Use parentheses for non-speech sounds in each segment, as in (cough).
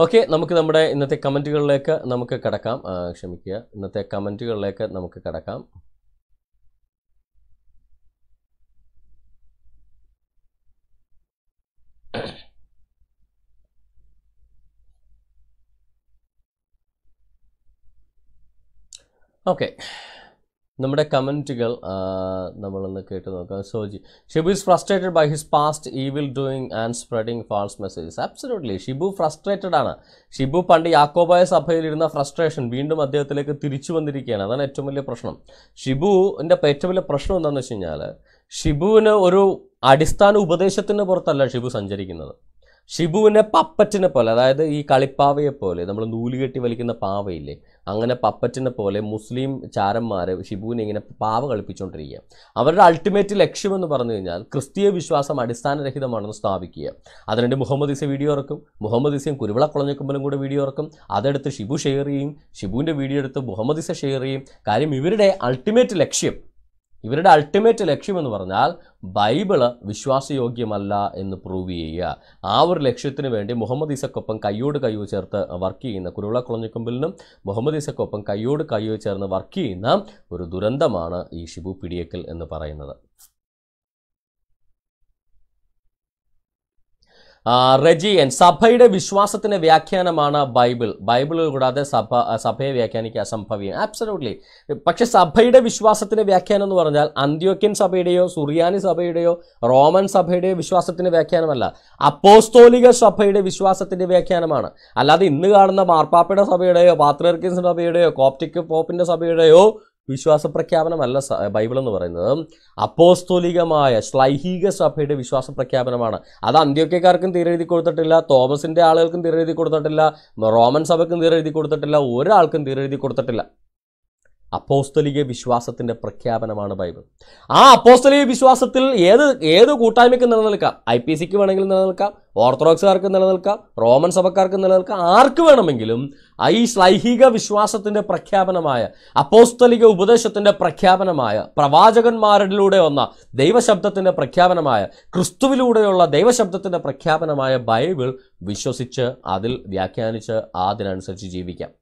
Okay നമുക്ക് നമ്മുടെ ഇന്നത്തെ കമൻറ്റുകളിലേക്ക് നമുക്ക് കിടക്കാം ക്ഷമിക്കുക ഇന്നത്തെ കമൻറ്റുകളിലേക്ക് നമുക്ക് കിടക്കാം ഓക്കെ നമ്മുടെ കമൻറ്റുകൾ നമ്മളൊന്ന് കേട്ട് നോക്കാം Soji Shibu is frustrated by his past will doing and spreading false messages absolutely Shibu frustrated ആണ് ഷിബു പണ്ട് യാക്കോബായ സഭയിലിരുന്ന ഫ്രസ്ട്രേഷൻ വീണ്ടും അദ്ദേഹത്തിലേക്ക് തിരിച്ചു വന്നിരിക്കുകയാണ് അതാണ് ഏറ്റവും വലിയ പ്രശ്നം ഷിബുവിൻ്റെ ഏറ്റവും വലിയ പ്രശ്നം എന്താണെന്ന് വെച്ച് കഴിഞ്ഞാൽ ഷിബുവിന് ഒരു അടിസ്ഥാന ഉപദേശത്തിന് പുറത്തല്ല ഷിബു സഞ്ചരിക്കുന്നത് ഷിബുവിനെ പപ്പറ്റിനെ പോലെ അതായത് ഈ കളിപ്പാവയെ പോലെ നമ്മൾ നൂല് കെട്ടി വലിക്കുന്ന പാവയില്ലേ അങ്ങനെ പപ്പറ്റിനെ പോലെ മുസ്ലിം ചാരന്മാർ ഷിബുവിനെ ഇങ്ങനെ പാവ കളിപ്പിച്ചുകൊണ്ടിരിക്കുക അവരുടെ അൾട്ടിമേറ്റ് ലക്ഷ്യം എന്ന് പറഞ്ഞു കഴിഞ്ഞാൽ ക്രിസ്തീയ വിശ്വാസം അടിസ്ഥാനരഹിതമാണെന്ന് സ്ഥാപിക്കുക അതിനുവേണ്ടി മുഹമ്മദ് ഇസ വീഡിയോ ഇറക്കും മുഹമ്മദ് ഇസയും കുരുവിള കുളഞ്ഞക്കുമ്പലും കൂടെ വീഡിയോ ഇറക്കും അതെടുത്ത് ഷിബു ഷെയർ ചെയ്യും ഷിബുവിൻ്റെ വീഡിയോ എടുത്ത് മുഹമ്മദ് ഇസ ഷെയർ ചെയ്യും കാര്യം ഇവരുടെ അൾട്ടിമേറ്റ് ലക്ഷ്യം ഇവരുടെ അൾട്ടിമേറ്റ് ലക്ഷ്യം എന്ന് പറഞ്ഞാൽ ബൈബിള് വിശ്വാസയോഗ്യമല്ല എന്ന് പ്രൂവ് ചെയ്യുക ആ ഒരു ലക്ഷ്യത്തിന് വേണ്ടി മുഹമ്മദ് ഈസക്കൊപ്പം കയ്യോട് കയ്യോ ചേർത്ത് വർക്ക് ചെയ്യുന്ന കുരുള കുളഞ്ഞിക്കൊമ്പിലിനും മുഹമ്മദ് ഈസക്കൊപ്പം കയ്യോട് കയ്യോ ചേർന്ന് വർക്ക് ചെയ്യുന്ന ഒരു ദുരന്തമാണ് ഈ ഷിബു പിടിയക്കൽ എന്ന് പറയുന്നത് റെജിയൻ സഭയുടെ വിശ്വാസത്തിൻ്റെ വ്യാഖ്യാനമാണ് ബൈബിൾ ബൈബിൾ കൂടാതെ സഭ സഭയെ വ്യാഖ്യാനിക്കുക അസംഭവ്യം ആബ്സലൂട്ട്ലി പക്ഷേ സഭയുടെ വിശ്വാസത്തിൻ്റെ വ്യാഖ്യാനം എന്ന് പറഞ്ഞാൽ അന്ത്യോക്യൻ സഭയുടെയോ സുറിയാനി സഭയുടെയോ റോമൻ സഭയുടെയോ വിശ്വാസത്തിൻ്റെ വ്യാഖ്യാനമല്ല അപ്പോസ്തോലിക സഭയുടെ വിശ്വാസത്തിൻ്റെ വ്യാഖ്യാനമാണ് അല്ലാതെ ഇന്ന് കാണുന്ന മാർപ്പാപ്പയുടെ സഭയുടെയോ പാത്രർക്കിൻ സഭയുടെയോ കോപ്റ്റിക് പോപ്പിൻ്റെ സഭയുടെയോ വിശ്വാസപ്രഖ്യാപനമല്ല ബൈബിൾ എന്ന് പറയുന്നത് അപ്പോസ്തോലികമായ ശ്ലൈഹിക സഭയുടെ വിശ്വാസപ്രഖ്യാപനമാണ് അത് അന്ത്യോക്യക്കാർക്കും തീരെഴുതി കൊടുത്തിട്ടില്ല തോമസിൻ്റെ ആളുകൾക്കും തീരെഴുതി കൊടുത്തിട്ടില്ല റോമൻ സഭയ്ക്കും തീരെഴുതി കൊടുത്തിട്ടില്ല ഒരാൾക്കും തീരെഴുതി കൊടുത്തിട്ടില്ല അപ്പോസ്തലിക വിശ്വാസത്തിൻ്റെ പ്രഖ്യാപനമാണ് ബൈബിൾ ആ അപ്പോസ്തലിക വിശ്വാസത്തിൽ ഏത് ഏത് കൂട്ടായ്മയ്ക്ക് നിലനിൽക്കാം ഐ പി സിക്ക് വേണമെങ്കിലും നിലനിൽക്കാം ഓർത്തഡോക്സുകാർക്ക് നിലനിൽക്കാം റോമൻ സഭക്കാർക്ക് നിലനിൽക്കാം ആർക്ക് വേണമെങ്കിലും ഈ ശ്ലൈഹിക വിശ്വാസത്തിൻ്റെ പ്രഖ്യാപനമായ അപ്പോസ്തലിക ഉപദേശത്തിൻ്റെ പ്രഖ്യാപനമായ പ്രവാചകന്മാരിലൂടെ വന്ന ദൈവശബ്ദത്തിൻ്റെ പ്രഖ്യാപനമായ ക്രിസ്തുവിലൂടെയുള്ള ദൈവശബ്ദത്തിൻ്റെ പ്രഖ്യാപനമായ ബൈബിൾ വിശ്വസിച്ച് അതിൽ വ്യാഖ്യാനിച്ച് അതിനനുസരിച്ച് ജീവിക്കാം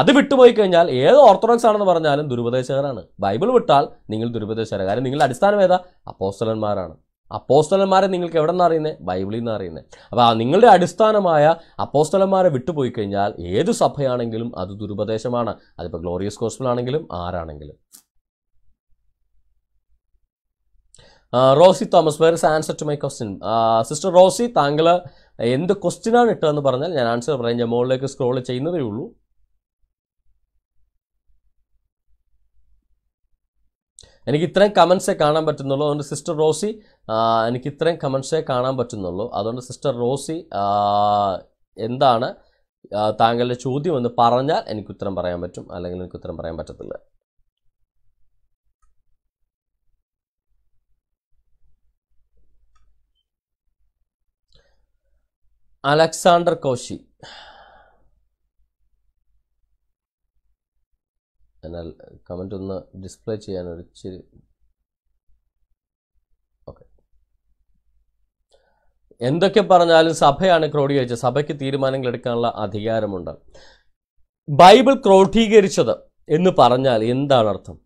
അത് വിട്ടുപോയി കഴിഞ്ഞാൽ ഏത് ഓർത്തഡോക്സ് ആണെന്ന് പറഞ്ഞാലും ദുരുപദേശകരാണ് ബൈബിൾ വിട്ടാൽ നിങ്ങൾ ദുരുപദേശകരാണ് കാരണം നിങ്ങളുടെ അടിസ്ഥാനം ഏതാ അപ്പോസ്റ്റലന്മാരാണ് അപ്പോസ്റ്റലന്മാരെ നിങ്ങൾക്ക് എവിടെ നിന്ന് അറിയുന്നത് ബൈബിളിൽ നിന്ന് അറിയുന്നത് അപ്പോൾ നിങ്ങളുടെ അടിസ്ഥാനമായ അപ്പോസ്റ്റലന്മാരെ വിട്ടുപോയി കഴിഞ്ഞാൽ ഏത് സഭയാണെങ്കിലും അത് ദുരുപദേശമാണ് അതിപ്പോൾ ഗ്ലോറിയസ് ഗോസ്പിൾ ആണെങ്കിലും ആരാണെങ്കിലും Rosy Thomas where is answer to my question sister Rosy താങ്കൾ എന്ത് ക്വസ്റ്റ്യനാണ് ഇട്ടതെന്ന് പറഞ്ഞാൽ ഞാൻ ആൻസർ പറയാം ഞാൻ മുകളിലേക്ക് സ്ക്രോൾ ചെയ്യുന്നതേ ഉള്ളൂ എനിക്ക് ഇത്രയും കമൻസേ കാണാൻ പറ്റുന്നുള്ളൂ അതുകൊണ്ട് സിസ്റ്റർ റോസി എനിക്ക് ഇത്രയും കമൻസേ കാണാൻ പറ്റുന്നുള്ളൂ അതുകൊണ്ട് സിസ്റ്റർ റോസി എന്താണ് താങ്കളുടെ ചോദ്യം എന്ന് പറഞ്ഞാൽ എനിക്ക് ഉത്തരം പറയാൻ പറ്റും അല്ലെങ്കിൽ എനിക്ക് ഉത്തരം പറയാൻ പറ്റത്തില്ല അലക്സാണ്ടർ കോശി എന്നാൽ കമൻറ്റ് ഒന്ന് ഡിസ്പ്ലേ ചെയ്യാൻ ഒരു ഇച്ചിരി ഓക്കെ എന്തൊക്കെ പറഞ്ഞാലും സഭയാണ് ക്രോഡീകരിച്ചത് സഭയ്ക്ക് തീരുമാനങ്ങൾ എടുക്കാനുള്ള അധികാരമുണ്ട് ബൈബിൾ ക്രോഡീകരിച്ചത് എന്ന് പറഞ്ഞാൽ എന്താണ് അർത്ഥം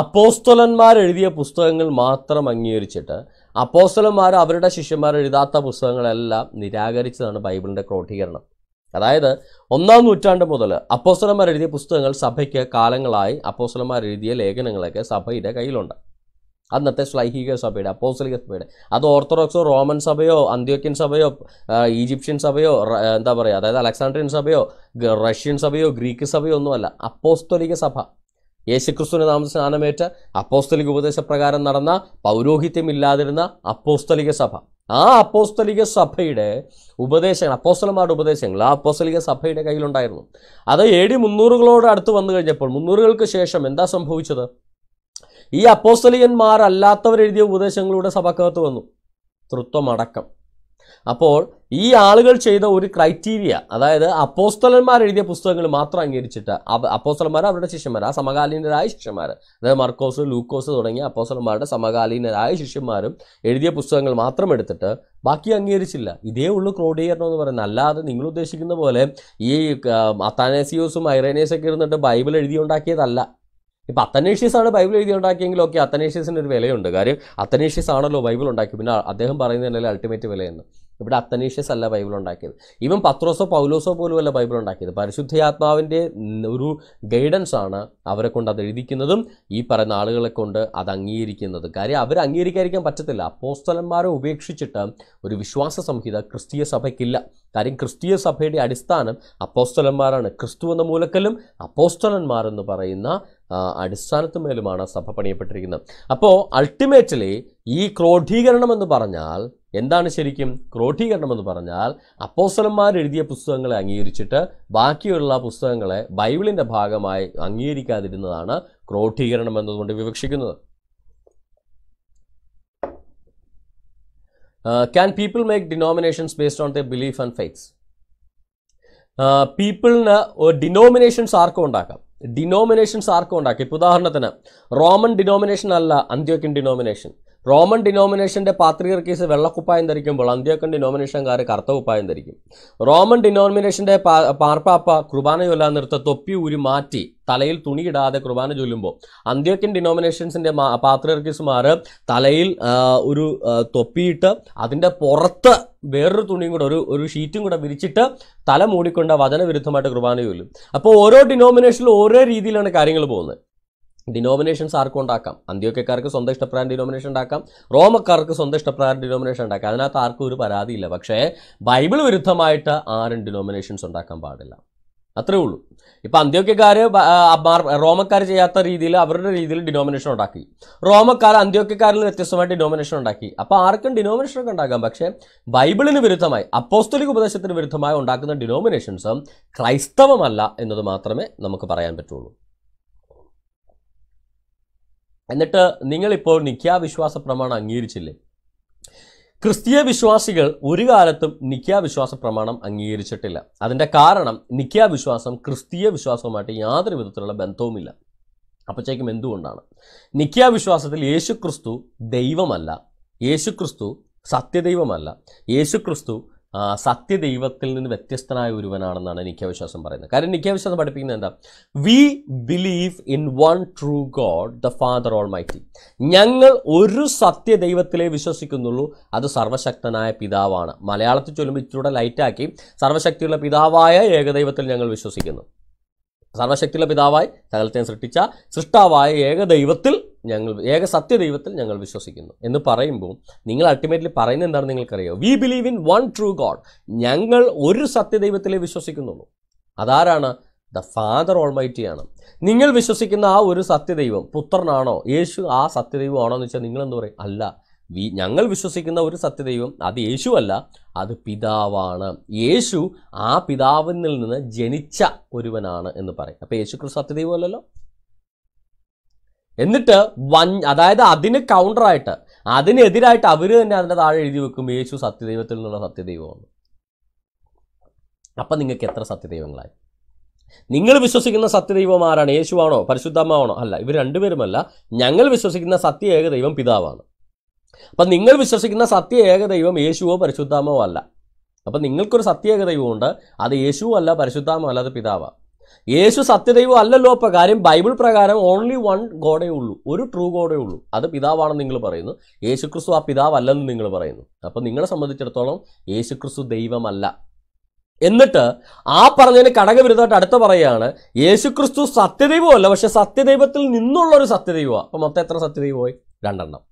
അപ്പോസ്തലന്മാർ എഴുതിയ പുസ്തകങ്ങൾ മാത്രം അംഗീകരിച്ചിട്ട് അപ്പോസ്തലന്മാർ അവരുടെ ശിഷ്യന്മാർ എഴുതാത്ത പുസ്തകങ്ങളെല്ലാം നിരാകരിച്ചതാണ് ബൈബിളിൻ്റെ ക്രോഡീകരണം അതായത് ഒന്നാം നൂറ്റാണ്ട് മുതൽ അപ്പോസ്തലന്മാർ എഴുതിയ പുസ്തകങ്ങൾ സഭയ്ക്ക് കാലങ്ങളായി അപ്പോസ്തലന്മാർ എഴുതിയ ലേഖനങ്ങളൊക്കെ സഭയുടെ കയ്യിലുണ്ട് അന്നത്തെ സ്ലൈഹിക സഭയുടെ അപ്പോസ്തലിക സഭയുടെ അത് ഓർത്തഡോക്സോ റോമൻ സഭയോ അന്ത്യോക്യൻ സഭയോ ഈജിപ്ഷ്യൻ സഭയോ എന്താ പറയുക അതായത് അലക്സാണ്ട്രിയൻ സഭയോ റഷ്യൻ സഭയോ ഗ്രീക്ക് സഭയോ ഒന്നുമല്ല അപ്പോസ്തോലിക സഭ യേശുക്രിസ്തുവിന് നാമ സ്നാനമേറ്റ അപ്പോസ്തലിക ഉപദേശപ്രകാരം നടന്ന പൗരോഹിത്യമില്ലാതിരുന്ന അപ്പോസ്തലിക സഭ ആ അപ്പോസ്തലിക സഭയുടെ ഉപദേശങ്ങൾ അപ്പോസ്തലന്മാരുടെ ഉപദേശങ്ങൾ ആ അപ്പോസ്തലിക സഭയുടെ കയ്യിലുണ്ടായിരുന്നു അത് എ ഡി മുന്നൂറുകളോട് അടുത്ത് വന്നു കഴിഞ്ഞപ്പോൾ മുന്നൂറുകൾക്ക് ശേഷം എന്താ സംഭവിച്ചത് ഈ അപ്പോസ്തലികന്മാരല്ലാത്തവരെഴുതിയ ഉപദേശങ്ങളുടെ സഭക്കകത്ത് വന്നു തൃത്വമടക്കം അപ്പോൾ ഈ ആളുകൾ ചെയ്ത ഒരു ക്രൈറ്റീരിയ അതായത് അപ്പോസ്തലന്മാർ എഴുതിയ പുസ്തകങ്ങൾ മാത്രം അംഗീകരിച്ചിട്ട് അപ്പോസ്തലന്മാർ അവരുടെ ശിഷ്യന്മാർ ആ സമകാലീനരായ ശിഷ്യന്മാർ അതായത് മർക്കോസ് ലൂക്കോസ് തുടങ്ങിയ അപ്പോസ്തലന്മാരുടെ സമകാലീനരായ ശിഷ്യന്മാരും എഴുതിയ പുസ്തകങ്ങൾ മാത്രം എടുത്തിട്ട് ബാക്കി അംഗീകരിച്ചില്ല ഇതേ ഉള്ളൂ ക്രോഡീകരണം എന്ന് പറയുന്നത് അല്ലാതെ നിങ്ങൾ ഉദ്ദേശിക്കുന്ന പോലെ ഈ അത്താനേസിയോസും ഒക്കെ ഇരുന്നിട്ട് ബൈബിൾ എഴുതിയുണ്ടാക്കിയതല്ല ഇപ്പം അത്തനേഷ്യസ് ആണ് ബൈബിൾ എഴുതി ഉണ്ടാക്കിയെങ്കിൽ ഓക്കെ അത്തനേഷ്യസിന് ഒരു വിലയുണ്ട് കാര്യം അത്തനേഷ്യസ് ആണല്ലോ ബൈബിൾ ഉണ്ടാക്കി പിന്നെ അദ്ദേഹം പറയുന്നതിനല്ലേ അൾട്ടിമേറ്റ് വിലയെന്ന് ഇവിടെ അത്തനീഷ്യസ് അല്ല ബൈബിൾ ഉണ്ടാക്കിയത് ഇവൻ പത്രോസോ പൗലോസോ പോലുമല്ല ബൈബിൾ ഉണ്ടാക്കിയത് പരിശുദ്ധയാത്മാവിൻ്റെ ഒരു ഗൈഡൻസ് ആണ് അവരെ കൊണ്ട് അത് എഴുതിക്കുന്നതും ഈ പറയുന്ന ആളുകളെ കൊണ്ട് അത് അംഗീകരിക്കുന്നതും കാര്യം അവർ അംഗീകരിക്കാതിരിക്കാൻ പറ്റത്തില്ല അപ്പോസ്തലന്മാരെ ഉപേക്ഷിച്ചിട്ട് ഒരു വിശ്വാസ സംഹിത ക്രിസ്തീയ സഭയ്ക്കില്ല കാര്യം ക്രിസ്തീയ സഭയുടെ അടിസ്ഥാനം അപ്പോസ്തലന്മാരാണ് ക്രിസ്തു എന്ന മൂലക്കലും അപ്പോസ്തലന്മാരെന്ന് പറയുന്ന അടിസ്ഥാനത്തുമേലുമാണ് സഭ പണിയപ്പെട്ടിരിക്കുന്നത് അപ്പോൾ അൾട്ടിമേറ്റ്ലി ഈ ക്രോഡീകരണം എന്ന് പറഞ്ഞാൽ എന്താണ് ശരിക്കും ക്രോഡീകരണം എന്ന് പറഞ്ഞാൽ അപ്പോസലന്മാർ എഴുതിയ പുസ്തകങ്ങളെ അംഗീകരിച്ചിട്ട് ബാക്കിയുള്ള പുസ്തകങ്ങളെ ബൈബിളിൻ്റെ ഭാഗമായി അംഗീകരിക്കാതിരുന്നതാണ് ക്രോഡീകരണം എന്നതുകൊണ്ട് വിവക്ഷിക്കുന്നത് can people make denominations based on the belief and faith പീപ്പിളിന് ഡിനോമിനേഷൻസ് ആർക്കും ഉണ്ടാക്കാം ഡിനോമിനേഷൻസ് ആർക്കും ഉണ്ടാക്കി ഇപ്പോൾ ഉദാഹരണത്തിന് റോമൻ ഡിനോമിനേഷൻ അല്ല അന്ത്യോക്യൻ ഡിനോമിനേഷൻ റോമൻ ഡിനോമിനേഷൻ്റെ കേസ് വെള്ളക്കുപ്പായം ധരിക്കുമ്പോൾ അന്ത്യക്കൻ ഡിനോമിനേഷൻകാർ കറുത്ത കുപ്പായം ധരിക്കും റോമൻ ഡിനോമിനേഷൻ്റെ പാർപ്പാപ്പ കുർബാന ചൊല്ലാൻ നിർത്ത തൊപ്പി ഊരി മാറ്റി തലയിൽ തുണിയിടാതെ കുർബാന ചൊല്ലുമ്പോൾ അന്ത്യക്കൻ ഡിനോമിനേഷൻസിൻ്റെ പാത്രീർക്കീസുമാർ തലയിൽ ഒരു തൊപ്പിയിട്ട് അതിൻ്റെ പുറത്ത് വേറൊരു തുണിയും കൂടെ ഒരു ഒരു ഷീറ്റും കൂടെ വിരിച്ചിട്ട് തല മൂടിക്കൊണ്ട് വചനവിരുദ്ധമായിട്ട് കുർബാന ചൊല്ലും അപ്പോൾ ഓരോ ഡിനോമിനേഷനിലും ഓരോ രീതിയിലാണ് കാര്യങ്ങൾ പോകുന്നത് ഡിനോമിനേഷൻസ് ആർക്കും ഉണ്ടാക്കാം അന്ത്യോക്കാർക്ക് സ്വന്തം ഇഷ്ടപ്രകാരം ഡിനോമിനേഷൻ ഉണ്ടാക്കാം റോമക്കാർക്ക് സ്വന്തം ഇഷ്ടപ്രകാരം ഡിനോമിനേഷൻ ഉണ്ടാക്കാം അതിനകത്ത് ആർക്കും ഒരു പരാതിയില്ല പക്ഷേ ബൈബിൾ വിരുദ്ധമായിട്ട് ആരും ഡിനോമിനേഷൻസ് ഉണ്ടാക്കാൻ പാടില്ല അത്രേ ഉള്ളൂ ഇപ്പം അന്ത്യോക്യക്കാർ റോമക്കാർ ചെയ്യാത്ത രീതിയിൽ അവരുടെ രീതിയിൽ ഡിനോമിനേഷൻ ഉണ്ടാക്കി റോമക്കാർ അന്ത്യോക്യക്കാരിൽ വ്യത്യസ്തമായിട്ട് ഡിനോമിനേഷൻ ഉണ്ടാക്കി അപ്പോൾ ആർക്കും ഡിനോമിനേഷൻ ഒക്കെ ഉണ്ടാക്കാം പക്ഷേ ബൈബിളിന് വിരുദ്ധമായി അപ്പോസ്തലിക് ഉപദേശത്തിന് വിരുദ്ധമായി ഉണ്ടാക്കുന്ന ഡിനോമിനേഷൻസ് ക്രൈസ്തവമല്ല എന്നത് മാത്രമേ നമുക്ക് പറയാൻ പറ്റുള്ളൂ എന്നിട്ട് നിങ്ങളിപ്പോൾ നിഖ്യാവിശ്വാസ പ്രമാണം അംഗീകരിച്ചില്ലേ ക്രിസ്തീയ വിശ്വാസികൾ ഒരു കാലത്തും നിഖ്യാവിശ്വാസ പ്രമാണം അംഗീകരിച്ചിട്ടില്ല അതിൻ്റെ കാരണം നിഖ്യാവിശ്വാസം ക്രിസ്തീയ വിശ്വാസവുമായിട്ട് യാതൊരു വിധത്തിലുള്ള ബന്ധവുമില്ല അപ്പച്ചേക്കും എന്തുകൊണ്ടാണ് നിഖ്യാവിശ്വാസത്തിൽ യേശു ക്രിസ്തു ദൈവമല്ല യേശു ക്രിസ്തു സത്യദൈവമല്ല യേശു ക്രിസ്തു സത്യദൈവത്തിൽ നിന്ന് വ്യത്യസ്തനായ ഒരുവനാണെന്നാണ് നിഖ്യാവിശ്വാസം പറയുന്നത് കാരണം നിഖ്യാവിശ്വാസം പഠിപ്പിക്കുന്നത് എന്താ we believe in one true God the father almighty ഞങ്ങൾ ഒരു സത്യദൈവത്തിലെ വിശ്വസിക്കുന്നുള്ളൂ അത് സർവശക്തനായ പിതാവാണ് മലയാളത്തിൽ ചൊല്ലുമ്പോൾ ഇച്ചിലൂടെ ലൈറ്റാക്കി സർവശക്തിയുള്ള പിതാവായ ഏകദൈവത്തിൽ ഞങ്ങൾ വിശ്വസിക്കുന്നു സർവശക്തിയുള്ള പിതാവായി സകലത്തെ സൃഷ്ടിച്ച സൃഷ്ടാവായ ഏകദൈവത്തിൽ ഞങ്ങൾ ഏക സത്യ ദൈവത്തിൽ ഞങ്ങൾ വിശ്വസിക്കുന്നു എന്ന് പറയുമ്പോൾ നിങ്ങൾ അൾട്ടിമേറ്റ്ലി പറയുന്നത് എന്താണെന്ന് നിങ്ങൾക്കറിയോ we believe in one true God ഞങ്ങൾ ഒരു ദൈവത്തിലെ വിശ്വസിക്കുന്നുള്ളൂ അതാരാണ് ദ ഫാദർ ആണ് നിങ്ങൾ വിശ്വസിക്കുന്ന ആ ഒരു സത്യദൈവം പുത്രനാണോ യേശു ആ സത്യദൈവമാണോ എന്ന് വെച്ചാൽ നിങ്ങളെന്ത് പറയും അല്ല വി ഞങ്ങൾ വിശ്വസിക്കുന്ന ഒരു സത്യദൈവം അത് യേശുവല്ല അത് പിതാവാണ് യേശു ആ പിതാവിൽ നിന്ന് ജനിച്ച ഒരുവനാണ് എന്ന് പറയും അപ്പോൾ യേശു ക്രിസ്തു സത്യദൈവമല്ലല്ലോ എന്നിട്ട് വൻ അതായത് അതിന് കൗണ്ടറായിട്ട് അതിനെതിരായിട്ട് അവർ തന്നെ അതിൻ്റെ താഴെ എഴുതി വെക്കും യേശു സത്യദൈവത്തിൽ നിന്നുള്ള സത്യദൈവമാണ് അപ്പം നിങ്ങൾക്ക് എത്ര സത്യദൈവങ്ങളായി നിങ്ങൾ വിശ്വസിക്കുന്ന സത്യദൈവം ആരാണ് യേശുവാണോ പരിശുദ്ധമാണോ അല്ല ഇവർ രണ്ടുപേരുമല്ല ഞങ്ങൾ വിശ്വസിക്കുന്ന സത്യ ഏകദൈവം പിതാവാണ് അപ്പം നിങ്ങൾ വിശ്വസിക്കുന്ന സത്യ ഏകദൈവം യേശുവോ പരിശുദ്ധാമോ അല്ല അപ്പം നിങ്ങൾക്കൊരു സത്യ ഏകദൈവമുണ്ട് അത് യേശുവോ അല്ല പരിശുദ്ധാമോ അല്ല അത് പിതാവാണ് യേശു സത്യദൈവം അല്ലല്ലോ ഇപ്പം കാര്യം ബൈബിൾ പ്രകാരം ഓൺലി വൺ ഗോഡേ ഉള്ളൂ ഒരു ട്രൂ ഗോഡേ ഉള്ളൂ അത് പിതാവാണെന്ന് നിങ്ങൾ പറയുന്നു യേശു ക്രിസ്തു ആ പിതാവല്ലെന്ന് നിങ്ങൾ പറയുന്നു അപ്പം നിങ്ങളെ സംബന്ധിച്ചിടത്തോളം യേശു ക്രിസ്തു ദൈവമല്ല എന്നിട്ട് ആ പറഞ്ഞതിന് കടകവിരുദ്ധമായിട്ട് അടുത്ത പറയുകയാണ് യേശുക്രിസ്തു സത്യദൈവമല്ല പക്ഷെ സത്യദൈവത്തിൽ നിന്നുള്ള ഒരു സത്യദൈവമാണ് അപ്പം മൊത്തം എത്ര സത്യദൈവമായി രണ്ടെണ്ണം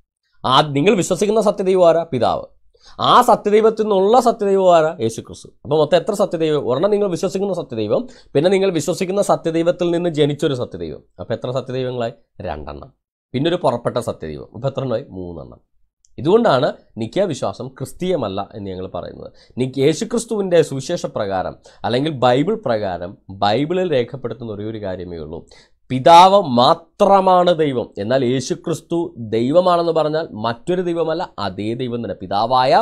ആ നിങ്ങൾ വിശ്വസിക്കുന്ന സത്യദൈവം ആരാ പിതാവ് ആ സത്യദൈവത്തിൽ നിന്നുള്ള സത്യദൈവം ആരാ യേശു ക്രിസ്തു അപ്പോൾ മൊത്തം എത്ര സത്യദൈവം ഒരെണ്ണം നിങ്ങൾ വിശ്വസിക്കുന്ന സത്യദൈവം പിന്നെ നിങ്ങൾ വിശ്വസിക്കുന്ന സത്യദൈവത്തിൽ നിന്ന് ജനിച്ചൊരു സത്യദൈവം അപ്പോൾ എത്ര സത്യദൈവങ്ങളായി രണ്ടെണ്ണം പിന്നെ ഒരു പുറപ്പെട്ട സത്യദൈവം അപ്പോൾ എത്ര എണ്ണമായി മൂന്നെണ്ണം ഇതുകൊണ്ടാണ് നിക്ക വിശ്വാസം ക്രിസ്തീയമല്ല എന്ന് ഞങ്ങൾ പറയുന്നത് നിക്ക് യേശുക്രിസ്തുവിൻ്റെ സുവിശേഷ പ്രകാരം അല്ലെങ്കിൽ ബൈബിൾ പ്രകാരം ബൈബിളിൽ രേഖപ്പെടുത്തുന്ന ഒരേ ഒരു കാര്യമേ ഉള്ളൂ പിതാവ് മാത്രമാണ് ദൈവം എന്നാൽ യേശുക്രിസ്തു ദൈവമാണെന്ന് പറഞ്ഞാൽ മറ്റൊരു ദൈവമല്ല അതേ ദൈവം തന്നെ പിതാവായ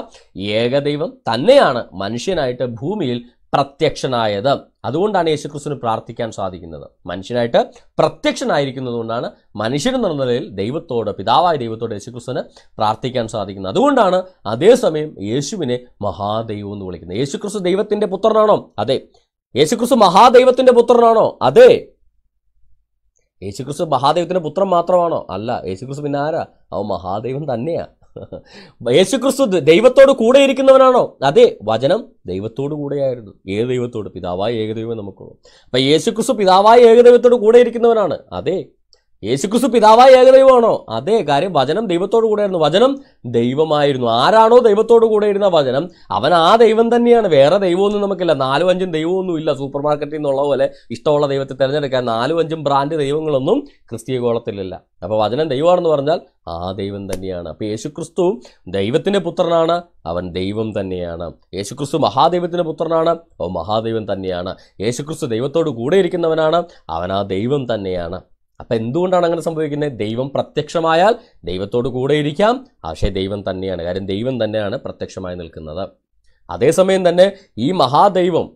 ഏകദൈവം തന്നെയാണ് മനുഷ്യനായിട്ട് ഭൂമിയിൽ പ്രത്യക്ഷനായത് അതുകൊണ്ടാണ് ക്രിസ്തുവിന് പ്രാർത്ഥിക്കാൻ സാധിക്കുന്നത് മനുഷ്യനായിട്ട് പ്രത്യക്ഷനായിരിക്കുന്നത് കൊണ്ടാണ് മനുഷ്യൻ എന്ന നിലയിൽ ദൈവത്തോട് പിതാവായ ദൈവത്തോട് ക്രിസ്തുവിന് പ്രാർത്ഥിക്കാൻ സാധിക്കുന്നത് അതുകൊണ്ടാണ് അതേസമയം യേശുവിനെ മഹാദൈവം എന്ന് വിളിക്കുന്നത് യേശുക്രിസ്തു ദൈവത്തിൻ്റെ പുത്രനാണോ അതെ യേശുക്രിസ്തു മഹാദൈവത്തിൻ്റെ പുത്രനാണോ അതെ യേശുക്രിസ്തു മഹാദൈവത്തിൻ്റെ പുത്രം മാത്രമാണോ അല്ല യേശുക്രിസ്തു പിന്നെ ആരാ അവൻ മഹാദൈവം തന്നെയാ യേശുക്രിസ്തു ദൈവത്തോട് കൂടെ ഇരിക്കുന്നവനാണോ അതെ വചനം ദൈവത്തോട് കൂടെയായിരുന്നു ഏത് ദൈവത്തോട് പിതാവായ ഏകദൈവം നമുക്കുള്ളൂ അപ്പം യേശുക്രിസ്തു പിതാവായ ഏകദൈവത്തോട് കൂടെ ഇരിക്കുന്നവനാണ് അതെ യേശുക്രിസ്തു പിതാവായ ഏകദൈവമാണോ അതേ കാര്യം വചനം ദൈവത്തോടു കൂടെയായിരുന്നു വചനം ദൈവമായിരുന്നു ആരാണോ ദൈവത്തോടു കൂടെ ഇരുന്ന വചനം അവൻ ആ ദൈവം തന്നെയാണ് വേറെ ദൈവമൊന്നും നമുക്കില്ല നാലും അഞ്ചും ദൈവമൊന്നും ഇല്ല സൂപ്പർ മാർക്കറ്റിൽ നിന്നുള്ള പോലെ ഇഷ്ടമുള്ള ദൈവത്തെ തിരഞ്ഞെടുക്കാൻ നാലും അഞ്ചും ബ്രാൻഡ് ദൈവങ്ങളൊന്നും ക്രിസ്തീയ കോളത്തിലില്ല അപ്പോൾ വചനം ദൈവമാണെന്ന് പറഞ്ഞാൽ ആ ദൈവം തന്നെയാണ് അപ്പോൾ യേശുക്രിസ്തു ദൈവത്തിൻ്റെ പുത്രനാണ് അവൻ ദൈവം തന്നെയാണ് യേശുക്രിസ്തു മഹാദൈവത്തിൻ്റെ പുത്രനാണ് അവൻ മഹാദൈവം തന്നെയാണ് യേശുക്രിസ്തു ദൈവത്തോട് കൂടെ ഇരിക്കുന്നവനാണ് അവൻ ആ ദൈവം തന്നെയാണ് അപ്പം എന്തുകൊണ്ടാണ് അങ്ങനെ സംഭവിക്കുന്നത് ദൈവം പ്രത്യക്ഷമായാൽ ദൈവത്തോട് കൂടെ ഇരിക്കാം പക്ഷേ ദൈവം തന്നെയാണ് കാര്യം ദൈവം തന്നെയാണ് പ്രത്യക്ഷമായി നിൽക്കുന്നത് അതേസമയം തന്നെ ഈ മഹാദൈവം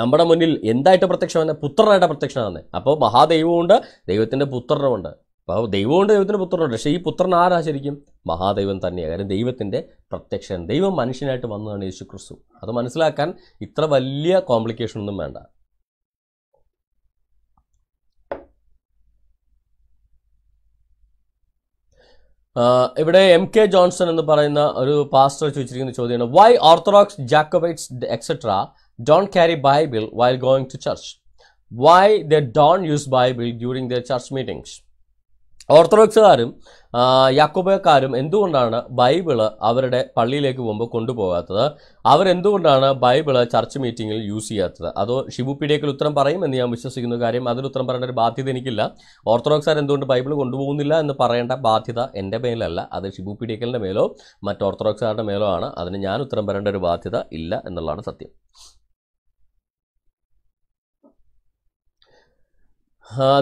നമ്മുടെ മുന്നിൽ എന്തായിട്ട് പ്രത്യക്ഷമാണ് പുത്രനായിട്ട് പ്രത്യക്ഷമാണ് അപ്പോൾ മഹാദൈവമുണ്ട് ദൈവത്തിൻ്റെ പുത്രനുമുണ്ട് അപ്പോൾ ദൈവമുണ്ട് ദൈവത്തിൻ്റെ പുത്രനുണ്ട് പക്ഷേ ഈ പുത്രൻ ആരാ ശരിക്കും മഹാദൈവം തന്നെയാണ് കാര്യം ദൈവത്തിൻ്റെ പ്രത്യക്ഷൻ ദൈവം മനുഷ്യനായിട്ട് വന്നതാണ് യേശു ക്രിസ്തു അത് മനസ്സിലാക്കാൻ ഇത്ര വലിയ കോംപ്ലിക്കേഷൻ ഒന്നും വേണ്ട ഇവിടെ എം കെ ജോൺസൺ എന്ന് പറയുന്ന ഒരു പാസ്റ്റർ ചോദിച്ചിരിക്കുന്ന ചോദ്യമാണ് why Orthodox Jacobites etcetera don't carry Bible while going to church why the don't use Bible during the church meetings ഓർത്തഡോക്സുകാരും യാക്കോബക്കാരും എന്തുകൊണ്ടാണ് ബൈബിള് അവരുടെ പള്ളിയിലേക്ക് പോകുമ്പോൾ കൊണ്ടുപോകാത്തത് അവരെന്തുകൊണ്ടാണ് ബൈബിള് ചർച്ച് മീറ്റിങ്ങിൽ യൂസ് ചെയ്യാത്തത് അതോ ഷിബു ഉത്തരം പറയും എന്ന് ഞാൻ വിശ്വസിക്കുന്ന കാര്യം അതിന് ഉത്തരം പറയേണ്ട ഒരു ബാധ്യത എനിക്കില്ല ഓർത്തഡോക്സുകാർ എന്തുകൊണ്ട് ബൈബിൾ കൊണ്ടുപോകുന്നില്ല എന്ന് പറയേണ്ട ബാധ്യത എൻ്റെ മേലല്ല അത് ഷിബു പീഡിയക്കലിൻ്റെ മേലോ മറ്റ് ഓർത്തഡോക്സുകാരുടെ മേലോ ആണ് അതിന് ഞാൻ ഉത്തരം പറയേണ്ട ഒരു ബാധ്യത ഇല്ല എന്നുള്ളതാണ് സത്യം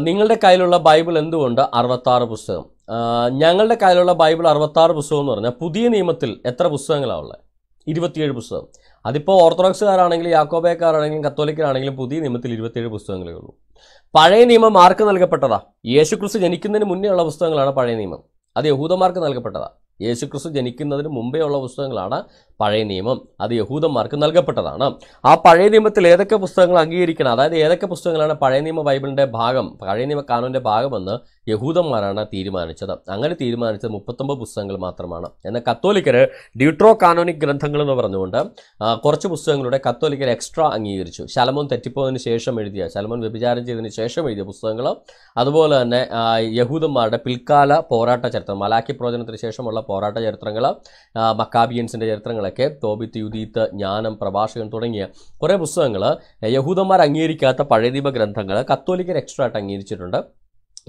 നിങ്ങളുടെ കയ്യിലുള്ള ബൈബിൾ എന്തുകൊണ്ട് അറുപത്താറ് പുസ്തകം ഞങ്ങളുടെ കയ്യിലുള്ള ബൈബിൾ അറുപത്താറ് പുസ്തകം എന്ന് പറഞ്ഞാൽ പുതിയ നിയമത്തിൽ എത്ര പുസ്തകങ്ങളാണ് ഉള്ളത് ഇരുപത്തിയേഴ് പുസ്തകം അതിപ്പോൾ ഓർത്തഡോക്സുകാരാണെങ്കിലും യാക്കോബേക്കാരാണെങ്കിലും കത്തോലിക്കരാണെങ്കിലും പുതിയ നിയമത്തിൽ ഇരുപത്തിയേഴ് പുസ്തകങ്ങളേ ഉള്ളൂ പഴയ നിയമം ആർക്ക് നൽകപ്പെട്ടതാ യേശുക്രിസ്തു ജനിക്കുന്നതിന് മുന്നേ ഉള്ള പുസ്തകങ്ങളാണ് പഴയ നിയമം അത് യഹൂദന്മാർക്ക് നൽകപ്പെട്ടതാ യേശുക്രിസ്തു ജനിക്കുന്നതിന് മുമ്പേ ഉള്ള പുസ്തകങ്ങളാണ് പഴയ നിയമം അത് യഹൂദന്മാർക്ക് നൽകപ്പെട്ടതാണ് ആ പഴയ നിയമത്തിൽ ഏതൊക്കെ പുസ്തകങ്ങൾ അംഗീകരിക്കണം അതായത് ഏതൊക്കെ പുസ്തകങ്ങളാണ് പഴയ നിയമ ബൈബിളിൻ്റെ ഭാഗം പഴയ നിയമ കാനോൻ്റെ ഭാഗമെന്ന് യഹൂദന്മാരാണ് തീരുമാനിച്ചത് അങ്ങനെ തീരുമാനിച്ചത് മുപ്പത്തൊമ്പത് പുസ്തകങ്ങൾ മാത്രമാണ് എന്നാൽ കത്തോലിക്കർ ഡ്യൂട്രോ കാനോണിക് ഗ്രന്ഥങ്ങൾ എന്ന് പറഞ്ഞുകൊണ്ട് കുറച്ച് പുസ്തകങ്ങളുടെ കത്തോലിക്കർ എക്സ്ട്രാ അംഗീകരിച്ചു ശലമോൻ തെറ്റിപ്പോയതിന് ശേഷം എഴുതിയ ശലമോൻ വ്യഭിചാരം ചെയ്തതിന് ശേഷം എഴുതിയ പുസ്തകങ്ങൾ അതുപോലെ തന്നെ യഹൂദന്മാരുടെ പിൽക്കാല പോരാട്ട ചരിത്രം മലാക്കി പ്രവചനത്തിന് ശേഷമുള്ള പോരാട്ട ചരിത്രങ്ങൾ മക്കാബിയൻസിൻ്റെ ചരിത്രങ്ങൾ പുസ്തകങ്ങളൊക്കെ തോബിത്ത് യുദീത്ത് ജ്ഞാനം പ്രഭാഷകൻ തുടങ്ങിയ കുറേ പുസ്തകങ്ങൾ യഹൂദന്മാർ അംഗീകരിക്കാത്ത പഴയ നിയമ ഗ്രന്ഥങ്ങൾ കത്തോലിക്കർ എക്സ്ട്രാ ആയിട്ട് അംഗീകരിച്ചിട്ടുണ്ട്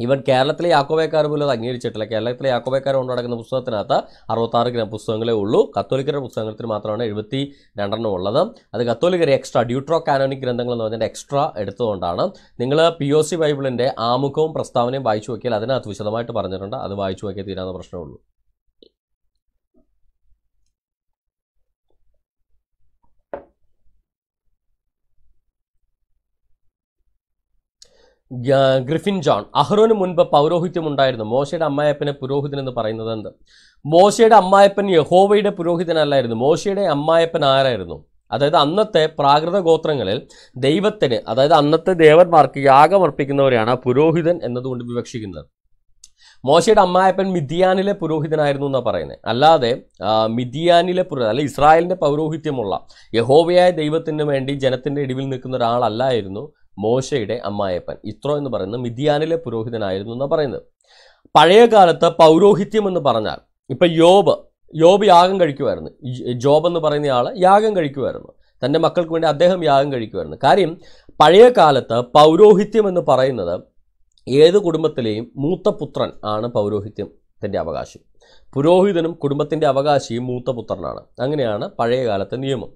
ഇവൻ കേരളത്തിലെ യാക്കോബേക്കാർ പോലും അത് അംഗീകരിച്ചിട്ടില്ല കേരളത്തിലെ യാക്കോബേക്കാർ കൊണ്ടുനടക്കുന്ന പുസ്തകത്തിനകത്ത് അറുപത്താറ് ഗ്രാം പുസ്തകങ്ങളേ ഉള്ളൂ കത്തോലിക്കരുടെ പുസ്തകത്തിൽ മാത്രമാണ് എഴുപത്തി രണ്ടെണ്ണം ഉള്ളത് അത് കത്തോലിക്കരെ എക്സ്ട്രാ ഡ്യൂട്രോ കാനോണിക് ഗ്രന്ഥങ്ങൾ എന്ന് പറഞ്ഞാൽ എക്സ്ട്രാ എടുത്തുകൊണ്ടാണ് നിങ്ങൾ പി ഒ സി ബൈബിളിൻ്റെ ആമുഖവും പ്രസ്താവനയും വായിച്ചു നോക്കിയാൽ അതിനകത്ത് വിശദമായിട്ട് പറഞ്ഞിട്ടുണ്ട് അത് വായിച്ചു നോക്കിയാൽ തീരാവുന്ന പ്രശ്നമുള്ളൂ ഗ്രിഫിൻ ജോൺ അഹ്റോന് മുൻപ് പൗരോഹിത്യം ഉണ്ടായിരുന്നു മോശയുടെ അമ്മായപ്പനെ പുരോഹിതൻ എന്ന് പറയുന്നത് എന്ത് മോശയുടെ അമ്മായപ്പൻ യഹോവയുടെ പുരോഹിതനല്ലായിരുന്നു മോശയുടെ അമ്മായപ്പൻ ആരായിരുന്നു അതായത് അന്നത്തെ പ്രാകൃത ഗോത്രങ്ങളിൽ ദൈവത്തിന് അതായത് അന്നത്തെ ദേവന്മാർക്ക് യാഗമർപ്പിക്കുന്നവരെയാണ് പുരോഹിതൻ എന്നതുകൊണ്ട് വിവക്ഷിക്കുന്നത് മോശയുടെ അമ്മായപ്പൻ മിഥിയാനിലെ പുരോഹിതനായിരുന്നു എന്നാണ് പറയുന്നത് അല്ലാതെ മിഥിയാനിലെ പുരോഹിതൻ അല്ല ഇസ്രായേലിൻ്റെ പൗരോഹിത്യമുള്ള യഹോവയായ ദൈവത്തിന് വേണ്ടി ജനത്തിൻ്റെ ഇടിവിൽ നിൽക്കുന്ന ഒരാളല്ലായിരുന്നു മോശയുടെ അമ്മായപ്പൻ ഇത്രോ എന്ന് പറയുന്നത് മിതിയാനിലെ പുരോഹിതനായിരുന്നു എന്നാണ് പറയുന്നത് പഴയ പൗരോഹിത്യം എന്ന് പറഞ്ഞാൽ ഇപ്പൊ യോബ് യോബ് യാഗം കഴിക്കുമായിരുന്നു ജോബ് എന്ന് പറയുന്ന ആൾ യാഗം കഴിക്കുമായിരുന്നു തൻ്റെ മക്കൾക്ക് വേണ്ടി അദ്ദേഹം യാഗം കഴിക്കുമായിരുന്നു കാര്യം പഴയ കാലത്ത് പൗരോഹിത്യം എന്ന് പറയുന്നത് ഏത് കുടുംബത്തിലെയും മൂത്തപുത്രൻ ആണ് പൗരോഹിത്യത്തിൻ്റെ അവകാശി പുരോഹിതനും കുടുംബത്തിൻ്റെ അവകാശിയും മൂത്തപുത്രനാണ് അങ്ങനെയാണ് പഴയകാലത്തെ നിയമം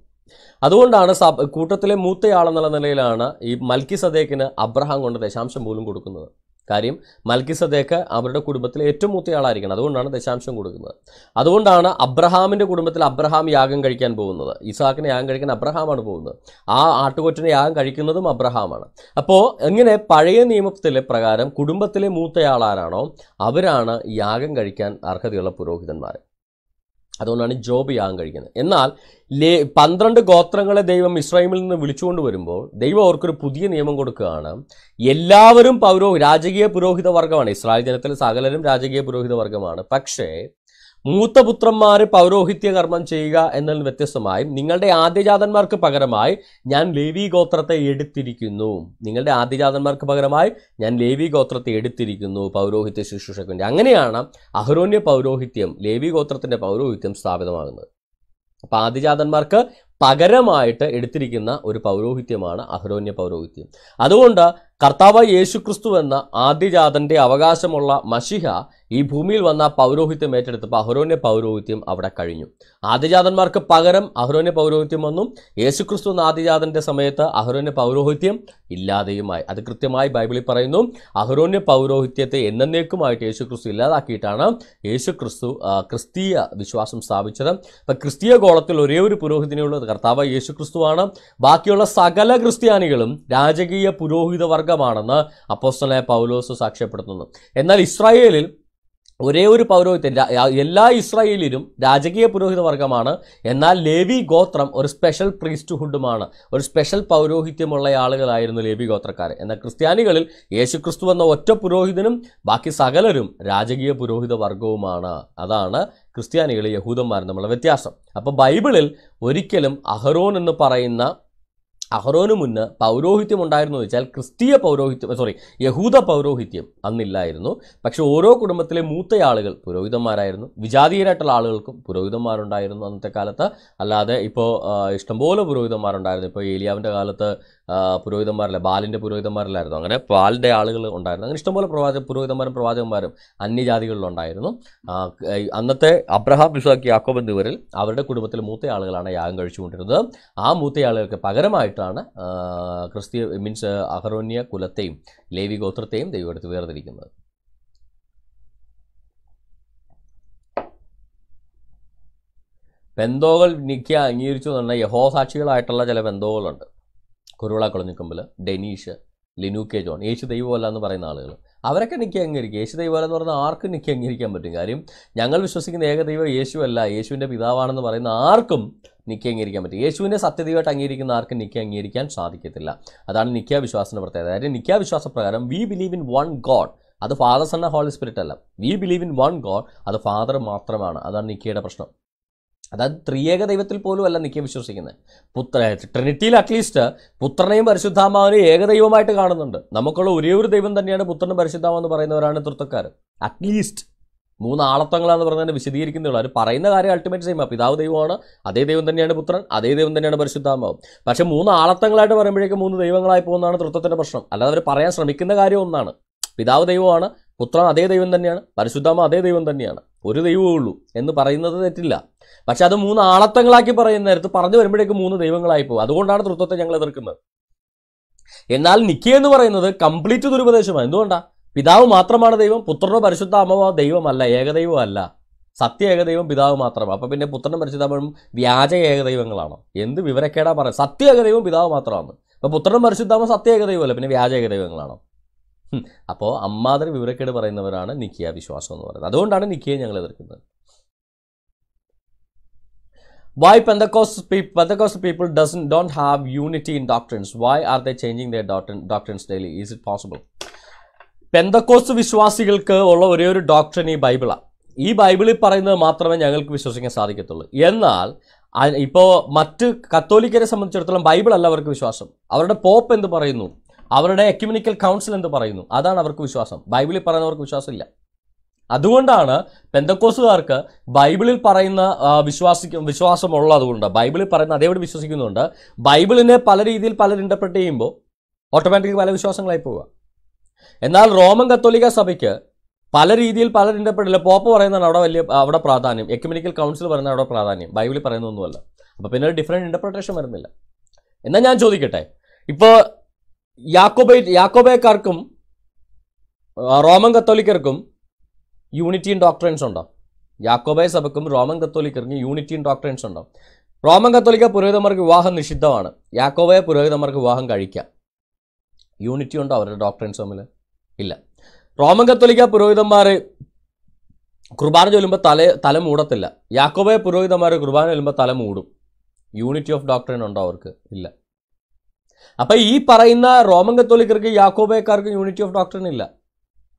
അതുകൊണ്ടാണ് സഭ കൂട്ടത്തിലെ മൂത്തയാളെന്നുള്ള നിലയിലാണ് ഈ മൽക്കി സദേക്കിന് അബ്രഹാം കൊണ്ട് ദശാംശം പോലും കൊടുക്കുന്നത് കാര്യം മൽക്കി സദേക്ക് അവരുടെ കുടുംബത്തിലെ ഏറ്റവും മൂത്തയാളായിരിക്കണം അതുകൊണ്ടാണ് ദശാംശം കൊടുക്കുന്നത് അതുകൊണ്ടാണ് അബ്രഹാമിൻ്റെ കുടുംബത്തിൽ അബ്രഹാം യാഗം കഴിക്കാൻ പോകുന്നത് ഇസാക്കിന് യാഗം കഴിക്കാൻ അബ്രഹാമാണ് പോകുന്നത് ആ ആട്ടുകൊറ്റന് യാഗം കഴിക്കുന്നതും അബ്രഹാമാണ് അപ്പോൾ ഇങ്ങനെ പഴയ നിയമത്തിലെ പ്രകാരം കുടുംബത്തിലെ മൂത്തയാളാരാണോ അവരാണ് യാഗം കഴിക്കാൻ അർഹതയുള്ള പുരോഹിതന്മാർ അതുകൊണ്ടാണ് ജോബ് യാഗം കഴിക്കുന്നത് എന്നാൽ ലേ പന്ത്രണ്ട് ഗോത്രങ്ങളെ ദൈവം ഇസ്രായേലിൽ നിന്ന് വിളിച്ചുകൊണ്ട് വരുമ്പോൾ ദൈവം അവർക്കൊരു പുതിയ നിയമം കൊടുക്കുകയാണ് എല്ലാവരും പൗരോ രാജകീയ പുരോഹിത വർഗമാണ് ഇസ്രായേൽ ജനത്തിൽ സകലരും രാജകീയ പുരോഹിത വർഗമാണ് പക്ഷേ പുത്രന്മാർ പൗരോഹിത്യ കർമ്മം ചെയ്യുക എന്നതിന് വ്യത്യസ്തമായും നിങ്ങളുടെ ആദ്യജാതന്മാർക്ക് പകരമായി ഞാൻ ലേവി ഗോത്രത്തെ എടുത്തിരിക്കുന്നു നിങ്ങളുടെ ആദ്യജാതന്മാർക്ക് പകരമായി ഞാൻ ലേവി ഗോത്രത്തെ എടുത്തിരിക്കുന്നു പൗരോഹിത്യ ശുശ്രൂഷക്കുണ്ട് അങ്ങനെയാണ് അഹരോന്യ പൗരോഹിത്യം ലേവി ഗോത്രത്തിന്റെ പൗരോഹിത്യം സ്ഥാപിതമാകുന്നത് അപ്പോൾ ആദിജാതന്മാർക്ക് പകരമായിട്ട് എടുത്തിരിക്കുന്ന ഒരു പൗരോഹിത്യമാണ് അഹരോന്യ പൗരോഹിത്യം അതുകൊണ്ട് കർത്താവ് ക്രിസ്തു എന്ന ആദ്യജാതന്റെ അവകാശമുള്ള മഷിഹ ഈ ഭൂമിയിൽ വന്ന പൗരോഹിത്യം ഏറ്റെടുത്തപ്പോൾ അഹരോന്യ പൗരോഹിത്യം അവിടെ കഴിഞ്ഞു ആദ്യജാതന്മാർക്ക് പകരം അഹരോന്യ പൗരോഹിത്യം യേശു ക്രിസ്തു എന്ന ആദ്യജാതന്റെ സമയത്ത് അഹ്റോന്റെ പൗരോഹിത്യം ഇല്ലാതെയുമായി അത് കൃത്യമായി ബൈബിളിൽ പറയുന്നു അഹരോന്യ പൗരോഹിത്യത്തെ എന്നേക്കുമായിട്ട് യേശുക്രിസ്തു ഇല്ലാതാക്കിയിട്ടാണ് യേശുക്രിസ്തു ക്രിസ്തീയ വിശ്വാസം സ്ഥാപിച്ചത് അപ്പം ക്രിസ്തീയ ഗോളത്തിൽ ഒരേ ഒരു പുരോഹിതനെയുള്ളത് കർത്താവ് യേശുക്രിസ്തുവാണ് ബാക്കിയുള്ള സകല ക്രിസ്ത്യാനികളും രാജകീയ പുരോഹിത മാർഗമാണെന്ന് അപ്പോസ്തലായ പൗലോസ് സാക്ഷ്യപ്പെടുത്തുന്നു എന്നാൽ ഇസ്രായേലിൽ ഒരേ ഒരു പൗരോഹിത്യ എല്ലാ ഇസ്രായേലിലും രാജകീയ പുരോഹിത വർഗമാണ് എന്നാൽ ലേവി ഗോത്രം ഒരു സ്പെഷ്യൽ പ്രീസ്റ്റ്ഹുഡുമാണ് ഒരു സ്പെഷ്യൽ പൗരോഹിത്യമുള്ള ആളുകളായിരുന്നു ലേവി ഗോത്രക്കാർ എന്നാൽ ക്രിസ്ത്യാനികളിൽ യേശുക്രിസ്തു എന്ന ഒറ്റ പുരോഹിതനും ബാക്കി സകലരും രാജകീയ പുരോഹിത വർഗവുമാണ് അതാണ് ക്രിസ്ത്യാനികൾ യഹൂദന്മാരും നമ്മളെ വ്യത്യാസം അപ്പോൾ ബൈബിളിൽ ഒരിക്കലും അഹറോൻ എന്ന് പറയുന്ന അഹ്റോന് മുന്ന് പൗരോഹിത്യം ഉണ്ടായിരുന്നു എന്ന് വെച്ചാൽ ക്രിസ്തീയ പൗരോഹിത്യം സോറി യഹൂദ പൗരോഹിത്യം അന്നില്ലായിരുന്നു പക്ഷേ ഓരോ കുടുംബത്തിലെ മൂത്തയാളുകൾ പുരോഹിതന്മാരായിരുന്നു വിജാതീയരായിട്ടുള്ള ആളുകൾക്കും പുരോഹിതന്മാരുണ്ടായിരുന്നു അന്നത്തെ കാലത്ത് അല്ലാതെ ഇപ്പോൾ ഇഷ്ടംപോലെ പുരോഹിതന്മാരുണ്ടായിരുന്നു ഇപ്പോൾ ഏലിയാവിൻ്റെ കാലത്ത് പുരോഹിതന്മാരല്ല ബാലിൻ്റെ പുരോഹിതന്മാരല്ലായിരുന്നു അങ്ങനെ ബാലിൻ്റെ ആളുകൾ ഉണ്ടായിരുന്നു അങ്ങനെ ഇഷ്ടംപോലെ പ്രവാചക പുരോഹിതന്മാരും പ്രവാചകന്മാരും അന്യജാതികളിലുണ്ടായിരുന്നു അന്നത്തെ അബ്രഹാം വിസാഖ് യാക്കോബ് എന്നിവരിൽ അവരുടെ കുടുംബത്തിൽ മൂത്ത ആളുകളാണ് യാഗം കഴിച്ചുകൊണ്ടിരുന്നത് ആ മൂത്ത ആളുകൾക്ക് പകരമായിട്ടാണ് ക്രിസ്തീയ മീൻസ് അഹറോന്യ കുലത്തെയും ലേവി ഗോത്രത്തെയും ദൈവം എടുത്ത് വേർതിരിക്കുന്നത് ബന്ധോകൾ നിക്ക അംഗീകരിച്ചു എന്ന് പറഞ്ഞാൽ യഹോസാക്ഷികളായിട്ടുള്ള ചില ബന്ധോകളുണ്ട് കുരുവിള കൊളഞ്ഞിക്കമ്പൽ ഡെനീഷ് ലിനു കെ ജോൺ യേശു ദൈവമല്ല എന്ന് പറയുന്ന ആളുകൾ അവരൊക്കെ നിൽക്കി അംഗീകരിക്കും യേശു ദൈവമല്ല എന്ന് പറഞ്ഞാൽ ആർക്കും നിൽക്കി അംഗീകരിക്കാൻ പറ്റും കാര്യം ഞങ്ങൾ വിശ്വസിക്കുന്ന ഏകദൈവം യേശു അല്ല യേശുവിൻ്റെ പിതാവാണെന്ന് പറയുന്ന ആർക്കും നിൽക്കി അംഗീകരിക്കാൻ പറ്റും യേശുവിൻ്റെ സത്യദൈവമായിട്ട് അംഗീകരിക്കുന്ന ആർക്കും നിൽക്കി അംഗീകരിക്കാൻ സാധിക്കത്തില്ല അതാണ് നിക്യാവിശ്വാസത്തിൻ്റെ പ്രത്യേകത അതായത് പ്രകാരം we believe in one God അത് ഫാദർ സൺ ഹോളി സ്പിരിറ്റ് അല്ല we believe in one God അത് ഫാദർ മാത്രമാണ് അതാണ് നിക്കിയുടെ പ്രശ്നം അതായത് ത്രിയേക ദൈവത്തിൽ പോലും അല്ല നിത്യം വിശ്വസിക്കുന്നത് പുത്ര ട്രിനിറ്റിയിൽ അറ്റ്ലീസ്റ്റ് പുത്രനെയും പരിശുദ്ധാമാവിനെയും ഏകദൈവമായിട്ട് കാണുന്നുണ്ട് നമുക്കുള്ള ഒരേ ഒരു ദൈവം തന്നെയാണ് പുത്രനും പരിശുദ്ധാമെന്ന് പറയുന്നവരാണ് തൃത്വക്കാർ അറ്റ്ലീസ്റ്റ് മൂന്ന് ആളത്വങ്ങളാന്ന് പറഞ്ഞതിന് വിശദീകരിക്കുന്നുള്ളൂ അവർ പറയുന്ന കാര്യം അൾട്ടിമേറ്റ് സെയിം പിതാവ് ദൈവമാണ് അതേ ദൈവം തന്നെയാണ് പുത്രൻ അതേ ദൈവം തന്നെയാണ് പരിശുദ്ധാമാവ് പക്ഷേ മൂന്ന് ആളത്വങ്ങളായിട്ട് പറയുമ്പോഴേക്കും മൂന്ന് ദൈവങ്ങളായി പോകുന്നതാണ് തൃത്വത്തിൻ്റെ പ്രശ്നം അല്ലാതെ അവർ പറയാൻ ശ്രമിക്കുന്ന കാര്യം ഒന്നാണ് പിതാവ് ദൈവമാണ് പുത്രൻ അതേ ദൈവം തന്നെയാണ് പരിശുദ്ധാമ അതേ ദൈവം തന്നെയാണ് ഒരു ദൈവമേ ഉള്ളൂ എന്ന് പറയുന്നത് തെറ്റില്ല പക്ഷെ അത് മൂന്ന് ആളത്തങ്ങളാക്കി പറയുന്ന നേരത്ത് പറഞ്ഞു വരുമ്പോഴേക്ക് മൂന്ന് ദൈവങ്ങളായി പോകും അതുകൊണ്ടാണ് തൃത്വത്തെ ഞങ്ങൾ എതിർക്കുന്നത് എന്നാൽ നിക്കി എന്ന് പറയുന്നത് കംപ്ലീറ്റ് ദുരുപദേശമാണ് എന്തുകൊണ്ടാണ് പിതാവ് മാത്രമാണ് ദൈവം പുത്രനോ പരിശുദ്ധ അമ്മവോ ദൈവമല്ല ഏകദൈവം അല്ല സത്യ ഏകദൈവം പിതാവ് മാത്രമാണ് അപ്പം പിന്നെ പുത്രനും പരിശുദ്ധാമനും വ്യാജ ഏകദൈവങ്ങളാണ് എന്ത് വിവരക്കേടാ പറയാം സത്യ ഏകദൈവം പിതാവ് മാത്രമാണ് അപ്പം പുത്രനും പരിശുദ്ധാമ സത്യ ഏകദൈവമല്ല പിന്നെ വ്യാജ ഏകദൈവങ്ങളാണ് അപ്പോൾ അമ്മാതിരി വിവരക്കേട് പറയുന്നവരാണ് നിക്കിയ വിശ്വാസം എന്ന് പറയുന്നത് അതുകൊണ്ടാണ് നിക്കിയെ ഞങ്ങൾ എതിർക്കുന്നത് why Pentecostal, pe Pentecostal people doesn't don't have unity in doctrines? Why are they changing their doctrine, doctrines daily? Is it possible? പെന്തക്കോസ് വിശ്വാസികൾക്ക് ഉള്ള ഒരേ ഒരു ഡോക്ടറിൻ ഈ ബൈബിളാണ് ഈ ബൈബിളിൽ പറയുന്നത് മാത്രമേ ഞങ്ങൾക്ക് വിശ്വസിക്കാൻ സാധിക്കത്തുള്ളൂ എന്നാൽ ഇപ്പോൾ മറ്റ് കത്തോലിക്കരെ സംബന്ധിച്ചിടത്തോളം ബൈബിൾ അല്ല അവർക്ക് വിശ്വാസം അവരുടെ പോപ്പ് എന്ത് പറയുന്നു അവരുടെ എക്യുമിനിക്കൽ കൗൺസിൽ എന്ത് പറയുന്നു അതാണ് അവർക്ക് വിശ്വാസം ബൈബിളിൽ പറയുന്നവർക്ക് വിശ്വാസമില്ല അതുകൊണ്ടാണ് പെന്തക്കോസുകാർക്ക് ബൈബിളിൽ പറയുന്ന വിശ്വാസിക്കും വിശ്വാസമുള്ളതുകൊണ്ട് ബൈബിളിൽ പറയുന്ന അതേപോലെ വിശ്വസിക്കുന്നുണ്ട് ബൈബിളിനെ പല രീതിയിൽ പലർ ഇൻ്റർപ്രറ്റ് ചെയ്യുമ്പോൾ ഓട്ടോമാറ്റിക് പല വിശ്വാസങ്ങളായി പോവുക എന്നാൽ റോമൻ കത്തോലിക്ക സഭയ്ക്ക് പല രീതിയിൽ പല ഇൻ്റർപ്രറ്റില്ല പോപ്പ് പറയുന്നതാണ് അവിടെ വലിയ അവിടെ പ്രാധാന്യം എക്യുമെനിക്കൽ കൗൺസിൽ പറയുന്ന അവിടെ പ്രാധാന്യം ബൈബിളിൽ പറയുന്നൊന്നുമല്ല അപ്പോൾ പിന്നെ ഒരു ഡിഫറെൻറ്റ് ഇൻ്റർപ്രറ്റേഷൻ വരുന്നില്ല എന്നാൽ ഞാൻ ചോദിക്കട്ടെ ഇപ്പോൾ യാക്കോബൈ യാക്കോബേക്കാർക്കും റോമൻ കത്തോലിക്കർക്കും യൂണിറ്റിയും ഡോക്ടറേൻസ് ഉണ്ടോ യാക്കോബായ സഭയ്ക്കും റോമൻ കത്തോലിക്കർക്കും യൂണിറ്റിയും ഡോക്ടറേൻസ് ഉണ്ടോ റോമൻ കത്തോലിക്ക പുരോഹിതന്മാർക്ക് വിവാഹം നിഷിദ്ധമാണ് യാക്കോബായ പുരോഹിതന്മാർക്ക് വിവാഹം കഴിക്കാം യൂണിറ്റി ഉണ്ടോ അവരുടെ ഡോക്ടറേൻസ് തമ്മിൽ ഇല്ല റോമൻ കത്തോലിക്ക പുരോഹിതന്മാർ കുർബാന ചൊല്ലുമ്പോൾ തല തല മൂടത്തില്ല യാക്കോബായ പുരോഹിതന്മാർ കുർബാന ചൊല്ലുമ്പോൾ തല മൂടും യൂണിറ്റി ഓഫ് ഡോക്ടറിൻ ഉണ്ടോ അവർക്ക് ഇല്ല അപ്പം ഈ പറയുന്ന റോമൻ കത്തോലിക്കർക്ക് യാക്കോബയക്കാർക്ക് യൂണിറ്റി ഓഫ് ഡോക്ടറിൻ ഇല്ല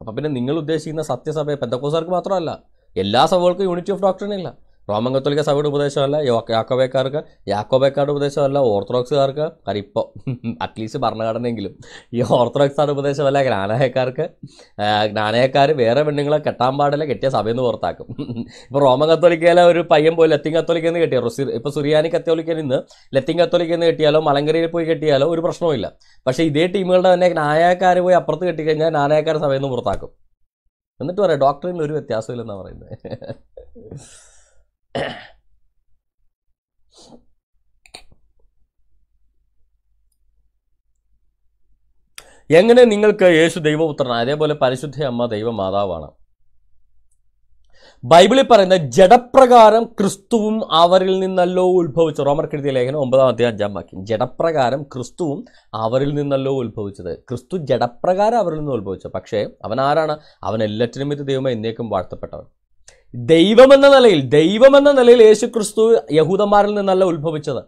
അപ്പം പിന്നെ നിങ്ങൾ ഉദ്ദേശിക്കുന്ന സത്യസഭയെ പെന്തക്കോസാർക്ക് മാത്രമല്ല എല്ലാ സഭകൾക്കും യൂണിറ്റി ഓഫ് ഡോക്ടറിനില്ല റോമൻ കത്തോലിക്ക സഭയുടെ ഉപദേശമല്ല യാക്കോബേക്കാർക്ക് യാക്കോബേക്കാരുടെ ഉപദേശമല്ല ഓർത്തഡോക്സുകാർക്ക് കാരണം ഇപ്പോൾ അറ്റ്ലീസ്റ്റ് ഭരണഘടനയെങ്കിലും ഈ ഓർത്തഡോക്സുകാരുടെ ഉപദേശമല്ല ജ്ഞാനായക്കാർക്ക് ജ്ഞാനയക്കാർ വേറെ പെണ്ണുങ്ങളെ കെട്ടാൻ പാടില്ല കെട്ടിയ സഭയിൽ നിന്ന് പുറത്താക്കും (laughs) ഇപ്പോൾ റോമൻ കത്തോലിക്കയിലെ ഒരു പയ്യൻ പോയി ലത്തിൻ നിന്ന് എന്ന് റൊസി ഇപ്പോൾ സുറിയാനി കത്തോലിക്കയിൽ നിന്ന് ലത്തിൻ കത്തോലിക്കയിൽ എന്ന് കെട്ടിയാലോ മലങ്കരയിൽ പോയി കെട്ടിയാലോ ഒരു പ്രശ്നവുമില്ല പക്ഷേ ഇതേ ടീമുകളുടെ തന്നെ ജ്ഞാനായക്കാർ പോയി അപ്പുറത്ത് കെട്ടിക്കഴിഞ്ഞാൽ ജ്ഞാനായക്കാർ സഭയിൽ നിന്ന് പുറത്താക്കും എന്നിട്ട് പറയാം ഡോക്ടറിന് ഒരു വ്യത്യാസമില്ലെന്നാണ് പറയുന്നത് (laughs) (clears throat) എങ്ങനെ നിങ്ങൾക്ക് യേശു ദൈവപുത്രനാണ് അതേപോലെ പരിശുദ്ധ അമ്മ ദൈവമാതാവാണ് ബൈബിളിൽ പറയുന്ന ജഡപ്രകാരം ക്രിസ്തുവും അവരിൽ നിന്നല്ലോ ഉത്ഭവിച്ചു റോമർ കെഴുതിയ ലേഖനം ഒമ്പതാം അധ്യായം അഞ്ചാം വാക്യം ജഡപ്രകാരം ക്രിസ്തുവും അവരിൽ നിന്നല്ലോ ഉത്ഭവിച്ചത് ക്രിസ്തു ജഡപ്രകാരം അവരിൽ നിന്ന് ഉത്ഭവിച്ചു പക്ഷേ അവൻ ആരാണ് അവൻ എല്ലാറ്റിനും ഇത് ദൈവം എന്നേക്കും വാഴ്ത്തപ്പെട്ടവൻ ദൈവമെന്ന നിലയിൽ ദൈവമെന്ന നിലയിൽ യേശു ക്രിസ്തു യഹൂദന്മാരിൽ നിന്നല്ല ഉത്ഭവിച്ചത്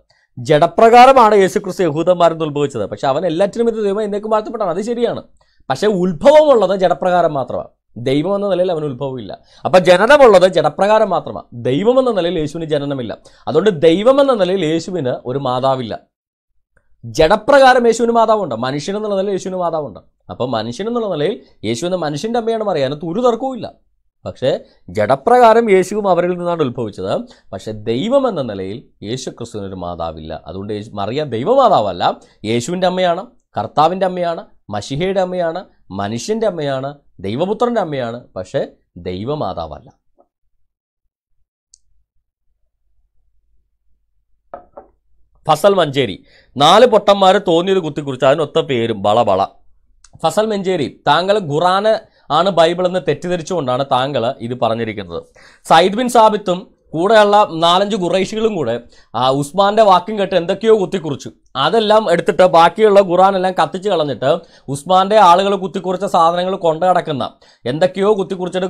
ജഡപ്രകാരമാണ് യേശു ക്രിസ്തു യഹൂദന്മാരിൽ നിന്ന് ഉത്ഭവിച്ചത് പക്ഷെ അവൻ എല്ലാറ്റിനും ഇത് ദൈവം എന്നേക്കും വാഴ്ത്തപ്പെട്ടാണ് അത് ശരിയാണ് പക്ഷേ ഉത്ഭവമുള്ളത് ജഡപ്രകാരം മാത്രമാണ് ദൈവം എന്ന നിലയിൽ അവന് ഉത്ഭവമില്ല അപ്പം ജനനമുള്ളത് ജനപ്രകാരം മാത്രമാണ് ദൈവം എന്ന നിലയിൽ യേശുവിന് ജനനമില്ല അതുകൊണ്ട് ദൈവം എന്ന നിലയിൽ യേശുവിന് ഒരു മാതാവില്ല ജഡപ്രകാരം യേശുവിന് മാതാവുണ്ട് മനുഷ്യനെന്നുള്ള നിലയിൽ യേശുവിന് മാതാവുണ്ട് അപ്പം മനുഷ്യനെന്നുള്ള നിലയിൽ യേശു എന്ന മനുഷ്യൻ്റെ അമ്മയാണ് പറയുന്നത് ഒരു തർക്കവും പക്ഷേ ജഡപ്രകാരം യേശുവും അവരിൽ നിന്നാണ് ഉത്ഭവിച്ചത് പക്ഷേ ദൈവം എന്ന നിലയിൽ യേശു ക്രിസ്തുവിനൊരു മാതാവില്ല അതുകൊണ്ട് മറിയ ദൈവമാതാവല്ല യേശുവിൻ്റെ അമ്മയാണ് കർത്താവിൻ്റെ അമ്മയാണ് മഷിഹയുടെ അമ്മയാണ് മനുഷ്യൻ്റെ അമ്മയാണ് ദൈവപുത്രൻ്റെ അമ്മയാണ് പക്ഷേ ദൈവമാതാവല്ല ഫസൽ മഞ്ചേരി നാല് പൊട്ടന്മാർ തോന്നിയത് കുത്തിക്കുറിച്ച് അതിനൊത്ത പേരും ബള ബള ഫസൽ മഞ്ചേരി താങ്കൾ ഖുറാന് ആണ് ബൈബിൾ എന്ന് തെറ്റിദ്ധരിച്ചുകൊണ്ടാണ് താങ്കൾ ഇത് പറഞ്ഞിരിക്കുന്നത് സയ്യിദ് ബിൻ സാബിത്തും കൂടെയുള്ള നാലഞ്ച് കുറേശികളും കൂടെ ആ ഉസ്മാന്റെ വാക്കും കേട്ട് എന്തൊക്കെയോ കുത്തിക്കുറിച്ചു അതെല്ലാം എടുത്തിട്ട് ബാക്കിയുള്ള എല്ലാം കത്തിച്ച് കളഞ്ഞിട്ട് ഉസ്മാന്റെ ആളുകൾ കുത്തിക്കുറിച്ച സാധനങ്ങൾ കൊണ്ട് കിടക്കുന്ന എന്തൊക്കെയോ കുത്തിക്കുറിച്ചിട്ട്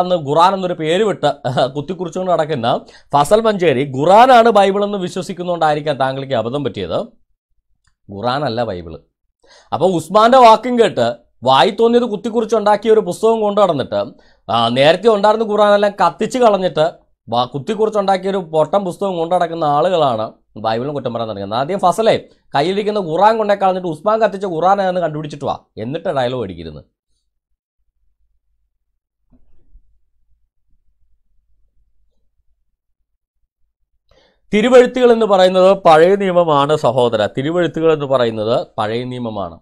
എന്ന് ഖുറാൻ എന്നൊരു പേര് വിട്ട് കുത്തിക്കുറിച്ചുകൊണ്ട് നടക്കുന്ന ഫസൽ മഞ്ചേരി ഖുറാനാണ് ബൈബിൾ എന്ന് വിശ്വസിക്കുന്നുകൊണ്ടായിരിക്കാം താങ്കൾക്ക് അബദ്ധം പറ്റിയത് ഖുറാനല്ല ബൈബിള് അപ്പോൾ ഉസ്മാന്റെ വാക്കും കേട്ട് വായി തോന്നിയത് കുത്തിക്കുറിച്ച് ഉണ്ടാക്കിയ ഒരു പുസ്തകം കൊണ്ടു നടന്നിട്ട് നേരത്തെ ഉണ്ടായിരുന്ന കുറാനെല്ലാം കത്തിച്ച് കളഞ്ഞിട്ട് കുത്തിക്കുറിച്ച് ഉണ്ടാക്കിയ ഒരു പൊട്ടം പുസ്തകം കൊണ്ടു നടക്കുന്ന ആളുകളാണ് ബൈബിളും കുറ്റം പറയാൻ തുടങ്ങിയത് ആദ്യം ഫസലേ കയ്യിലിരിക്കുന്ന ഖുറാൻ കൊണ്ടേ കളഞ്ഞിട്ട് ഉസ്മാൻ കത്തിച്ച ഖുറാനാണെന്ന് കണ്ടുപിടിച്ചിട്ട് വാ എന്നിട്ട് ഡയലോഗ് അടിക്കരുത് തിരുവഴുത്തുകൾ എന്ന് പറയുന്നത് പഴയ നിയമമാണ് സഹോദര തിരുവഴുത്തുകൾ എന്ന് പറയുന്നത് പഴയ നിയമമാണ്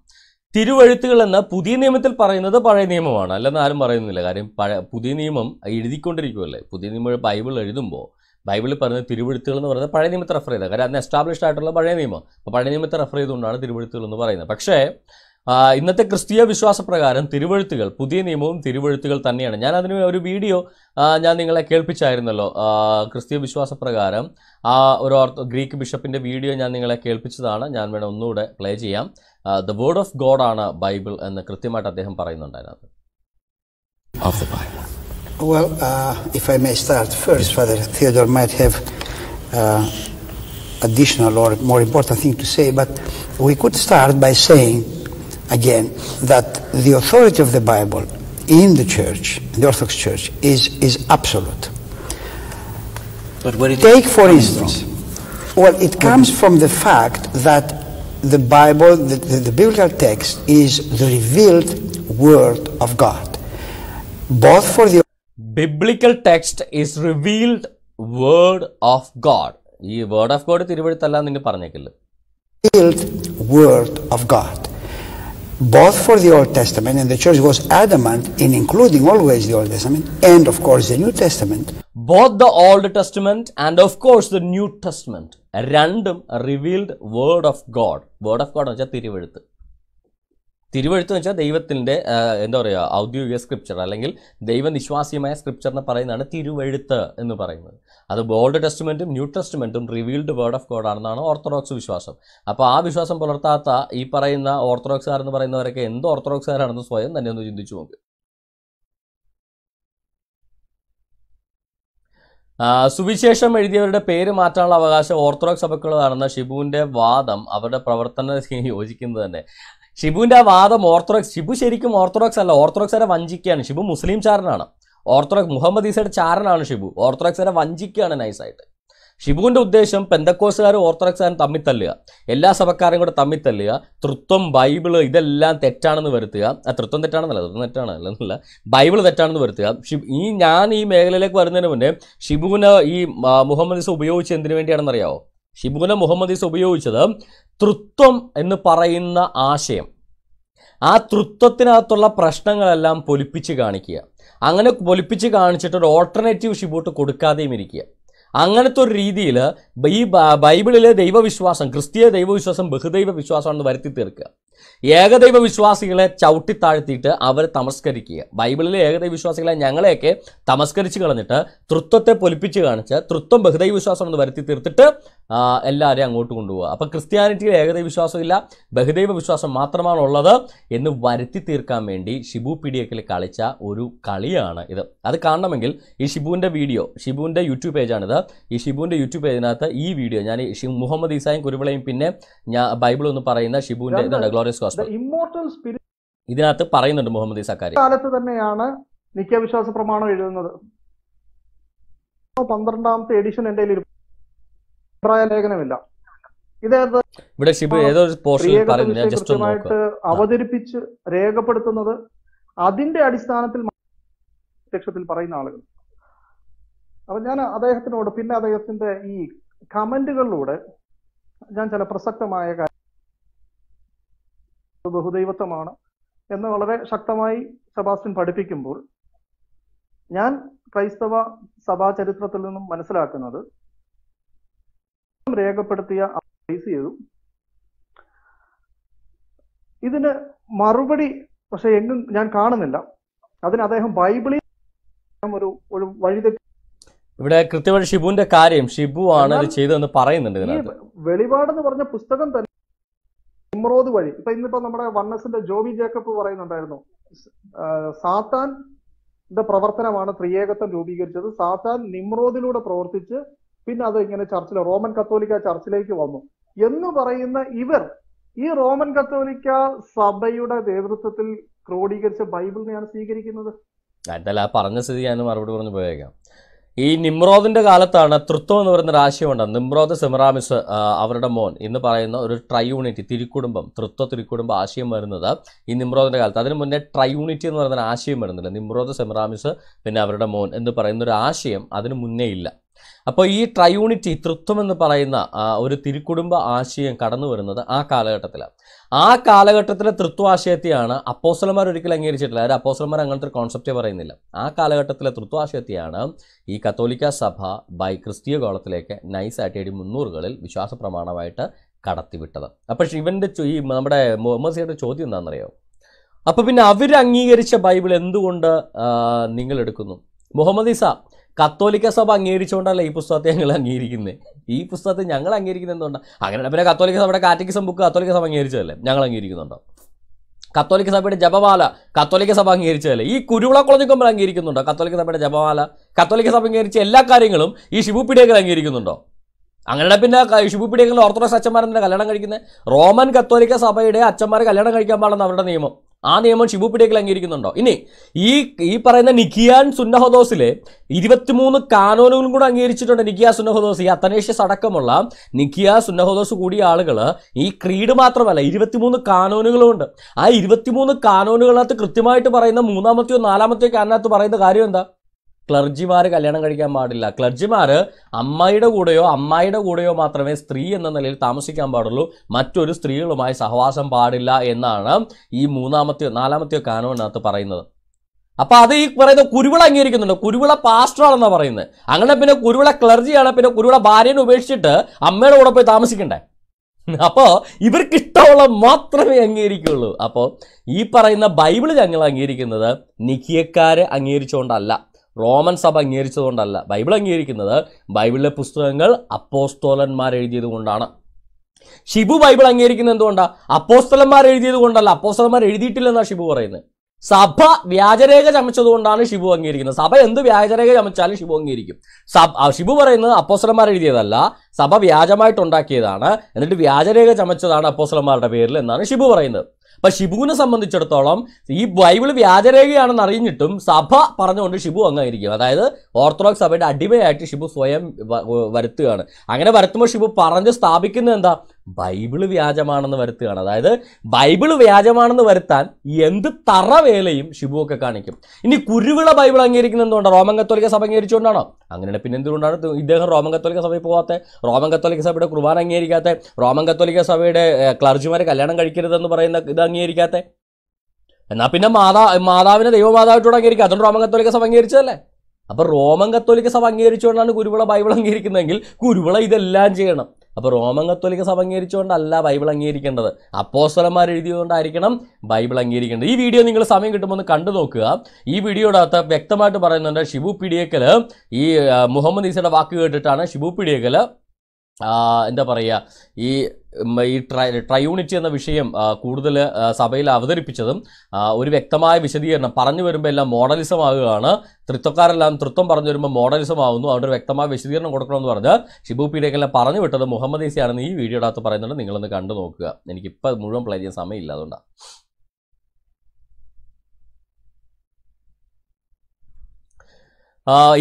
തിരുവഴുത്തുകൾ എന്ന പുതിയ നിയമത്തിൽ പറയുന്നത് പഴയ നിയമമാണ് അല്ലെന്ന് ആരും പറയുന്നില്ല കാര്യം പുതിയ നിയമം എഴുതിക്കൊണ്ടിരിക്കുമല്ലേ പുതിയ നിയമം ബൈബിൾ എഴുതുമ്പോൾ ബൈബിളിൽ പറയുന്ന തിരുവഴുത്തുകൾ എന്ന് പറയുന്നത് പഴയ നിയമത്തെ റെഫർ ചെയ്താൽ കാര്യം അന്ന് എസ്റ്റാബ്ലിഷ്ഡ് ആയിട്ടുള്ള പഴയ നിയമം അപ്പോൾ പഴയ നിയമത്തെ റെഫർ ചെയ്തുകൊണ്ടാണ് തിരുവഴുത്തുകൾ എന്ന് പറയുന്നത് പക്ഷേ ഇന്നത്തെ ക്രിസ്തീയ വിശ്വാസപ്രകാരം തിരുവഴുത്തുകൾ പുതിയ നിയമവും തിരുവഴുത്തുകൾ തന്നെയാണ് ഞാൻ അതിന് ഒരു വീഡിയോ ഞാൻ നിങ്ങളെ കേൾപ്പിച്ചായിരുന്നല്ലോ ക്രിസ്തീയ വിശ്വാസപ്രകാരം ആ ഒരു ഗ്രീക്ക് ബിഷപ്പിൻ്റെ വീഡിയോ ഞാൻ നിങ്ങളെ കേൾപ്പിച്ചതാണ് ഞാൻ വേണം ഒന്നുകൂടെ പ്ലേ ചെയ്യാം ദ വേർഡ് ഓഫ് ഗോഡ് ആണ് ബൈബിൾ എന്ന് കൃത്യമായിട്ട് അദ്ദേഹം on that. Of the Bible. Well, uh, if I may start first, Father Theodore might have uh, additional or more important thing to say, but we could start by saying again that the authority of the Bible in the church, the Orthodox Church, is, is absolute. But where did Take, for instance, from? well, it comes from the fact that the Bible, the, the, biblical text, is the revealed word of God. Both for the biblical text is revealed word of God. ഈ word of God തിരുവഴുത്തല്ല നിങ്ങൾ പറഞ്ഞേക്കില്ല word of God both for the Old Testament, and the church was adamant in including always the Old Testament, and of course the New Testament. Both the Old Testament and of course the New Testament, രണ്ടും revealed revealed word of God. Word of God, വെച്ചാൽ തിരുവെഴുത്ത് തിരുവഴുത്ത് എന്ന് വെച്ചാൽ ദൈവത്തിൻ്റെ എന്താ പറയുക ഔദ്യോഗിക scripture അല്ലെങ്കിൽ ദൈവനിശ്വാസ്യമായ സ്ക്രിപ്ചറിനെ പറയുന്നതാണ് തിരുവഴുത്ത് എന്ന് പറയുന്നത് അത് ഓൾഡ് ടെസ്റ്റ്മെൻറ്റും ന്യൂ ടെസ്റ്റ്മെൻറ്റും റിവീൽഡ് വേർഡ് ഓഫ് ഗോഡ് ആണെന്നാണ് ഓർത്തഡോക്സ് വിശ്വാസം അപ്പോൾ ആ വിശ്വാസം പുലർത്താത്ത ഈ പറയുന്ന ഓർത്തഡോക്സുകാർ എന്ന് പറയുന്നവരൊക്കെ എന്ത് ഓർത്തഡോക്സുകാരാണെന്ന് സ്വയം തന്നെ ഒന്ന് ചിന്തിച്ചു നോക്ക് സുവിശേഷം എഴുതിയവരുടെ പേര് മാറ്റാനുള്ള അവകാശം ഓർത്തഡോക്സ് സഭയ്ക്കുള്ളതാണെന്ന ഷിബുവിൻ്റെ വാദം അവരുടെ പ്രവർത്തന യോജിക്കുന്നത് തന്നെ ഷിബുവിന്റെ ആ വാദം ഓർത്തഡോക്സ് ഷിബു ശരിക്കും ഓർത്തഡോക്സ് അല്ല ഓർത്തഡോക്സിനെ വഞ്ചിക്കുകയാണ് ഷിബു മുസ്ലിം ചാരനാണ് ഓർത്തഡോക്സ് മുഹമ്മദ് ഈസയുടെ ചാരനാണ് ഷിബു ഓർത്തഡോക്സിനെ വഞ്ചിക്കുകയാണ് നൈസായിട്ട് ഷിബുവിന്റെ ഉദ്ദേശം പെന്തക്കോസുകാരും ഓർത്തഡോക്സുകാരും തമ്മിൽ തല്ലുക എല്ലാ സഭക്കാരും കൂടെ തമ്മിൽ തല്ലുക തൃത്വം ബൈബിള് ഇതെല്ലാം തെറ്റാണെന്ന് വരുത്തുക ആ തൃത്വം തെറ്റാണെന്നല്ല തൃത്വം തെറ്റാണ് അല്ലെന്നല്ല ബൈബിള് തെറ്റാണെന്ന് വരുത്തുക ഈ ഞാൻ ഈ മേഖലയിലേക്ക് വരുന്നതിന് മുന്നേ ഷിബുവിന് ഈ മുഹമ്മദ് ഈസ ഉപയോഗിച്ച് എന്തിനു വേണ്ടിയാണെന്നറിയാവോ ഷിബുന മുഹമ്മദീസ് ഉപയോഗിച്ചത് തൃത്വം എന്ന് പറയുന്ന ആശയം ആ തൃത്വത്തിനകത്തുള്ള പ്രശ്നങ്ങളെല്ലാം പൊലിപ്പിച്ച് കാണിക്കുക അങ്ങനെ പൊലിപ്പിച്ച് കാണിച്ചിട്ട് ഒരു ഓൾട്ടർനേറ്റീവ് ഷിബൂട്ട് കൊടുക്കാതെയും ഇരിക്കുക അങ്ങനത്തെ ഒരു രീതിയിൽ ഈ ബൈബിളിലെ ദൈവവിശ്വാസം ക്രിസ്തീയ ദൈവവിശ്വാസം ബഹുദൈവ വിശ്വാസമാണെന്ന് വരുത്തി തീർക്കുക ഏകദൈവ വിശ്വാസികളെ ചവിട്ടി താഴ്ത്തിയിട്ട് അവരെ തമസ്കരിക്കുക ബൈബിളിലെ ഏകദൈവ വിശ്വാസികളെ ഞങ്ങളെയൊക്കെ തമസ്കരിച്ച് കളഞ്ഞിട്ട് തൃത്വത്തെ പൊലിപ്പിച്ച് കാണിച്ച് തൃത്വം ബഹുദൈവ വിശ്വാസം എന്ന് വരുത്തി തീർത്തിട്ട് എല്ലാവരെയും അങ്ങോട്ട് കൊണ്ടുപോകുക അപ്പം ക്രിസ്ത്യാനിറ്റിയിൽ ഏകദൈവ വിശ്വാസമില്ല ബഹുദൈവ വിശ്വാസം മാത്രമാണ് ഉള്ളത് എന്ന് വരുത്തി തീർക്കാൻ വേണ്ടി ഷിബു പിടിയക്കിൽ കളിച്ച ഒരു കളിയാണ് ഇത് അത് കാണണമെങ്കിൽ ഈ ഷിബുവിൻ്റെ വീഡിയോ ഷിബുവിൻ്റെ യൂട്യൂബ് പേജാണിത് ഈ ഷിബുവിൻ്റെ യൂട്യൂബ് പേജിനകത്ത് ഈ വീഡിയോ ഞാൻ മുഹമ്മദ് ഈസായും കുരുവിളയും പിന്നെ ഞാൻ ബൈബിൾ എന്ന് പറയുന്ന ഷിബുവിൻ്റെ ഇതാണ് ഗ്ലോറിയസ് ഗോസ്പൽ ഇമ്മോർട്ടൽ സ്പിരിറ്റ് ഇതിനകത്ത് പറയുന്നുണ്ട് മുഹമ്മദ് ഈസ കാര്യം കാലത്ത് തന്നെയാണ് നിത്യവിശ്വാസ പ്രമാണം എഴുതുന്നത് പന്ത്രണ്ടാമത്തെ എഡിഷൻ എൻ്റെ കയ്യിൽ അഭിപ്രായ ലേഖനമില്ല ഇവിടെ ഷിബു ഏതോ കൃത്യമായിട്ട് അവതരിപ്പിച്ച് രേഖപ്പെടുത്തുന്നത് അതിന്റെ അടിസ്ഥാനത്തിൽ പ്രത്യക്ഷത്തിൽ പറയുന്ന ആളുകൾ അപ്പൊ ഞാൻ അദ്ദേഹത്തിനോട് പിന്നെ അദ്ദേഹത്തിന്റെ ഈ കമന്റുകളിലൂടെ ഞാൻ ചില പ്രസക്തമായ കാര്യം ബഹുദൈവത്വമാണ് എന്ന് വളരെ ശക്തമായി സെബാസ്റ്റ്യൻ പഠിപ്പിക്കുമ്പോൾ ഞാൻ ക്രൈസ്തവ സഭാ ചരിത്രത്തിൽ നിന്നും മനസ്സിലാക്കുന്നത് രേഖപ്പെടുത്തിയ ഇതിന് മറുപടി പക്ഷെ എങ്ങും ഞാൻ കാണുന്നില്ല അതിന് അദ്ദേഹം ബൈബിളിൽ ഒരു ഒരു വഴിതെറ്റി ഇവിടെ കൃത്യമായി ഷിബുവിന്റെ കാര്യം ഷിബു ആണ് ഇത് ചെയ്തതെന്ന് പറയുന്നുണ്ട് വെളിപാട് വെളിപാടെന്ന് പറഞ്ഞ പുസ്തകം തന്നെ ഇമ്രോദ് വഴി ഇപ്പൊ ഇന്നിപ്പോ നമ്മുടെ വണ്ണസിന്റെ ജോബി ജേക്കബ് പറയുന്നുണ്ടായിരുന്നു സാത്താൻ പ്രവർത്തനമാണ് ത്രിയേകത്വം രൂപീകരിച്ചത് സാത്താൻ നിമ്രോദിലൂടെ പ്രവർത്തിച്ച് പിന്നെ അത് ഇങ്ങനെ ചർച്ചിൽ റോമൻ കത്തോലിക്ക ചർച്ചിലേക്ക് വന്നു എന്ന് പറയുന്ന ഇവർ ഈ റോമൻ കത്തോലിക്ക സഭയുടെ നേതൃത്വത്തിൽ ക്രോഡീകരിച്ച ബൈബിളിനെയാണ് സ്വീകരിക്കുന്നത് പറഞ്ഞ സ്ഥിതി ഞാൻ മറുപടി പറഞ്ഞു പോയേക്കാം ഈ നിമ്രോദിന്റെ കാലത്താണ് തൃത്വം എന്ന് പറയുന്ന ഒരു ആശയം ഉണ്ടാകും നിമ്രോദ് സെമറാമിസ് അവരുടെ മോൻ എന്ന് പറയുന്ന ഒരു ട്രൈയൂണിറ്റി തിരുക്കുടുംബം തൃത്വ തിരുക്കുടുംബം ആശയം വരുന്നത് ഈ നിമ്രോദിന്റെ കാലത്ത് അതിന് മുന്നേ ട്രൈയൂണിറ്റി എന്ന് പറയുന്ന ആശയം വരുന്നില്ല നിമ്രോദ് സെമറാമിസ് പിന്നെ അവരുടെ മോൻ എന്ന് പറയുന്ന ഒരു ആശയം അതിന് മുന്നേ ഇല്ല അപ്പോൾ ഈ ട്രൈയൂണിറ്റി തൃത്വം എന്ന് പറയുന്ന ഒരു തിരുക്കുടുംബ ആശയം കടന്നു വരുന്നത് ആ കാലഘട്ടത്തിലാണ് ആ കാലഘട്ടത്തിലെ തൃത്വാശയത്തെയാണ് അപ്പോസലന്മാർ ഒരിക്കലും അംഗീകരിച്ചിട്ടില്ല അതായത് അപ്പോസലന്മാർ അങ്ങനത്തെ ഒരു കോൺസെപ്റ്റേ പറയുന്നില്ല ആ കാലഘട്ടത്തിലെ തൃത്വാശയത്തെയാണ് ഈ കത്തോലിക്ക സഭ ബൈ ക്രിസ്തീയ കോളത്തിലേക്ക് നൈസായിട്ട് എ മുന്നൂറുകളിൽ വിശ്വാസ പ്രമാണമായിട്ട് കടത്തിവിട്ടത് അപ്പോൾ ഇവൻ്റെ ഈ നമ്മുടെ മുഹമ്മദ് സിയുടെ ചോദ്യം എന്താണെന്നറിയോ അപ്പോൾ പിന്നെ അവർ അംഗീകരിച്ച ബൈബിൾ എന്തുകൊണ്ട് നിങ്ങൾ എടുക്കുന്നു മുഹമ്മദ് ഇസ കത്തോലിക്ക സഭ അംഗീകരിച്ചുകൊണ്ടല്ല ഈ പുസ്തകത്തെ ഞങ്ങൾ അംഗീകരിക്കുന്നത് ഈ പുസ്തകത്തെ ഞങ്ങൾ അംഗീകരിക്കുന്നത് എന്തുകൊണ്ടാണ് അങ്ങനെ പിന്നെ കത്തോലിക്ക സഭയുടെ കാറ്റക്കിസം ബുക്ക് കത്തോലിക്ക സഭ അംഗീകരിച്ചതല്ലേ ഞങ്ങൾ അംഗീകരിക്കുന്നുണ്ടോ കത്തോലിക്ക സഭയുടെ ജപമാല കത്തോലിക്ക സഭ അംഗീകരിച്ചതല്ലേ ഈ കുരുവിളക്കുളഞ്ഞുക്കമ്പൽ അംഗീകരിക്കുന്നുണ്ടോ കത്തോലിക്ക സഭയുടെ ജപമാല കത്തോലിക്ക സഭ അംഗീകരിച്ച എല്ലാ കാര്യങ്ങളും ഈ ശിവപീഠിയങ്ങൾ അംഗീകരിക്കുന്നുണ്ടോ അങ്ങനെ പിന്നെ ശിവപീഠിയങ്ങളിൽ ഓർത്തഡോക്സ് അച്ഛന്മാരെന്തിനാണ് കല്യാണം കഴിക്കുന്നത് റോമൻ കത്തോലിക്ക സഭയുടെ അച്ഛന്മാർ കല്യാണം കഴിക്കാൻ പാടുന്ന അവരുടെ നിയമം ആ നിയമം ഷിബു അംഗീകരിക്കുന്നുണ്ടോ ഇനി ഈ ഈ പറയുന്ന നിക്കിയാൻ സുന്നഹദോസിലെ ഇരുപത്തിമൂന്ന് കാനോനുകളും കൂടെ അംഗീകരിച്ചിട്ടുണ്ട് നിക്കിയ സുന്നഹദോസ് ഈ അത്തനേഷ്യസ് അടക്കമുള്ള നിക്കിയ സുന്നഹദോസ് കൂടിയ ആളുകൾ ഈ ക്രീഡ് മാത്രമല്ല ഇരുപത്തിമൂന്ന് ഉണ്ട് ആ ഇരുപത്തിമൂന്ന് കാനോനുകളകത്ത് കൃത്യമായിട്ട് പറയുന്ന മൂന്നാമത്തെയോ നാലാമത്തെയോ കാനകത്ത് പറയുന്ന കാര്യം എന്താ ക്ലർജിമാർ കല്യാണം കഴിക്കാൻ പാടില്ല ക്ലർജിമാർ അമ്മായിയുടെ കൂടെയോ അമ്മായിയുടെ കൂടെയോ മാത്രമേ സ്ത്രീ എന്ന നിലയിൽ താമസിക്കാൻ പാടുള്ളൂ മറ്റൊരു സ്ത്രീകളുമായി സഹവാസം പാടില്ല എന്നാണ് ഈ മൂന്നാമത്തെയോ നാലാമത്തെയോ കാനോനകത്ത് പറയുന്നത് അപ്പൊ അത് ഈ പറയുന്ന കുരുവിള അംഗീകരിക്കുന്നുണ്ട് കുരുവിള പാസ്റ്ററാണെന്നാ പറയുന്നത് അങ്ങനെ പിന്നെ കുരുവിള ക്ലർജിയാണ് പിന്നെ കുരുവിള ഭാര്യനെ ഉപേക്ഷിച്ചിട്ട് അമ്മയുടെ കൂടെ പോയി താമസിക്കണ്ടേ അപ്പോൾ ഇവർക്ക് ഇഷ്ടമുള്ള മാത്രമേ അംഗീകരിക്കുള്ളൂ അപ്പോൾ ഈ പറയുന്ന ബൈബിള് ഞങ്ങൾ അംഗീകരിക്കുന്നത് നിഖിയക്കാരെ അംഗീകരിച്ചുകൊണ്ടല്ല റോമൻ സഭ അംഗീകരിച്ചതുകൊണ്ടല്ല ബൈബിൾ അംഗീകരിക്കുന്നത് ബൈബിളിലെ പുസ്തകങ്ങൾ അപ്പോസ്തോലന്മാർ എഴുതിയത് കൊണ്ടാണ് ഷിബു ബൈബിൾ അംഗീകരിക്കുന്നത് എന്തുകൊണ്ടാണ് അപ്പോസ്തലന്മാർ എഴുതിയത് കൊണ്ടല്ല അപ്പോസ്തലന്മാർ എഴുതിയിട്ടില്ലെന്നാണ് ഷിബു പറയുന്നത് സഭ വ്യാജരേഖ ചമച്ചതുകൊണ്ടാണ് ഷിബു അംഗീകരിക്കുന്നത് സഭ എന്ത് വ്യാജരേഖ ചമച്ചാലും ഷിബു അംഗീകരിക്കും ഷിബു പറയുന്നത് അപ്പോസ്തലന്മാർ എഴുതിയതല്ല സഭ ഉണ്ടാക്കിയതാണ് എന്നിട്ട് വ്യാജരേഖ ചമച്ചതാണ് അപ്പോസ്തലന്മാരുടെ പേരിൽ എന്നാണ് ഷിബു പറയുന്നത് അപ്പം ഷിബുവിനെ സംബന്ധിച്ചിടത്തോളം ഈ ബൈബിൾ വ്യാജരേഖയാണെന്ന് അറിഞ്ഞിട്ടും സഭ പറഞ്ഞുകൊണ്ട് ഷിബു അങ്ങായിരിക്കും അതായത് ഓർത്തഡോക്സ് സഭയുടെ അടിമയായിട്ട് ഷിബു സ്വയം വരുത്തുകയാണ് അങ്ങനെ വരുത്തുമ്പോൾ ഷിബു പറഞ്ഞ് സ്ഥാപിക്കുന്നത് എന്താ ബൈബിള് വ്യാജമാണെന്ന് വരുത്തുകയാണ് അതായത് ബൈബിള് വ്യാജമാണെന്ന് വരുത്താൻ എന്ത് തറവേലയും ശിബുവൊക്കെ കാണിക്കും ഇനി കുരുവിള ബൈബിൾ അംഗീകരിക്കുന്നത് എന്തുകൊണ്ടാണ് റോമൻ കത്തോലിക്ക സഭ അംഗീകരിച്ചുകൊണ്ടാണോ അങ്ങനെ പിന്നെ എന്തുകൊണ്ടാണ് ഇദ്ദേഹം റോമൻ കത്തോലിക്ക സഭയിൽ പോകാത്ത റോമൻ കത്തോലിക്ക സഭയുടെ കുർബാന അംഗീകരിക്കാത്ത റോമൻ കത്തോലിക്ക സഭയുടെ ക്ലർജിമാരെ കല്യാണം കഴിക്കരുതെന്ന് പറയുന്ന ഇത് അംഗീകരിക്കാത്ത എന്നാൽ പിന്നെ മാതാ മാതാവിനെ ദൈവമാതാവിനോട് അംഗീകരിക്കുക അതുകൊണ്ട് റോമൻ കത്തോലിക്ക സഭ അംഗീകരിച്ചതല്ലേ അപ്പോൾ റോമൻ കത്തോലിക്ക സഭ അംഗീകരിച്ചുകൊണ്ടാണ് കുരുവിള ബൈബിൾ അംഗീകരിക്കുന്നതെങ്കിൽ കുരുവിള ഇതെല്ലാം ചെയ്യണം അപ്പോൾ റോമൻ കത്തോലിക്ക സഭ അംഗീകരിച്ചുകൊണ്ടല്ല ബൈബിൾ അംഗീകരിക്കേണ്ടത് അപ്പോസ്തലന്മാർ എഴുതിയതുകൊണ്ടായിരിക്കണം ബൈബിൾ അംഗീകരിക്കേണ്ടത് ഈ വീഡിയോ നിങ്ങൾ സമയം കിട്ടുമ്പോൾ ഒന്ന് കണ്ടു നോക്കുക ഈ വീഡിയോയുടെ വ്യക്തമായിട്ട് പറയുന്നുണ്ട് ഷിബു പിടിയേക്കൽ ഈ മുഹമ്മദ് ഈസയുടെ വാക്ക് കേട്ടിട്ടാണ് ഷിബു പിടിയേക്കൽ എന്താ പറയുക ഈ ഈ ട്രൈ ട്രയൂണിറ്റി എന്ന വിഷയം കൂടുതൽ സഭയിൽ അവതരിപ്പിച്ചതും ഒരു വ്യക്തമായ വിശദീകരണം പറഞ്ഞു വരുമ്പോൾ എല്ലാം മോഡലിസം ആകുകയാണ് തൃത്വക്കാരെല്ലാം തൃത്വം പറഞ്ഞു വരുമ്പോൾ മോഡലിസം ആവുന്നു അവിടെ ഒരു വ്യക്തമായ വിശദീകരണം കൊടുക്കണമെന്ന് പറഞ്ഞ് ഷിബു പീഡയ്ക്കെല്ലാം പറഞ്ഞു വിട്ടത് മുഹമ്മദ് ഈസിയാണെന്ന് ഈ വീഡിയോയുടെ അകത്ത് പറയുന്നുണ്ട് നിങ്ങളൊന്ന് കണ്ടു നോക്കുക എനിക്കിപ്പോൾ മുഴുവൻ പ്ലേ ചെയ്യാൻ സമയമില്ല അതുകൊണ്ടാണ്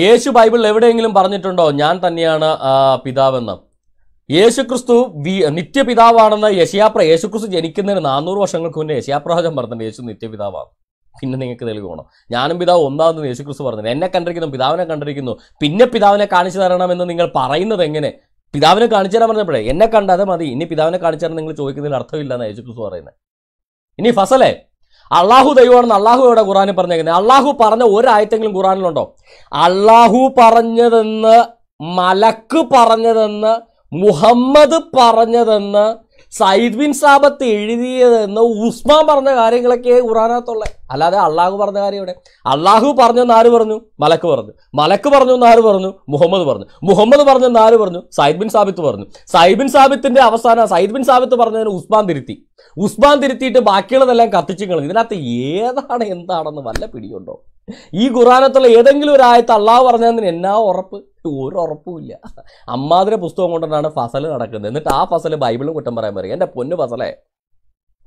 യേശു ബൈബിളിൽ എവിടെയെങ്കിലും പറഞ്ഞിട്ടുണ്ടോ ഞാൻ തന്നെയാണ് പിതാവെന്ന് യേശുക്രിസ്തു വി നിത്യപിതാവാണെന്ന് യശയാപ്ര യേശുക്രിസ്തു ജനിക്കുന്നതിന് നാനൂറ് വർഷങ്ങൾക്ക് മുന്നേ യശയാപ്രവചനം പറഞ്ഞിട്ടുണ്ട് യേശു നിത്യപിതാവാണ് പിന്നെ നിങ്ങൾക്ക് തെളിവ് ഞാനും പിതാവ് ഒന്നാമെന്ന് യേശുക്രിസ്തു പറഞ്ഞത് എന്നെ കണ്ടിരിക്കുന്നു പിതാവിനെ കണ്ടിരിക്കുന്നു പിന്നെ പിതാവിനെ കാണിച്ചു തരണമെന്ന് നിങ്ങൾ പറയുന്നത് എങ്ങനെ പിതാവിനെ കാണിച്ചു തരാൻ പറഞ്ഞപ്പോഴേ എന്നെ കണ്ടാതെ മതി ഇനി പിതാവിനെ കാണിച്ചു തരാൻ നിങ്ങൾ ചോദിക്കുന്നതിൽ അർത്ഥമില്ല എന്നാണ് യേശുക്രിസ്തു പറയുന്നത് ഇനി ഫസലേ അള്ളാഹു ദൈവമാണെന്ന് അള്ളാഹു എവിടെ ഖുറാനിൽ പറഞ്ഞേക്കുന്നത് അള്ളാഹു പറഞ്ഞ ഒരായത്തെങ്കിലും ഖുറാനിലുണ്ടോ അള്ളാഹു പറഞ്ഞതെന്ന് മലക്ക് പറഞ്ഞതെന്ന് മുഹമ്മദ് പറഞ്ഞതെന്ന് സയ്യിദ് ബിൻ സാബത്ത് എഴുതിയതെന്ന് ഉസ്മാൻ പറഞ്ഞ കാര്യങ്ങളൊക്കെ ഖുറാനകത്തുള്ള അല്ലാതെ അള്ളാഹു പറഞ്ഞ കാര്യം ഇവിടെ അള്ളാഹു പറഞ്ഞു ആര് പറഞ്ഞു മലക്ക് പറഞ്ഞു മലക്ക് പറഞ്ഞു എന്ന് ആര് പറഞ്ഞു മുഹമ്മദ് പറഞ്ഞു മുഹമ്മദ് പറഞ്ഞു ആര് പറഞ്ഞു സയ്യിദ് ബിൻ സാബിത്ത് പറഞ്ഞു സയ്യിദ് ബിൻ സാബിത്തിന്റെ അവസാനം സയ്യിദ് ബിൻ സാബിത്ത് പറഞ്ഞതിന് ഉസ്മാൻ തിരുത്തി ഉസ്മാൻ തിരുത്തിയിട്ട് ബാക്കിയുള്ളതെല്ലാം കത്തിച്ചു കളഞ്ഞു ഇതിനകത്ത് ഏതാണ് എന്താണെന്ന് വല്ല പിടിയുണ്ടോ ഈ ഖുറാനത്തുള്ള ഏതെങ്കിലും ഒരു ആയത്ത് അള്ളാഹ് പറഞ്ഞതിന് എന്നാ ഉറപ്പ് ഒരു ഉറപ്പുമില്ല അമ്മാതിരെ പുസ്തകം കൊണ്ടാണ് ഫസൽ നടക്കുന്നത് എന്നിട്ട് ആ ഫസൽ ബൈബിളും കുറ്റം പറയാൻ പറയും എൻ്റെ പൊന്നു ഫസലേ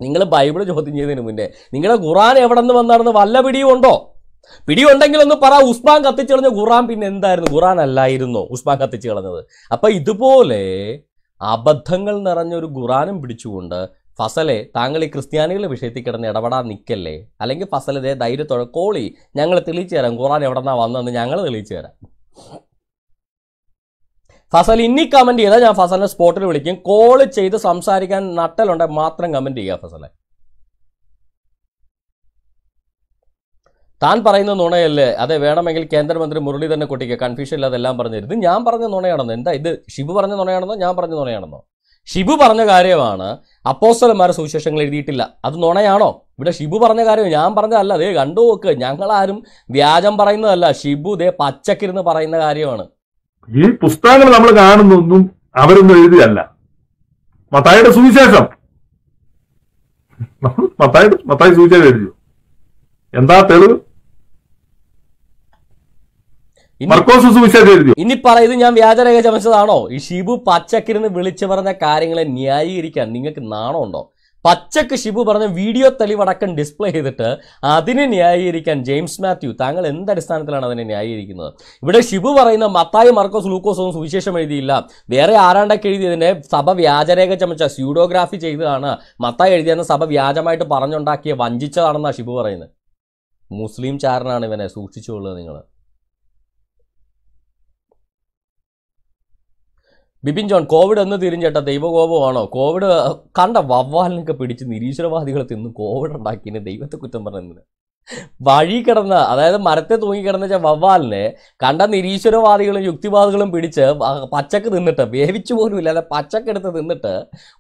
നിങ്ങൾ ബൈബിൾ ചോദ്യം ചെയ്തതിന് മുന്നേ നിങ്ങളുടെ ഖുറാൻ എവിടെ നിന്ന് വന്നാണെന്ന് വല്ല പിടിയും ഉണ്ടോ പിടിയുണ്ടെങ്കിൽ ഒന്ന് പറ ഉസ്മാൻ കത്തിച്ചെളഞ്ഞ ഖുറാൻ പിന്നെ എന്തായിരുന്നു ഖുറാൻ അല്ലായിരുന്നു ഉസ്മാൻ കത്തിച്ചു കളഞ്ഞത് അപ്പം ഇതുപോലെ അബദ്ധങ്ങൾ നിറഞ്ഞ ഒരു ഖുറാനും പിടിച്ചുകൊണ്ട് ഫസലെ താങ്കൾ ഈ ക്രിസ്ത്യാനികളുടെ വിഷയത്തിൽ കിടന്ന് ഇടപെടാൻ നിൽക്കല്ലേ അല്ലെങ്കിൽ ഫസലെ ധൈര്യത്തോടെ കോളി ഞങ്ങൾ തെളിയിച്ചു തരാം ഖുറാൻ എവിടെന്നാ വന്നതെന്ന് ഞങ്ങൾ തെളിയിച്ചു തരാം ഫസൽ ഇനി കമൻറ്റ് ചെയ്താൽ ഞാൻ ഫസലിനെ സ്പോട്ടിൽ വിളിക്കും കോൾ ചെയ്ത് സംസാരിക്കാൻ നട്ടലുണ്ട് മാത്രം കമന്റ് ചെയ്യുക ഫസലെ താൻ പറയുന്ന നുണയല്ലേ അതെ വേണമെങ്കിൽ കേന്ദ്രമന്ത്രി മുരളീധരനെ തന്നെ കുട്ടിക്ക് കൺഫ്യൂഷൻ ഇല്ലാതെ പറഞ്ഞിരുന്നു ഞാൻ പറഞ്ഞ നുണയാണെന്നോ എന്താ ഇത് ഷിബു പറഞ്ഞ നുണയാണെന്നോ ഞാൻ പറഞ്ഞ നുണയാണെന്നോ ഷിബു പറഞ്ഞ കാര്യമാണ് അപ്പോസ്റ്റലന്മാർ സുവിശേഷങ്ങൾ എഴുതിയിട്ടില്ല അത് നുണയാണോ ഇവിടെ ഷിബു പറഞ്ഞ കാര്യം ഞാൻ പറഞ്ഞതല്ല അതേ കണ്ടു നോക്ക് ഞങ്ങളാരും വ്യാജം പറയുന്നതല്ല ഷിബു ദേ പച്ചക്കിരുന്ന് പറയുന്ന കാര്യമാണ് ഈ പുസ്തകങ്ങൾ നമ്മൾ കാണുന്നൊന്നും അവരൊന്നും എഴുതിയല്ല മത്തായിയുടെ സുവിശേഷം മത്തായി മത്തായി സുവിശേഷം എഴുതിയോ എന്താ തെളിവ് ഇനി പറയുന്നത് ഞാൻ വ്യാജരേഖ ചമച്ചതാണോ ഈ ഷിബു പച്ചക്കിരുന്ന് വിളിച്ചു പറഞ്ഞ കാര്യങ്ങളെ ന്യായീകരിക്കാൻ നിങ്ങൾക്ക് നാണമുണ്ടോ പച്ചക്ക് ഷിബു പറഞ്ഞ വീഡിയോ തെളിവടക്കം ഡിസ്പ്ലേ ചെയ്തിട്ട് അതിനെ ന്യായീകരിക്കാൻ ജെയിംസ് മാത്യു താങ്കൾ എന്തടിസ്ഥാനത്തിലാണ് അതിനെ ന്യായീകരിക്കുന്നത് ഇവിടെ ഷിബു പറയുന്ന മത്തായി മർക്കോസ് ലൂക്കോസ് ഒന്നും സുവിശേഷം എഴുതിയില്ല വേറെ ആരാണ്ടൊക്കെ എഴുതിയതിനെ സഭ വ്യാജരേഖ ചമച്ച സ്യൂഡോഗ്രാഫി ചെയ്തതാണ് മത്തായി എഴുതിയെന്ന് സഭ വ്യാജമായിട്ട് പറഞ്ഞുണ്ടാക്കിയ വഞ്ചിച്ചതാണെന്നാണ് ഷിബു പറയുന്നത് മുസ്ലിം ചാരനാണ് ഇവനെ സൂക്ഷിച്ചുകൊള്ളുക നിങ്ങൾ ബിപിൻ ജോൺ കോവിഡ് എന്ന് തിരിഞ്ഞേട്ട ദൈവകോപമാണോ കോവിഡ് കണ്ട വവ്വാലിനൊക്കെ പിടിച്ച് നിരീശ്വരവാദികളെ തിന്ന് കോവിഡ് ഉണ്ടാക്കിയതിന് ദൈവത്തെ കുറ്റം പറഞ്ഞതിന് വഴി കിടന്ന അതായത് മരത്തെ തൂങ്ങിക്കിടന്ന വെച്ചാൽ വവ്വാലിനെ കണ്ട നിരീശ്വരവാദികളും യുക്തിവാദികളും പിടിച്ച് പച്ചക്ക് തിന്നിട്ട് വേവിച്ചു പോലും ഇല്ലാതെ പച്ചക്കെടുത്ത് തിന്നിട്ട്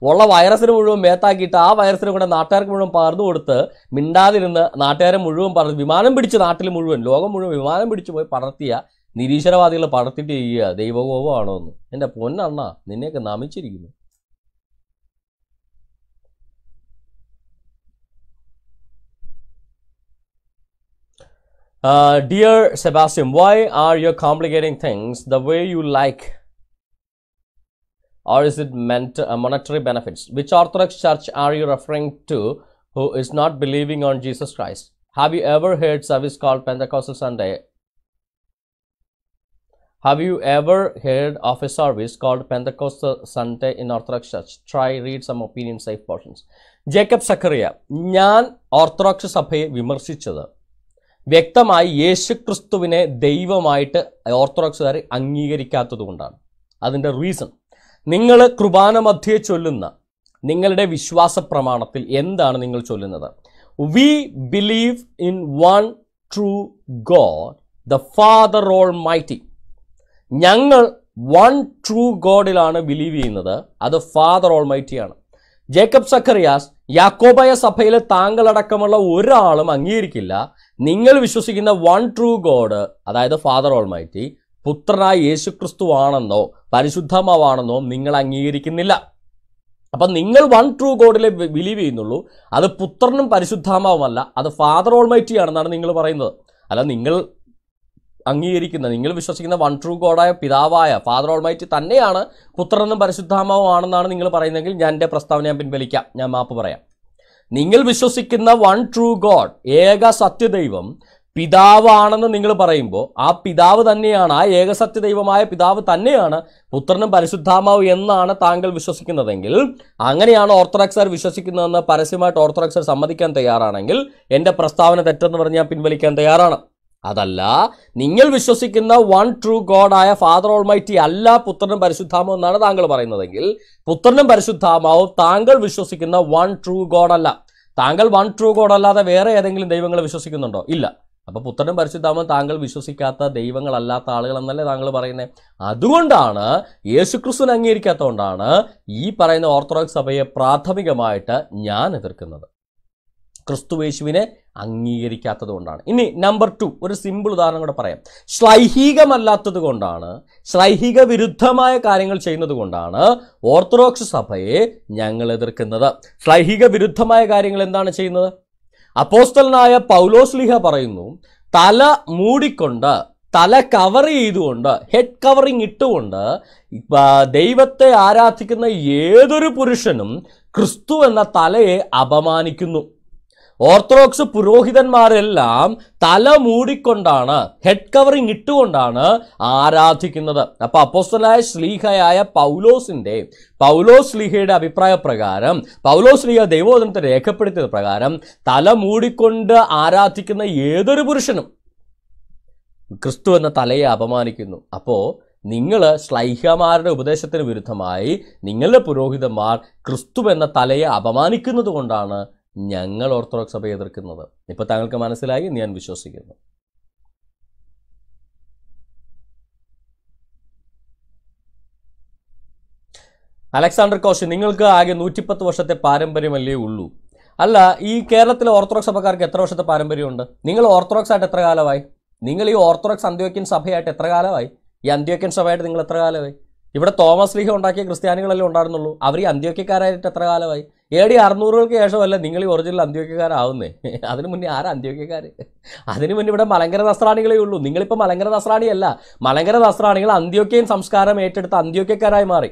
ഉള്ള വൈറസിന് മുഴുവൻ മേത്താക്കിയിട്ട് ആ വൈറസിന് കൂടെ നാട്ടുകാർക്ക് മുഴുവൻ പകർന്നു കൊടുത്ത് മിണ്ടാതിരുന്ന് നാട്ടുകാരെ മുഴുവൻ പറഞ്ഞു വിമാനം പിടിച്ച് നാട്ടിൽ മുഴുവൻ ലോകം മുഴുവൻ വിമാനം പിടിച്ചു പോയി പടർത്തിയ നിരീശ്വരവാദികൾ പടത്തിട്ട് ചെയ്യുക ദൈവകോപമാണോ എൻ്റെ പൊന്നണ്ണ നിന്നെയൊക്കെ നമിച്ചിരിക്കുന്നു Uh, dear Sebastian, why are you complicating things the way you like? Or is it meant uh, monetary benefits? Which Orthodox church are you referring to who is not believing on Jesus Christ? Have you ever heard service called Pentecostal Sunday Have you ever heard of a service called Pentecostal Sunday in Orthodox Church? Try read some opinion safe portions. Jacob Zacharia ഞാൻ Orthodox സഭയെ വിമർശിച്ചത് വ്യക്തമായി യേശു ക്രിസ്തുവിനെ ദൈവമായിട്ട് ഓർത്തഡോക്സുകാർ അംഗീകരിക്കാത്തതുകൊണ്ടാണ് അതിൻ്റെ reason നിങ്ങൾ കൃപാന മധ്യയെ ചൊല്ലുന്ന നിങ്ങളുടെ വിശ്വാസ പ്രമാണത്തിൽ എന്താണ് നിങ്ങൾ ചൊല്ലുന്നത് we believe in one true God the father almighty ഞങ്ങൾ വൺ ട്രൂ ഗോഡിലാണ് ബിലീവ് ചെയ്യുന്നത് അത് ഫാദർ ഓൾമൈറ്റിയാണ് ജേക്കബ് സക്കറിയാസ് യാക്കോബായ സഭയിലെ താങ്കളടക്കമുള്ള ഒരാളും അംഗീകരിക്കില്ല നിങ്ങൾ വിശ്വസിക്കുന്ന വൺ ട്രൂ ഗോഡ് അതായത് ഫാദർ ഓൾമൈറ്റി പുത്രനായ യേശുക്രിസ്തു ആണെന്നോ പരിശുദ്ധമാവാണെന്നോ നിങ്ങൾ അംഗീകരിക്കുന്നില്ല അപ്പം നിങ്ങൾ വൺ ട്രൂ ഗോഡിലെ ബിലീവ് ചെയ്യുന്നുള്ളൂ അത് പുത്രനും പരിശുദ്ധാമാവുമല്ല അത് ഫാദർ ഓൾമൈറ്റി ആണെന്നാണ് നിങ്ങൾ പറയുന്നത് അല്ല നിങ്ങൾ അംഗീകരിക്കുന്ന നിങ്ങൾ വിശ്വസിക്കുന്ന വൺ ട്രൂ ഗോഡായ പിതാവായ ഫാദർ ഓൾമൈറ്റി തന്നെയാണ് പുത്രനും പരിശുദ്ധാമാവും ആണെന്നാണ് നിങ്ങൾ പറയുന്നതെങ്കിൽ ഞാൻ എൻ്റെ പ്രസ്താവന ഞാൻ പിൻവലിക്കാം ഞാൻ മാപ്പ് പറയാം നിങ്ങൾ വിശ്വസിക്കുന്ന വൺ ട്രൂ ഗോഡ് ഏക സത്യദൈവം പിതാവാണെന്ന് നിങ്ങൾ പറയുമ്പോൾ ആ പിതാവ് തന്നെയാണ് ആ ഏകസത്യദൈവമായ പിതാവ് തന്നെയാണ് പുത്രനും പരിശുദ്ധാമാവ് എന്നാണ് താങ്കൾ വിശ്വസിക്കുന്നതെങ്കിൽ അങ്ങനെയാണ് ഓർത്തഡോക്സർ വിശ്വസിക്കുന്നതെന്ന് പരസ്യമായിട്ട് ഓർത്തഡോക്സർ സമ്മതിക്കാൻ തയ്യാറാണെങ്കിൽ എൻ്റെ പ്രസ്താവന തെറ്റെന്ന് പറഞ്ഞ് ഞാൻ പിൻവലിക്കാൻ തയ്യാറാണ് അതല്ല നിങ്ങൾ വിശ്വസിക്കുന്ന വൺ ട്രൂ ഗോഡായ ഫാദർ ഓൾമൈറ്റി അല്ല പുത്രനും പരിശുദ്ധാമോ എന്നാണ് താങ്കൾ പറയുന്നതെങ്കിൽ പുത്രനും പരിശുദ്ധാമാവും താങ്കൾ വിശ്വസിക്കുന്ന വൺ ട്രൂ ഗോഡല്ല താങ്കൾ വൺ ട്രൂ ഗോഡല്ലാതെ വേറെ ഏതെങ്കിലും ദൈവങ്ങളെ വിശ്വസിക്കുന്നുണ്ടോ ഇല്ല അപ്പോൾ പുത്രനും പരിശുദ്ധാമൻ താങ്കൾ വിശ്വസിക്കാത്ത ദൈവങ്ങളല്ലാത്ത ആളുകൾ എന്നല്ലേ താങ്കൾ പറയുന്നത് അതുകൊണ്ടാണ് യേശുക്രിസ്തുവിനെ അംഗീകരിക്കാത്തതുകൊണ്ടാണ് ഈ പറയുന്ന ഓർത്തഡോക്സ് സഭയെ പ്രാഥമികമായിട്ട് ഞാൻ എതിർക്കുന്നത് ക്രിസ്തുവേശുവിനെ അംഗീകരിക്കാത്തത് കൊണ്ടാണ് ഇനി നമ്പർ ടു ഒരു സിമ്പിൾ ഉദാഹരണം കൂടെ പറയാം ശ്ലൈഹികമല്ലാത്തത് കൊണ്ടാണ് ശ്ലൈഹിക വിരുദ്ധമായ കാര്യങ്ങൾ ചെയ്യുന്നത് കൊണ്ടാണ് ഓർത്തഡോക്സ് സഭയെ ഞങ്ങൾ എതിർക്കുന്നത് ശ്ലൈഹിക വിരുദ്ധമായ കാര്യങ്ങൾ എന്താണ് ചെയ്യുന്നത് അപ്പോസ്റ്റലനായ പൗലോസ്ലിഹ പറയുന്നു തല മൂടിക്കൊണ്ട് തല കവർ ചെയ്തുകൊണ്ട് ഹെഡ് കവറിങ് ഇട്ടുകൊണ്ട് ദൈവത്തെ ആരാധിക്കുന്ന ഏതൊരു പുരുഷനും ക്രിസ്തു എന്ന തലയെ അപമാനിക്കുന്നു ഓർത്തഡോക്സ് പുരോഹിതന്മാരെല്ലാം തല മൂടിക്കൊണ്ടാണ് ഹെഡ് കവറിങ് ഇട്ടുകൊണ്ടാണ് ആരാധിക്കുന്നത് അപ്പൊ അപ്പോസ്റ്റലായ ശ്ലീഹയായ പൗലോസിന്റെ പൗലോസ് ശ്ലീഹയുടെ അഭിപ്രായ പ്രകാരം പൗലോസ് ശ്ലീഹ ദൈവോദനത്തെ രേഖപ്പെടുത്തിയത് പ്രകാരം തല മൂടിക്കൊണ്ട് ആരാധിക്കുന്ന ഏതൊരു പുരുഷനും ക്രിസ്തു എന്ന തലയെ അപമാനിക്കുന്നു അപ്പോൾ നിങ്ങൾ ശ്ലൈഹമാരുടെ ഉപദേശത്തിന് വിരുദ്ധമായി നിങ്ങളുടെ പുരോഹിതന്മാർ ക്രിസ്തു എന്ന തലയെ അപമാനിക്കുന്നത് കൊണ്ടാണ് ഞങ്ങൾ ഓർത്തഡോക്സ് സഭയെ എതിർക്കുന്നത് ഇപ്പോൾ താങ്കൾക്ക് മനസ്സിലായി ഞാൻ വിശ്വസിക്കുന്നു അലക്സാണ്ടർ കോശ് നിങ്ങൾക്ക് ആകെ നൂറ്റിപ്പത്ത് വർഷത്തെ പാരമ്പര്യമല്ലേ ഉള്ളൂ അല്ല ഈ കേരളത്തിലെ ഓർത്തഡോക്സ് സഭക്കാർക്ക് എത്ര വർഷത്തെ പാരമ്പര്യമുണ്ട് നിങ്ങൾ ഓർത്തഡോക്സ് ആയിട്ട് എത്ര കാലമായി നിങ്ങൾ ഈ ഓർത്തഡോക്സ് അന്ത്യോക്യൻ സഭയായിട്ട് എത്ര കാലമായി ഈ അന്ത്യോക്യൻ സഭയായിട്ട് നിങ്ങൾ എത്ര കാലമായി ഇവിടെ തോമസ് ലീഹ ഉണ്ടാക്കിയ ക്രിസ്ത്യാനികളല്ലേ ഉണ്ടായിരുന്നുള്ളൂ അവർ ഈ അന്ത്യോക്യക്കാരായിട്ട് എത്ര കാലമായി എ ഡി അറുന്നൂറുകൾക്ക് ശേഷമല്ല നിങ്ങൾ ഈ ഒറിജിനൽ അന്ത്യോക്യക്കാരാവുന്നേ അതിനു മുന്നേ ആരാ അന്ത്യോക്യക്കാർ അതിനു മുന്നേ ഇവിടെ മലങ്കര നസ്രാണികളേ ഉള്ളൂ നിങ്ങളിപ്പോൾ മലങ്കര നസ്രാണിയല്ല മലങ്കര നസ്രാണികൾ അന്ത്യോക്യൻ സംസ്കാരം ഏറ്റെടുത്ത് അന്ത്യോക്യക്കാരായി മാറി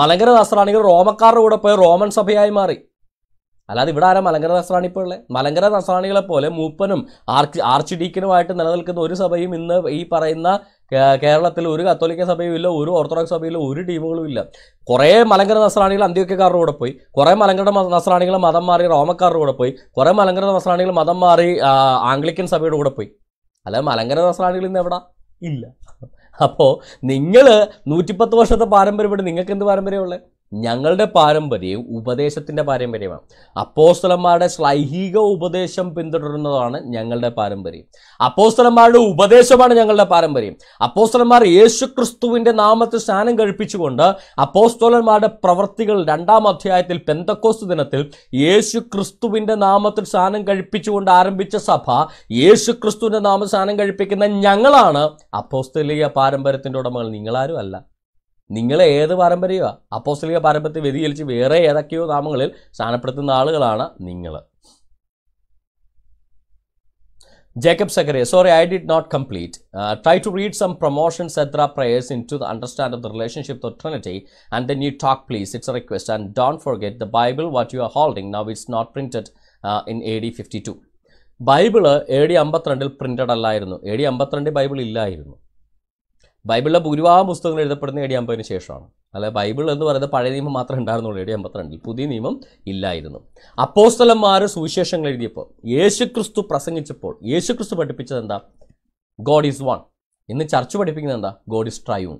മലങ്കര നസ്രാണികൾ റോമക്കാരുടെ കൂടെ പോയി റോമൻ സഭയായി മാറി അല്ലാതെ ഇവിടെ ആരാ മലങ്കര നസ്രാണി ഇപ്പോൾ ഉള്ളത് മലങ്കര നസ്രാണികളെ പോലെ മൂപ്പനും ആർച്ച് ആർച്ച് ഡീക്കനുമായിട്ട് നിലനിൽക്കുന്ന ഒരു സഭയും ഇന്ന് ഈ പറയുന്ന കേരളത്തിൽ ഒരു കത്തോലിക്ക സഭയും ഇല്ല ഒരു ഓർത്തഡോക്സ് സഭയുമില്ല ഒരു ടീമുകളും ഇല്ല കുറേ മലങ്കര നസ്രാണികൾ അന്ത്യക്കാരുടെ കൂടെ പോയി കുറേ മലങ്കര നസ്രാണികൾ മതം മാറി റോമക്കാരുടെ കൂടെ പോയി കുറേ മലങ്കര നസ്രാണികൾ മതം മാറി ആംഗ്ലിക്കൻ സഭയുടെ കൂടെ പോയി അല്ലാതെ മലങ്കര നസ്രാണികൾ ഇന്ന് എവിടെ ഇല്ല അപ്പോൾ നിങ്ങൾ നൂറ്റിപ്പത്ത് വർഷത്തെ ഇവിടെ നിങ്ങൾക്ക് എന്ത് പാരമ്പര്യമുള്ളത് ഞങ്ങളുടെ പാരമ്പര്യം ഉപദേശത്തിൻ്റെ പാരമ്പര്യമാണ് അപ്പോസ്തലന്മാരുടെ ശ്ലൈഹിക ഉപദേശം പിന്തുടരുന്നതാണ് ഞങ്ങളുടെ പാരമ്പര്യം അപ്പോസ്തലന്മാരുടെ ഉപദേശമാണ് ഞങ്ങളുടെ പാരമ്പര്യം അപ്പോസ്തലന്മാർ യേശു ക്രിസ്തുവിൻ്റെ നാമത്തിൽ സ്നാനം കഴിപ്പിച്ചുകൊണ്ട് അപ്പോസ്തോലന്മാരുടെ പ്രവൃത്തികൾ രണ്ടാം അധ്യായത്തിൽ പെന്തക്കോസ് ദിനത്തിൽ യേശു ക്രിസ്തുവിൻ്റെ നാമത്തിൽ സ്നാനം കഴിപ്പിച്ചുകൊണ്ട് ആരംഭിച്ച സഭ യേശു ക്രിസ്തുവിൻ്റെ നാമം സ്നാനം കഴിപ്പിക്കുന്ന ഞങ്ങളാണ് അപ്പോസ്തലിക പാരമ്പര്യത്തിൻ്റെ ഉടമകൾ നിങ്ങളാരും അല്ല നിങ്ങൾ ഏത് പാരമ്പര്യമാ അപ്പോസ്തലിക പാരമ്പര്യത്തെ വ്യതിചലിച്ച് വേറെ ഏതൊക്കെയോ നാമങ്ങളിൽ സ്ഥാനപ്പെടുത്തുന്ന ആളുകളാണ് നിങ്ങൾ Jacob Zacharias, sorry, I did not complete. Uh, try to read some promotion Sadra prayers into the understand of the relationship to Trinity and then you talk, please. It's a request. And don't forget the Bible, what you are holding. Now it's not printed uh, in AD 52. Bible A D അമ്പത്തിരണ്ടിൽ printed അല്ലായിരുന്നു A D അമ്പത്തിരണ്ടിൽ Bible ഇല്ലായിരുന്നു ബൈബിളിലെ ഭൂരിഭാഗം പുസ്തകങ്ങൾ എഴുതപ്പെടുന്ന A അമ്പതിന് ശേഷമാണ് അല്ല ബൈബിൾ എന്ന് പറയുന്നത് പഴയ നിയമം മാത്രമേ ഉണ്ടായിരുന്നുള്ളൂ എ ഡി അമ്പത്തിരണ്ടിൽ പുതിയ നിയമം ഇല്ലായിരുന്നു അപ്പോസ്തലന്മാർ സുവിശേഷങ്ങൾ എഴുതിയപ്പോൾ യേശുക്രിസ്തു പ്രസംഗിച്ചപ്പോൾ യേശുക്രിസ്തു പഠിപ്പിച്ചത് എന്താ ഗോഡ് ഈസ് വൺ ഇന്ന് ചർച്ച് പഠിപ്പിക്കുന്നത് എന്താ ഗോഡ് ഈസ് ട്രൈവൺ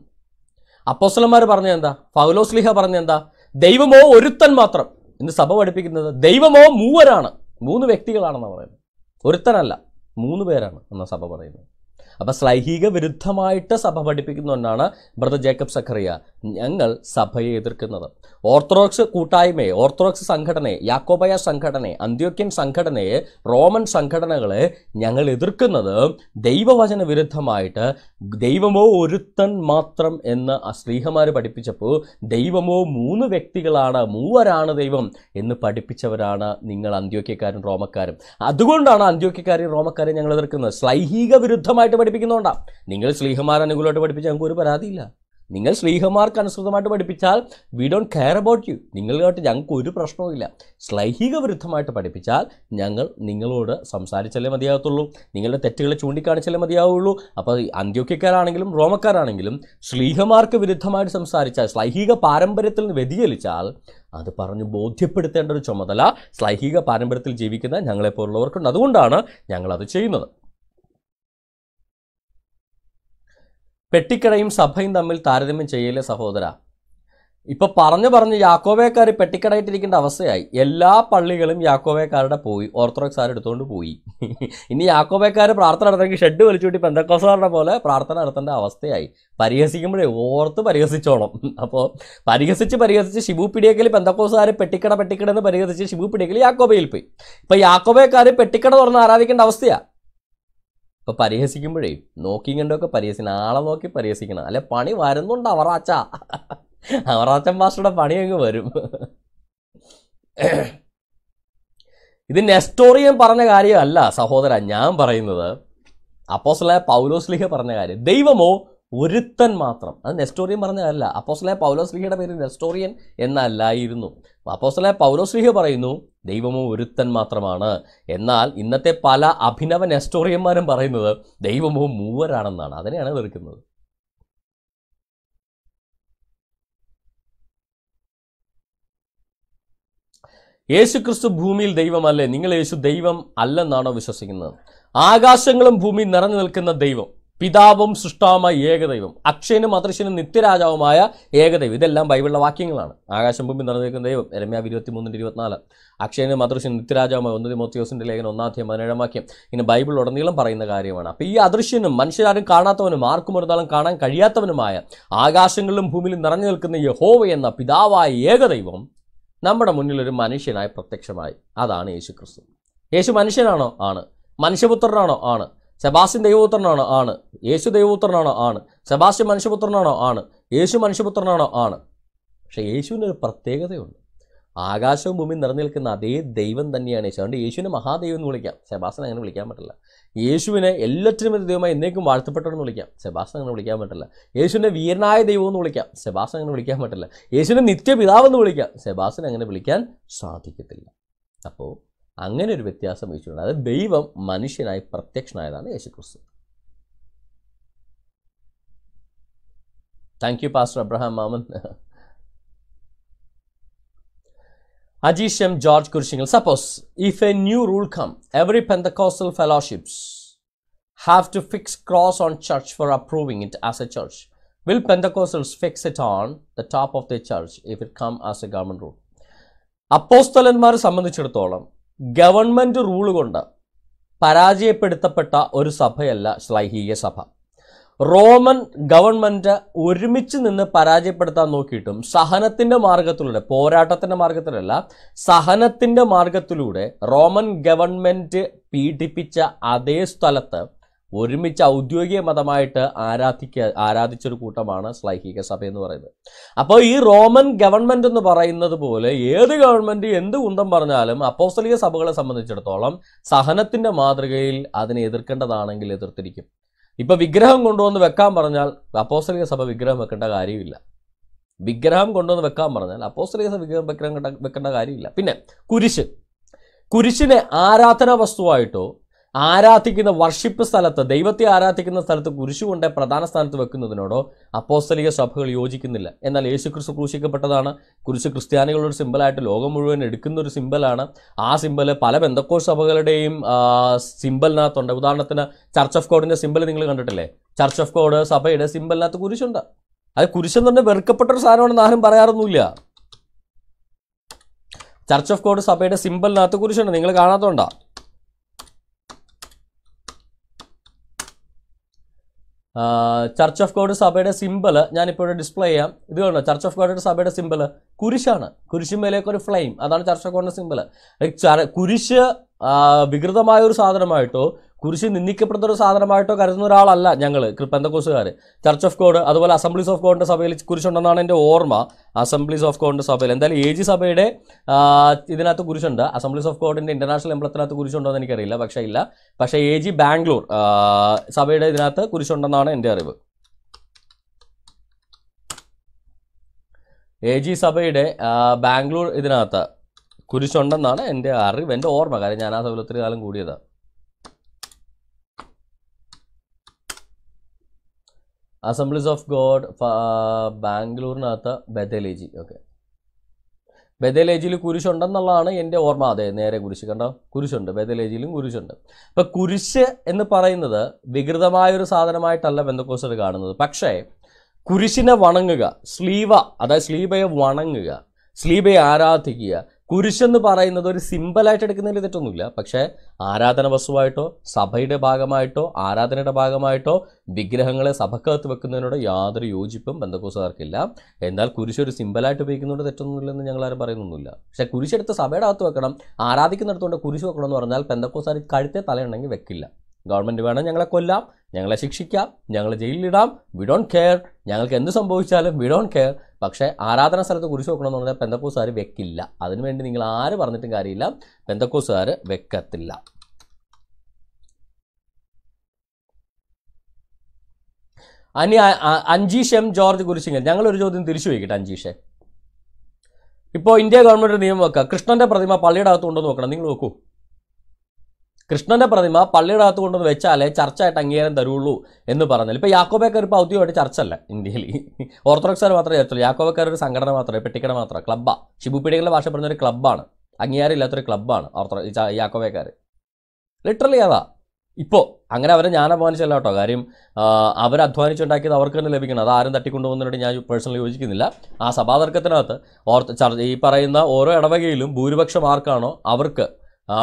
അപ്പോസ്തലന്മാർ പറഞ്ഞത് എന്താ ഫൗലോസ്ലിഹ പറഞ്ഞത് എന്താ ദൈവമോ ഒരുത്തൻ മാത്രം ഇന്ന് സഭ പഠിപ്പിക്കുന്നത് ദൈവമോ മൂവരാണ് മൂന്ന് വ്യക്തികളാണെന്നാണ് പറയുന്നത് ഒരുത്തനല്ല മൂന്ന് പേരാണ് എന്ന സഭ പറയുന്നത് അപ്പോൾ സ്ലൈഹിക വിരുദ്ധമായിട്ട് സഭ പഠിപ്പിക്കുന്ന ഒന്നാണ് ബ്രദർ ജേക്കബ് സഖറിയ ഞങ്ങൾ സഭയെ എതിർക്കുന്നത് ഓർത്തഡോക്സ് കൂട്ടായ്മയെ ഓർത്തഡോക്സ് സംഘടനയെ യാക്കോബയ സംഘടനയെ അന്ത്യോക്യൻ സംഘടനയെ റോമൻ സംഘടനകളെ ഞങ്ങൾ എതിർക്കുന്നത് ദൈവവചന വിരുദ്ധമായിട്ട് ദൈവമോ ഒരുത്തൻ മാത്രം എന്ന് ശ്രീഹമാർ പഠിപ്പിച്ചപ്പോൾ ദൈവമോ മൂന്ന് വ്യക്തികളാണ് മൂവരാണ് ദൈവം എന്ന് പഠിപ്പിച്ചവരാണ് നിങ്ങൾ അന്ത്യോക്യക്കാരും റോമക്കാരും അതുകൊണ്ടാണ് അന്ത്യോക്യക്കാരെയും റോമക്കാരും ഞങ്ങൾ എതിർക്കുന്നത് സ്ലൈഹിക വിരുദ്ധമായിട്ട് പഠിപ്പിക്കുന്നതുകൊണ്ടാണ് നിങ്ങൾ സ്ലീഹമാരനുകൂലമായിട്ട് അനുകൂലമായിട്ട് പഠിപ്പിച്ച ഞങ്ങൾക്ക് ഒരു പരാതിയില്ല നിങ്ങൾ ശ്രീഹമാർക്ക് അനുസൃതമായിട്ട് പഠിപ്പിച്ചാൽ we don't care about you നിങ്ങളുമായിട്ട് ഞങ്ങൾക്ക് ഒരു പ്രശ്നവുമില്ല സ്ലൈഹിക വിരുദ്ധമായിട്ട് പഠിപ്പിച്ചാൽ ഞങ്ങൾ നിങ്ങളോട് സംസാരിച്ചാലേ മതിയാകത്തുള്ളൂ നിങ്ങളുടെ തെറ്റുകളെ ചൂണ്ടിക്കാണിച്ചാലേ മതിയാവുള്ളൂ അപ്പോൾ അന്ത്യോക്യക്കാരാണെങ്കിലും റോമക്കാരാണെങ്കിലും ശ്ലീഹമാർക്ക് വിരുദ്ധമായിട്ട് സംസാരിച്ചാൽ സ്ലൈഹിക പാരമ്പര്യത്തിൽ നിന്ന് വ്യതിചലിച്ചാൽ അത് പറഞ്ഞു ബോധ്യപ്പെടുത്തേണ്ട ഒരു ചുമതല സ്ലൈഹിക പാരമ്പര്യത്തിൽ ജീവിക്കുന്ന ഞങ്ങളെപ്പോലുള്ളവർക്കുണ്ട് അതുകൊണ്ടാണ് ഞങ്ങളത് ചെയ്യുന്നത് പെട്ടിക്കടയും സഭയും തമ്മിൽ താരതമ്യം ചെയ്യലേ സഹോദര ഇപ്പൊ പറഞ്ഞു പറഞ്ഞ് യാക്കോവേക്കാർ പെട്ടിക്കടയിട്ടിരിക്കേണ്ട അവസ്ഥയായി എല്ലാ പള്ളികളും യാക്കോവേക്കാരുടെ പോയി ഓർത്തഡോക്സ് എടുത്തുകൊണ്ട് പോയി ഇനി യാക്കോവേക്കാർ പ്രാർത്ഥന നടത്തണമെങ്കിൽ ഷെഡ് വലിച്ചുകൂട്ടി പെന്തക്കോസാറുടെ പോലെ പ്രാർത്ഥന നടത്തേണ്ട അവസ്ഥയായി പരിഹസിക്കുമ്പോഴേ ഓർത്ത് പരിഹസിച്ചോണം അപ്പോൾ പരിഹസിച്ച് പരിഹസിച്ച് ശിബു പിടിയേക്കൽ പെന്തക്കോസാർ പെട്ടിക്കട പെട്ടിക്കട എന്ന് പരിഹസിച്ച് ശിബു പിടിയേക്കൽ യാക്കോബയിൽ പോയി ഇപ്പൊ യാക്കോബേക്കാർ പെട്ടിക്കട തുറന്ന് ആരാധിക്കേണ്ട അവസ്ഥയാണ് ഇപ്പോൾ പരിഹസിക്കുമ്പോഴേ നോക്കി കണ്ടൊക്കെ പരിഹസിക്കണം ആളെ നോക്കി പരിഹസിക്കണം അല്ലെ പണി വരുന്നുണ്ട് അവറാച്ച അവറാച്ച മാസ്റ്ററുടെ പണി അങ്ങ് വരും ഇത് നെസ്റ്റോറിയൻ പറഞ്ഞ കാര്യമല്ല സഹോദര ഞാൻ പറയുന്നത് അപ്പോസ്ലായ പൗലോസ്ലിഹ പറഞ്ഞ കാര്യം ദൈവമോ ഒരുത്തൻ മാത്രം അത് നെസ്റ്റോറിയൻ പറഞ്ഞതല്ല അപ്പോസ്ലായ പൗലോസ്ലിഹയുടെ പേര് നെസ്റ്റോറിയൻ എന്നല്ലായിരുന്നു അപ്പോസ്ലായ പൗലോസ്ലിഹ പറയുന്നു ദൈവമോ ഒരുത്തൻ മാത്രമാണ് എന്നാൽ ഇന്നത്തെ പല അഭിനവ നെസ്റ്റോറിയന്മാരും പറയുന്നത് ദൈവമോ മൂവരാണെന്നാണ് അതിനെയാണ് വെറുക്കുന്നത് യേശു ക്രിസ്തു ഭൂമിയിൽ ദൈവമല്ലേ നിങ്ങൾ യേശു ദൈവം അല്ലെന്നാണോ വിശ്വസിക്കുന്നത് ആകാശങ്ങളും ഭൂമിയും നിറഞ്ഞു നിൽക്കുന്ന ദൈവം പിതാവും സൃഷ്ടാവുമായ ഏകദൈവം അക്ഷയനും അദൃശ്യനും നിത്യരാജാവുമായ ഏകദൈവം ഇതെല്ലാം ബൈബിളിലെ വാക്യങ്ങളാണ് ആകാശം ഭൂമി നിറഞ്ഞിരിക്കുന്ന ദൈവം രമ്യാവ് ഇരുപത്തി മൂന്നിൻ്റെ ഇരുപത്തിനാല് അക്ഷയനും അദൃശ്യനും നിത്യരാജാവുമായ ഒന്നത് മോത്തിയോസിൻ്റെ ലേഖനം ഒന്നാധ്യം പതിനേഴാം വാക്യം ഇനി ബൈബിൾ ഉടനീളം പറയുന്ന കാര്യമാണ് അപ്പോൾ ഈ അദൃശ്യനും മനുഷ്യരാരും കാണാത്തവനും ആർക്കും ഒരുതാളും കാണാൻ കഴിയാത്തവനുമായ ആകാശങ്ങളിലും ഭൂമിയിലും നിറഞ്ഞു നിൽക്കുന്ന യഹോവ എന്ന പിതാവായ ഏകദൈവം നമ്മുടെ മുന്നിൽ ഒരു മനുഷ്യനായി പ്രത്യക്ഷമായി അതാണ് യേശു ക്രിസ്തു യേശു മനുഷ്യനാണോ ആണ് മനുഷ്യപുത്രനാണോ ആണ് സെബാസ്യൻ ദൈവപുത്രനാണ് ആണ് യേശു ദൈവപുത്രനാണ് ആണ് സെബാസ്യൻ മനുഷ്യപുത്രനാണോ ആണ് യേശു മനുഷ്യപുത്രനാണോ ആണ് പക്ഷേ യേശുവിൻ്റെ ഒരു പ്രത്യേകതയുണ്ട് ആകാശവും ഭൂമിയും നിറഞ്ഞു നിൽക്കുന്ന അതേ ദൈവം തന്നെയാണ് യേശു അതുകൊണ്ട് യേശുവിനെ മഹാദൈവം എന്ന് വിളിക്കാം സെബാസ്റ്റൻ അങ്ങനെ വിളിക്കാൻ പറ്റില്ല യേശുവിനെ എല്ലാറ്റിനും ഒരു ദൈവമായി എന്നേക്കും വാഴ്ത്തപ്പെട്ടവെന്ന് വിളിക്കാം സെബാസ്റ്റൻ അങ്ങനെ വിളിക്കാൻ പറ്റില്ല യേശുവിനെ വീരനായ ദൈവം എന്ന് വിളിക്കാം സെബാസ്റ്റൻ അങ്ങനെ വിളിക്കാൻ പറ്റില്ല യേശുവിനെ നിത്യപിതാവെന്ന് വിളിക്കാം സെബാസ്റ്റൻ അങ്ങനെ വിളിക്കാൻ സാധിക്കത്തില്ല അപ്പോൾ അങ്ങനെ ഒരു വ്യത്യാസം വീഴ്ചയുണ്ട് അതായത് ദൈവം മനുഷ്യനായി പ്രത്യക്ഷനായതാണ് യേശുക്രിസ്തു thank you pastor Abraham Maman അജീഷം ജോർജ് കുരിശിങ്ങൾ suppose if a new rule come every pen the Pentecostal fellowships have to fix cross on church for approving it as a church will Pentecostals fix it on the top of the church if it come as a government rule അപ്പോസ്തലന്മാരെ സംബന്ധിച്ചിടത്തോളം government rule കൊണ്ട് പരാജയപ്പെടുത്തപ്പെട്ട ഒരു സഭയല്ല ശ്ലൈഹീയ സഭ Roman government ഒരുമിച്ച് നിന്ന് പരാജയപ്പെടുത്താൻ നോക്കിയിട്ടും സഹനത്തിൻ്റെ മാർഗത്തിലൂടെ പോരാട്ടത്തിൻ്റെ മാർഗത്തിലല്ല സഹനത്തിൻ്റെ മാർഗത്തിലൂടെ റോമൻ ഗവൺമെൻറ് പീഡിപ്പിച്ച അതേ സ്ഥലത്ത് ഒരുമിച്ച് ഔദ്യോഗിക മതമായിട്ട് ആരാധിക്ക ആരാധിച്ചൊരു കൂട്ടമാണ് സ്ലൈഹിക സഭ എന്ന് പറയുന്നത് അപ്പോൾ ഈ റോമൻ ഗവൺമെന്റ് എന്ന് പറയുന്നത് പോലെ ഏത് ഗവൺമെന്റ് എന്ത് കുന്തം പറഞ്ഞാലും അപ്പോസ്തലിക സഭകളെ സംബന്ധിച്ചിടത്തോളം സഹനത്തിന്റെ മാതൃകയിൽ അതിനെ എതിർക്കേണ്ടതാണെങ്കിൽ എതിർത്തിരിക്കും ഇപ്പൊ വിഗ്രഹം കൊണ്ടുവന്ന് വെക്കാൻ പറഞ്ഞാൽ അപ്പോസ്തലിക സഭ വിഗ്രഹം വെക്കേണ്ട കാര്യമില്ല വിഗ്രഹം കൊണ്ടുവന്ന് വെക്കാൻ പറഞ്ഞാൽ അപ്പോസ്തലിക സഭ വിഗ്രഹം വെക്കാൻ വെക്കേണ്ട കാര്യമില്ല പിന്നെ കുരിശ് കുരിശിനെ ആരാധന വസ്തുവായിട്ടോ ആരാധിക്കുന്ന വർഷിപ്പ് സ്ഥലത്ത് ദൈവത്തെ ആരാധിക്കുന്ന സ്ഥലത്ത് കുരിശുകൊണ്ട് പ്രധാന സ്ഥാനത്ത് വെക്കുന്നതിനോടോ അപ്പോസ്തലിക സഭകൾ യോജിക്കുന്നില്ല എന്നാൽ യേശു ക്രിസ്തു ക്രൂശിക്കപ്പെട്ടതാണ് കുരിശ് ക്രിസ്ത്യാനികളുടെ സിമ്പിളായിട്ട് ലോകം മുഴുവൻ എടുക്കുന്ന ഒരു സിമ്പിളാണ് ആ സിമ്പൽ പല ബന്ധക്കോ സഭകളുടെയും സിമ്പിളിനകത്തുണ്ട് ഉദാഹരണത്തിന് ചർച്ച് ഓഫ് കോഡിൻ്റെ സിമ്പിൾ നിങ്ങൾ കണ്ടിട്ടില്ലേ ചർച്ച് ഓഫ് കോഡ് സഭയുടെ സിമ്പിളിനകത്ത് കുരിശുണ്ട് അത് കുരിശെന്ന് പറഞ്ഞാൽ വെറുക്കപ്പെട്ട ഒരു സാധനമാണെന്ന് ആരും പറയാറൊന്നുമില്ല ചർച്ച് ഓഫ് കോഡ് സഭയുടെ സിമ്പിളിനകത്ത് കുരിശുണ്ട് നിങ്ങൾ കാണാത്തതുകൊണ്ടാണ് ചർച്ച് ഓഫ് ഗോഡ് സഭയുടെ സിമ്പിള് ഞാനിപ്പോൾ ഡിസ്പ്ലേ ചെയ്യാം ഇത് കണ്ടോ ചർച്ച് ഓഫ് ഗോഡ് സഭയുടെ സിമ്പിള് കുരിശാണ് മേലേക്ക് ഒരു ഫ്ലെയിം അതാണ് ചർച്ച് ഓഫ് ഗോഡിൻ്റെ സിമ്പിള് കുരിശ് വികൃതമായ ഒരു സാധനമായിട്ടോ കുരിശി നിന്ദിക്കപ്പെടുന്ന ഒരു സാധനമായിട്ടോ കരുതുന്ന ഒരാളല്ല ഞങ്ങൾ പെന്തക്കോസുകാർ ചർച്ച് ഓഫ് ഗോഡ് അതുപോലെ അസംബ്ലീസ് ഓഫ് ഗോഡിൻ്റെ സഭയിൽ കുരിശുണ്ടെന്നാണ് എൻ്റെ ഓർമ്മ അസംബ്ലീസ് ഓഫ് ഗോഡിൻ്റെ സഭയിൽ എന്തായാലും ജി സഭയുടെ ഇതിനകത്ത് കുരിശുണ്ട് അസംബ്ലീസ് ഓഫ് ഗോഡിൻ്റെ ഇൻ്റർനാഷണൽ എംബ്ലത്തിനകത്ത് കുരിശുണ്ടോ എന്ന് എനിക്കറിയില്ല പക്ഷേ ഇല്ല പക്ഷേ എ ജി ബാംഗ്ലൂർ സഭയുടെ ഇതിനകത്ത് കുരിശുണ്ടെന്നാണ് എൻ്റെ അറിവ് എ ജി സഭയുടെ ബാംഗ്ലൂർ ഇതിനകത്ത് കുരിശുണ്ടെന്നാണ് എൻ്റെ അറിവ് എൻ്റെ ഓർമ്മ കാര്യം ഞാൻ ആ സഭയിൽ ഒത്തിരി കാലം കൂടിയതാണ് അസംബ്ലീസ് ഓഫ് ഗോഡ് ബാംഗ്ലൂരിനകത്ത് ബദലേജി ഓക്കെ ബദലേജിയിൽ കുരിശുണ്ടെന്നുള്ളതാണ് എൻ്റെ ഓർമ്മ അതെ നേരെ കുരിശ് കണ്ടോ കുരിശുണ്ട് ബദലേജിയിലും കുരിശുണ്ട് ഇപ്പം കുരിശ് എന്ന് പറയുന്നത് വികൃതമായൊരു സാധനമായിട്ടല്ല ബന്ധക്കോസ്റ്റർ കാണുന്നത് പക്ഷേ കുരിശിനെ വണങ്ങുക സ്ലീവ അതായത് സ്ലീബയെ വണങ്ങുക സ്ലീബയെ ആരാധിക്കുക കുരിശെന്ന് പറയുന്നത് ഒരു സിമ്പിളായിട്ട് എടുക്കുന്നതിൽ തെറ്റൊന്നുമില്ല പക്ഷേ ആരാധന വസ്തുവായിട്ടോ സഭയുടെ ഭാഗമായിട്ടോ ആരാധനയുടെ ഭാഗമായിട്ടോ വിഗ്രഹങ്ങളെ സഭക്കകത്ത് വെക്കുന്നതിനോട് യാതൊരു യോജിപ്പും ബന്ധക്കോസുകാർക്കില്ല എന്നാൽ കുരിശ് ഒരു സിമ്പിളായിട്ട് ഉപയോഗിക്കുന്നതുകൊണ്ട് തെറ്റൊന്നുമില്ലെന്ന് ഞങ്ങൾ ആരും പറയുന്നൊന്നുമില്ല പക്ഷേ കുരിശെടുത്ത് സഭയുടെ അകത്ത് വെക്കണം ആരാധിക്കുന്നിടത്തോണ്ട് കുരിശ് വെക്കണം എന്ന് പറഞ്ഞാൽ ബന്ധക്കോസാർ കഴുത്തെ തലയുണ്ടെങ്കിൽ വെക്കില്ല ഗവൺമെൻറ് വേണം ഞങ്ങളെ കൊല്ലാം ഞങ്ങളെ ശിക്ഷിക്കാം ഞങ്ങളെ ജയിലിലിടാം വി ഡോണ്ട് കെയർ ഞങ്ങൾക്ക് എന്ത് സംഭവിച്ചാലും വി ഡോണ്ട് കെയർ പക്ഷേ ആരാധന സ്ഥലത്ത് കുറിച്ച് എന്ന് പറഞ്ഞാൽ പെന്തക്കോസുകാർ വെക്കില്ല അതിനുവേണ്ടി നിങ്ങൾ ആര് പറഞ്ഞിട്ടും കാര്യമില്ല പെന്തക്കോസുകാർ വെക്കത്തില്ല അനി അഞ്ചീഷ് എം ജോർജ് കുരിശിങ്ങൽ ഞങ്ങളൊരു ചോദ്യം തിരിച്ചു വയ്ക്കട്ടെ അഞ്ചീഷെ ഇപ്പോൾ ഇന്ത്യ ഗവൺമെൻറ് നിയമം വെക്കുക കൃഷ്ണൻ്റെ പ്രതിമ പള്ളിയുടെ അകത്ത് കൊണ്ടുവന്ന് നോക്കണം നിങ്ങൾ നോക്കൂ കൃഷ്ണന്റെ പ്രതിമ പള്ളിയുടെ അകത്ത് കൊണ്ടുവന്ന് വെച്ചാലേ ചർച്ചയായിട്ട് അംഗീകാരം തരുള്ളൂ എന്ന് പറഞ്ഞാൽ ഇപ്പൊ യാക്കോബേക്കർ ഇപ്പോൾ ഔദ്യോഗികമായിട്ട് ചർച്ചല്ല ഇന്ത്യയിൽ ഓർത്തഡോക്സുകാർ മാത്രമേ ചർച്ചയുള്ളൂ യാക്കോബേക്കർ ഒരു സംഘടന മാത്രമേ പെട്ടിക്കട മാത്രമേ ക്ലബ്ബാണ് ശിബുപീടികളുടെ ഭാഷ പറയുന്ന ഒരു ക്ലബ്ബാണ് അംഗീകാരം ഇല്ലാത്തൊരു ക്ലബ്ബാണ് ഓർത്തഡോക്സ് യാക്കോബേക്കാർ ലിറ്ററലി അതാ ഇപ്പോൾ അങ്ങനെ അവരെ ഞാൻ അപമാനിച്ചല്ല കേട്ടോ കാര്യം അവർ അധ്വാനിച്ചുണ്ടാക്കിയത് അവർക്ക് തന്നെ ലഭിക്കണം അത് ആരും തട്ടിക്കൊണ്ടുപോകുന്നതിനോട് ഞാൻ പേഴ്സണലി യോജിക്കുന്നില്ല ആ സഭാതർക്കത്തിനകത്ത് ഓർത്ത് ഈ പറയുന്ന ഓരോ ഇടവകയിലും ഭൂരിപക്ഷം ആർക്കാണോ അവർക്ക്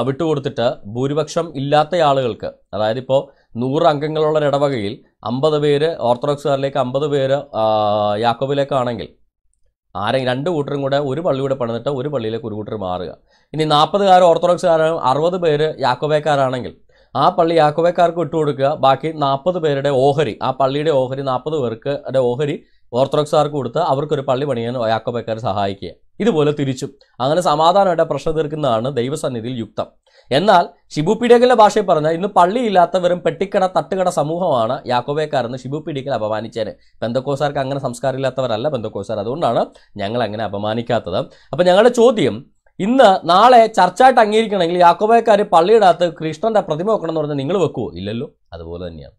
വിട്ടുകൊടുത്തിട്ട് ഭൂരിപക്ഷം ഇല്ലാത്ത ആളുകൾക്ക് അതായത് ഇപ്പോൾ നൂറ് അംഗങ്ങളുള്ള ഇടവകയിൽ അമ്പത് പേര് ഓർത്തഡോക്സുകാരിലേക്ക് അമ്പത് പേര് യാക്കോബിലേക്കാണെങ്കിൽ ആരെങ്കിലും രണ്ട് കൂട്ടരും കൂടെ ഒരു പള്ളിയുടെ പണിതിട്ട് ഒരു പള്ളിയിലേക്ക് ഒരു കൂട്ടർ മാറുക ഇനി നാൽപ്പതുകാർ ഓർത്തഡോക്സുകാരും അറുപത് പേര് യാക്കോബേക്കാരാണെങ്കിൽ ആ പള്ളി യാക്കോബേക്കാർക്ക് വിട്ടുകൊടുക്കുക ബാക്കി നാൽപ്പത് പേരുടെ ഓഹരി ആ പള്ളിയുടെ ഓഹരി നാൽപ്പത് പേർക്ക് ഓഹരി ഓർത്തഡോക്സുകാർക്ക് കൊടുത്ത് അവർക്കൊരു പള്ളി പണിയാൻ യാക്കോബക്കാർ സഹായിക്കുക ഇതുപോലെ തിരിച്ചു അങ്ങനെ സമാധാനമായിട്ട് പ്രശ്നം തീർക്കുന്നതാണ് ദൈവസന്നിധിയിൽ യുക്തം എന്നാൽ ഷിബു പീഡിയകലിന്റെ ഭാഷയിൽ പറഞ്ഞാൽ ഇന്ന് പള്ളിയില്ലാത്തവരും പെട്ടിക്കട തട്ടുകട സമൂഹമാണ് യാക്കോബേക്കാരെന്ന് ഷിബു പീഡിയകൽ അപമാനിച്ചേന് ബന്ധക്കോസാർക്ക് അങ്ങനെ സംസ്കാരമില്ലാത്തവരല്ല ബന്ധക്കോസാർ അതുകൊണ്ടാണ് ഞങ്ങൾ അങ്ങനെ അപമാനിക്കാത്തത് അപ്പം ഞങ്ങളുടെ ചോദ്യം ഇന്ന് നാളെ ചർച്ചയായിട്ട് അംഗീകരിക്കണമെങ്കിൽ യാക്കോബേക്കാർ പള്ളിയിടാത്ത കൃഷ്ണന്റെ പ്രതിമ വെക്കണം എന്ന് പറഞ്ഞാൽ നിങ്ങൾ വെക്കുമോ ഇല്ലല്ലോ അതുപോലെ തന്നെയാണ്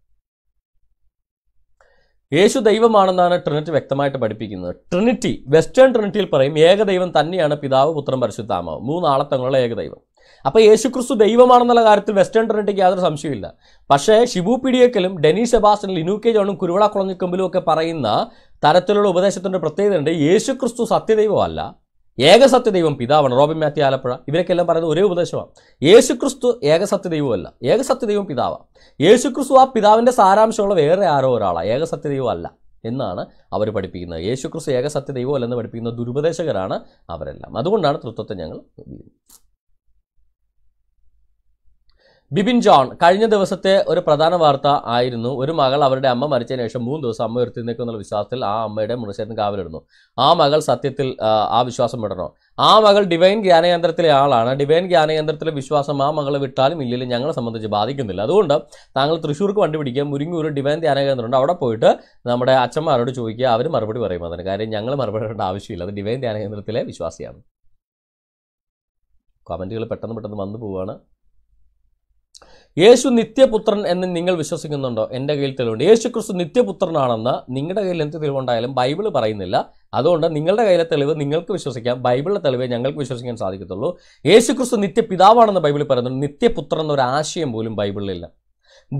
യേശു ദൈവമാണെന്നാണ് ട്രിനിറ്റി വ്യക്തമായിട്ട് പഠിപ്പിക്കുന്നത് ട്രിനിറ്റി വെസ്റ്റേൺ ട്രിനിറ്റിയിൽ പറയും ഏകദൈവം തന്നെയാണ് പിതാവ് പുത്രൻ പരിശുദ്ധാമാവ് മൂന്നാളത്തങ്ങളുള്ള ഏകദൈവം അപ്പോൾ യേശു ക്രിസ്തു ദൈവമാണെന്നുള്ള കാര്യത്തിൽ വെസ്റ്റേൺ ട്രിനിറ്റിക്ക് യാതൊരു സംശയമില്ല പക്ഷേ ഷിബു പിടിയേക്കലും ഡെനീഷ് സെബാസ്റ്റൻ ലിനു കെ ജോണും കുരുവിള കുളഞ്ഞിക്കമ്പിലും ഒക്കെ പറയുന്ന തരത്തിലുള്ള ഉപദേശത്തിൻ്റെ ഉണ്ട് യേശു ക്രിസ്തു സത്യദൈവമല്ല ഏകസത്യ ദൈവം പിതാവാണ് റോബിൻ മാത്യു ആലപ്പുഴ എല്ലാം പറയുന്നത് ഒരേ ഉപദേശമാണ് യേശുക്രിസ്തു ഏകസത്യ ദൈവമല്ല ഏകസത്യ ദൈവം പിതാവാണ് യേശുക്രിസ്തു ആ പിതാവിൻ്റെ സാരാംശമുള്ള വേറെ ആരോ ഒരാളാണ് ഏകസത്യ അല്ല എന്നാണ് അവർ പഠിപ്പിക്കുന്നത് യേശുക്രിസ്തു ഏകസത്യ ദൈവമല്ലെന്ന് പഠിപ്പിക്കുന്ന ദുരുപദേശകരാണ് അവരെല്ലാം അതുകൊണ്ടാണ് തൃത്വത്തെ ഞങ്ങൾ ബിബിൻ ജോൺ കഴിഞ്ഞ ദിവസത്തെ ഒരു പ്രധാന വാർത്ത ആയിരുന്നു ഒരു മകൾ അവരുടെ അമ്മ മരിച്ചതിന് ശേഷം മൂന്ന് ദിവസം അമ്മ ഉയർത്തിന്നേക്കും എന്നുള്ള വിശ്വാസത്തിൽ ആ അമ്മയുടെ മൃതശരീരം കാവലിടുന്നു ആ മകൾ സത്യത്തിൽ ആ വിശ്വാസം വിടണോ ആ മകൾ ഡിവൈൻ ജ്ഞാനകേന്ദ്രത്തിലെ ആളാണ് ഡിവൈൻ ജ്ഞാനകേന്ദ്രത്തിലെ വിശ്വാസം ആ മകളെ വിട്ടാലും ഇല്ലെങ്കിലും ഞങ്ങളെ സംബന്ധിച്ച് ബാധിക്കുന്നില്ല അതുകൊണ്ട് താങ്കൾ തൃശ്ശൂർക്ക് വണ്ടി പിടിക്കുക മുരിങ്ങൂർ ഡിവൈൻ ധ്യാനകേന്ദ്രമുണ്ട് അവിടെ പോയിട്ട് നമ്മുടെ അച്ഛന്മാരോട് ചോദിക്കുക അവർ മറുപടി പറയും അതിന് കാര്യം ഞങ്ങൾ മറുപടി ഇടേണ്ട ആവശ്യമില്ല അത് ഡിവൈൻ ധ്യാനകേന്ദ്രത്തിലെ വിശ്വാസിയാണ് കമൻറ്റുകൾ പെട്ടെന്ന് പെട്ടെന്ന് വന്നു പോവുകയാണ് യേശു നിത്യപുത്രൻ എന്ന് നിങ്ങൾ വിശ്വസിക്കുന്നുണ്ടോ എൻ്റെ കയ്യിൽ തെളിവുണ്ട് യേശു ക്രിസ്തു നിത്യപുത്രനാണെന്ന് നിങ്ങളുടെ കയ്യിൽ എന്ത് തെളിവുണ്ടായാലും ബൈബിൾ പറയുന്നില്ല അതുകൊണ്ട് നിങ്ങളുടെ കയ്യിലെ തെളിവ് നിങ്ങൾക്ക് വിശ്വസിക്കാം ബൈബിളിലെ തെളിവ് ഞങ്ങൾക്ക് വിശ്വസിക്കാൻ സാധിക്കത്തുള്ളൂ യേശു ക്രിസ്തു നിത്യപിതാവാണെന്ന് ബൈബിളിൽ പറയുന്നുണ്ട് നിത്യപുത്രൻ എന്നൊരു ആശയം പോലും ബൈബിളിലില്ല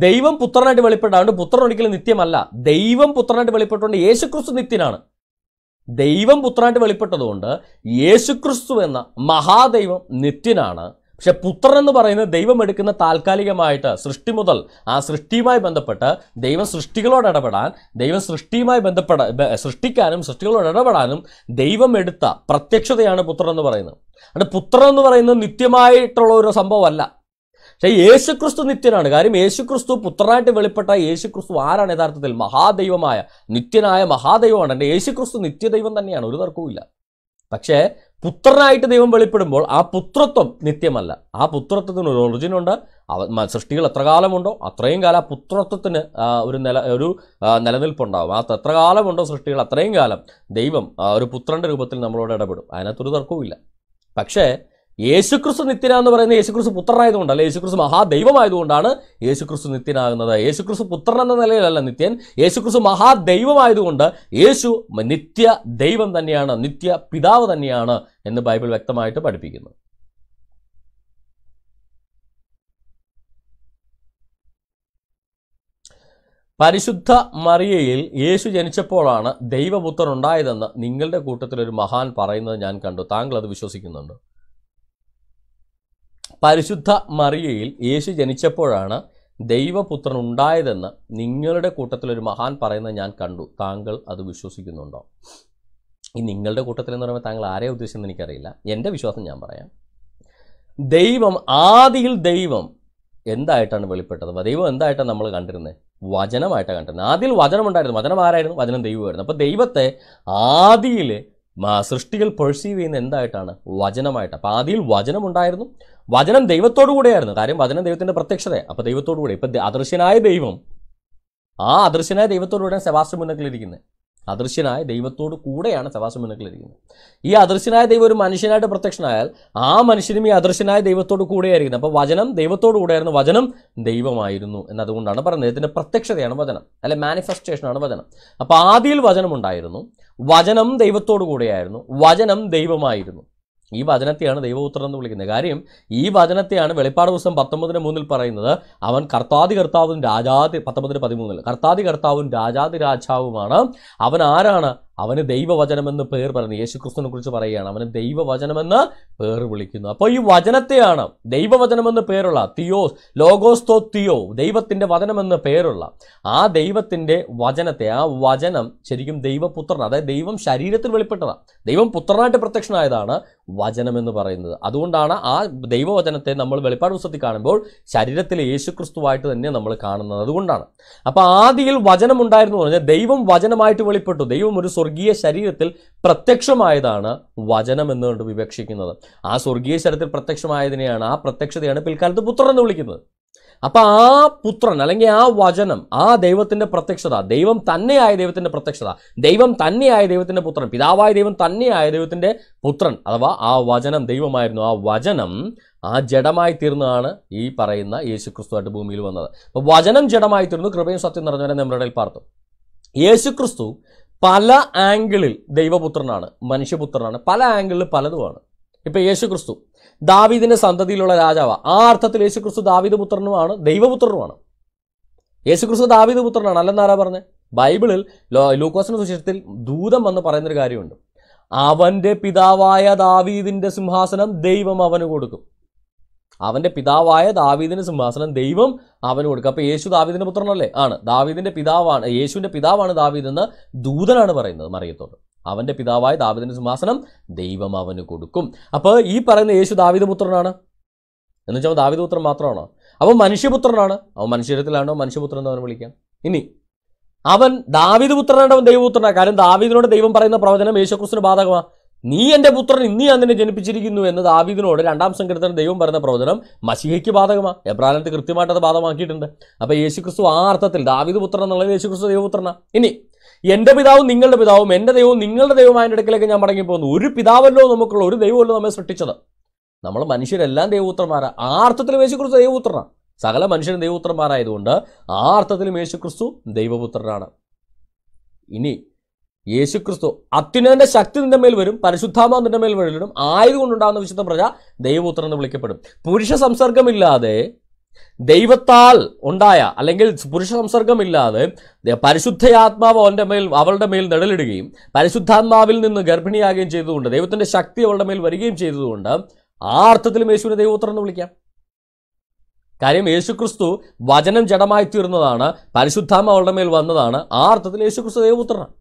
ദൈവം പുത്രനായിട്ട് വെളിപ്പെട്ടാണ്ട് പുത്രൻ ഒരിക്കലും നിത്യമല്ല ദൈവം പുത്രനായിട്ട് വെളിപ്പെട്ടുകൊണ്ട് യേശു ക്രിസ്തു നിത്യനാണ് ദൈവം പുത്രനായിട്ട് വെളിപ്പെട്ടതുകൊണ്ട് യേശുക്രിസ്തു എന്ന മഹാദൈവം നിത്യനാണ് പക്ഷെ പുത്രൻ എന്ന് പറയുന്നത് ദൈവം എടുക്കുന്ന താൽക്കാലികമായിട്ട് സൃഷ്ടി മുതൽ ആ സൃഷ്ടിയുമായി ബന്ധപ്പെട്ട് ദൈവം സൃഷ്ടികളോട് ഇടപെടാൻ ദൈവം സൃഷ്ടിയുമായി ബന്ധപ്പെട സൃഷ്ടിക്കാനും സൃഷ്ടികളോട് ഇടപെടാനും ദൈവം എടുത്ത പ്രത്യക്ഷതയാണ് പുത്രൻ എന്ന് പറയുന്നത് അത് പുത്രൻ എന്ന് പറയുന്നത് നിത്യമായിട്ടുള്ള ഒരു സംഭവമല്ല പക്ഷേ യേശുക്രിസ്തു നിത്യനാണ് കാര്യം യേശുക്രിസ്തു പുത്രനായിട്ട് വെളിപ്പെട്ട യേശുക്രിസ്തു ആരാണ് യഥാർത്ഥത്തിൽ മഹാദൈവമായ നിത്യനായ മഹാദൈവമാണ് എൻ്റെ യേശുക്രിസ്തു നിത്യദൈവം തന്നെയാണ് ഒരു തർക്കവും പക്ഷേ പുത്രനായിട്ട് ദൈവം വെളിപ്പെടുമ്പോൾ ആ പുത്രത്വം നിത്യമല്ല ആ പുത്രത്വത്തിന് ഒരു ഒറിജിനുണ്ട് സൃഷ്ടികൾ എത്ര കാലമുണ്ടോ അത്രയും കാലം ആ പുത്രത്വത്തിന് ഒരു നില ഒരു നിലനിൽപ്പുണ്ടാവും ആ എത്ര കാലമുണ്ടോ സൃഷ്ടികൾ അത്രയും കാലം ദൈവം ഒരു പുത്രൻ്റെ രൂപത്തിൽ നമ്മളോട് ഇടപെടും അതിനകത്തൊരു തർക്കവും പക്ഷേ യേശുക്രിസ്തു നിത്യന എന്ന് പറയുന്നത് യേശുക്രിസ്തു പുത്രനായതുകൊണ്ട് അല്ല യേശുക്രിസ്തു മഹാദൈവമായതുകൊണ്ടാണ് യേശുക്രിസ്തു നിത്യനാകുന്നത് യേശുക്രിസ്തു പുത്രൻ എന്ന നിലയിലല്ല നിത്യൻ യേശുക്രിസ്തു മഹാദൈവമായതുകൊണ്ട് യേശു നിത്യ ദൈവം തന്നെയാണ് നിത്യ പിതാവ് തന്നെയാണ് എന്ന് ബൈബിൾ വ്യക്തമായിട്ട് പഠിപ്പിക്കുന്നു പരിശുദ്ധ മറിയയിൽ യേശു ജനിച്ചപ്പോഴാണ് ദൈവപുത്രൻ ഉണ്ടായതെന്ന് നിങ്ങളുടെ കൂട്ടത്തിലൊരു മഹാൻ പറയുന്നത് ഞാൻ കണ്ടു താങ്കൾ അത് വിശ്വസിക്കുന്നുണ്ടോ പരിശുദ്ധ മറിയയിൽ യേശു ജനിച്ചപ്പോഴാണ് ദൈവപുത്രൻ ഉണ്ടായതെന്ന് നിങ്ങളുടെ കൂട്ടത്തിലൊരു മഹാൻ പറയുന്നത് ഞാൻ കണ്ടു താങ്കൾ അത് വിശ്വസിക്കുന്നുണ്ടോ ഈ നിങ്ങളുടെ കൂട്ടത്തിലെന്ന് പറയുമ്പോൾ താങ്കൾ ആരെ ഉദ്ദേശിച്ചെന്ന് എനിക്കറിയില്ല എൻ്റെ വിശ്വാസം ഞാൻ പറയാം ദൈവം ആദിയിൽ ദൈവം എന്തായിട്ടാണ് വെളിപ്പെട്ടത് ദൈവം എന്തായിട്ടാണ് നമ്മൾ കണ്ടിരുന്നത് വചനമായിട്ടാണ് കണ്ടിരുന്നത് ആദ്യം വചനം ഉണ്ടായിരുന്നു വചനം ആരായിരുന്നു വചനം ദൈവമായിരുന്നു അപ്പോൾ ദൈവത്തെ ആദിയിൽ സൃഷ്ടികൾ പെർസീവ് ചെയ്യുന്ന എന്തായിട്ടാണ് വചനമായിട്ട് അപ്പോൾ ആദിയിൽ വചനമുണ്ടായിരുന്നു വചനം ദൈവത്തോടു കൂടെയായിരുന്നു കാര്യം വചനം ദൈവത്തിന്റെ പ്രത്യക്ഷതയാണ് അപ്പോൾ ദൈവത്തോടു കൂടെ ഇപ്പം അദൃശ്യനായ ദൈവം ആ അദൃശ്യനായ ദൈവത്തോടുകൂടെയാണ് കൂടെയാണ് മുന്നക്കിലിരിക്കുന്നത് അദൃശ്യനായ ദൈവത്തോട് കൂടെയാണ് സെബാസ്റ്റ്യൻ മുന്നക്കിലിരിക്കുന്നത് ഈ അദൃശ്യനായ ദൈവം ഒരു മനുഷ്യനായിട്ട് പ്രത്യക്ഷനായാൽ ആ മനുഷ്യനും ഈ അദൃശ്യനായ ദൈവത്തോട് കൂടെയായിരിക്കുന്നത് അപ്പോൾ വചനം ദൈവത്തോട് കൂടെയായിരുന്നു വചനം ദൈവമായിരുന്നു എന്നതുകൊണ്ടാണ് പറയുന്നത് ഇതിൻ്റെ പ്രത്യക്ഷതയാണ് വചനം അല്ലെ മാനിഫെസ്റ്റേഷനാണ് വചനം അപ്പോൾ ആദിയിൽ വചനം ഉണ്ടായിരുന്നു വചനം ദൈവത്തോട് കൂടെയായിരുന്നു വചനം ദൈവമായിരുന്നു ഈ വചനത്തെയാണ് ദൈവപുത്രൻ എന്ന് വിളിക്കുന്നത് കാര്യം ഈ വചനത്തെയാണ് വെളിപ്പാട് പുസ്തകം പത്തൊമ്പതിന് മൂന്നിൽ പറയുന്നത് അവൻ കർത്താതി കർത്താവും രാജാതി പത്തൊമ്പതിന് പതിമൂന്നിൽ കർത്താതി കർത്താവും രാജാതി രാജാവുമാണ് അവൻ ആരാണ് അവന് ദൈവവചനമെന്ന് പേർ പറഞ്ഞു യേശുക്രിസ്തുവിനെ കുറിച്ച് പറയുകയാണ് അവന് ദൈവവചനമെന്ന് പേർ വിളിക്കുന്നു അപ്പോൾ ഈ വചനത്തെയാണ് ദൈവവചനമെന്ന് പേരുള്ള തിയോസ് ലോകോസ്തോ തിയോ ദൈവത്തിൻ്റെ വചനമെന്ന് പേരുള്ള ആ ദൈവത്തിൻ്റെ വചനത്തെ ആ വചനം ശരിക്കും ദൈവപുത്രൻ അതായത് ദൈവം ശരീരത്തിൽ വെളിപ്പെട്ടതാണ് ദൈവം പുത്രനായിട്ട് പ്രത്യക്ഷനായതാണ് വചനമെന്ന് പറയുന്നത് അതുകൊണ്ടാണ് ആ ദൈവവചനത്തെ നമ്മൾ വെളിപ്പാട് പുസ്തകത്തിൽ കാണുമ്പോൾ ശരീരത്തിൽ യേശു ക്രിസ്തുവായിട്ട് തന്നെ നമ്മൾ കാണുന്നത് അതുകൊണ്ടാണ് അപ്പോൾ ആദിയിൽ വചനമുണ്ടായിരുന്നു പറഞ്ഞാൽ ദൈവം വചനമായിട്ട് വെളിപ്പെട്ടു ദൈവം ഒരു സ്വർഗീയ ശരീരത്തിൽ പ്രത്യക്ഷമായതാണ് വചനം എന്നുകൊണ്ട് വിവക്ഷിക്കുന്നത് ആ സ്വർഗീയ ശരീരത്തിൽ പ്രത്യക്ഷമായതിനെയാണ് ആ പ്രത്യക്ഷതയാണ് പിൽക്കാലത്ത് പുത്രൻ എന്ന് വിളിക്കുന്നത് അപ്പൊ ആ പുത്രൻ അല്ലെങ്കിൽ ആ വചനം ആ ദൈവത്തിന്റെ പ്രത്യക്ഷത ദൈവം തന്നെയായ ദൈവത്തിന്റെ പ്രത്യക്ഷത ദൈവം തന്നെയായ ദൈവത്തിന്റെ പുത്രൻ പിതാവായ ദൈവം തന്നെയായ ദൈവത്തിന്റെ പുത്രൻ അഥവാ ആ വചനം ദൈവമായിരുന്നു ആ വചനം ആ ജഡമായി തീർന്നതാണ് ഈ പറയുന്ന യേശു ക്രിസ്തുവായിട്ട് ഭൂമിയിൽ വന്നത് അപ്പോൾ വചനം ജഡമായി തീർന്നു കൃപയും സത്യം നിറഞ്ഞവരെ നമ്മുടെ ഇടയിൽ പാർത്തു യേശു ക്രിസ്തു പല ആംഗിളിൽ ദൈവപുത്രനാണ് മനുഷ്യപുത്രനാണ് പല ആംഗിളിൽ പലതുമാണ് ഇപ്പൊ യേശു ക്രിസ്തു ദാവീദിന്റെ സന്തതിയിലുള്ള രാജാവ് ആ അർത്ഥത്തിൽ യേശുക്രിസ്തു ദാവീദ് പുത്രനുമാണ് ദൈവപുത്രനുമാണ് യേശുക്രിസ്തു ദാവീദ് പുത്രനാണ് അല്ലെന്നാരാ പറഞ്ഞത് ബൈബിളിൽ ലൂക്കോസിന്റെ സുശേഷത്തിൽ ദൂതം വന്ന് പറയുന്നൊരു കാര്യമുണ്ട് അവന്റെ പിതാവായ ദാവീദിന്റെ സിംഹാസനം ദൈവം അവന് കൊടുക്കും അവന്റെ പിതാവായ ദാവീദിന്റെ സിംഹാസനം ദൈവം അവന് കൊടുക്കും അപ്പൊ യേശു ദാവീദിന്റെ പുത്രനല്ലേ ആണ് ദാവീദിന്റെ പിതാവാണ് യേശുവിന്റെ പിതാവാണ് ദാവീദ് എന്ന് ദൂതനാണ് പറയുന്നത് മറിയത്തോട് അവൻ്റെ പിതാവായ ദാവിദിൻ്റെ സിംഹാസനം ദൈവം അവന് കൊടുക്കും അപ്പോൾ ഈ പറയുന്ന യേശു ദാവിദ് പുത്രനാണ് എന്ന് വെച്ചാൽ ദാവിദ് പുത്രൻ മാത്രമാണോ അവൻ മനുഷ്യപുത്രനാണ് അവൻ മനുഷ്യരത്തിലാണോ മനുഷ്യപുത്രൻ എന്ന് അവൻ വിളിക്കാം ഇനി അവൻ ദാവിദ് പുത്രനാണ് അവൻ ദൈവപുത്രനാണ് കാരണം ദാവിദിനോട് ദൈവം പറയുന്ന പ്രവചനം യേശുക്രിസ്തുന് ബാധകമാണ് നീ എൻ്റെ പുത്രൻ ഇന്നി ഞാൻ നിന്നെ ജനിപ്പിച്ചിരിക്കുന്നു എന്ന് ദാവിദിനോട് രണ്ടാം സങ്കീർത്തനം ദൈവം പറയുന്ന പ്രവചനം മഷിഹയ്ക്ക് ബാധകമാണ് എബ്രാലത്ത് കൃത്യമായിട്ട് അത് ബാധമാക്കിയിട്ടുണ്ട് അപ്പോൾ യേശുക്രിസ്തു ആ അർത്ഥത്തിൽ ദാവിദ് പുത്രൻ എന്നുള്ളത് യേശുക്രിസ്തു ദൈവപുത്രനാണ് ഇനി എൻ്റെ പിതാവും നിങ്ങളുടെ പിതാവും എൻ്റെ ദൈവവും നിങ്ങളുടെ ദൈവമായ അടുക്കലേക്ക് ഞാൻ മടങ്ങി പോകുന്നു ഒരു പിതാവല്ലോ നമുക്കുള്ള ഒരു ദൈവമല്ലോ നമ്മെ സൃഷ്ടിച്ചത് നമ്മൾ മനുഷ്യരെല്ലാം ദൈവപുത്രന്മാരാ ആ അർത്ഥത്തിൽ യേശുക്രിസ്തു ദൈവപുത്രനാണ് സകല മനുഷ്യരും ദൈവപുത്രന്മാരായതുകൊണ്ട് ആ യേശുക്രിസ്തു ദൈവപുത്രനാണ് ഇനി യേശുക്രിസ്തു അത്യുനന്റെ ശക്തി നിന്റെ മേൽ വരും പരിശുദ്ധാമ നിന്റെ മേൽ വരും ആയതുകൊണ്ടുണ്ടാകുന്ന വിശുദ്ധ പ്രജ ദൈവപുത്രൻ എന്ന് വിളിക്കപ്പെടും പുരുഷ സംസർഗമില്ലാതെ ദൈവത്താൽ ഉണ്ടായ അല്ലെങ്കിൽ പുരുഷ സംസർഗമില്ലാതെ പരിശുദ്ധയാത്മാവ് അവൻ്റെ മേൽ അവളുടെ മേൽ നിഴലിടുകയും പരിശുദ്ധാത്മാവിൽ നിന്ന് ഗർഭിണിയാകുകയും ചെയ്തതുകൊണ്ട് ദൈവത്തിൻ്റെ ശക്തി അവളുടെ മേൽ വരികയും ചെയ്തതുകൊണ്ട് ആ അർത്ഥത്തിലും യേശുവിനെ ദൈവപുത്രൻ എന്ന് വിളിക്കാം കാര്യം യേശുക്രിസ്തു വചനം ജഡമായി തീർന്നതാണ് പരിശുദ്ധാമ അവളുടെ മേൽ വന്നതാണ് ആ അർത്ഥത്തിൽ യേശുക്രിസ്തു ദൈവപുത്രനാണ്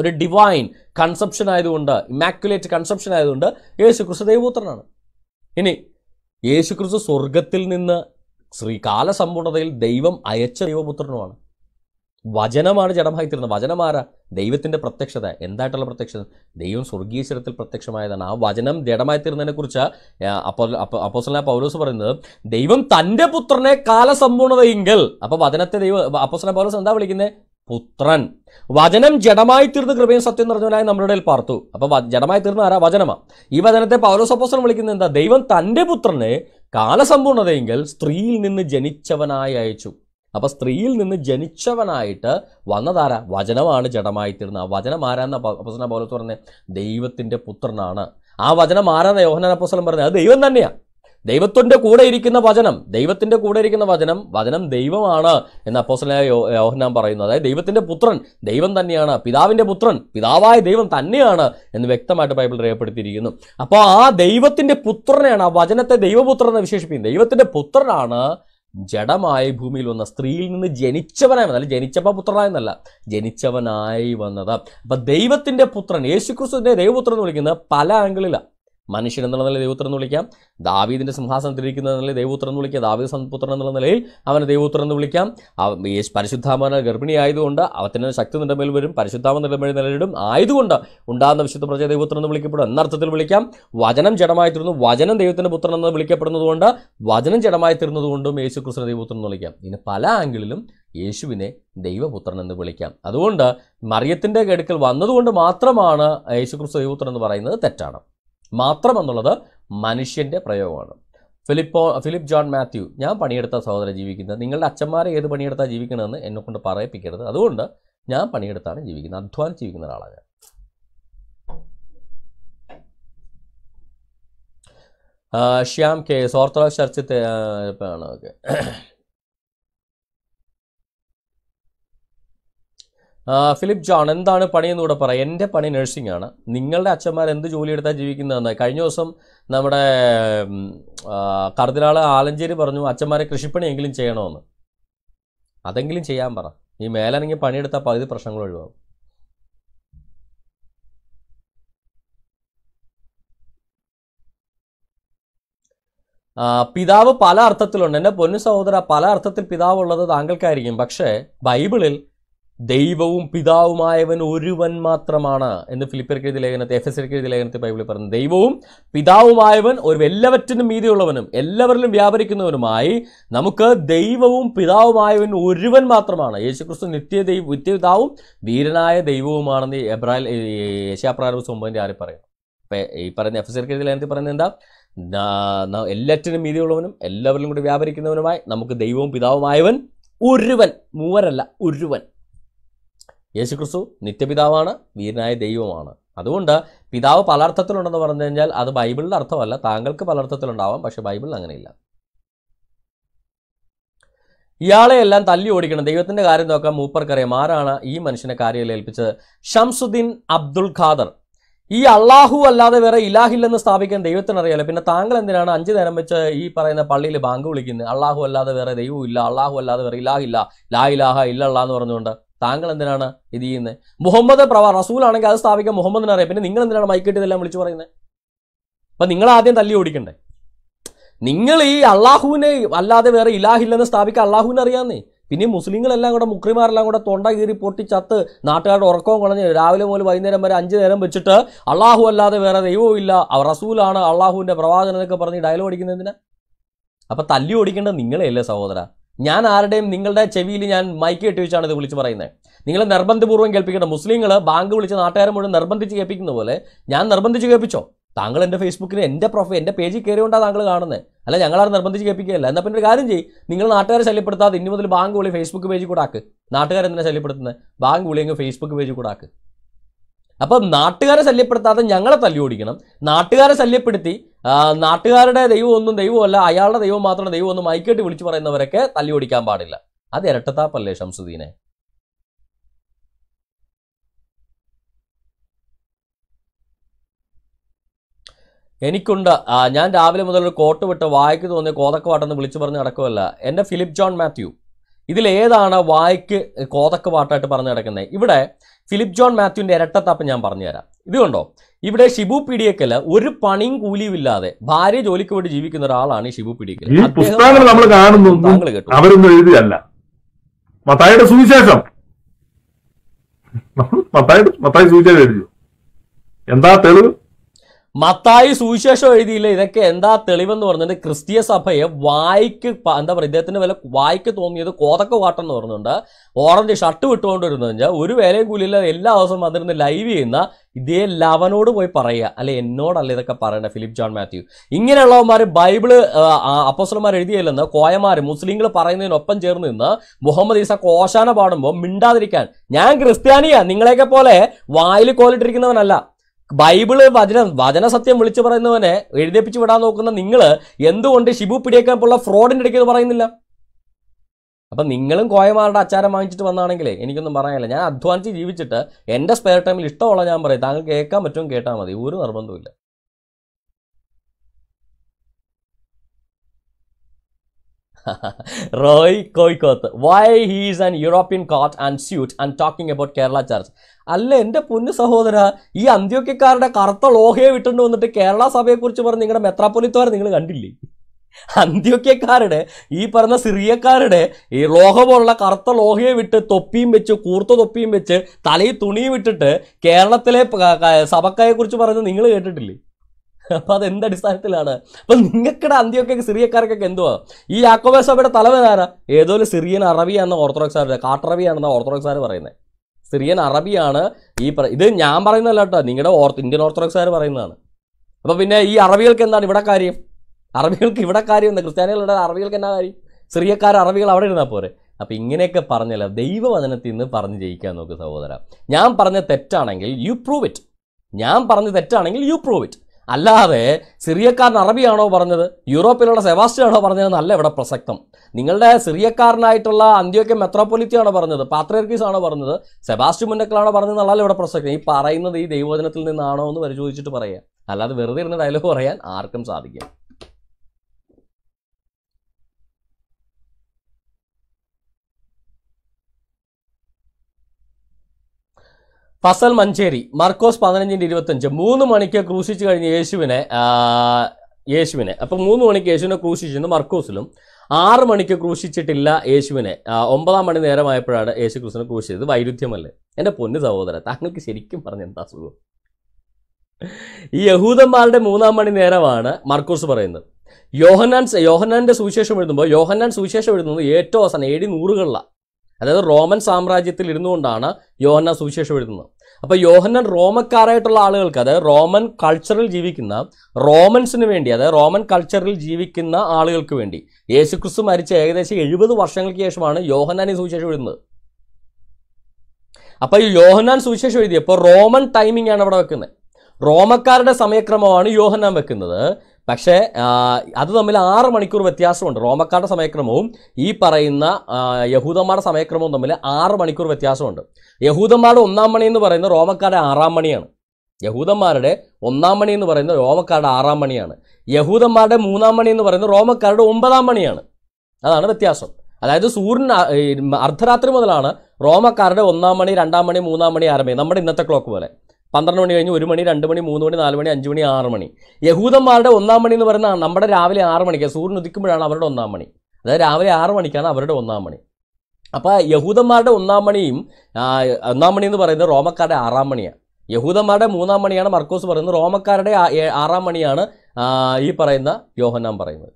ഒരു ഡിവൈൻ കൺസെപ്ഷൻ ആയതുകൊണ്ട് ഇമാക്കുലേറ്റ് കൺസെപ്ഷൻ ആയതുകൊണ്ട് യേശുക്രിസ്തു ദൈവപുത്രനാണ് ഇനി യേശുക്രിസ്തു സ്വർഗത്തിൽ നിന്ന് ശ്രീ സമ്പൂർണതയിൽ ദൈവം അയച്ച ദൈവപുത്രനുമാണ് വചനമാണ് ജഡമായി തീർന്നത് വചനമാര ദൈവത്തിൻ്റെ പ്രത്യക്ഷത എന്തായിട്ടുള്ള പ്രത്യക്ഷത ദൈവം സ്വർഗീശ്വരത്തിൽ പ്രത്യക്ഷമായതാണ് ആ വചനം ജഡമായി തീർന്നതിനെക്കുറിച്ച് അപ്പോ അപ്പോസല പൗലോസ് പറയുന്നത് ദൈവം തൻ്റെ പുത്രനെ കാലസമ്പൂർണതയെങ്കിൽ അപ്പോൾ വചനത്തെ ദൈവം അപ്പോസല പൗലോസ് എന്താ വിളിക്കുന്നത് പുത്രൻ വചനം ജഡമായി തീർന്ന് കൃപയും സത്യം നിറഞ്ഞവനായി നമ്മളുടെ പാർത്തു അപ്പോൾ ജഡമായി തീർന്ന ആരാ വചനമാ ഈ വചനത്തെ പൗരസപ്പോസൻ വിളിക്കുന്നത് എന്താ ദൈവം തൻ്റെ പുത്രനെ കാലസമ്പൂർണതയെങ്കിൽ സ്ത്രീയിൽ നിന്ന് ജനിച്ചവനായി അയച്ചു അപ്പോൾ സ്ത്രീയിൽ നിന്ന് ജനിച്ചവനായിട്ട് വന്നതാരാ വചനമാണ് ജഡമായി തീർന്ന ആ വചനം ആരാന്ന അപ്പസന പൗലോസ് പറഞ്ഞത് ദൈവത്തിൻ്റെ പുത്രനാണ് ആ വചനം ആരാന്ന യോഹനാൻ പറഞ്ഞത് അത് ദൈവം തന്നെയാണ് ദൈവത്തിൻ്റെ കൂടെ ഇരിക്കുന്ന വചനം ദൈവത്തിന്റെ കൂടെ ഇരിക്കുന്ന വചനം വചനം ദൈവമാണ് എന്ന് അപ്പോസലായ യോഹനാൻ പറയുന്നു അതായത് ദൈവത്തിന്റെ പുത്രൻ ദൈവം തന്നെയാണ് പിതാവിന്റെ പുത്രൻ പിതാവായ ദൈവം തന്നെയാണ് എന്ന് വ്യക്തമായിട്ട് ബൈബിൾ രേഖപ്പെടുത്തിയിരിക്കുന്നു അപ്പോൾ ആ ദൈവത്തിന്റെ പുത്രനെയാണ് ആ വചനത്തെ ദൈവപുത്രൻ എന്ന് വിശേഷിപ്പിക്കുന്നത് ദൈവത്തിന്റെ പുത്രനാണ് ജഡമായി ഭൂമിയിൽ വന്ന സ്ത്രീയിൽ നിന്ന് ജനിച്ചവനായി വന്നത് ജനിച്ചപ്പോൾ പുത്രനായെന്നല്ല ജനിച്ചവനായി വന്നത് അപ്പം ദൈവത്തിൻ്റെ പുത്രൻ യേശുക്രിസ്തുവിൻ്റെ ദൈവപുത്രൻ എന്ന് വിളിക്കുന്നത് പല ആംഗിളിലാണ് മനുഷ്യൻ എന്നുള്ള നിലയിൽ ദൈവപുത്രൻ എന്ന് വിളിക്കാം ദാവീദിൻ്റെ സിംഹാസനത്തിലിരിക്കുന്ന നിലയിൽ ദൈവപുത്രൻ എന്ന് വിളിക്കാം ദാവീദ് പുത്രൻ എന്നുള്ള നിലയിൽ അവനെ ദൈവപുത്രൻ എന്ന് വിളിക്കാം പരിശുദ്ധാമന ആയതുകൊണ്ട് അവത്തിന് ശക്തി നിന്റെ മേൽ വരും പരിശുദ്ധാമ നിന്റെ മേൽ നിലയിടും ആയതുകൊണ്ട് ഉണ്ടാകുന്ന വിശുദ്ധ പ്രജയ ദൈവപുത്രൻ എന്ന് വിളിക്കപ്പെടും എന്നർത്ഥത്തിൽ വിളിക്കാം വചനം ജഡമായി തീർന്നു വചനം ദൈവത്തിൻ്റെ പുത്രൻ എന്ന് കൊണ്ട് വചനം ജഡമായി കൊണ്ടും യേശു കൃഷ്ണ ദൈവപുത്രൻ എന്ന് വിളിക്കാം ഇനി പല ആംഗിളിലും യേശുവിനെ ദൈവപുത്രൻ എന്ന് വിളിക്കാം അതുകൊണ്ട് മറിയത്തിൻ്റെ കെടുക്കൽ വന്നതുകൊണ്ട് മാത്രമാണ് യേശുക്രിസ്തു ദൈവപുത്രൻ എന്ന് പറയുന്നത് തെറ്റാണ് മാത്രമെന്നുള്ളത് മനുഷ്യൻ്റെ പ്രയോഗമാണ് ഫിലിപ്പോ ഫിലിപ്പ് ജോൺ മാത്യു ഞാൻ പണിയെടുത്ത സഹോദര ജീവിക്കുന്നത് നിങ്ങളുടെ അച്ഛന്മാരെ ഏത് പണിയെടുത്താൽ ജീവിക്കണമെന്ന് എന്നെക്കൊണ്ട് പറയിപ്പിക്കരുത് അതുകൊണ്ട് ഞാൻ പണിയെടുത്താണ് ജീവിക്കുന്നത് അധ്വാനിച്ച് ജീവിക്കുന്ന ഒരാളാണ് ഞാൻ ശ്യാം കെ എസ് ഓർത്തഡോക്സ് ആണ് ഓക്കെ ഫിലിപ്പ് ജോൺ എന്താണ് കൂടെ പറയാം എൻ്റെ പണി നഴ്സിംഗ് ആണ് നിങ്ങളുടെ അച്ഛന്മാർ എന്ത് ജോലി എടുത്താൽ ജീവിക്കുന്നതെന്ന് കഴിഞ്ഞ ദിവസം നമ്മുടെ കർദിനാള് ആലഞ്ചേരി പറഞ്ഞു അച്ഛന്മാരെ കൃഷിപ്പണി എങ്കിലും ചെയ്യണമെന്ന് അതെങ്കിലും ചെയ്യാൻ പറ ഈ മേലാണെങ്കിൽ പണിയെടുത്താൽ പകുതി പ്രശ്നങ്ങൾ ഒഴിവാകും പിതാവ് പല അർത്ഥത്തിലുണ്ട് എൻ്റെ പൊന്നു സഹോദര പല അർത്ഥത്തിൽ ഉള്ളത് താങ്കൾക്കായിരിക്കും പക്ഷേ ബൈബിളിൽ ദൈവവും പിതാവുമായവൻ ഒരുവൻ മാത്രമാണ് എന്ന് ഫിലിപ്പിയർക്ക് എഴുതിയ ലേഖനത്തെ എഫ് എസ് എഴുതിയ ലേഖനത്തെ ബൈബിളിൽ പറഞ്ഞു ദൈവവും പിതാവുമായവൻ ഒരു എല്ലാവറ്റിനും മീതിയുള്ളവനും എല്ലാവരിലും വ്യാപരിക്കുന്നവനുമായി നമുക്ക് ദൈവവും പിതാവുമായവൻ ഒരുവൻ മാത്രമാണ് യേശുക്രിസ്തു നിത്യ ദൈവം നിത്യപിതാവും വീരനായ ദൈവവുമാണെന്ന് എബ്രാൽ യേശാപ്രാരംഭ ഒമ്പതിൻ്റെ ആരും പറയുന്നു അപ്പോൾ ഈ പറയുന്ന എഫ് എസ് എഴുതിയ ലേഖനത്തിൽ പറയുന്നത് എന്താ എല്ലാറ്റിനും മീതിയുള്ളവനും എല്ലാവരിലും കൂടി വ്യാപരിക്കുന്നവനുമായി നമുക്ക് ദൈവവും പിതാവുമായവൻ ഒരുവൻ മൂവരല്ല ഒരുവൻ യേശുക്രിസ്തു നിത്യപിതാവാണ് വീരനായ ദൈവമാണ് അതുകൊണ്ട് പിതാവ് പലർത്ഥത്തിലുണ്ടെന്ന് പറഞ്ഞു കഴിഞ്ഞാൽ അത് ബൈബിളിൻ്റെ അർത്ഥമല്ല താങ്കൾക്ക് പലർത്ഥത്തിലുണ്ടാവാം പക്ഷെ ബൈബിളിൽ അങ്ങനെയില്ല ഇയാളെ എല്ലാം തല്ലി ഓടിക്കണം ദൈവത്തിന്റെ കാര്യം നോക്കാം മൂപ്പർക്കറിയാം ആരാണ് ഈ മനുഷ്യനെ കാര്യം ഏൽപ്പിച്ചത് ഷംസുദ്ദീൻ അബ്ദുൽ ഖാദർ ഈ അള്ളാഹു അല്ലാതെ വേറെ ഇലാഹില്ലെന്ന് സ്ഥാപിക്കാൻ ദൈവത്തിനറിയാലോ പിന്നെ താങ്കൾ എന്തിനാണ് അഞ്ചു നേരം വെച്ച് ഈ പറയുന്ന പള്ളിയിൽ ബാങ്ക് വിളിക്കുന്നത് അള്ളാഹു അല്ലാതെ വേറെ ദൈവവും ഇല്ല അള്ളാഹു അല്ലാതെ വേറെ ഇലാഹില്ല ലാ ഇലാഹ ഇല്ലല്ല എന്ന് പറഞ്ഞുകൊണ്ട് താങ്കൾ എന്തിനാണ് ഇത് ചെയ്യുന്നത് മുഹമ്മദ് റസൂൽ റസൂലാണെങ്കിൽ അത് സ്ഥാപിക്കാൻ മുഹമ്മദിനെ അറിയാം പിന്നെ നിങ്ങൾ എന്തിനാണ് മൈക്ക് കിട്ടിയതെല്ലാം വിളിച്ചു പറയുന്നത് അപ്പം നിങ്ങൾ ആദ്യം തല്ലി ഓടിക്കണ്ടേ നിങ്ങൾ ഈ അള്ളാഹുവിനെ അല്ലാതെ വേറെ ഇലാഹില്ലെന്ന് സ്ഥാപിക്കുക അള്ളാഹുവിനെ അറിയാമെന്നേ പിന്നെ മുസ്ലിങ്ങളെല്ലാം കൂടെ മുക്രിമാരെല്ലാം കൂടെ തൊണ്ട കീറി പൊട്ടി ചത്ത് നാട്ടുകാരുടെ ഉറക്കവും കളഞ്ഞ് രാവിലെ മുതൽ വൈകുന്നേരം വരെ അഞ്ച് നേരം വെച്ചിട്ട് അള്ളാഹു അല്ലാതെ വേറെ ദൈവവും ഇല്ല റസൂലാണ് അള്ളാഹുവിൻ്റെ പ്രവാചനം എന്നൊക്കെ പറഞ്ഞ് ഡയലോഗ് അടിക്കുന്നതിന് അപ്പം തല്ലി ഓടിക്കേണ്ടത് നിങ്ങളെയല്ലേ സഹോദര ഞാൻ ആരുടെയും നിങ്ങളുടെ ചെവിയിൽ ഞാൻ മൈക്ക് കെട്ടി വെച്ചാണ് ഇത് വിളിച്ച് പറയുന്നത് നിങ്ങൾ നിർബന്ധപൂർവ്വം കേൾപ്പിക്കേണ്ട മുസ്ലിങ്ങൾ ബാങ്ക് വിളിച്ച് നാട്ടുകാരെ മുഴുവൻ നിർബന്ധിച്ച് കേൾപ്പിക്കുന്ന പോലെ ഞാൻ നിർബന്ധിച്ച് കേൾപ്പിച്ചോ താങ്കൾ എൻ്റെ ഫേസ്ബുക്കിൽ എൻ്റെ പ്രൊഫൈൽ എൻ്റെ പേജിൽ കയറിയോണ്ടാണ് താങ്കൾ കാണുന്നത് അല്ല ഞങ്ങളാരും നിർബന്ധിച്ച് കേൾപ്പിക്കുകയല്ല എന്നാൽ പിന്നെ ഒരു കാര്യം ചെയ്യും നിങ്ങൾ നാട്ടുകാരെ ശല്യപ്പെടുത്താതെ ഇനി മുതൽ ബാങ്ക് വിളി ഫേസ്ബുക്ക് പേജിൽ കൂടെ ആക്ക് നാട്ടുകാരെന്തിനാണ് ശല്യപ്പെടുത്തുന്നത് ബാങ്ക് വിളി അങ്ങ് ഫേസ്ബുക്ക് പേജിൽ കൂടെ ആക്ക് അപ്പം നാട്ടുകാരെ ശല്യപ്പെടുത്താതെ ഞങ്ങളെ തല്ലി ഓടിക്കണം നാട്ടുകാരെ ശല്യപ്പെടുത്തി നാട്ടുകാരുടെ ദൈവമൊന്നും ദൈവമല്ല അയാളുടെ ദൈവം മാത്രം ദൈവമൊന്നും മൈക്കേട്ട് വിളിച്ചു പറയുന്നവരൊക്കെ തല്ലി ഓടിക്കാൻ പാടില്ല അത് ഇരട്ടത്താപ്പല്ലേ ഷംസുദ്ദീനെ എനിക്കുണ്ട് ഞാൻ രാവിലെ മുതൽ ഒരു കോട്ട് വിട്ട് വായിക്ക് തോന്നിയ കോതക്കവാട്ടെന്ന് വിളിച്ചു പറഞ്ഞ് നടക്കുമല്ല എൻ്റെ ഫിലിപ്പ് ജോൺ മാത്യു ഇതിലേതാണ് വായിക്ക് കോതക്കവാട്ടായിട്ട് പറഞ്ഞു നടക്കുന്നത് ഇവിടെ ഫിലിപ്പ് ജോൺ മാത്യുവിൻ്റെ ഇരട്ടത്താപ്പ് ഞാൻ പറഞ്ഞുതരാം തരാം ഇതുകൊണ്ടോ ഇവിടെ ഷിബു പിടിയക്കൽ ഒരു പണിയും കൂലിയും ഇല്ലാതെ ഭാര്യ ജോലിക്ക് വേണ്ടി ജീവിക്കുന്ന ഒരാളാണ് ഈ ഷിബു പിടിയക്കൽ നമ്മൾ കാണുന്നു മത്തായിയുടെ സുവിശേഷം മത്തായി മത്തായി എന്താ തെളിവ് മത്തായി സുവിശേഷം എഴുതിയില്ല ഇതൊക്കെ എന്താ തെളിവെന്ന് പറഞ്ഞിട്ട് ക്രിസ്തീയ സഭയെ വായിക്ക് എന്താ പറയുക ഇദ്ദേഹത്തിൻ്റെ വില വായിക്ക് തോന്നിയത് കോതക്ക വാട്ടം എന്ന് പറഞ്ഞുകൊണ്ട് ഓറഞ്ച് ഷർട്ട് വിട്ടുകൊണ്ടിരുന്നു കഴിഞ്ഞാൽ ഒരു വേലയും കൂലിയില്ലാതെ എല്ലാ ദിവസവും വന്നിരുന്ന് ലൈവ് ചെയ്യുന്ന ഇതേ ലവനോട് പോയി പറയുക അല്ലെ എന്നോടല്ല ഇതൊക്കെ പറയണ്ട ഫിലിപ്പ് ജോൺ മാത്യു ഇങ്ങനെയുള്ളവന്മാർ ബൈബിള് അപ്പോസലന്മാർ എഴുതിയില്ലെന്ന് കോയമാർ മുസ്ലിങ്ങൾ പറയുന്നതിനൊപ്പം ചേർന്ന് നിന്ന് മുഹമ്മദ് ഈസ കോശാന പാടുമ്പോൾ മിണ്ടാതിരിക്കാൻ ഞാൻ ക്രിസ്ത്യാനിയാ നിങ്ങളെയൊക്കെ പോലെ വായിൽ കോലിട്ടിരിക്കുന്നവനല്ല ബൈബിള് വചനം വചന സത്യം വിളിച്ചു പറയുന്നവനെ എഴുന്നേപ്പിച്ച് വിടാൻ നോക്കുന്ന നിങ്ങൾ എന്തുകൊണ്ട് ഷിബു പിടിയേക്കാൻ പോലുള്ള ഫ്രോഡിൻ്റെ ഇടയ്ക്ക് ഇത് പറയുന്നില്ല അപ്പം നിങ്ങളും കോയമാരുടെ അച്ചാരം വാങ്ങിച്ചിട്ട് വന്നാണെങ്കിലേ എനിക്കൊന്നും പറയാനില്ല ഞാൻ അധ്വാനിച്ച് ജീവിച്ചിട്ട് എൻ്റെ സ്പെയർ ടൈമിൽ ഇഷ്ടമുള്ള ഞാൻ പറയും താങ്കൾ കേൾക്കാൻ പറ്റും കേട്ടാൽ മതി ഒരു നിർബന്ധവും (laughs) Roy Koyikkoth why he's an European coat and suit and talking about Kerala church അല്ല എൻ്റെ പൊന്നു സഹോദര ഈ അന്ത്യോക്യക്കാരുടെ കറുത്ത ലോഹയെ വിട്ടുകൊണ്ട് വന്നിട്ട് കേരള സഭയെക്കുറിച്ച് പറഞ്ഞ് നിങ്ങളുടെ മെത്രാപ്പൊലിത്തുകാരെ നിങ്ങൾ കണ്ടില്ലേ അന്ത്യോക്യക്കാരുടെ ഈ പറഞ്ഞ സിറിയക്കാരുടെ ഈ ലോഹ പോലുള്ള കറുത്ത ലോഹയെ വിട്ട് തൊപ്പിയും വെച്ച് കൂർത്ത തൊപ്പിയും വെച്ച് തലയിൽ തുണിയും വിട്ടിട്ട് കേരളത്തിലെ സഭക്കായെക്കുറിച്ച് പറഞ്ഞ് നിങ്ങൾ കേട്ടിട്ടില്ലേ അപ്പൊ അത് എന്തടിസ്ഥാനത്തിലാണ് അപ്പൊ നിങ്ങൾക്കിടെ അന്ത്യൊക്കെ സിറിയക്കാർക്കൊക്കെ എന്തുവാ ഈ ആക്കോബേ സഭയുടെ തലവനാരാ ഏതോ ഒരു സിറിയൻ അറബിയാണെന്ന ഓർത്തഡോക്സ് ആരുടെ കാട്ടറബിയാണെന്ന ഓർത്തഡോക്സ് ആര് പറയുന്നത് സിറിയൻ അറബിയാണ് ഈ ഇത് ഞാൻ പറയുന്നതല്ല കേട്ടോ നിങ്ങളുടെ ഓർത്ത് ഇന്ത്യൻ ഓർത്തഡോക്സുകാർ പറയുന്നതാണ് അപ്പോൾ പിന്നെ ഈ അറബികൾക്ക് എന്താണ് ഇവിടെ കാര്യം അറബികൾക്ക് ഇവിടെ കാര്യം എന്താ ക്രിസ്ത്യാനികളുടെ അറബികൾക്ക് എന്നാ കാര്യം സിറിയക്കാർ അറബികൾ അവിടെ ഇരുന്നാൽ പോരെ അപ്പം ഇങ്ങനെയൊക്കെ പറഞ്ഞല്ല ദൈവവചനത്തിൽ നിന്ന് പറഞ്ഞ് ജയിക്കാൻ നോക്ക് സഹോദര ഞാൻ പറഞ്ഞ തെറ്റാണെങ്കിൽ യു പ്രൂവ് ഇറ്റ് ഞാൻ പറഞ്ഞ തെറ്റാണെങ്കിൽ യു പ്രൂവ് ഇറ്റ് അല്ലാതെ സിറിയക്കാരൻ അറബിയാണോ പറഞ്ഞത് യൂറോപ്പിലുള്ള സെബാസ്റ്റ്യാണോ പറഞ്ഞതെന്നല്ല ഇവിടെ പ്രസക്തം നിങ്ങളുടെ സിറിയക്കാരനായിട്ടുള്ള അന്ത്യോക്യ മെത്രോപൊലിത്തിയാണോ പറഞ്ഞത് പാത്രീസ് ആണോ പറഞ്ഞത് സെബാസ്റ്റ്യൻ മുന്നക്കളാണോ പറഞ്ഞതെന്നല്ല ഇവിടെ പ്രസക്തം ഈ പറയുന്നത് ഈ ദൈവോചനത്തിൽ നിന്നാണോ എന്ന് പരിശോധിച്ചിട്ട് പറയുക അല്ലാതെ വെറുതെ ഇരുന്ന് ഡയലോഗ് പറയാൻ ആർക്കും സാധിക്കും ഫസൽ മഞ്ചേരി മർക്കോസ് പതിനഞ്ചിൻ്റെ ഇരുപത്തഞ്ച് മൂന്ന് മണിക്ക് ക്രൂശിച്ചു കഴിഞ്ഞ യേശുവിനെ യേശുവിനെ അപ്പം മൂന്ന് മണിക്ക് യേശുവിനെ ക്രൂശിച്ചിരുന്നു മർക്കോസിലും ആറ് മണിക്ക് ക്രൂശിച്ചിട്ടില്ല യേശുവിനെ ഒമ്പതാം മണി നേരമായപ്പോഴാണ് യേശു ക്രിസ്തുവിനെ ക്രൂശിച്ചത് വൈരുദ്ധ്യമല്ലേ എൻ്റെ പൊന്നു സഹോദര താങ്കൾക്ക് ശരിക്കും പറഞ്ഞ എന്താ സുഖം ഈ യഹൂദന്മാരുടെ മൂന്നാം മണി നേരമാണ് മർക്കോസ് പറയുന്നത് യോഹന്നാൻ യോഹനാൻ്റെ സുവിശേഷം എഴുതുമ്പോൾ യോഹനാൻ സുവിശേഷം എഴുതുന്നത് ഏറ്റവും അവസാനം ഏഴ് നൂറുകളിലാണ് അതായത് റോമൻ സാമ്രാജ്യത്തിൽ ഇരുന്നുകൊണ്ടാണ് യോഹന്നാൻ സുവിശേഷം എഴുതുന്നത് അപ്പോൾ യോഹന്നൻ റോമക്കാരായിട്ടുള്ള ആളുകൾക്ക് അതായത് റോമൻ കൾച്ചറിൽ ജീവിക്കുന്ന റോമൻസിന് വേണ്ടി അതായത് റോമൻ കൾച്ചറിൽ ജീവിക്കുന്ന ആളുകൾക്ക് വേണ്ടി യേശുക്രിസ്തു മരിച്ച ഏകദേശം എഴുപത് വർഷങ്ങൾക്ക് ശേഷമാണ് യോഹന്നാൻ ഈ സുവിശേഷം എഴുതുന്നത് അപ്പോൾ ഈ യോഹന്നാൻ സുവിശേഷം എഴുതിയപ്പോൾ റോമൻ ടൈമിംഗ് ആണ് അവിടെ വെക്കുന്നത് റോമക്കാരുടെ സമയക്രമമാണ് യോഹന്നാൻ വെക്കുന്നത് പക്ഷേ അത് തമ്മിൽ ആറ് മണിക്കൂർ വ്യത്യാസമുണ്ട് റോമക്കാരുടെ സമയക്രമവും ഈ പറയുന്ന യഹൂദന്മാരുടെ സമയക്രമവും തമ്മിൽ ആറ് മണിക്കൂർ വ്യത്യാസമുണ്ട് യഹൂദന്മാരുടെ ഒന്നാം മണി എന്ന് പറയുന്നത് റോമക്കാരുടെ ആറാം മണിയാണ് യഹൂദന്മാരുടെ ഒന്നാം മണി എന്ന് പറയുന്നത് റോമക്കാരുടെ ആറാം മണിയാണ് യഹൂദന്മാരുടെ മൂന്നാം മണി എന്ന് പറയുന്നത് റോമക്കാരുടെ ഒമ്പതാം മണിയാണ് അതാണ് വ്യത്യാസം അതായത് സൂര്യൻ അർദ്ധരാത്രി മുതലാണ് റോമക്കാരുടെ ഒന്നാം മണി രണ്ടാം മണി മൂന്നാം മണി ആരംഭിക്കുന്നത് നമ്മുടെ ഇന്നത്തെ ക്ലോക്ക് പോലെ പന്ത്രണ്ട് മണി കഴിഞ്ഞ് ഒരു മണി രണ്ട് മണി മൂന്ന് മണി നാല് മണി അഞ്ച് മണി ആറ് മണി യഹൂദന്മാരുടെ ഒന്നാം മണി എന്ന് പറയുന്ന നമ്മുടെ രാവിലെ ആറ് മണിക്ക് സൂര്യൻ ഉദിക്കുമ്പോഴാണ് അവരുടെ ഒന്നാം മണി അതായത് രാവിലെ ആറ് മണിക്കാണ് അവരുടെ ഒന്നാം മണി അപ്പോൾ യഹൂദന്മാരുടെ ഒന്നാം മണിയും ഒന്നാം മണി എന്ന് പറയുന്നത് റോമക്കാരുടെ ആറാം മണിയാണ് യഹൂദന്മാരുടെ മൂന്നാം മണിയാണ് മർക്കോസ് പറയുന്നത് റോമക്കാരുടെ ആറാം മണിയാണ് ഈ പറയുന്ന യോഹന്നാൻ പറയുന്നത്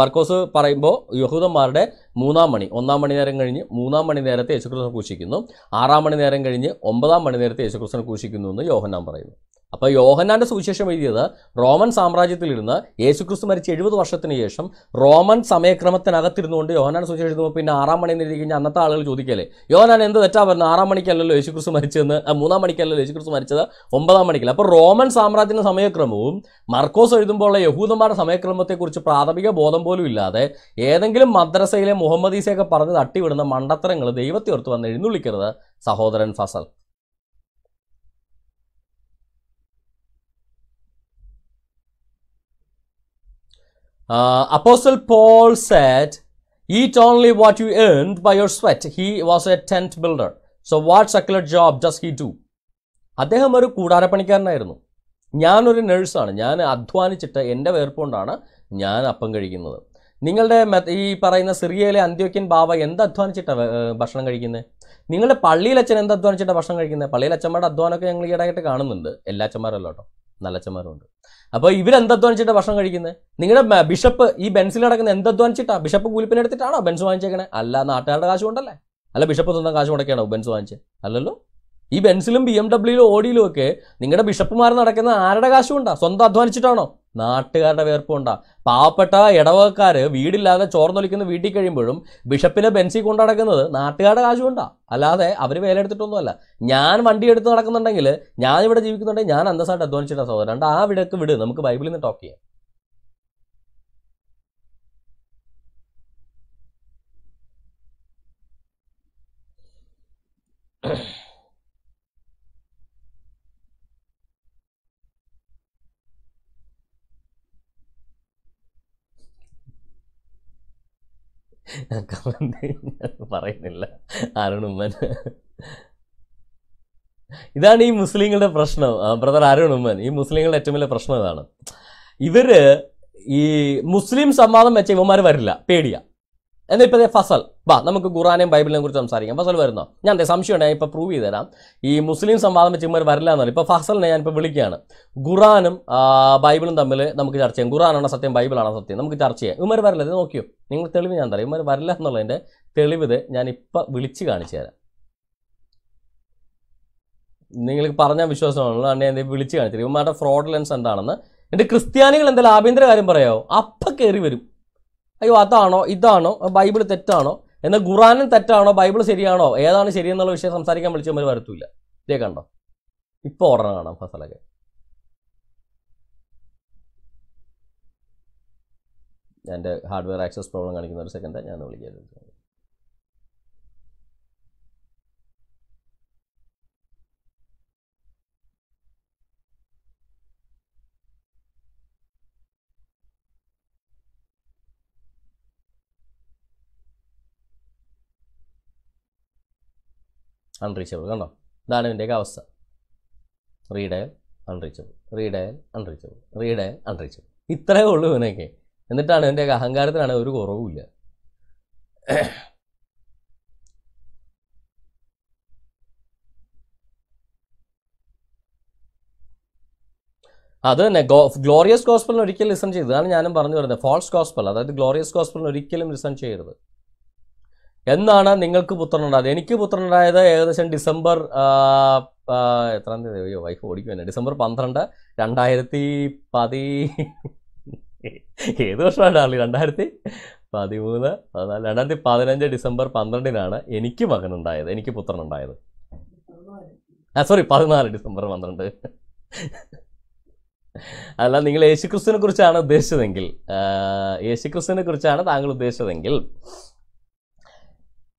മർക്കോസ് പറയുമ്പോൾ യഹൂദന്മാരുടെ മൂന്നാം മണി ഒന്നാം മണി നേരം കഴിഞ്ഞ് മൂന്നാം മണി നേരത്തെ യേശുക്രിസ്തു ക്രൂശിക്കുന്നു ആറാം മണി നേരം കഴിഞ്ഞ് ഒമ്പതാം മണി നേരത്തെ യേശുക്രിസ്തു ക്രൂശിക്കുന്നു എന്ന് യോഹന്നാൻ പറയുന്നു അപ്പോൾ യോഹന്നാൻ്റെ സുവിശേഷം എഴുതിയത് റോമൻ സാമ്രാജ്യത്തിലിരുന്ന് യേശുക്രിസ്തു മരിച്ച് എഴുപത് വർഷത്തിന് ശേഷം റോമൻ സമയക്രമത്തിനകത്തിരുന്നുകൊണ്ട് യോഹന്നാൻ സുവിശേഷം എഴുതുമ്പോൾ പിന്നെ ആറാം മണി എഴുതി കഴിഞ്ഞാൽ അന്നത്തെ ആളുകൾ ചോദിക്കല്ലേ യോഹന്നാൻ എന്ത് തെറ്റാ പറഞ്ഞത് ആറാം മണിക്കല്ലല്ലോ യേശുക്രിസ്തു മരിച്ചെന്ന് മൂന്നാം മണിക്കല്ലല്ലോ യേശുക്രിസ്തു മരിച്ചത് ഒമ്പതാം മണിക്കല്ല അപ്പോൾ റോമൻ സാമ്രാജ്യത്തിൻ്റെ സമയക്രമവും മർക്കോസ് എഴുതുമ്പോഴുള്ള യഹൂദന്മാരുടെ സമയക്രമത്തെക്കുറിച്ച് പ്രാഥമിക ബോധം പോലും ഇല്ലാതെ ഏതെങ്കിലും മദ്രസയിലെ മുഹമ്മദീസയൊക്കെ പറഞ്ഞ് തട്ടിവിടുന്ന മണ്ടത്തരങ്ങൾ ദൈവത്തെ ഓർത്ത് വന്ന് എഴുന്നള്ളിക്കരുത് സഹോദരൻ Fazal apostle Paul said said, Eat what you earn by your sweat he was a tent builder so what secular job just he too അദ്ദേഹം ഒരു കൂടാരപ്പണിക്കാരനായിരുന്നു ഞാനൊരു നഴ്സാണ് ഞാൻ അധ്വാനിച്ചിട്ട് എൻ്റെ വേർപ്പുകൊണ്ടാണ് ഞാൻ അപ്പം കഴിക്കുന്നത് നിങ്ങളുടെ ഈ പറയുന്ന സിറിയയിലെ അന്ത്യോക്യൻ ബാബ എന്ത് അധ്വാനിച്ചിട്ടാണ് ഭക്ഷണം കഴിക്കുന്നത് നിങ്ങളുടെ പള്ളിയിലച്ഛൻ എന്ത് അധ്വാനിച്ചിട്ടാണ് ഭക്ഷണം കഴിക്കുന്നത് അച്ഛന്മാരുടെ അധ്വാനമൊക്കെ ഞങ്ങൾ ഈടായിട്ട് കാണുന്നുണ്ട് എല്ലാ അച്ഛന്മാരും കേട്ടോ നല്ല അച്ഛന്മാരും ഉണ്ട് അപ്പോൾ ഇവരെന്ത് അധ്വാനിച്ചിട്ടാണ് ഭക്ഷണം കഴിക്കുന്നത് നിങ്ങളുടെ ബിഷപ്പ് ഈ ബെൻസിൽ നടക്കുന്ന എന്ത് ബിഷപ്പ് കൂലിപ്പിന് എടുത്തിട്ടാണോ ബെൻസ് വാങ്ങിച്ചേക്കണേ അല്ല നാട്ടുകാരുടെ കാശ് കൊണ്ടല്ലേ അല്ല ബിഷപ്പ് സ്വന്തം കാശ് മുടക്കിയാണോ ബെൻസ് വാങ്ങിച്ചത് അല്ലല്ലോ ഈ ബെൻസിലും ബി എം ഡബ്ല്യൂയിലും ഓടിയിലും ഒക്കെ നിങ്ങളുടെ ബിഷപ്പുമാർ നടക്കുന്ന ആരുടെ കാശും സ്വന്തം അധ്വാനിച്ചിട്ടാണോ നാട്ടുകാരുടെ വേർപ്പുണ്ടാ പാവപ്പെട്ട ഇടവകക്കാർ വീടില്ലാതെ ചോർന്നൊലിക്കുന്ന വീട്ടിൽ കഴിയുമ്പോഴും ബിഷപ്പിനെ ബെൻസി കൊണ്ടടക്കുന്നത് നടക്കുന്നത് നാട്ടുകാരുടെ കാശുകൊണ്ടാ അല്ലാതെ അവർ വേലെടുത്തിട്ടൊന്നുമല്ല ഞാൻ വണ്ടി എടുത്ത് നടക്കുന്നുണ്ടെങ്കിൽ ഞാൻ ഇവിടെ ജീവിക്കുന്നുണ്ടെങ്കിൽ ഞാൻ അന്തസ്സായിട്ട് അധ്വാനിച്ചിട്ടാണ് സഹോദരൻ രണ്ട് ആ വിടക്ക് വിട് നമുക്ക് ബൈബിളിൽ നിന്ന് ടോക്ക് ചെയ്യാം Yeah. കമന്റ് പറയുന്നില്ല അരുണുമ്മൻ ഇതാണ് ഈ മുസ്ലിങ്ങളുടെ പ്രശ്നം ബ്രദർ അരുണുമ്മൻ ഈ മുസ്ലിങ്ങളുടെ ഏറ്റവും വലിയ പ്രശ്നം ഇതാണ് ഇവര് ഈ മുസ്ലിം സംവാദം വെച്ച ഇവന്മാർ വരില്ല പേടിയാണ് എന്നാൽ ഇപ്പോൾ ഫസൽ വാ നമുക്ക് ഖുറാനെയും ബൈബിളിനെയും കുറിച്ച് സംസാരിക്കാം ഫസൽ വരുന്നോ ഞാൻ എന്താ സംശയം ഞാൻ ഇപ്പോൾ പ്രൂവ് ചെയ്ത് തരാം ഈ മുസ്ലിം സംവാദം വെച്ച് ഇമ്മർ വരില്ല എന്നല്ല ഇപ്പോൾ ഫസലിനെ ഞാനിപ്പോൾ വിളിക്കുകയാണ് ഖുറാനും ബൈബിളും തമ്മിൽ നമുക്ക് ചർച്ച ചെയ്യാം ഖുറാനാണോ സത്യം ബൈബിളാണോ സത്യം നമുക്ക് ചർച്ച ചെയ്യാം ഇമ്മർ വരില്ല ഇത് നോക്കിയോ നിങ്ങൾ തെളിവ് ഞാൻ തരാം ഇമ്മർ വരില്ല എന്നുള്ളതിൻ്റെ തെളിവിത് ഞാൻ ഇപ്പോൾ വിളിച്ച് കാണിച്ചു തരാം നിങ്ങൾക്ക് പറഞ്ഞ വിശ്വാസമാണല്ലോ അന്നെ എന്തെങ്കിലും വിളിച്ച് കാണിച്ചു തരും ഇമ്മാരുടെ ഫ്രോഡ് ലെൻസ് എന്താണെന്ന് എന്നിട്ട് ക്രിസ്ത്യാനികൾ എന്തെങ്കിലും ആഭ്യന്തര കാര്യം പറയാമോ അപ്പം കയറി വരും അയ്യോ അതാണോ ഇതാണോ ബൈബിൾ തെറ്റാണോ എന്നാൽ ഖുറാനും തെറ്റാണോ ബൈബിൾ ശരിയാണോ ഏതാണ് ശരിയെന്നുള്ള വിഷയം സംസാരിക്കാൻ വിളിച്ചവർ വരത്തില്ല ഇതേ കണ്ടോ ഇപ്പോൾ ഓർഡർ കാണാം ഫസലൊക്കെ എൻ്റെ ഹാർഡ്വെയർ ആക്സസ് പ്രോബ്ലം കാണിക്കുന്ന ഒരു സെക്കൻഡ് ഞാൻ വിളിക്കുന്നത് അൺറീച്ചബിൾ കണ്ടോ ഇതാണ് ഇവൻ്റെയൊക്കെ അവസ്ഥ redial unreachable redial unreachable redial unreachable ഇത്രയേ ഉള്ളൂ ഇവനൊക്കെ എന്നിട്ടാണ് ഇതിൻ്റെ അഹങ്കാരത്തിനാണ് ഒരു കുറവുമില്ല അത് തന്നെ ഗ്ലോറിയസ് ഗോസ്പലിന് ഒരിക്കലും ലിസൺ ചെയ്തതാണ് ഞാനും പറഞ്ഞു വരുന്നത് ഫോൾസ് ഗോസ്പൽ അതായത് ഗ്ലോറിയസ് ഗോസ്പലിന് ഒരിക്കലും ലിസൺ ചെയ്യരുത് എന്നാണ് നിങ്ങൾക്ക് പുത്രനുണ്ടായത് എനിക്ക് പുത്രനുണ്ടായത് ഏകദേശം ഡിസംബർ എത്രാം തീയതി അയ്യോ വൈഫ് ഓടിക്കുവാണ് ഡിസംബർ പന്ത്രണ്ട് രണ്ടായിരത്തി പതി ഏത് വർഷമാണ് ഡാർലി രണ്ടായിരത്തി പതിമൂന്ന് പതിനാല് രണ്ടായിരത്തി പതിനഞ്ച് ഡിസംബർ പന്ത്രണ്ടിനാണ് എനിക്ക് മകനുണ്ടായത് എനിക്ക് പുത്രനുണ്ടായത് ആ സോറി പതിനാല് ഡിസംബർ പന്ത്രണ്ട് അല്ല നിങ്ങൾ യേശുക്രിസ്തുവിനെ കുറിച്ചാണ് ഉദ്ദേശിച്ചതെങ്കിൽ യേശുക്രിസ്തുവിനെ കുറിച്ചാണ് താങ്കൾ ഉദ്ദേശിച്ചതെങ്കിൽ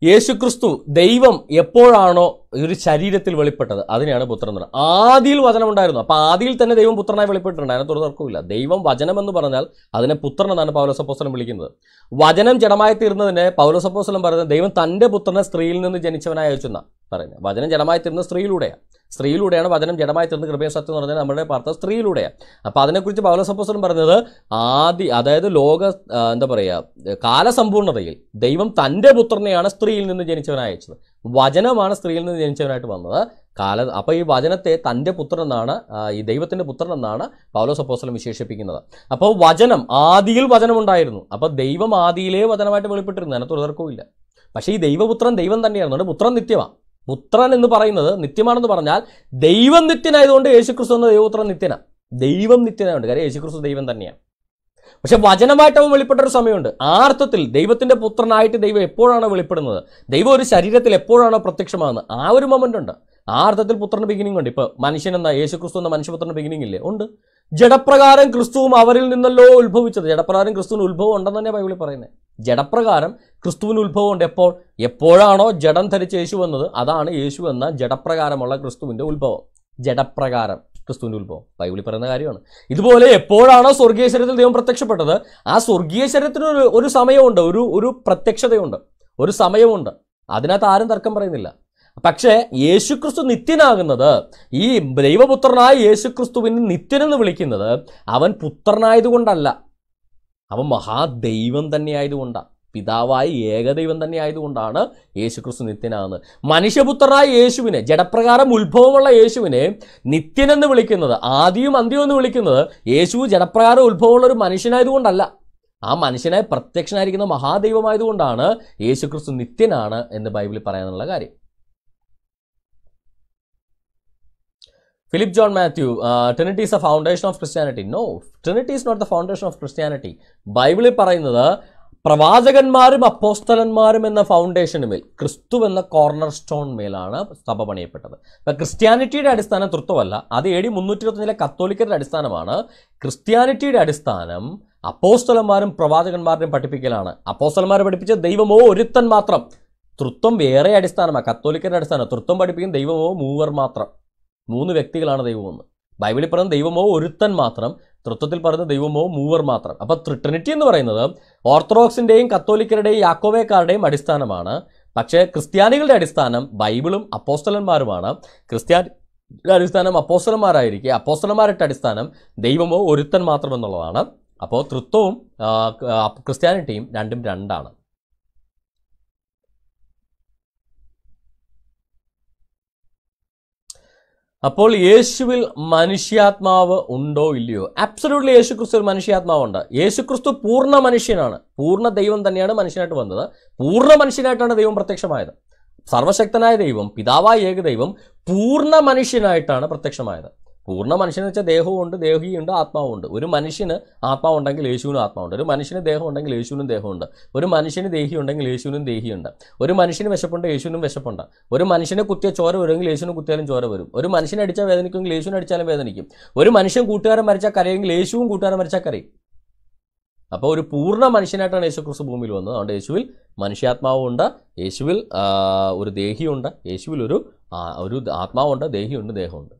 യേശുക്രിസ്തു ദൈവം എപ്പോഴാണോ ഒരു ശരീരത്തിൽ വെളിപ്പെട്ടത് അതിനെയാണ് പുത്രൻ എന്ന് പറയുന്നത് ആദിയിൽ ഉണ്ടായിരുന്നു അപ്പൊ ആദിയിൽ തന്നെ ദൈവം പുത്രനായി വെളിപ്പെട്ടിട്ടുണ്ട് അതിനകത്തൊരു തർക്കമില്ല ദൈവം വചനം എന്ന് പറഞ്ഞാൽ അതിനെ പുത്രൻ എന്നാണ് പൗലോസപ്പോസ്ലം വിളിക്കുന്നത് വചനം ജഡമായി തീർന്നതിനെ പൗലോസപ്പോസ്ലം പറയുന്നത് ദൈവം തന്റെ പുത്രനെ സ്ത്രീയിൽ നിന്ന് ജനിച്ചവനായി അയച്ചെന്നാണ് പറയുന്നത് വചനം ജഡമായി തീർന്ന സ്ത്രീയിലൂടെയാണ് സ്ത്രീയിലൂടെയാണ് വചനം ജഡമായി തീർന്ന കൃപയ സത്യം എന്ന് പറഞ്ഞാൽ നമ്മുടെ പാർത്ത സ്ത്രീയിലൂടെയാണ് അപ്പൊ അതിനെക്കുറിച്ച് പൗലസപ്പോസ്വലം പറഞ്ഞത് ആദ്യ അതായത് ലോക എന്താ പറയുക കാലസമ്പൂർണതയിൽ ദൈവം തന്റെ പുത്രനെയാണ് സ്ത്രീയിൽ നിന്ന് അയച്ചത് വചനമാണ് സ്ത്രീയിൽ നിന്ന് ജനിച്ചവനായിട്ട് വന്നത് കാല അപ്പോൾ ഈ വചനത്തെ തൻ്റെ പുത്രൻ എന്നാണ് ഈ ദൈവത്തിൻ്റെ പുത്രൻ എന്നാണ് പൗലോസ് അപ്പോസ്ലം വിശേഷിപ്പിക്കുന്നത് അപ്പോൾ വചനം ആദിയിൽ വചനമുണ്ടായിരുന്നു അപ്പോൾ ദൈവം ആദിയിലേ വചനമായിട്ട് വെളിപ്പെട്ടിരുന്നു അതിനകത്ത് ഒരുതർക്കവും ഇല്ല പക്ഷേ ഈ ദൈവപുത്രൻ ദൈവം തന്നെയായിരുന്നു അതുകൊണ്ട് പുത്രൻ നിത്യമാണ് പുത്രൻ എന്ന് പറയുന്നത് നിത്യമാണെന്ന് പറഞ്ഞാൽ ദൈവം നിത്യനായതുകൊണ്ട് യേശുക്രിസ്തു എന്ന ദൈവപുത്രൻ നിത്യനാണ് ദൈവം നിത്യനായതുകൊണ്ട് കാര്യം യേശുക്രിസ്തു ദൈവം തന്നെയാണ് പക്ഷെ വചനമായിട്ട് അവൻ വെളിപ്പെട്ട ഒരു സമയമുണ്ട് ആ അർത്ഥത്തിൽ ദൈവത്തിന്റെ പുത്രനായിട്ട് ദൈവം എപ്പോഴാണോ വെളിപ്പെടുന്നത് ദൈവം ഒരു ശരീരത്തിൽ എപ്പോഴാണോ പ്രത്യക്ഷമാകുന്നത് ആ ഒരു മൊമെന്റ് ഉണ്ട് ആ അർത്ഥത്തിൽ പുത്രന് ബിഗിനിങ് ഉണ്ട് ഇപ്പൊ മനുഷ്യൻ എന്താ യേശു ക്രിസ്തു എന്ന മനുഷ്യപുത്രന്റെ ബിഗിനിങ് ഇല്ലേ ഉണ്ട് ജഡപ്രകാരം ക്രിസ്തുവും അവരിൽ നിന്നല്ലോ ഉത്ഭവിച്ചത് ജഡപ്രകാരം ക്രിസ്തുവിന് ഉത്ഭവം ഉണ്ടെന്ന് തന്നെ ബൈബിളിൽ പറയുന്നത് ജഡപ്രകാരം ക്രിസ്തുവിന് ഉത്ഭവം ഉണ്ട് എപ്പോൾ എപ്പോഴാണോ ജഡം ധരിച്ച് യേശു വന്നത് അതാണ് യേശു എന്ന ജഡപ്രകാരമുള്ള ക്രിസ്തുവിന്റെ ഉത്ഭവം ജഡപ്രകാരം ക്രിസ്തുവിൻ്റെ ഉത്ഭവം ബൈബിളിൽ പറയുന്ന കാര്യമാണ് ഇതുപോലെ എപ്പോഴാണോ സ്വർഗീയ ശരീരത്തിൽ ദൈവം പ്രത്യക്ഷപ്പെട്ടത് ആ സ്വർഗീയ ശരീരത്തിന് ഒരു ഒരു സമയമുണ്ട് ഒരു ഒരു പ്രത്യക്ഷതയുണ്ട് ഒരു സമയമുണ്ട് അതിനകത്ത് ആരും തർക്കം പറയുന്നില്ല പക്ഷേ യേശുക്രിസ്തു നിത്യനാകുന്നത് ഈ ദൈവപുത്രനായ യേശുക്രിസ്തുവിനെ നിത്യനെന്ന് വിളിക്കുന്നത് അവൻ പുത്രനായതുകൊണ്ടല്ല അവൻ മഹാദൈവം തന്നെയായതുകൊണ്ടാണ് പിതാവായി ഏകദൈവം തന്നെ ആയതുകൊണ്ടാണ് യേശുക്രിസ്തു നിത്യനാണ് മനുഷ്യപുത്രനായ യേശുവിനെ ജഡപ്രകാരം ഉത്ഭവമുള്ള യേശുവിനെ നിത്യനെന്ന് വിളിക്കുന്നത് ആദ്യവും അന്ത്യവും എന്ന് വിളിക്കുന്നത് യേശു ജഡപ്രകാരം ഉത്ഭവമുള്ള ഒരു മനുഷ്യനായതുകൊണ്ടല്ല ആ മനുഷ്യനായി പ്രത്യക്ഷനായിരിക്കുന്ന മഹാദൈവമായതുകൊണ്ടാണ് യേശുക്രിസ്തു നിത്യനാണ് എന്ന് ബൈബിളിൽ പറയാനുള്ള കാര്യം Philip John Mathew Trinity is a foundation of Christianity no Trinity is not the foundation of Christianity ബൈബിളിൽ പറയുന്നത് പ്രവാചകന്മാരും അപ്പോസ്തലന്മാരും എന്ന ഫൗണ്ടേഷന് മേൽ ക്രിസ്തു എന്ന കോർണർ സ്റ്റോൺ മേലാണ് സഭ പണിയപ്പെട്ടത് ഇപ്പം ക്രിസ്ത്യാനിറ്റിയുടെ അടിസ്ഥാനം തൃത്വമല്ല അത് എ ഡി മുന്നൂറ്റി ഇരുപത്തിയഞ്ചിലെ കത്തോലിക്കരുടെ അടിസ്ഥാനമാണ് ക്രിസ്ത്യാനിറ്റിയുടെ അടിസ്ഥാനം അപ്പോസ്തലന്മാരും പ്രവാചകന്മാരുടെയും പഠിപ്പിക്കലാണ് അപ്പോസ്തലന്മാരെ പഠിപ്പിച്ച ദൈവമോ ഒരുത്തൻ മാത്രം തൃത്വം വേറെ അടിസ്ഥാനമാണ് കത്തോലിക്കരുടെ അടിസ്ഥാനം തൃത്വം പഠിപ്പിക്കുന്ന ദൈവമോ മൂവർ മാത്രം മൂന്ന് വ്യക്തികളാണ് ദൈവമെന്ന് ബൈബിളിൽ പറയുന്ന ദൈവമോ ഒരുത്തൻ മാത്രം തൃത്വത്തിൽ പറയുന്ന ദൈവമോ മൂവർ മാത്രം അപ്പോൾ ട്രിട്രിനിറ്റി എന്ന് പറയുന്നത് ഓർത്തഡോക്സിൻ്റെയും കത്തോലിക്കരുടെയും യാക്കോവേക്കാരുടെയും അടിസ്ഥാനമാണ് പക്ഷേ ക്രിസ്ത്യാനികളുടെ അടിസ്ഥാനം ബൈബിളും അപ്പോസ്റ്റലന്മാരുമാണ് ക്രിസ്ത്യാൻ അടിസ്ഥാനം അപ്പോസ്റ്റലന്മാരായിരിക്കും അപ്പോസ്റ്റലന്മാരുടെ അടിസ്ഥാനം ദൈവമോ ഒരുത്തൻ മാത്രമെന്നുള്ളതാണ് അപ്പോൾ തൃത്വവും ക്രിസ്ത്യാനിറ്റിയും രണ്ടും രണ്ടാണ് അപ്പോൾ യേശുവിൽ മനുഷ്യാത്മാവ് ഉണ്ടോ ഇല്ലയോ അബ്സലൂട്ട്ലി യേശു ക്രിസ്തുവിൽ മനുഷ്യാത്മാവുണ്ട് യേശു ക്രിസ്തു പൂർണ്ണ മനുഷ്യനാണ് പൂർണ്ണ ദൈവം തന്നെയാണ് മനുഷ്യനായിട്ട് വന്നത് പൂർണ്ണ മനുഷ്യനായിട്ടാണ് ദൈവം പ്രത്യക്ഷമായത് സർവശക്തനായ ദൈവം പിതാവായ ഏകദൈവം പൂർണ്ണ മനുഷ്യനായിട്ടാണ് പ്രത്യക്ഷമായത് പൂർണ്ണ മനുഷ്യനെന്ന് വെച്ചാൽ ദേഹവുമുണ്ട് ദേഹിയുണ്ട് ആത്മാവുണ്ട് ഒരു മനുഷ്യന് ആത്മാവുണ്ടെങ്കിൽ യേശുവിനും ആത്മാവുണ്ട് ഒരു മനുഷ്യന് ദേഹം ഉണ്ടെങ്കിൽ യേശുവിനും ദേഹമുണ്ട് ഒരു മനുഷ്യന് ദേഹി ഉണ്ടെങ്കിൽ യേശുവിനും ദേഹിയുണ്ട് ഒരു മനുഷ്യന് വിശപ്പുണ്ട് യേശുവിനും വിശപ്പുണ്ട് ഒരു മനുഷ്യനെ കുത്തിയ ചോര വരുമെങ്കിൽ യേശുവിനും കുത്തിയാലും ചോര വരും ഒരു മനുഷ്യനെ അടിച്ചാൽ വേദനിക്കുമെങ്കിൽ യേശുവിനെ അടിച്ചാലും വേദനിക്കും ഒരു മനുഷ്യൻ കൂട്ടുകാരൻ മരിച്ചാൽ കരയെങ്കിൽ യേശുവും കൂട്ടുകാരൻ മരിച്ചാൽ കരയും അപ്പോൾ ഒരു പൂർണ്ണ മനുഷ്യനായിട്ടാണ് യേശു ക്രിസ്തു ഭൂമിയിൽ വന്നത് അതുകൊണ്ട് യേശുവിൽ മനുഷ്യാത്മാവുണ്ട് യേശുവിൽ ഒരു ദേഹിയുണ്ട് യേശുവിൽ ഒരു ഒരു ആത്മാവുണ്ട് ദേഹിയുണ്ട് ദേഹമുണ്ട്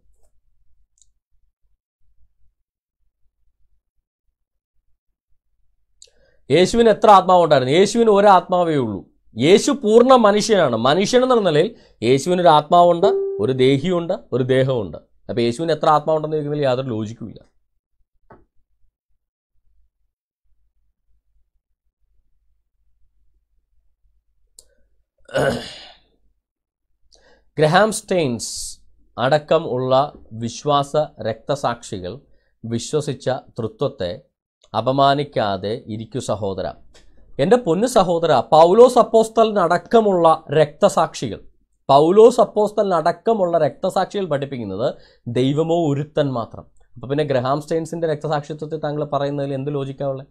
യേശുവിന് എത്ര ആത്മാവുണ്ടായിരുന്നു യേശുവിന് ഒരു ആത്മാവേ ഉള്ളൂ യേശു പൂർണ്ണ മനുഷ്യനാണ് മനുഷ്യൻ എന്നുള്ള നിലയിൽ യേശുവിന് ഒരു ആത്മാവുണ്ട് ഒരു ദേഹിയുണ്ട് ഒരു ദേഹമുണ്ട് അപ്പോൾ യേശുവിന് എത്ര ആത്മാവുണ്ടെന്ന് ചോദിക്കുന്നതിൽ യാതൊരു ലോജിക്കുമില്ല ഗ്രഹാം സ്റ്റെയിൻസ് അടക്കം ഉള്ള വിശ്വാസ രക്തസാക്ഷികൾ വിശ്വസിച്ച തൃത്വത്തെ അപമാനിക്കാതെ ഇരിക്കു സഹോദര എൻ്റെ പൊന്നു സഹോദര പൗലോസ് അപ്പോസ്തലിനടക്കമുള്ള രക്തസാക്ഷികൾ പൗലോസ് അപ്പോസ്തലിനടക്കമുള്ള രക്തസാക്ഷികൾ പഠിപ്പിക്കുന്നത് ദൈവമോ ഒരുത്തൻ മാത്രം അപ്പോൾ പിന്നെ ഗ്രഹാം സ്റ്റെയിൻസിൻ്റെ രക്തസാക്ഷിത്വത്തെ താങ്കൾ പറയുന്നതിൽ എന്ത് ലോജിക്കാവുള്ളത്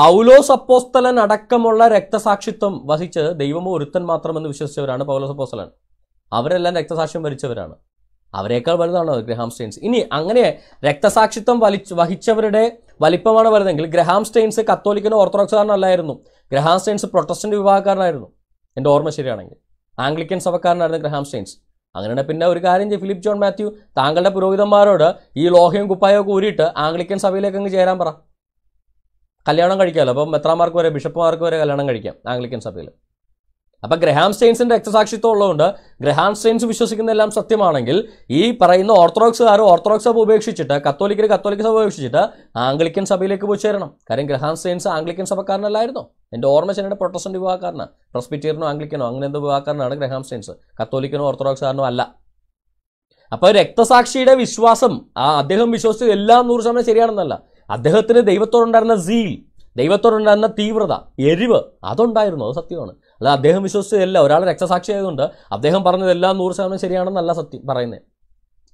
പൗലോസ് അപ്പോസ്തലൻ അടക്കമുള്ള രക്തസാക്ഷിത്വം വഹിച്ച് ദൈവമോ ഒരുത്തൻ മാത്രമെന്ന് വിശ്വസിച്ചവരാണ് പൗലോസ് അപ്പോസ്തലൻ അവരെല്ലാം രക്തസാക്ഷ്യം വരിച്ചവരാണ് അവരെക്കാൾ വലുതാണോ ഗ്രഹാം സ്റ്റെയിൻസ് ഇനി അങ്ങനെ രക്തസാക്ഷിത്വം വലിച്ച് വഹിച്ചവരുടെ വലിപ്പമാണ് വരുന്നതെങ്കിൽ ഗ്രഹാം സ്റ്റെയിൻസ് കത്തോലിക്കനോ ഓർത്തഡോക്സുകാരനല്ലായിരുന്നു ഗ്രഹാം സ്റ്റെയിൻസ് പ്രൊട്ടസ്റ്റന്റ് വിഭാഗക്കാരനായിരുന്നു എൻ്റെ ഓർമ്മ ശരിയാണെങ്കിൽ ആംഗ്ലിക്കൻ സഭക്കാരനായിരുന്നു ഗ്രഹാം സ്റ്റെയിൻസ് അങ്ങനെയാണ് പിന്നെ ഒരു കാര്യം ചെയ്യും ഫിലിപ്പ് ജോൺ മാത്യു താങ്കളുടെ പുരോഹിതന്മാരോട് ഈ ലോഹയും കുപ്പായവും കൂരിയിട്ട് ആംഗ്ലിക്കൻ സഭയിലേക്ക് അങ്ങ് ചേരാൻ പറ കല്യാണം കഴിക്കാമല്ലോ അപ്പം മെത്രാമാർക്ക് വരെ ബിഷപ്പുമാർക്ക് വരെ കല്യാണം കഴിക്കാം ആംഗ്ലിക്കൻ സഭയിൽ അപ്പം ഗ്രഹാം സ്റ്റെയിൻസിൻ്റെ രക്തസാക്ഷിത്വം ഉള്ളതുകൊണ്ട് ഗ്രഹാം സ്റ്റെയിൻസ് വിശ്വസിക്കുന്ന എല്ലാം സത്യമാണെങ്കിൽ ഈ പറയുന്ന ഓർത്തഡോക്സുകാർ ഓർത്തഡോക്സ് സഭ ഉപേക്ഷിച്ചിട്ട് കത്തോലിക്കർ കത്തോലിക്ക സഭ ഉപേക്ഷിച്ചിട്ട് ആംഗ്ലിക്കൻ സഭയിലേക്ക് പോയി ചേരണം കാര്യം ഗ്രഹാം സ്റ്റെയിൻസ് ആംഗ്ലിക്കൻ സഭക്കാരനല്ലായിരുന്നു എൻ്റെ ഓർമ്മ ചെന്നൈയുടെ പ്രൊട്ടസ്റ്റന്റ് വിവാഹക്കാരന് പ്രസ്പിറ്റീറിനോ ആംഗ്ലിക്കനോ അങ്ങനെ എന്ത് വിവാഹക്കാരനാണ് ഗ്രഹാം സ്റ്റെയിൻസ് കത്തോലിക്കനോ ഓർത്തഡോക്സുകാരനോ അല്ല അപ്പോൾ രക്തസാക്ഷിയുടെ വിശ്വാസം ആ അദ്ദേഹം വിശ്വസിച്ചത് എല്ലാം നൂറ് ശതമാനം ശരിയാണെന്നല്ല അദ്ദേഹത്തിന് ദൈവത്തോടുണ്ടായിരുന്ന സീൽ ദൈവത്തോടുണ്ടായിരുന്ന തീവ്രത എരിവ് അതുണ്ടായിരുന്നു അത് സത്യമാണ് അല്ല അദ്ദേഹം വിശ്വസിച്ചതല്ല ഒരാൾ രക്തസാക്ഷി ആയതുകൊണ്ട് അദ്ദേഹം പറഞ്ഞതെല്ലാം നൂറ് ശതമാനം ശരിയാണെന്നല്ല സത്യം പറയുന്നത്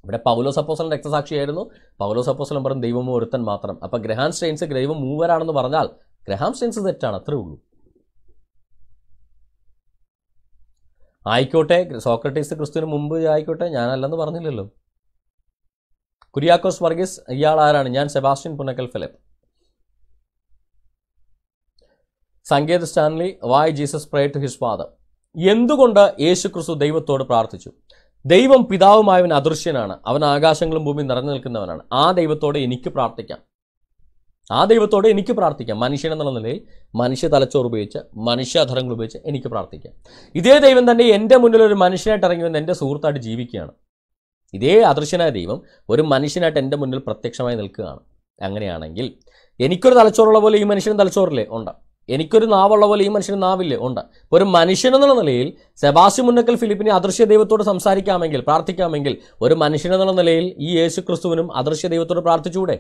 ഇവിടെ പൗലോ സപ്പോസലൻ രക്തസാക്ഷിയായിരുന്നു പൗലോ സപ്പോസലം പറഞ്ഞ ദൈവം ഒരുത്തൻ മാത്രം അപ്പോൾ ഗ്രഹാൻ സ്റ്റെയിൻസ് ദൈവം മൂവരാണെന്ന് പറഞ്ഞാൽ ഗ്രഹാം സ്റ്റെയിൻസ് തെറ്റാണ് അത്രേ ഉള്ളൂ ആയിക്കോട്ടെ സോക്രട്ടീസ് ക്രിസ്തുവിന് മുമ്പ് ആയിക്കോട്ടെ ഞാനല്ലെന്ന് പറഞ്ഞില്ലല്ലോ കുര്യാക്കോസ് വർഗീസ് ഇയാൾ ആരാണ് ഞാൻ സെബാസ്റ്റ്യൻ പുനക്കൽ ഫിലിപ്പ് സങ്കേത Stanley why Jesus pray to his father എന്തുകൊണ്ട് യേശു ക്രിസ്തു ദൈവത്തോട് പ്രാർത്ഥിച്ചു ദൈവം പിതാവുമായവൻ അദൃശ്യനാണ് അവൻ ആകാശങ്ങളും ഭൂമി നിറഞ്ഞു നിൽക്കുന്നവനാണ് ആ ദൈവത്തോട് എനിക്ക് പ്രാർത്ഥിക്കാം ആ ദൈവത്തോട് എനിക്ക് പ്രാർത്ഥിക്കാം മനുഷ്യൻ എന്നുള്ള നിലയിൽ മനുഷ്യ തലച്ചോറ് ഉപയോഗിച്ച് മനുഷ്യാധരങ്ങൾ ഉപയോഗിച്ച് എനിക്ക് പ്രാർത്ഥിക്കാം ഇതേ ദൈവം തന്നെ എൻ്റെ മുന്നിൽ ഒരു മനുഷ്യനായിട്ട് ഇറങ്ങി വന്ന് എൻ്റെ സുഹൃത്തായിട്ട് ജീവിക്കുകയാണ് ഇതേ അദൃശ്യനായ ദൈവം ഒരു മനുഷ്യനായിട്ട് എൻ്റെ മുന്നിൽ പ്രത്യക്ഷമായി നിൽക്കുകയാണ് അങ്ങനെയാണെങ്കിൽ എനിക്കൊരു തലച്ചോറുള്ള പോലെ ഈ മനുഷ്യൻ തലച്ചോറില്ലേ ഉണ്ട് എനിക്കൊരു നാവുള്ള പോലെ ഈ മനുഷ്യന് നാവില്ലേ ഉണ്ട് ഒരു മനുഷ്യൻ എന്നുള്ള നിലയിൽ സെബാസ്റ്റ്യൻ മുന്നക്കൽ ഫിലിപ്പിനെ അദൃശ്യ ദൈവത്തോട് സംസാരിക്കാമെങ്കിൽ പ്രാർത്ഥിക്കാമെങ്കിൽ ഒരു മനുഷ്യൻ എന്നുള്ള നിലയിൽ ഈ യേശു ക്രിസ്തുവിനും അദൃശ്യ ദൈവത്തോട് പ്രാർത്ഥിച്ചുകൂടെ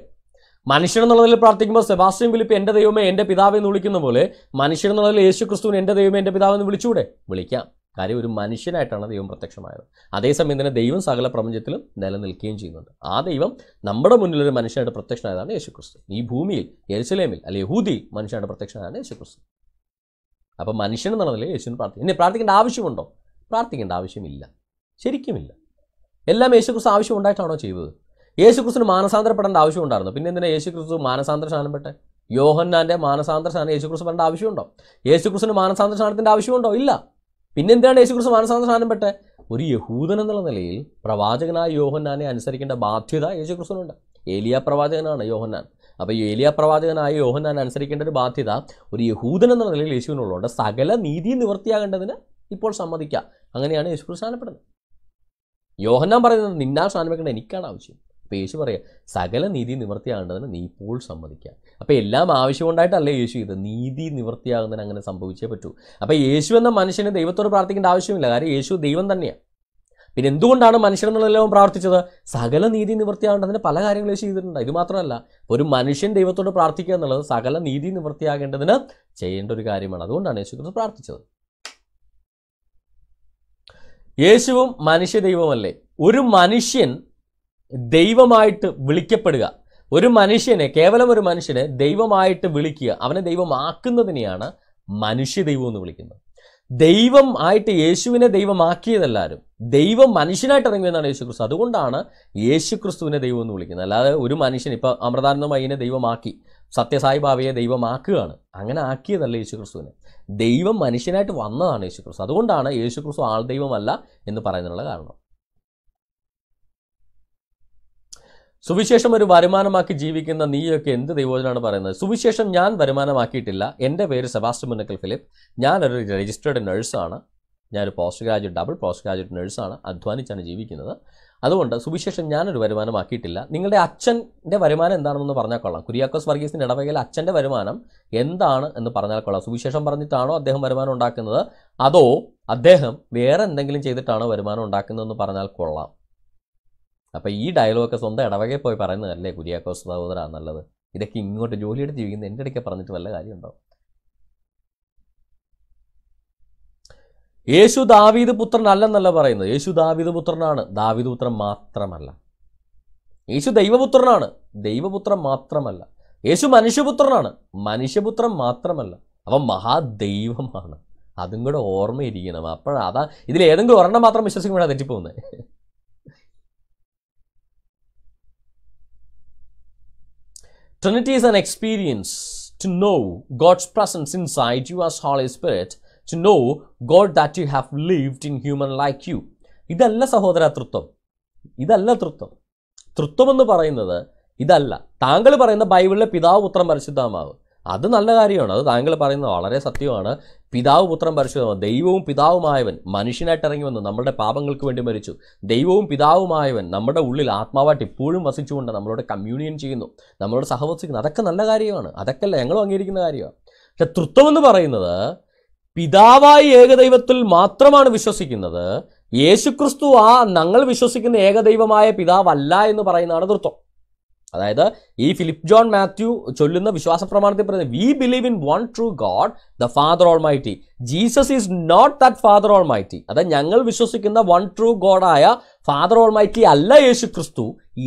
മനുഷ്യൻ എന്നുള്ള നിലയിൽ പ്രാർത്ഥിക്കുമ്പോൾ സെബാസ്റ്റ്യൻ ഫിലിപ്പ് എൻ്റെ ദൈവമേ എൻ്റെ പിതാവെന്ന് വിളിക്കുന്ന പോലെ മനുഷ്യൻ എന്നുള്ള നിലയിൽ യേശു ക്രിസ്തുവിന് എൻ്റെ ദൈവമേ എൻ്റെ പിതാവെന്ന് വിളിച്ചുകൂടെ വിളിക്കാം കാര്യം ഒരു മനുഷ്യനായിട്ടാണ് ദൈവം പ്രത്യക്ഷമായത് അതേസമയം തന്നെ ദൈവം സകല പ്രപഞ്ചത്തിലും നിലനിൽക്കുകയും ചെയ്യുന്നുണ്ട് ആ ദൈവം നമ്മുടെ മുന്നിൽ ഒരു മനുഷ്യനായിട്ട് പ്രത്യക്ഷനായതാണ് യേശുക്രിസ്തു ഈ ഭൂമിയിൽ എരുസലേമിൽ അല്ലെ യഹൂദിയിൽ മനുഷ്യനായിട്ട് പ്രത്യക്ഷനായതാണ് യേശുക്രിസ്തു അപ്പോൾ മനുഷ്യൻ എന്നുള്ളതിൽ നിലയിൽ യേശുവിന് പ്രാർത്ഥിക്കും ഇനി പ്രാർത്ഥിക്കേണ്ട ആവശ്യമുണ്ടോ പ്രാർത്ഥിക്കേണ്ട ആവശ്യമില്ല ശരിക്കുമില്ല എല്ലാം യേശുക്രിസ്തു ആവശ്യം ഉണ്ടായിട്ടാണോ ചെയ്തത് യേശുക്രിസ്തുവിന് മാനസാന്തരപ്പെടേണ്ട ആവശ്യമുണ്ടായിരുന്നു പിന്നെ എന്തിനാ യേശുക്രിസ്തു മാനസാന്തര പെട്ടെ യോഹന്നാൻ്റെ മാനസാന്തര സ്നാനം യേശുക്രിസ്തു പറയേണ്ട ആവശ്യമുണ്ടോ യേശുക്രിസ്തുവിന് മാനസാന്തര സ്നാനത്തിൻ്റെ ആവശ്യമുണ്ടോ ഇല്ല പിന്നെന്താണ് യേശുക്രിസ്തു പെട്ടെ ഒരു യഹൂദൻ എന്നുള്ള നിലയിൽ പ്രവാചകനായ യോഹന്നാനെ അനുസരിക്കേണ്ട ബാധ്യത യേശുക്രിസ്തുവിനുണ്ട് ഏലിയ പ്രവാചകനാണ് യോഹന്നാൻ അപ്പോൾ ഏലിയ പ്രവാചകനായ യോഹന്നാൻ അനുസരിക്കേണ്ട ഒരു ബാധ്യത ഒരു യഹൂദൻ എന്ന നിലയിൽ യേശുവിനുള്ളതുകൊണ്ട് സകല നീതി നിവൃത്തിയാകേണ്ടതിന് ഇപ്പോൾ സമ്മതിക്കുക അങ്ങനെയാണ് യേശു സ്ഥാനപ്പെടുന്നത് യോഹന്നാൻ പറയുന്നത് നിന്നാ സ്ഥാനമേക്കേണ്ട എനിക്കാണ് ആവശ്യം അപ്പോൾ യേശു പറയുക സകല നീതി നിവൃത്തിയാകേണ്ടതിന് നീ ഇപ്പോൾ സമ്മതിക്കുക അപ്പോൾ എല്ലാം ആവശ്യമുണ്ടായിട്ടല്ല യേശു ചെയ്തത് നീതി നിവൃത്തിയാകുന്നതിന് അങ്ങനെ സംഭവിച്ചേ പറ്റൂ അപ്പോൾ യേശു എന്ന മനുഷ്യന് ദൈവത്തോട് പ്രാർത്ഥിക്കേണ്ട ആവശ്യമില്ല കാര്യം യേശു ദൈവം തന്നെയാണ് പിന്നെ എന്തുകൊണ്ടാണ് എന്നുള്ളതെല്ലാം പ്രാർത്ഥിച്ചത് സകല നീതി നിവൃത്തിയാകേണ്ടതിന് പല കാര്യങ്ങളും ചെയ്തിട്ടുണ്ട് ഇത് മാത്രമല്ല ഒരു മനുഷ്യൻ ദൈവത്തോട് പ്രാർത്ഥിക്കുക എന്നുള്ളത് സകല നീതി നിവൃത്തിയാകേണ്ടതിന് ചെയ്യേണ്ട ഒരു കാര്യമാണ് അതുകൊണ്ടാണ് യേശു ക്രിസ്തു പ്രാർത്ഥിച്ചത് യേശുവും മനുഷ്യ ദൈവമല്ലേ ഒരു മനുഷ്യൻ ദൈവമായിട്ട് വിളിക്കപ്പെടുക ഒരു മനുഷ്യനെ കേവലം ഒരു മനുഷ്യനെ ദൈവമായിട്ട് വിളിക്കുക അവനെ ദൈവമാക്കുന്നതിനെയാണ് മനുഷ്യ ദൈവം എന്ന് വിളിക്കുന്നത് ദൈവം ആയിട്ട് യേശുവിനെ ദൈവമാക്കിയതെല്ലാവരും ദൈവം മനുഷ്യനായിട്ട് ഇറങ്ങി എന്നാണ് യേശുക്രിസ്തു അതുകൊണ്ടാണ് യേശുക്രിസ്തുവിനെ ദൈവം എന്ന് വിളിക്കുന്നത് അല്ലാതെ ഒരു മനുഷ്യൻ ഇപ്പോൾ അമൃതാനന്ദമയ്യനെ ദൈവമാക്കി സത്യസായി ബാബയെ ദൈവമാക്കുകയാണ് അങ്ങനെ ആക്കിയതല്ല ക്രിസ്തുവിനെ ദൈവം മനുഷ്യനായിട്ട് വന്നതാണ് യേശുക്രിസ്തു അതുകൊണ്ടാണ് യേശുക്രിസ്തു ആൾ ദൈവമല്ല എന്ന് പറയുന്നതിനുള്ള കാരണം സുവിശേഷം ഒരു വരുമാനമാക്കി ജീവിക്കുന്ന നീയൊക്കെ എന്ത് ദൈവോചനാണ് പറയുന്നത് സുവിശേഷം ഞാൻ വരുമാനമാക്കിയിട്ടില്ല എൻ്റെ പേര് സെബാസ്റ്റ്യൻ മുന്നക്കൽ ഫിലിപ്പ് ഞാനൊരു രജിസ്റ്റേർഡ് നഴ്സാണ് ഞാനൊരു post graduate double post graduate നഴ്സാണ് അധ്വാനിച്ചാണ് ജീവിക്കുന്നത് അതുകൊണ്ട് സുവിശേഷം ഞാനൊരു വരുമാനമാക്കിയിട്ടില്ല നിങ്ങളുടെ അച്ഛൻ്റെ വരുമാനം എന്താണെന്ന് പറഞ്ഞാൽ കൊള്ളാം കുര്യാക്കോസ് വർഗീസിൻ്റെ ഇടവകയിൽ അച്ഛൻ്റെ വരുമാനം എന്താണ് എന്ന് പറഞ്ഞാൽ കൊള്ളാം സുവിശേഷം പറഞ്ഞിട്ടാണോ അദ്ദേഹം വരുമാനം ഉണ്ടാക്കുന്നത് അതോ അദ്ദേഹം വേറെ എന്തെങ്കിലും ചെയ്തിട്ടാണോ വരുമാനം ഉണ്ടാക്കുന്നതെന്ന് പറഞ്ഞാൽ കൊള്ളാം അപ്പോൾ ഈ ഡയലോഗൊക്കെ സ്വന്തം ഇടവകയിൽ പോയി പറയുന്നതല്ലേ കുര്യാക്കോസ് സഹോദര എന്നുള്ളത് ഇതൊക്കെ ഇങ്ങോട്ട് ജോലിയെടുത്ത് ജീവിക്കുന്ന എൻ്റെ ഇടയ്ക്ക് പറഞ്ഞിട്ട് വല്ല കാര്യമുണ്ടോ യേശു ദാവീദ് പുത്രൻ അല്ലെന്നല്ല പറയുന്നത് യേശു ദാവീദ് പുത്രനാണ് ദാവീദ് പുത്രൻ മാത്രമല്ല യേശു ദൈവപുത്രനാണ് ദൈവപുത്രൻ മാത്രമല്ല യേശു മനുഷ്യപുത്രനാണ് മനുഷ്യപുത്രൻ മാത്രമല്ല അവൻ മഹാദൈവമാണ് അതും കൂടെ ഓർമ്മയിരിക്കണം അപ്പോഴതാ ഇതിൽ ഏതെങ്കിലും ഒരെണ്ണം മാത്രം വിശ്വസിക്കുമ്പോഴാണ് തെറ്റിപ്പോകുന്നത് Trinity is an experience to know God's presence inside you as Holy Spirit, to know God that you have lived in human like you. ഇതല്ല സഹോദര തൃത്വം ഇതല്ല തൃത്വം തൃത്വം എന്ന് പറയുന്നത് ഇതല്ല താങ്കൾ പറയുന്ന ബൈബിളിലെ പിതാവ് പുത്രൻ പരിശുദ്ധമാവ് അത് നല്ല കാര്യമാണ് അത് താങ്കൾ പറയുന്നത് വളരെ സത്യമാണ് പിതാവ് പുത്രൻ പരിശുദ്ധവൻ ദൈവവും പിതാവുമായവൻ മനുഷ്യനായിട്ട് ഇറങ്ങി വന്നു നമ്മുടെ പാപങ്ങൾക്ക് വേണ്ടി മരിച്ചു ദൈവവും പിതാവുമായവൻ നമ്മുടെ ഉള്ളിൽ ആത്മാവായിട്ട് ഇപ്പോഴും വസിച്ചുകൊണ്ട് നമ്മളോട് കമ്മ്യൂണിയൻ ചെയ്യുന്നു നമ്മളോട് സഹവസിക്കുന്നു അതൊക്കെ നല്ല കാര്യമാണ് അതൊക്കെയല്ല ഞങ്ങളും അംഗീകരിക്കുന്ന കാര്യമാണ് പക്ഷെ തൃത്വം എന്ന് പറയുന്നത് പിതാവായി ഏകദൈവത്തിൽ മാത്രമാണ് വിശ്വസിക്കുന്നത് യേശുക്രിസ്തു ആ ഞങ്ങൾ വിശ്വസിക്കുന്ന ഏകദൈവമായ പിതാവല്ല എന്ന് പറയുന്നതാണ് തൃത്വം അതായത് ഈ ഫിലിപ്പ് ജോൺ മാത്യു ചൊല്ലുന്ന വിശ്വാസ പ്രമാണത്തിൽ പറയുന്നത് we believe in one true God the father almighty Jesus is not that father almighty അതായത് ഞങ്ങൾ വിശ്വസിക്കുന്ന വൺ ട്രൂ ഗോഡായ ഫാദർ ഓൾ മൈറ്റി അല്ല യേശു ക്രിസ്തു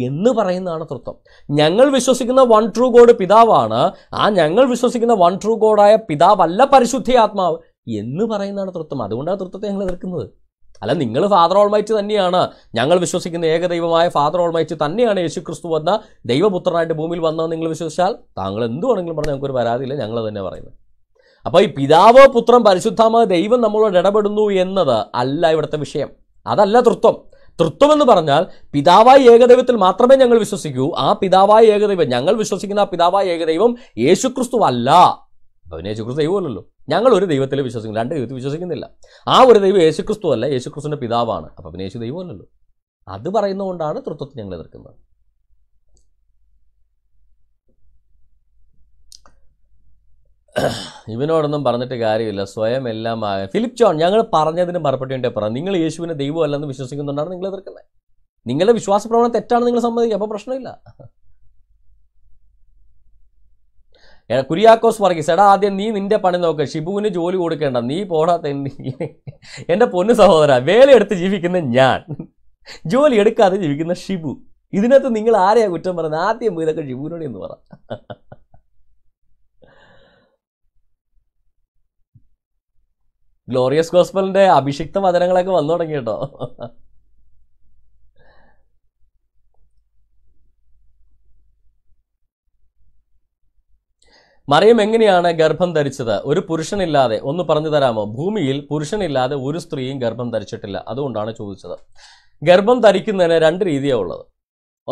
എന്ന് പറയുന്നതാണ് തൃത്വം ഞങ്ങൾ വിശ്വസിക്കുന്ന വൺ ട്രൂ ഗോഡ് പിതാവാണ് ആ ഞങ്ങൾ വിശ്വസിക്കുന്ന വൺ ട്രൂ ഗോഡായ പിതാവല്ല പരിശുദ്ധി ആത്മാവ് എന്ന് പറയുന്നതാണ് തൃത്വം അതുകൊണ്ടാണ് തൃത്വത്തെ ഞങ്ങൾ എതിർക്കുന്നത് അല്ല നിങ്ങൾ ഫാദർ ഓൾമൈറ്റ് തന്നെയാണ് ഞങ്ങൾ വിശ്വസിക്കുന്ന ഏകദൈവമായ ഫാദർ ഓൾമൈറ്റ് തന്നെയാണ് യേശു ക്രിസ്തു വന്ന ദൈവപുത്രനായിട്ട് ഭൂമിയിൽ വന്നതെന്ന് നിങ്ങൾ വിശ്വസിച്ചാൽ താങ്കൾ എന്തുവാണെങ്കിലും പറഞ്ഞാൽ ഞങ്ങൾക്ക് ഒരു പരാതിയില്ല ഞങ്ങൾ തന്നെ പറയുന്നത് അപ്പോൾ ഈ പിതാവ് പുത്രം പരിശുദ്ധമായ ദൈവം നമ്മളോട് ഇടപെടുന്നു എന്നത് അല്ല ഇവിടുത്തെ വിഷയം അതല്ല തൃത്വം തൃത്വം എന്ന് പറഞ്ഞാൽ പിതാവായ ഏകദൈവത്തിൽ മാത്രമേ ഞങ്ങൾ വിശ്വസിക്കൂ ആ പിതാവായ ഏകദൈവം ഞങ്ങൾ വിശ്വസിക്കുന്ന ആ പിതാവായ ഏകദൈവം യേശുക്രിസ്തു അല്ല അവന് യേശുക്രിസ്തു ദൈവമല്ലല്ലോ ഞങ്ങൾ ഒരു ദൈവത്തിൽ വിശ്വസിക്കുന്നു രണ്ട് ദൈവത്തിൽ വിശ്വസിക്കുന്നില്ല ആ ഒരു ദൈവം യേശുക്രിസ്തു അല്ല യേശുക്രിസ്തുവിൻ്റെ പിതാവാണ് അപ്പം പിന്നെ യേശു ദൈവമല്ലല്ലോ അത് പറയുന്നതുകൊണ്ടാണ് തൃത്വത്തിൽ ഞങ്ങൾ എതിർക്കുന്നത് ഇവനോടൊന്നും പറഞ്ഞിട്ട് കാര്യമില്ല സ്വയം എല്ലാം ഫിലിപ്പ് ജോൺ ഞങ്ങൾ പറഞ്ഞതിന് മറുപടി ഉണ്ടേ പറ നിങ്ങൾ യേശുവിനെ ദൈവമല്ലെന്ന് വിശ്വസിക്കുന്നുണ്ടാണ് നിങ്ങൾ എതിർക്കുന്നത് നിങ്ങളുടെ വിശ്വാസ പ്രവണത തെറ്റാണ് നിങ്ങൾ സമ്മതിക്കുക അപ്പോൾ പ്രശ്നമില്ല കുര്യാക്കോസ് വർഗീസ് എടാ ആദ്യം നീ നിന്റെ പണി നോക്ക് ഷിബുവിന് ജോലി കൊടുക്കേണ്ട നീ പോടാത്ത എൻ്റെ പൊന്നു സഹോദര വേലയെടുത്ത് ജീവിക്കുന്ന ഞാൻ ജോലി എടുക്കാതെ ജീവിക്കുന്ന ഷിബു ഇതിനകത്ത് നിങ്ങൾ ആരെയാ കുറ്റം പറയുന്നത് ആദ്യം ഇതൊക്കെ ഷിബുവിനോട് എന്ന് പറ ഗ്ലോറിയസ് ഗോസ്പലിന്റെ അഭിഷിക്ത വചനങ്ങളൊക്കെ വന്നു തുടങ്ങി കേട്ടോ മറിയം എങ്ങനെയാണ് ഗർഭം ധരിച്ചത് ഒരു പുരുഷനില്ലാതെ ഒന്ന് പറഞ്ഞു തരാമോ ഭൂമിയിൽ പുരുഷനില്ലാതെ ഒരു സ്ത്രീയും ഗർഭം ധരിച്ചിട്ടില്ല അതുകൊണ്ടാണ് ചോദിച്ചത് ഗർഭം ധരിക്കുന്നതിന് രണ്ട് രീതിയാണ് ഉള്ളത്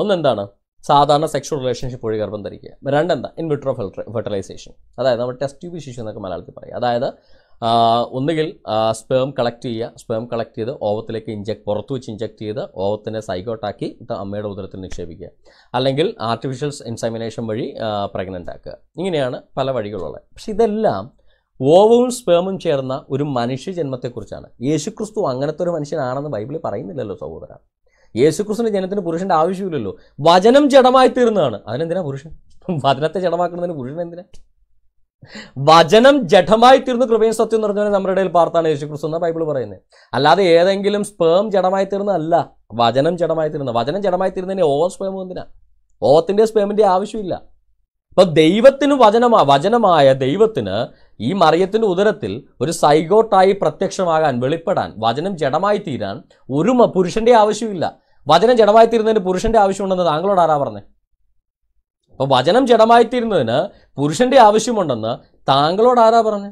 ഒന്നെന്താണ് സാധാരണ സെക്ഷൽ റിലേഷൻഷിപ്പ് വഴി ഗർഭം ധരിക്കുക രണ്ടെന്താ ഇൻവിട്രോ ഫെർട്ടിലൈസേഷൻ അതായത് നമ്മൾ ടെസ്റ്റ് ട്യൂബ് ശിശു എന്നൊക്കെ മലയാളത്തിൽ പറയും അതായത് ഒന്നുകിൽ സ്പേം കളക്ട് ചെയ്യുക സ്പേം കളക്ട് ചെയ്ത് ഓവത്തിലേക്ക് ഇഞ്ചക്ട് പുറത്ത് വെച്ച് ഇഞ്ചക്ട് ചെയ്ത് ഓവത്തിനെ സൈഗോട്ടാക്കി അമ്മയുടെ ഉദരത്തിൽ നിക്ഷേപിക്കുക അല്ലെങ്കിൽ ആർട്ടിഫിഷ്യൽ ഇൻസൈമിനേഷൻ വഴി പ്രഗ്നൻ്റ് ആക്കുക ഇങ്ങനെയാണ് പല വഴികളുള്ളത് പക്ഷെ ഇതെല്ലാം ഓവവും സ്പേമും ചേർന്ന ഒരു മനുഷ്യ ജന്മത്തെക്കുറിച്ചാണ് യേശുക്രിസ്തു അങ്ങനത്തെ ഒരു മനുഷ്യനാണെന്ന് ബൈബിളിൽ പറയുന്നില്ലല്ലോ സഹോദര യേശുക്രിസ്തുവിൻ്റെ ജനത്തിന് പുരുഷൻ്റെ ആവശ്യമില്ലല്ലോ വചനം ജഡമായി തീർന്നതാണ് അതിനെന്തിനാ പുരുഷൻ വചനത്തെ ജഡമാക്കുന്നതിന് പുരുഷൻ എന്തിനാ വചനം ജഡമായി തീർന്ന് കൃപയും സത്യം നിറഞ്ഞവനെ നമ്മുടെ ഇടയിൽ പാർത്താണ് യേശു ക്രിസ്തു എന്ന ബൈബിൾ പറയുന്നത് അല്ലാതെ ഏതെങ്കിലും സ്പേം ജഡമായി അല്ല വചനം ജഡമായി തീർന്ന വചനം ജഡമായി തീർന്നതിന് ഓ സ്പേം എന്തിനാ ഓത്തിൻ്റെ സ്പേമിൻ്റെ ആവശ്യമില്ല ഇപ്പൊ ദൈവത്തിന് വചനമാ വചനമായ ദൈവത്തിന് ഈ മറിയത്തിന്റെ ഉദരത്തിൽ ഒരു സൈഗോട്ടായി പ്രത്യക്ഷമാകാൻ വെളിപ്പെടാൻ വചനം ജഡമായി തീരാൻ ഒരു പുരുഷന്റെ ആവശ്യമില്ല വചനം ജഡമായി തീരുന്നതിന് പുരുഷന്റെ ആവശ്യമുണ്ടെന്ന് താങ്കളോട് ആരാ പറഞ്ഞേ അപ്പോൾ വചനം ജഡമായിത്തീരുന്നതിന് പുരുഷന്റെ ആവശ്യമുണ്ടെന്ന് താങ്കളോട് ആരാ പറഞ്ഞു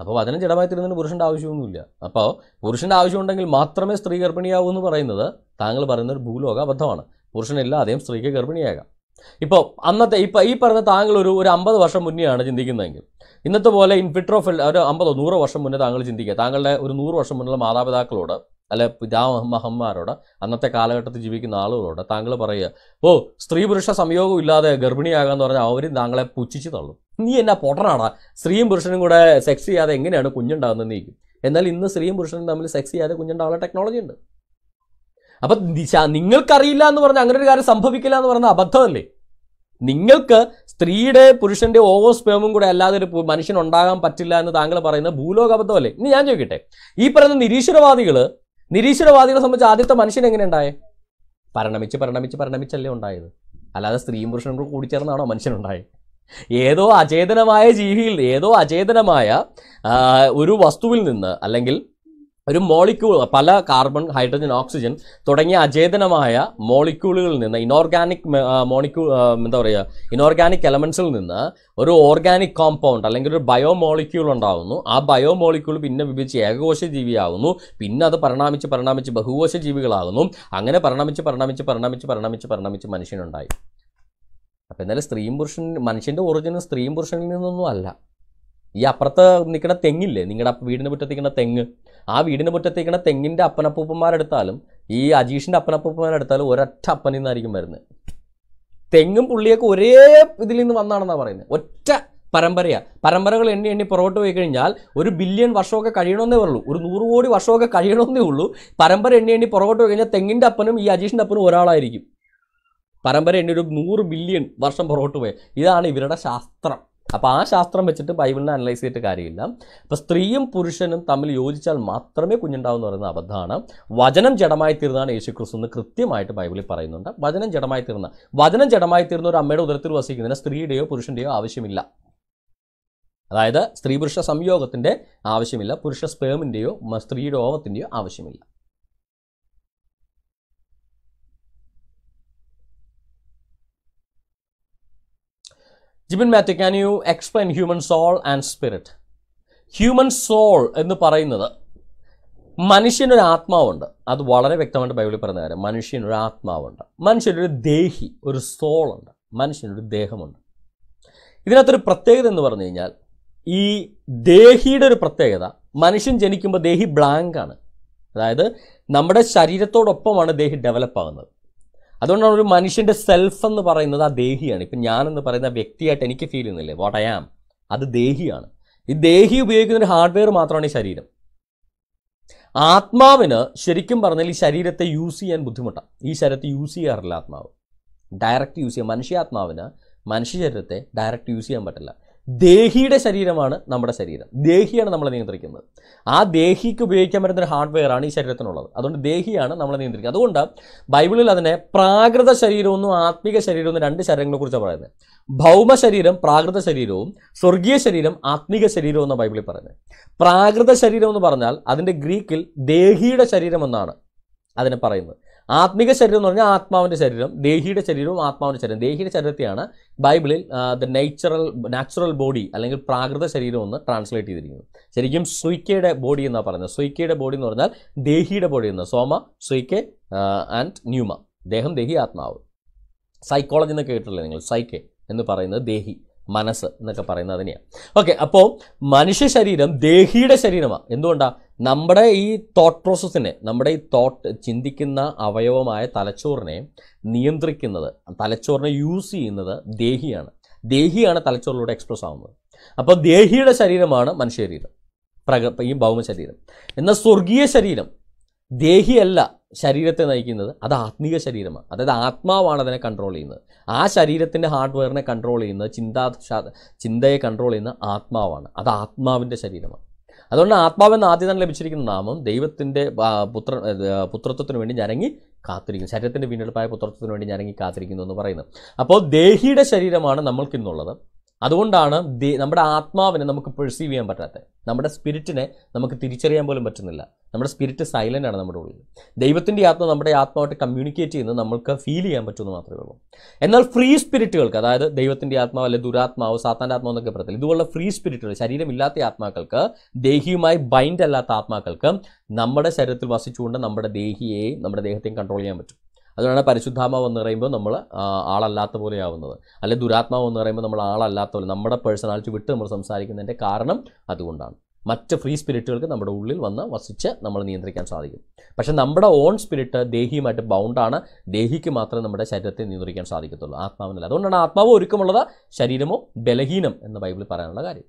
അപ്പോൾ വചനം ജഡമായിത്തീരുന്നതിന് പുരുഷന്റെ ആവശ്യമൊന്നുമില്ല അപ്പോൾ പുരുഷന്റെ ആവശ്യമുണ്ടെങ്കിൽ മാത്രമേ സ്ത്രീ ഗർഭിണിയാവൂ എന്ന് പറയുന്നത് താങ്കൾ പറയുന്ന ഒരു ഭൂലോക അബദ്ധമാണ് പുരുഷനില്ല അദ്ദേഹം സ്ത്രീക്ക് ഗർഭിണിയാകാം ഇപ്പോൾ അന്നത്തെ ഇപ്പം ഈ പറഞ്ഞ താങ്കൾ ഒരു ഒരു അമ്പത് വർഷം മുന്നെയാണ് ചിന്തിക്കുന്നതെങ്കിൽ ഇന്നത്തെ പോലെ ഇൻഫിട്രോ ഒരു അമ്പതോ നൂറോ വർഷം മുന്നേ താങ്കൾ ചിന്തിക്കുക താങ്കളുടെ ഒരു നൂറ് വർഷം മുന്നുള്ള മാതാപിതാക്കളോട് അല്ലെ പിതാമഹന്മാരോട് അന്നത്തെ കാലഘട്ടത്തിൽ ജീവിക്കുന്ന ആളുകളോട് താങ്കൾ പറയുക ഓ സ്ത്രീ പുരുഷ സംയോഗം ഇല്ലാതെ ഗർഭിണിയാകാന്ന് പറഞ്ഞാൽ അവർ താങ്കളെ പുച്ഛിച്ച് തള്ളും നീ എന്നാ പൊട്ടനാടാ സ്ത്രീയും പുരുഷനും കൂടെ സെക്സ് ചെയ്യാതെ എങ്ങനെയാണ് കുഞ്ഞുണ്ടാകുന്നത് നീക്കും എന്നാൽ ഇന്ന് സ്ത്രീയും പുരുഷനും തമ്മിൽ സെക്സ് ചെയ്യാതെ കുഞ്ഞുണ്ടാവുള്ള ടെക്നോളജി ഉണ്ട് അപ്പൊ നിങ്ങൾക്കറിയില്ല എന്ന് പറഞ്ഞാൽ അങ്ങനെ ഒരു കാര്യം സംഭവിക്കില്ല എന്ന് പറഞ്ഞാൽ അബദ്ധമല്ലേ നിങ്ങൾക്ക് സ്ത്രീയുടെ പുരുഷന്റെ ഓവോ സ്പേമും കൂടെ അല്ലാതെ ഒരു മനുഷ്യൻ ഉണ്ടാകാൻ പറ്റില്ല എന്ന് താങ്കൾ പറയുന്ന ഭൂലോക അബദ്ധമല്ലേ ഇനി ഞാൻ ചോദിക്കട്ടെ ഈ പറയുന്ന നിരീശ്വരവാദികള് നിരീശ്വരവാദികളെ സംബന്ധിച്ച് ആദ്യത്തെ മനുഷ്യൻ എങ്ങനെ ഉണ്ടായേ പരിണമിച്ച് പരിണമിച്ച് പരിണമിച്ചല്ലേ ഉണ്ടായത് അല്ലാതെ സ്ത്രീയും പുരുഷനും കൂടി ചേർന്നാണോ മനുഷ്യനുണ്ടായത് ഏതോ അചേതനമായ ജീവിയിൽ ഏതോ അചേതനമായ ഒരു വസ്തുവിൽ നിന്ന് അല്ലെങ്കിൽ ഒരു മോളിക്യൂൾ പല കാർബൺ ഹൈഡ്രജൻ ഓക്സിജൻ തുടങ്ങിയ അചേതനമായ മോളിക്യൂളുകളിൽ നിന്ന് ഇനോർഗാനിക് മോളിക്യൂൾ എന്താ പറയുക ഇനോർഗാനിക് എലമെൻസിൽ നിന്ന് ഒരു ഓർഗാനിക് കോമ്പൗണ്ട് അല്ലെങ്കിൽ ഒരു ബയോ മോളിക്യൂൾ ഉണ്ടാകുന്നു ആ ബയോ മോളിക്യൂൾ പിന്നെ വിഭജിച്ച് ഏകകോശ ജീവിയാകുന്നു പിന്നെ അത് പരിണാമിച്ച് പരിണാമിച്ച് ബഹുകോശ ജീവികളാകുന്നു അങ്ങനെ പരിണമിച്ച് പരിണമിച്ച് പരിണമിച്ച് പരിണമിച്ച് പരിണമിച്ച് മനുഷ്യനുണ്ടായി അപ്പോൾ എന്നാലും സ്ത്രീയും പുരുഷൻ മനുഷ്യൻ്റെ ഒറിജിനൽ സ്ത്രീയും പുരുഷനിൽ നിന്നൊന്നും അല്ല ഈ അപ്പുറത്ത് നിൽക്കുന്ന തെങ്ങില്ലേ നിങ്ങളുടെ വീടിന് മുറ്റത്ത് നിൽക്കുന്ന തെങ്ങ് ആ വീടിന് മുറ്റത്തേക്കണ തെങ്ങിൻ്റെ അപ്പനപ്പൂപ്പന്മാരെടുത്താലും ഈ അജീഷിൻ്റെ അപ്പനപ്പൂപ്പന്മാരെടുത്താലും ഒരൊറ്റ അപ്പനിൽ നിന്നായിരിക്കും വരുന്നത് തെങ്ങും പുള്ളിയൊക്കെ ഒരേ ഇതിൽ നിന്ന് വന്നാണെന്നാണ് പറയുന്നത് ഒറ്റ പരമ്പരയാണ് പരമ്പരകൾ എണ്ണി എണ്ണി പുറകോട്ട് പോയി കഴിഞ്ഞാൽ ഒരു ബില്യൺ വർഷമൊക്കെ കഴിയണമെന്നേ ഉള്ളൂ ഒരു നൂറ് കോടി വർഷമൊക്കെ കഴിയണമെന്നേ ഉള്ളൂ പരമ്പര എണ്ണി എണ്ണി പുറകോട്ട് പോയി കഴിഞ്ഞാൽ തെങ്ങിൻ്റെ അപ്പനും ഈ അജീഷിൻ്റെ അപ്പനും ഒരാളായിരിക്കും പരമ്പര എണ്ണി ഒരു നൂറ് ബില്യൺ വർഷം പുറകോട്ട് പോയി ഇതാണ് ഇവരുടെ ശാസ്ത്രം അപ്പോൾ ആ ശാസ്ത്രം വെച്ചിട്ട് ബൈബിളിനെ അനലൈസ് ചെയ്തിട്ട് കാര്യമില്ല അപ്പോൾ സ്ത്രീയും പുരുഷനും തമ്മിൽ യോജിച്ചാൽ മാത്രമേ കുഞ്ഞുണ്ടാവും എന്ന് പറയുന്ന അബദ്ധമാണ് വചനം ജഡമായി തീർന്നാണ് യേശു ക്രിസ്തു എന്ന് കൃത്യമായിട്ട് ബൈബിളിൽ പറയുന്നുണ്ട് വചനം ജഡമായി തീർന്ന വചനം ജഡമായി തീർന്ന ഒരു അമ്മയുടെ ഉദരത്തിൽ വസിക്കുന്നതിന് സ്ത്രീയുടെയോ പുരുഷൻ്റെയോ ആവശ്യമില്ല അതായത് സ്ത്രീ പുരുഷ സംയോഗത്തിൻ്റെ ആവശ്യമില്ല പുരുഷ സ്പേമിൻ്റെയോ സ്ത്രീയുടെ ഓവത്തിൻ്റെയോ ആവശ്യമില്ല Jibin Mathew can you explain human soul and spirit human soul എന്ന് പറയുന്നത് മനുഷ്യനൊരു ആത്മാവുണ്ട് അത് വളരെ വ്യക്തമായിട്ട് ബൈബിളിൽ പറയുന്ന കാര്യം മനുഷ്യനൊരു ആത്മാവുണ്ട് മനുഷ്യനൊരു ദേഹി ഒരു സോളുണ്ട് മനുഷ്യനൊരു ദേഹമുണ്ട് ഇതിനകത്തൊരു പ്രത്യേകത എന്ന് പറഞ്ഞു കഴിഞ്ഞാൽ ഈ ദേഹിയുടെ ഒരു പ്രത്യേകത മനുഷ്യൻ ജനിക്കുമ്പോൾ ദേഹി ബ്ലാങ്കാണ് അതായത് നമ്മുടെ ശരീരത്തോടൊപ്പമാണ് ദേഹി ഡെവലപ്പ് ആകുന്നത് അതുകൊണ്ടാണ് ഒരു മനുഷ്യൻ്റെ സെൽഫ് എന്ന് പറയുന്നത് ആ ദേഹിയാണ് ഇപ്പം ഞാനെന്ന് പറയുന്ന വ്യക്തിയായിട്ട് എനിക്ക് ഫീൽ ചെയ്യുന്നില്ലേ വാട്ട് ഐ ആം അത് ദേഹിയാണ് ഈ ദേഹി ഉപയോഗിക്കുന്ന ഒരു ഹാർഡ്വെയർ മാത്രമാണ് ഈ ശരീരം ആത്മാവിന് ശരിക്കും പറഞ്ഞാൽ ഈ ശരീരത്തെ യൂസ് ചെയ്യാൻ ബുദ്ധിമുട്ടാണ് ഈ ശരീരത്തെ യൂസ് ചെയ്യാറില്ല ആത്മാവ് ഡയറക്റ്റ് യൂസ് ചെയ്യാം ആത്മാവിന് മനുഷ്യ ശരീരത്തെ ഡയറക്റ്റ് യൂസ് ചെയ്യാൻ പറ്റില്ല ദേഹിയുടെ ശരീരമാണ് നമ്മുടെ ശരീരം ദേഹിയാണ് നമ്മളെ നിയന്ത്രിക്കുന്നത് ആ ദേഹിക്ക് ഉപയോഗിക്കാൻ പറ്റുന്ന ഹാർഡ്വെയറാണ് ഹാർഡ്വെയർ ആണ് ഈ ശരീരത്തിനുള്ളത് അതുകൊണ്ട് ദേഹിയാണ് നമ്മളെ നിയന്ത്രിക്കുന്നത് അതുകൊണ്ട് ബൈബിളിൽ അതിനെ പ്രാകൃത ശരീരമെന്നും ആത്മിക ശരീരമെന്നും രണ്ട് ശരീരങ്ങളെക്കുറിച്ചാണ് പറയുന്നത് ഭൗമ ശരീരം പ്രാകൃത ശരീരവും സ്വർഗീയ ശരീരം ആത്മിക ശരീരവും എന്നാണ് ബൈബിളിൽ പറയുന്നത് പ്രാകൃത ശരീരം എന്ന് പറഞ്ഞാൽ അതിൻ്റെ ഗ്രീക്കിൽ ദേഹിയുടെ ശരീരം എന്നാണ് അതിനെ പറയുന്നത് ആത്മിക ശരീരം എന്ന് പറഞ്ഞാൽ ആത്മാവിൻ്റെ ശരീരം ദേഹിയുടെ ശരീരവും ആത്മാവിൻ്റെ ശരീരം ദേഹിയുടെ ശരീരത്തെയാണ് ബൈബിളിൽ ദ നേച്ചറൽ നാച്ചുറൽ ബോഡി അല്ലെങ്കിൽ പ്രാകൃത ശരീരം എന്ന് ട്രാൻസ്ലേറ്റ് ചെയ്തിരിക്കുന്നത് ശരിക്കും സ്വയ്ക്കയുടെ ബോഡി എന്നാണ് പറയുന്നത് സ്വയ്ക്കയുടെ ബോഡി എന്ന് പറഞ്ഞാൽ ദേഹിയുടെ ബോഡി എന്ന് സോമ സ്വയ്ക്കെ ആൻഡ് ന്യൂമ ദേഹം ദേഹി ആത്മാവ് സൈക്കോളജി എന്ന് കേട്ടിട്ടില്ലേ നിങ്ങൾ സൈക്കെ എന്ന് പറയുന്നത് ദേഹി മനസ്സ് എന്നൊക്കെ പറയുന്നത് അതിനെയാണ് ഓക്കെ അപ്പോൾ മനുഷ്യ ശരീരം ദേഹിയുടെ ശരീരമാണ് എന്തുകൊണ്ടാണ് നമ്മുടെ ഈ തോട്ട് പ്രോസസ്സിനെ നമ്മുടെ ഈ തോട്ട് ചിന്തിക്കുന്ന അവയവമായ തലച്ചോറിനെ നിയന്ത്രിക്കുന്നത് തലച്ചോറിനെ യൂസ് ചെയ്യുന്നത് ദേഹിയാണ് ദേഹിയാണ് തലച്ചോറിലൂടെ എക്സ്പ്രസ് ആവുന്നത് അപ്പോൾ ദേഹിയുടെ ശരീരമാണ് മനുഷ്യ ശരീരം പ്രക ഈ ഭൗമ ശരീരം എന്നാൽ സ്വർഗീയ ശരീരം ദേഹിയല്ല ശരീരത്തെ നയിക്കുന്നത് അത് ആത്മീയ ശരീരമാണ് അതായത് ആത്മാവാണ് അതിനെ കൺട്രോൾ ചെയ്യുന്നത് ആ ശരീരത്തിൻ്റെ ഹാർഡ്വെയറിനെ കൺട്രോൾ ചെയ്യുന്നത് ചിന്താ ചിന്തയെ കൺട്രോൾ ചെയ്യുന്ന ആത്മാവാണ് അത് ആത്മാവിൻ്റെ ശരീരമാണ് അതുകൊണ്ട് ആത്മാവെന്ന് ആദ്യം തന്നെ ലഭിച്ചിരിക്കുന്ന നാമം ദൈവത്തിൻ്റെ പുത്ര പുത്രത്വത്തിന് വേണ്ടി ഞരങ്ങി കാത്തിരിക്കുന്നു ശരീരത്തിൻ്റെ വീണ്ടെടുപ്പായ പുത്രത്വത്തിന് വേണ്ടി ഞരങ്ങി കാത്തിരിക്കുന്നു എന്ന് പറയുന്നത് അപ്പോൾ ദേഹിയുടെ ശരീരമാണ് നമ്മൾക്കിന്നുള്ളത് അതുകൊണ്ടാണ് നമ്മുടെ ആത്മാവിനെ നമുക്ക് പെർസീവ് ചെയ്യാൻ പറ്റാത്തത് നമ്മുടെ സ്പിരിറ്റിനെ നമുക്ക് തിരിച്ചറിയാൻ പോലും പറ്റുന്നില്ല നമ്മുടെ സ്പിരിറ്റ് സൈലൻ്റ് ആണ് നമ്മുടെ ഉള്ളിൽ ദൈവത്തിൻ്റെ ആത്മ നമ്മുടെ ആത്മാവായിട്ട് കമ്മ്യൂണിക്കേറ്റ് ചെയ്യുന്നത് നമ്മൾക്ക് ഫീൽ ചെയ്യാൻ പറ്റുമെന്ന് മാത്രമേ ഉള്ളൂ എന്നാൽ ഫ്രീ സ്പിരിറ്റുകൾക്ക് അതായത് ദൈവത്തിൻ്റെ ആത്മാവ് അല്ലെങ്കിൽ ദുരാത്മാവ് സാത്താൻ്റെ ആത്മാവ് എന്നൊക്കെ പറയത്തില്ല ഇതുപോലുള്ള ഫ്രീ സ്പിരിറ്റുകൾ ശരീരമില്ലാത്ത ആത്മാക്കൾക്ക് ദേഹിയുമായി ബൈൻഡ് അല്ലാത്ത ആത്മാക്കൾക്ക് നമ്മുടെ ശരീരത്തിൽ വസിച്ചുകൊണ്ട് നമ്മുടെ ദേഹിയെയും നമ്മുടെ ദേഹത്തെയും കൺട്രോൾ ചെയ്യാൻ പറ്റും അതുകൊണ്ടാണ് പരിശുദ്ധാത്മാവ് എന്ന് പറയുമ്പോൾ നമ്മൾ ആളല്ലാത്ത പോലെയാവുന്നത് അല്ലെങ്കിൽ ദുരാത്മാവ് എന്ന് പറയുമ്പോൾ നമ്മൾ ആളല്ലാത്ത പോലെ നമ്മുടെ പേഴ്സണാലിറ്റി വിട്ട് നമ്മൾ സംസാരിക്കുന്നതിൻ്റെ കാരണം അതുകൊണ്ടാണ് മറ്റ് ഫ്രീ സ്പിരിറ്റുകൾക്ക് നമ്മുടെ ഉള്ളിൽ വന്ന് വസിച്ച് നമ്മൾ നിയന്ത്രിക്കാൻ സാധിക്കും പക്ഷേ നമ്മുടെ ഓൺ സ്പിരിറ്റ് ദേഹിയുമായിട്ട് ബൗണ്ടാണ് ദേഹിക്ക് മാത്രമേ നമ്മുടെ ശരീരത്തെ നിയന്ത്രിക്കാൻ സാധിക്കത്തുള്ളൂ ആത്മാവിനല്ല അതുകൊണ്ടാണ് ആത്മാവ് ഒരുക്കമുള്ളത് ശരീരമോ ബലഹീനം എന്ന് ബൈബിളിൽ പറയാനുള്ള കാര്യം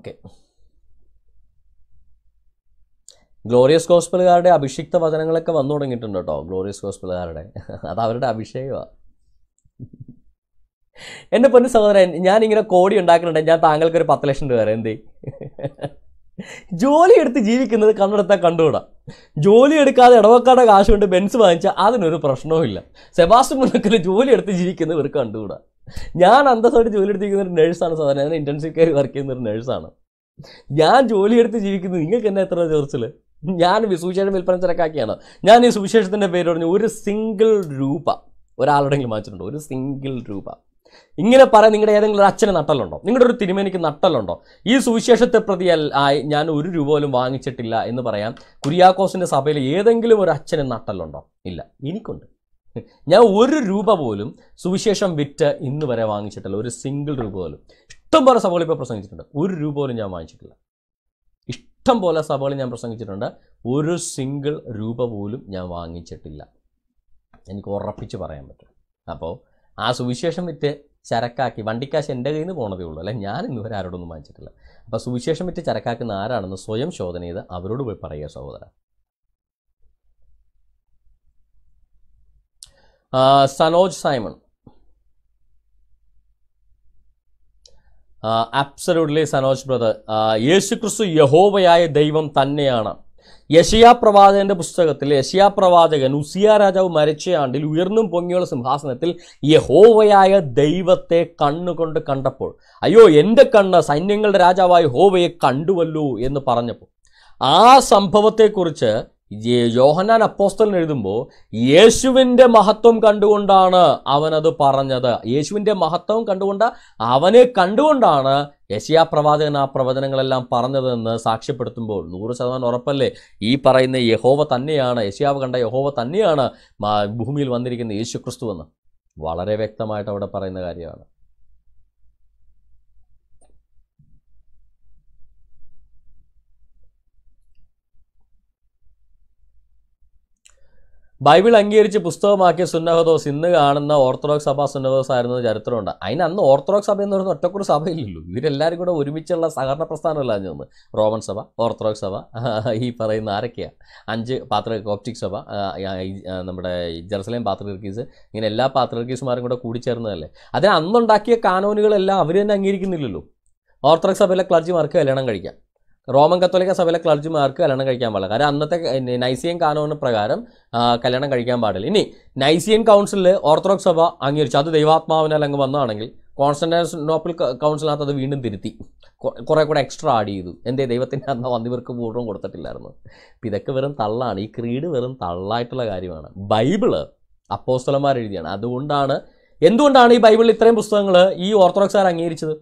ഓക്കെ ഗ്ലോറിയസ് ഗോസ്പിളുകാരുടെ അഭിഷിക്ത വചനങ്ങളൊക്കെ വന്നു തുടങ്ങിയിട്ടുണ്ട് കേട്ടോ ഗ്ലോറിയസ് ഗോസ്പിളുകാരുടെ അത് അവരുടെ അഭിഷേകമാണ് എൻ്റെ പൊന്നു സഹോദരൻ ഇങ്ങനെ കോടി ഉണ്ടാക്കുന്നുണ്ട് ഞാൻ താങ്കൾക്ക് ഒരു പത്ത് ലക്ഷം രൂപ വരെ എന്തേ ജോലി എടുത്ത് ജീവിക്കുന്നത് കണ്ണെടുത്താൽ കണ്ടുകൂടാ ജോലി എടുക്കാതെ ഇടവക്കാരുടെ കാശ് കൊണ്ട് ബെൻസ് വാങ്ങിച്ചാൽ അതിനൊരു പ്രശ്നവുമില്ല സെബാസ്റ്റ്യൻ മുന്നക്കൽ ജോലി എടുത്ത് ജീവിക്കുന്നത് ഇവർക്ക് കണ്ടുകൂടാ ഞാൻ അന്തസ്സായിട്ട് ജോലി എടുത്തിരിക്കുന്ന ഒരു നേഴ്സാണ് സഹോദരൻ ഞാൻ ഇൻറ്റൻസീവ് കെയർ വർക്ക് ചെയ്യുന്ന ഒരു നേഴ്സാണ് ഞാൻ ജോലി എടുത്ത് ജീവിക്കുന്നത് നിങ്ങൾക്ക് എന്നെ എത്ര ചോർച്ചില് ഞാൻ സുവിശേഷം വിൽപ്പന തിരക്കാക്കിയാണ് ഞാൻ ഈ സുവിശേഷത്തിൻ്റെ പേര് പറഞ്ഞു ഒരു സിംഗിൾ രൂപ ഒരാളുടെങ്കിലും വാങ്ങിച്ചിട്ടുണ്ട് ഒരു സിംഗിൾ രൂപ ഇങ്ങനെ പറയാൻ നിങ്ങളുടെ ഏതെങ്കിലും ഒരു അച്ഛന് നട്ടലുണ്ടോ നിങ്ങളുടെ ഒരു തിരുമേനിക്ക് നട്ടലുണ്ടോ ഈ സുവിശേഷത്തെ പ്രതി ആയി ഞാൻ ഒരു രൂപ പോലും വാങ്ങിച്ചിട്ടില്ല എന്ന് പറയാൻ കുര്യാക്കോസിൻ്റെ സഭയിൽ ഏതെങ്കിലും ഒരു അച്ഛന് നട്ടലുണ്ടോ ഇല്ല എനിക്കുണ്ട് ഞാൻ ഒരു രൂപ പോലും സുവിശേഷം വിറ്റ് ഇന്ന് വരെ വാങ്ങിച്ചിട്ടില്ല ഒരു സിംഗിൾ രൂപ പോലും ഇഷ്ടം പോലെ സഭകളിപ്പോൾ പ്രസംഗിച്ചിട്ടുണ്ട് ഒരു രൂപ പോലും ഞാൻ വാങ്ങിച്ചിട്ടില്ല ഇഷ്ടം പോലെ സഭകളിൽ ഞാൻ പ്രസംഗിച്ചിട്ടുണ്ട് ഒരു സിംഗിൾ രൂപ പോലും ഞാൻ വാങ്ങിച്ചിട്ടില്ല എനിക്ക് ഉറപ്പിച്ച് പറയാൻ പറ്റും അപ്പോൾ ആ സുവിശേഷം വിറ്റ് ചരക്കാക്കി വണ്ടിക്കാശ് എൻ്റെ കയ്യിൽ നിന്ന് പോണതേ ഉള്ളൂ അല്ലെ ഞാൻ ഇന്നുവരെ ആരോടൊന്നും വാങ്ങിച്ചിട്ടില്ല അപ്പോൾ സുവിശേഷം വിറ്റ് ചരക്കാക്കുന്ന ആരാണെന്ന് സ്വയം ശോധന ചെയ്ത് അവരോട് പോയി പറയുക സഹോദര Sanoj Simon absolutely Sanoj brother യേശുക്രിസ്തു യഹോവയായ ദൈവം തന്നെയാണ് യശയാ പ്രവാചകന്റെ പുസ്തകത്തിൽ യശയാ പ്രവാചകൻ ഉസിയ രാജാവ് മരിച്ച ആണ്ടിൽ ഉയർന്നും പൊങ്ങിയുള്ള സിംഹാസനത്തിൽ യഹോവയായ ദൈവത്തെ കണ്ണുകൊണ്ട് കണ്ടപ്പോൾ അയ്യോ എൻ്റെ കണ്ണ് സൈന്യങ്ങളുടെ രാജാവായ ഹോവയെ കണ്ടുവല്ലോ എന്ന് പറഞ്ഞപ്പോൾ ആ സംഭവത്തെക്കുറിച്ച് യോഹന്നാൻ അപ്പോസ്റ്റൽ എഴുതുമ്പോൾ യേശുവിൻ്റെ മഹത്വം കണ്ടുകൊണ്ടാണ് അവനത് പറഞ്ഞത് യേശുവിൻ്റെ മഹത്വം കണ്ടുകൊണ്ട് അവനെ കണ്ടുകൊണ്ടാണ് യശയാ പ്രവാചകൻ ആ പ്രവചനങ്ങളെല്ലാം പറഞ്ഞതെന്ന് സാക്ഷ്യപ്പെടുത്തുമ്പോൾ നൂറ് ശതമാനം ഉറപ്പല്ലേ ഈ പറയുന്ന യഹോവ തന്നെയാണ് യശയാവ് കണ്ട യഹോവ തന്നെയാണ് ഭൂമിയിൽ വന്നിരിക്കുന്ന യേശു ക്രിസ്തു എന്ന് വളരെ വ്യക്തമായിട്ട് അവിടെ പറയുന്ന കാര്യമാണ് ബൈബിൾ അംഗീകരിച്ച് പുസ്തകമാക്കിയ സുന്നഹദോസ് ഇന്ന് കാണുന്ന ഓർത്തഡോക്സ് സഭ സുന്നഹദോസ് ആയിരുന്ന ചരിത്രമുണ്ട് അതിന് അന്ന് ഓർത്തഡോക്സ് സഭ എന്ന് പറയുന്ന ഒറ്റക്കൊരു സഭയില്ലല്ലോ ഇവരെല്ലാവരും കൂടെ ഒരുമിച്ചുള്ള സഹകരണ പ്രസ്ഥാനമല്ല അന്ന് റോമൻ സഭ ഓർത്തഡോക്സ് സഭ ഈ പറയുന്ന ആരൊക്കെയാണ് അഞ്ച് പാത്ര കോപ്റ്റിക് സഭ നമ്മുടെ ജെറുസലേം പാത്രകീസ് ഇങ്ങനെ എല്ലാ പാത്രകീസുമാരും കൂടെ കൂടിച്ചേർന്നതല്ലേ അതിന് അന്നുണ്ടാക്കിയ കാനോനുകളെല്ലാം അവർ തന്നെ അംഗീകരിക്കുന്നില്ലല്ലോ ഓർത്തഡോക്സ് സഭയിലെ ക്ലർജിമാർക്ക് കല്യാണം കഴിക്കാം റോമൻ കത്തോലിക്ക സഭയിലെ ക്ലർജിമാർക്ക് കല്യാണം കഴിക്കാൻ പാടില്ല കാരണം അന്നത്തെ നൈസിയൻ കാനോന് പ്രകാരം കല്യാണം കഴിക്കാൻ പാടില്ല ഇനി നൈസിയൻ കൗൺസിലിൽ ഓർത്തഡോക്സ് സഭ അംഗീകരിച്ചു അത് ദൈവാത്മാവിനാൽ അങ്ങ് വന്നതാണെങ്കിൽ കോൺസ്റ്റന്റൈനോപ്പിൾ കൗൺസിലിനകത്ത് അത് വീണ്ടും തിരുത്തി കുറേ കൂടെ എക്സ്ട്രാ ആഡ് ചെയ്തു എന്തേ ദൈവത്തിൻ്റെ അന്ന് വന്നിവർക്ക് പൂർണ്ണം കൊടുത്തിട്ടില്ലായിരുന്നു അപ്പം ഇതൊക്കെ വെറും തള്ളാണ് ഈ ക്രീഡ് വെറും തള്ളായിട്ടുള്ള കാര്യമാണ് ബൈബിള് അപ്പോസ്തലന്മാർ എഴുതിയാണ് അതുകൊണ്ടാണ് എന്തുകൊണ്ടാണ് ഈ ബൈബിളിൽ ഇത്രയും പുസ്തകങ്ങൾ ഈ ഓർത്തഡോക്സുകാർ അംഗീകരിച്ചത്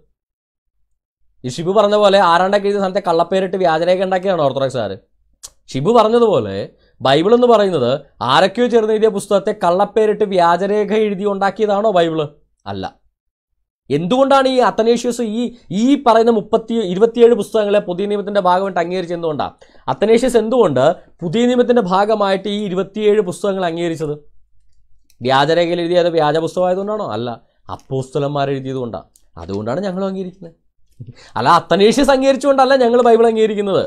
ഷിബു പറഞ്ഞ പോലെ ആരാണ്ടൊക്കെ എഴുതിയ സ്ഥലത്തെ കള്ളപ്പേരിട്ട് വ്യാജരേഖ ഉണ്ടാക്കിയാണ് ഓർത്തഡോക്സുകാർ ഷിബു പറഞ്ഞതുപോലെ ബൈബിൾ എന്ന് പറയുന്നത് ആരൊക്കെയോ ചേർന്ന് എഴുതിയ പുസ്തകത്തെ കള്ളപ്പേരിട്ട് വ്യാജരേഖ എഴുതി ഉണ്ടാക്കിയതാണോ ബൈബിള് അല്ല എന്തുകൊണ്ടാണ് ഈ അത്തനേഷ്യസ് ഈ ഈ പറയുന്ന മുപ്പത്തി ഇരുപത്തിയേഴ് പുസ്തകങ്ങളെ പുതിയ നിയമത്തിന്റെ ഭാഗമായിട്ട് അംഗീകരിച്ചത് എന്തുകൊണ്ടാണ് അത്തനേഷ്യസ് എന്തുകൊണ്ട് പുതിയ നിയമത്തിന്റെ ഭാഗമായിട്ട് ഈ ഇരുപത്തിയേഴ് പുസ്തകങ്ങൾ അംഗീകരിച്ചത് വ്യാജരേഖയിൽ എഴുതിയത് വ്യാജ പുസ്തകമായതുകൊണ്ടാണോ അല്ല അപ്പോസ്തലന്മാർ എഴുതിയത് കൊണ്ടാണ് അതുകൊണ്ടാണ് ഞങ്ങൾ അംഗീകരിക്കുന്നത് അല്ല അത്തനേഷ്യ സങ്കീകരിച്ചുകൊണ്ടല്ല ഞങ്ങൾ ബൈബിൾ അംഗീകരിക്കുന്നത്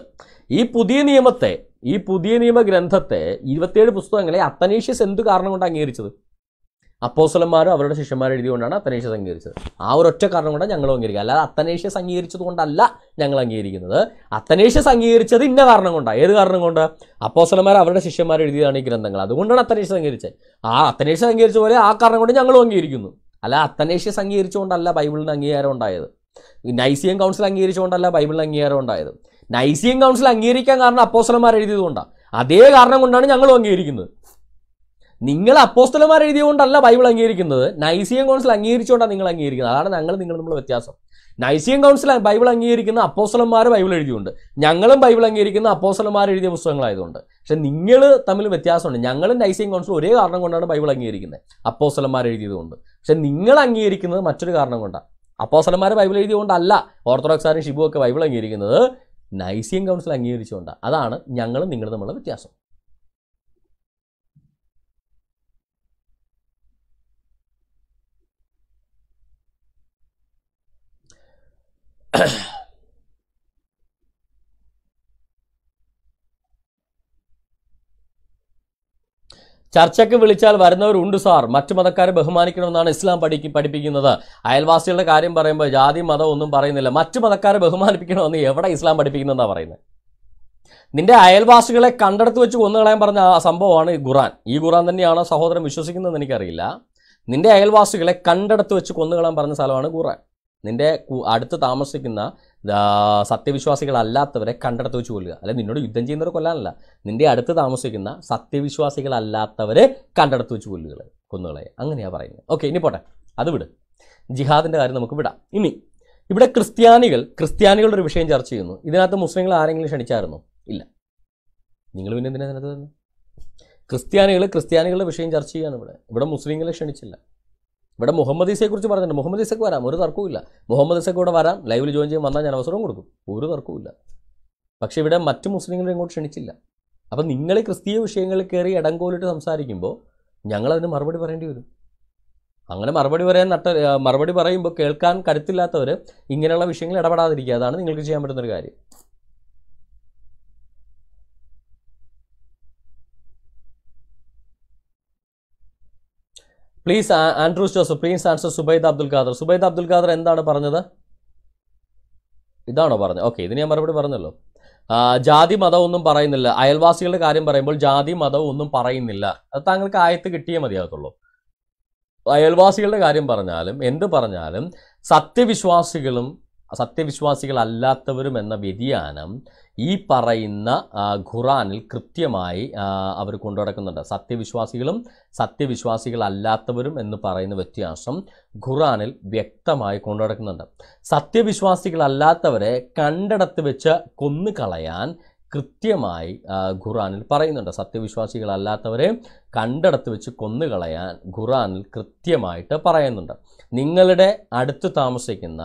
ഈ പുതിയ നിയമത്തെ ഈ പുതിയ നിയമ ഗ്രന്ഥത്തെ ഇരുപത്തിയേഴ് പുസ്തകങ്ങളെ അത്തനേഷ്യസ് എന്ത് കാരണം കൊണ്ട് അംഗീകരിച്ചത് അപ്പോസലന്മാരും അവരുടെ ശിഷ്യന്മാരും എഴുതിയുകൊണ്ടാണ് അത്തനേഷ്യസ് അംഗീകരിച്ചത് ആ ഒറ്റ കാരണം കൊണ്ടാണ് ഞങ്ങൾ അംഗീകരിക്കുക അല്ലാതെ അത്തനേഷ്യസ് അംഗീകരിച്ചത് കൊണ്ടല്ല ഞങ്ങൾ അംഗീകരിക്കുന്നത് അത്തനേഷ്യസ് അംഗീകരിച്ചത് ഇന്ന കാരണം കൊണ്ടാണ് ഏത് കാരണം കൊണ്ട് അപ്പോസലന്മാർ അവരുടെ ശിഷ്യന്മാർ എഴുതിയതാണ് ഈ ഗ്രന്ഥങ്ങൾ അതുകൊണ്ടാണ് അത്തനേഷ്യസ് അംഗീകരിച്ചത് ആ അത്തനേഷ്യസ് അംഗീകരിച്ച പോലെ ആ കാരണം കൊണ്ട് ഞങ്ങളും അംഗീകരിക്കുന്നു അല്ല അത്തനേഷ്യസ് അംഗീകരിച്ചുകൊണ്ടല്ല ബൈബിളിന് അംഗീകാരം ഉണ്ടായത് നൈസിയൻ കൗൺസിൽ അംഗീകരിച്ചുകൊണ്ടല്ല ബൈബിൾ അംഗീകാരം ഉണ്ടായത് നൈസിയൻ കൗൺസിൽ അംഗീകരിക്കാൻ കാരണം അപ്പോസ്റ്റലന്മാർ എഴുതിയതുകൊണ്ടാണ് അതേ കാരണം കൊണ്ടാണ് ഞങ്ങളും അംഗീകരിക്കുന്നത് നിങ്ങൾ അപ്പോസ്റ്റലന്മാർ എഴുതിയതുകൊണ്ടല്ല ബൈബിൾ അംഗീകരിക്കുന്നത് നൈസിയൻ കൗൺസിൽ അംഗീകരിച്ചുകൊണ്ടാണ് നിങ്ങൾ അംഗീകരിക്കുന്നത് അതാണ് ഞങ്ങൾ നിങ്ങൾ നമ്മൾ വ്യത്യാസം നൈസിയൻ കൗൺസിൽ ബൈബിൾ അംഗീകരിക്കുന്ന അപ്പോസ്റ്റലന്മാർ ബൈബിൾ എഴുതിയുണ്ട് ഞങ്ങളും ബൈബിൾ അംഗീകരിക്കുന്ന അപ്പോസ്റ്റലന്മാർ എഴുതിയ പുസ്തകങ്ങളായതുകൊണ്ട് പക്ഷെ നിങ്ങൾ തമ്മിൽ വ്യത്യാസമുണ്ട് ഞങ്ങളും നൈസിയൻ കൗൺസിൽ ഒരേ കാരണം കൊണ്ടാണ് ബൈബിൾ അംഗീകരിക്കുന്നത് അപ്പോസ്റ്റലന്മാർ എഴുതിയതുകൊണ്ട് പക്ഷെ നിങ്ങൾ അംഗീകരിക്കുന്നത് മറ്റൊരു കാരണം കൊണ്ടാണ് അപ്പോസലന്മാർ ബൈബിൾ എഴുതിയതുകൊണ്ടല്ല ഓർത്തഡോക്സാരും ഷിബു ഒക്കെ ബൈബിൾ അംഗീകരിക്കുന്നത് നൈസിയൻ കൗൺസിൽ അംഗീകരിച്ചുകൊണ്ടാണ് അതാണ് ഞങ്ങളും നിങ്ങളും തമ്മിലുള്ള വ്യത്യാസം ചർച്ചയ്ക്ക് വിളിച്ചാൽ വരുന്നവരുണ്ട് സാർ മറ്റു മതക്കാരെ ബഹുമാനിക്കണമെന്നാണ് ഇസ്ലാം പഠിക്കും പഠിപ്പിക്കുന്നത് അയൽവാസികളുടെ കാര്യം പറയുമ്പോൾ ജാതി മതം ഒന്നും പറയുന്നില്ല മറ്റു മതക്കാരെ ബഹുമാനിപ്പിക്കണമെന്ന് എവിടെ ഇസ്ലാം പഠിപ്പിക്കുന്നതാണ് പറയുന്നത് നിന്റെ അയൽവാസികളെ കണ്ടെടുത്ത് വെച്ച് കൊന്നുകളയാൻ പറഞ്ഞ ആ സംഭവമാണ് ഈ ഖുറാൻ ഈ ഖുറാൻ തന്നെയാണോ സഹോദരൻ വിശ്വസിക്കുന്നതെന്ന് എനിക്കറിയില്ല നിന്റെ അയൽവാസികളെ കണ്ടെടുത്ത് വെച്ച് കൊന്നുകളയാൻ പറഞ്ഞ സ്ഥലമാണ് ഖുറാൻ നിന്റെ അടുത്ത് താമസിക്കുന്ന സത്യവിശ്വാസികളല്ലാത്തവരെ കണ്ടെടുത്ത് വെച്ച് കൊല്ലുക അല്ലെ നിന്നോട് യുദ്ധം ചെയ്യുന്നവർ കൊല്ലാനല്ല നിന്റെ അടുത്ത് താമസിക്കുന്ന സത്യവിശ്വാസികളല്ലാത്തവരെ കണ്ടെടുത്ത് വെച്ച് കൊല്ലുക കൊന്നുകളെ അങ്ങനെയാണ് പറയുന്നത് ഓക്കെ ഇനി പോട്ടെ അത് വിട് ജിഹാദിൻ്റെ കാര്യം നമുക്ക് വിടാം ഇനി ഇവിടെ ക്രിസ്ത്യാനികൾ ക്രിസ്ത്യാനികളുടെ ഒരു വിഷയം ചർച്ച ചെയ്യുന്നു ഇതിനകത്ത് മുസ്ലിങ്ങൾ ആരെങ്കിലും ക്ഷണിച്ചായിരുന്നു ഇല്ല നിങ്ങൾ പിന്നെ എന്തിനാ ഇതിനകത്ത് ക്രിസ്ത്യാനികൾ ക്രിസ്ത്യാനികളുടെ വിഷയം ചർച്ച ചെയ്യാണ് ഇവിടെ ഇവിടെ മുസ്ലിങ്ങളെ ക്ഷണിച്ചില്ല ഇവിടെ മുഹമ്മദ് കുറിച്ച് പറഞ്ഞിട്ടുണ്ട് മുഹമ്മദ് ഈസക്ക് വരാം ഒരു തർക്കവുമില്ല മുഹമ്മദ് ഈസക്ക് ഇവിടെ വരാം ലൈവിൽ ജോയിൻ ചെയ്യാൻ വന്നാൽ ഞാൻ അവസരം കൊടുക്കും ഒരു തർക്കവുമില്ല പക്ഷേ ഇവിടെ മറ്റ് മുസ്ലിങ്ങളെ ഇങ്ങോട്ട് ക്ഷണിച്ചില്ല അപ്പം നിങ്ങൾ ക്രിസ്തീയ വിഷയങ്ങളിൽ കയറി ഇടങ്കോലിട്ട് സംസാരിക്കുമ്പോൾ ഞങ്ങളതിന് മറുപടി പറയേണ്ടി വരും അങ്ങനെ മറുപടി പറയാൻ നട്ട മറുപടി പറയുമ്പോൾ കേൾക്കാൻ കരുത്തില്ലാത്തവർ ഇങ്ങനെയുള്ള വിഷയങ്ങൾ ഇടപെടാതിരിക്കുക അതാണ് നിങ്ങൾക്ക് ചെയ്യാൻ പറ്റുന്നൊരു കാര്യം please Andrews Joseph please answer Zubaid Abdul Khader Zubaid Abdul Khader എന്താണ് പറഞ്ഞത് ഇതാണോ പറഞ്ഞത് ഓക്കെ ഇതിന് ഞാൻ മറുപടി പറഞ്ഞല്ലോ ജാതി മതം ഒന്നും പറയുന്നില്ല അയൽവാസികളുടെ കാര്യം പറയുമ്പോൾ ജാതി മതവും ഒന്നും പറയുന്നില്ല അത് താങ്കൾക്ക് ആയത്ത് കിട്ടിയേ മതിയാകത്തുള്ളൂ അയൽവാസികളുടെ കാര്യം പറഞ്ഞാലും എന്ത് പറഞ്ഞാലും സത്യവിശ്വാസികളും സത്യവിശ്വാസികളല്ലാത്തവരും എന്ന വ്യതിയാനം ഈ പറയുന്ന ഖുറാനിൽ കൃത്യമായി അവർ കൊണ്ടുനടക്കുന്നുണ്ട് സത്യവിശ്വാസികളും സത്യവിശ്വാസികളല്ലാത്തവരും എന്ന് പറയുന്ന വ്യത്യാസം ഖുറാനിൽ വ്യക്തമായി കൊണ്ടുനടക്കുന്നുണ്ട് സത്യവിശ്വാസികളല്ലാത്തവരെ കണ്ടടത്ത് വെച്ച് കൊന്നു കളയാൻ കൃത്യമായി ഖുറാനിൽ പറയുന്നുണ്ട് സത്യവിശ്വാസികളല്ലാത്തവരെ കണ്ടടത്ത് വെച്ച് കൊന്നുകളയാൻ ഖുറാനിൽ കൃത്യമായിട്ട് പറയുന്നുണ്ട് നിങ്ങളുടെ അടുത്ത് താമസിക്കുന്ന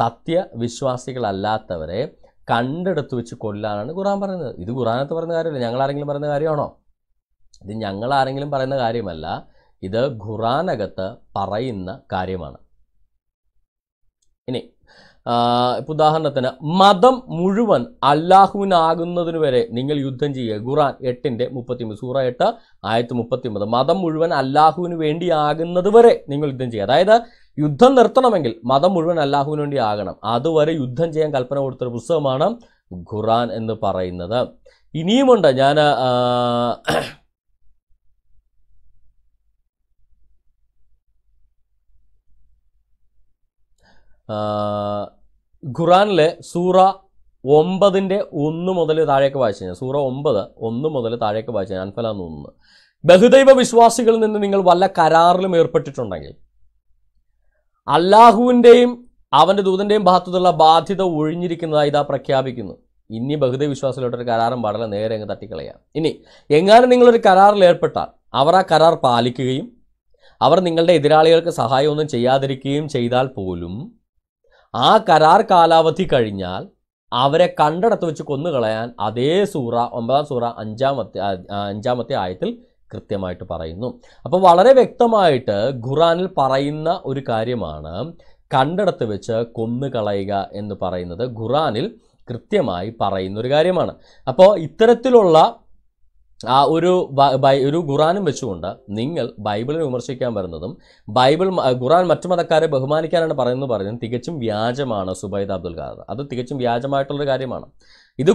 സത്യവിശ്വാസികളല്ലാത്തവരെ കണ്ടെടുത്ത് വെച്ച് കൊല്ലാനാണ് ഖുറാൻ പറയുന്നത് ഇത് ഖുറാനത്ത് പറയുന്ന കാര്യമല്ല ഞങ്ങൾ ആരെങ്കിലും പറയുന്ന കാര്യമാണോ ഇത് ഞങ്ങൾ ആരെങ്കിലും പറയുന്ന കാര്യമല്ല ഇത് ഖുറാനകത്ത് പറയുന്ന കാര്യമാണ് ഇനി ഇപ്പം ഉദാഹരണത്തിന് മതം മുഴുവൻ അള്ളാഹുവിനാകുന്നതിന് വരെ നിങ്ങൾ യുദ്ധം ചെയ്യുക ഖുറാൻ എട്ടിൻ്റെ മുപ്പത്തിമൂന്ന് സൂറ എട്ട് ആയിരത്തി മുപ്പത്തിമൂന്ന് മതം മുഴുവൻ അല്ലാഹുവിന് വേണ്ടിയാകുന്നത് വരെ നിങ്ങൾ യുദ്ധം ചെയ്യുക അതായത് യുദ്ധം നിർത്തണമെങ്കിൽ മതം മുഴുവൻ അല്ലാഹുവിന് വേണ്ടി ആകണം അതുവരെ യുദ്ധം ചെയ്യാൻ കൽപ്പന കൊടുത്തൊരു പുസ്തകമാണ് ഖുറാൻ എന്ന് പറയുന്നത് ഇനിയുമുണ്ട് ഞാൻ ഖുറാനിലെ സൂറ ഒമ്പതിൻ്റെ ഒന്ന് മുതൽ താഴേക്ക് വായിച്ചു കഴിഞ്ഞാൽ സൂറ ഒമ്പത് ഒന്ന് മുതൽ താഴേക്ക് വായിച്ചു കഴിഞ്ഞാൽ അൻഫല ഒന്ന് ബഹുദൈവ വിശ്വാസികളിൽ നിന്ന് നിങ്ങൾ വല്ല കരാറിലും ഏർപ്പെട്ടിട്ടുണ്ടെങ്കിൽ അള്ളാഹുവിൻ്റെയും അവൻ്റെ ദൂതൻ്റെയും ഭാഗത്തുള്ള ബാധ്യത ഒഴിഞ്ഞിരിക്കുന്നതായി ഇതാ പ്രഖ്യാപിക്കുന്നു ഇനി ബഹുദ വിശ്വാസത്തിലോട്ടൊരു കരാറും പാടില്ല നേരെ അങ്ങ് തട്ടിക്കളയാം ഇനി എങ്ങാനും നിങ്ങളൊരു കരാറിൽ ഏർപ്പെട്ടാൽ അവർ ആ കരാർ പാലിക്കുകയും അവർ നിങ്ങളുടെ എതിരാളികൾക്ക് സഹായമൊന്നും ചെയ്യാതിരിക്കുകയും ചെയ്താൽ പോലും ആ കരാർ കാലാവധി കഴിഞ്ഞാൽ അവരെ കണ്ടെടുത്ത് വെച്ച് കൊന്നുകളയാൻ അതേ സൂറ ഒമ്പതാം സൂറ അഞ്ചാമത്തെ അഞ്ചാമത്തെ ആയത്തിൽ കൃത്യമായിട്ട് പറയുന്നു അപ്പോൾ വളരെ വ്യക്തമായിട്ട് ഖുറാനിൽ പറയുന്ന ഒരു കാര്യമാണ് കണ്ടെടുത്ത് വെച്ച് കൊന്നുകളയുക എന്ന് പറയുന്നത് ഖുറാനിൽ കൃത്യമായി പറയുന്ന ഒരു കാര്യമാണ് അപ്പോൾ ഇത്തരത്തിലുള്ള ആ ഒരു ഒരു ഖുറാനും വെച്ചുകൊണ്ട് നിങ്ങൾ ബൈബിളിനെ വിമർശിക്കാൻ വരുന്നതും ബൈബിൾ ഖുറാൻ മറ്റു മതക്കാരെ ബഹുമാനിക്കാനാണ് പറയുന്നത് പറയുന്നത് തികച്ചും വ്യാജമാണ് സുബൈദ് അബ്ദുൽ ഖാദർ അത് തികച്ചും വ്യാജമായിട്ടുള്ളൊരു കാര്യമാണ് ഇത്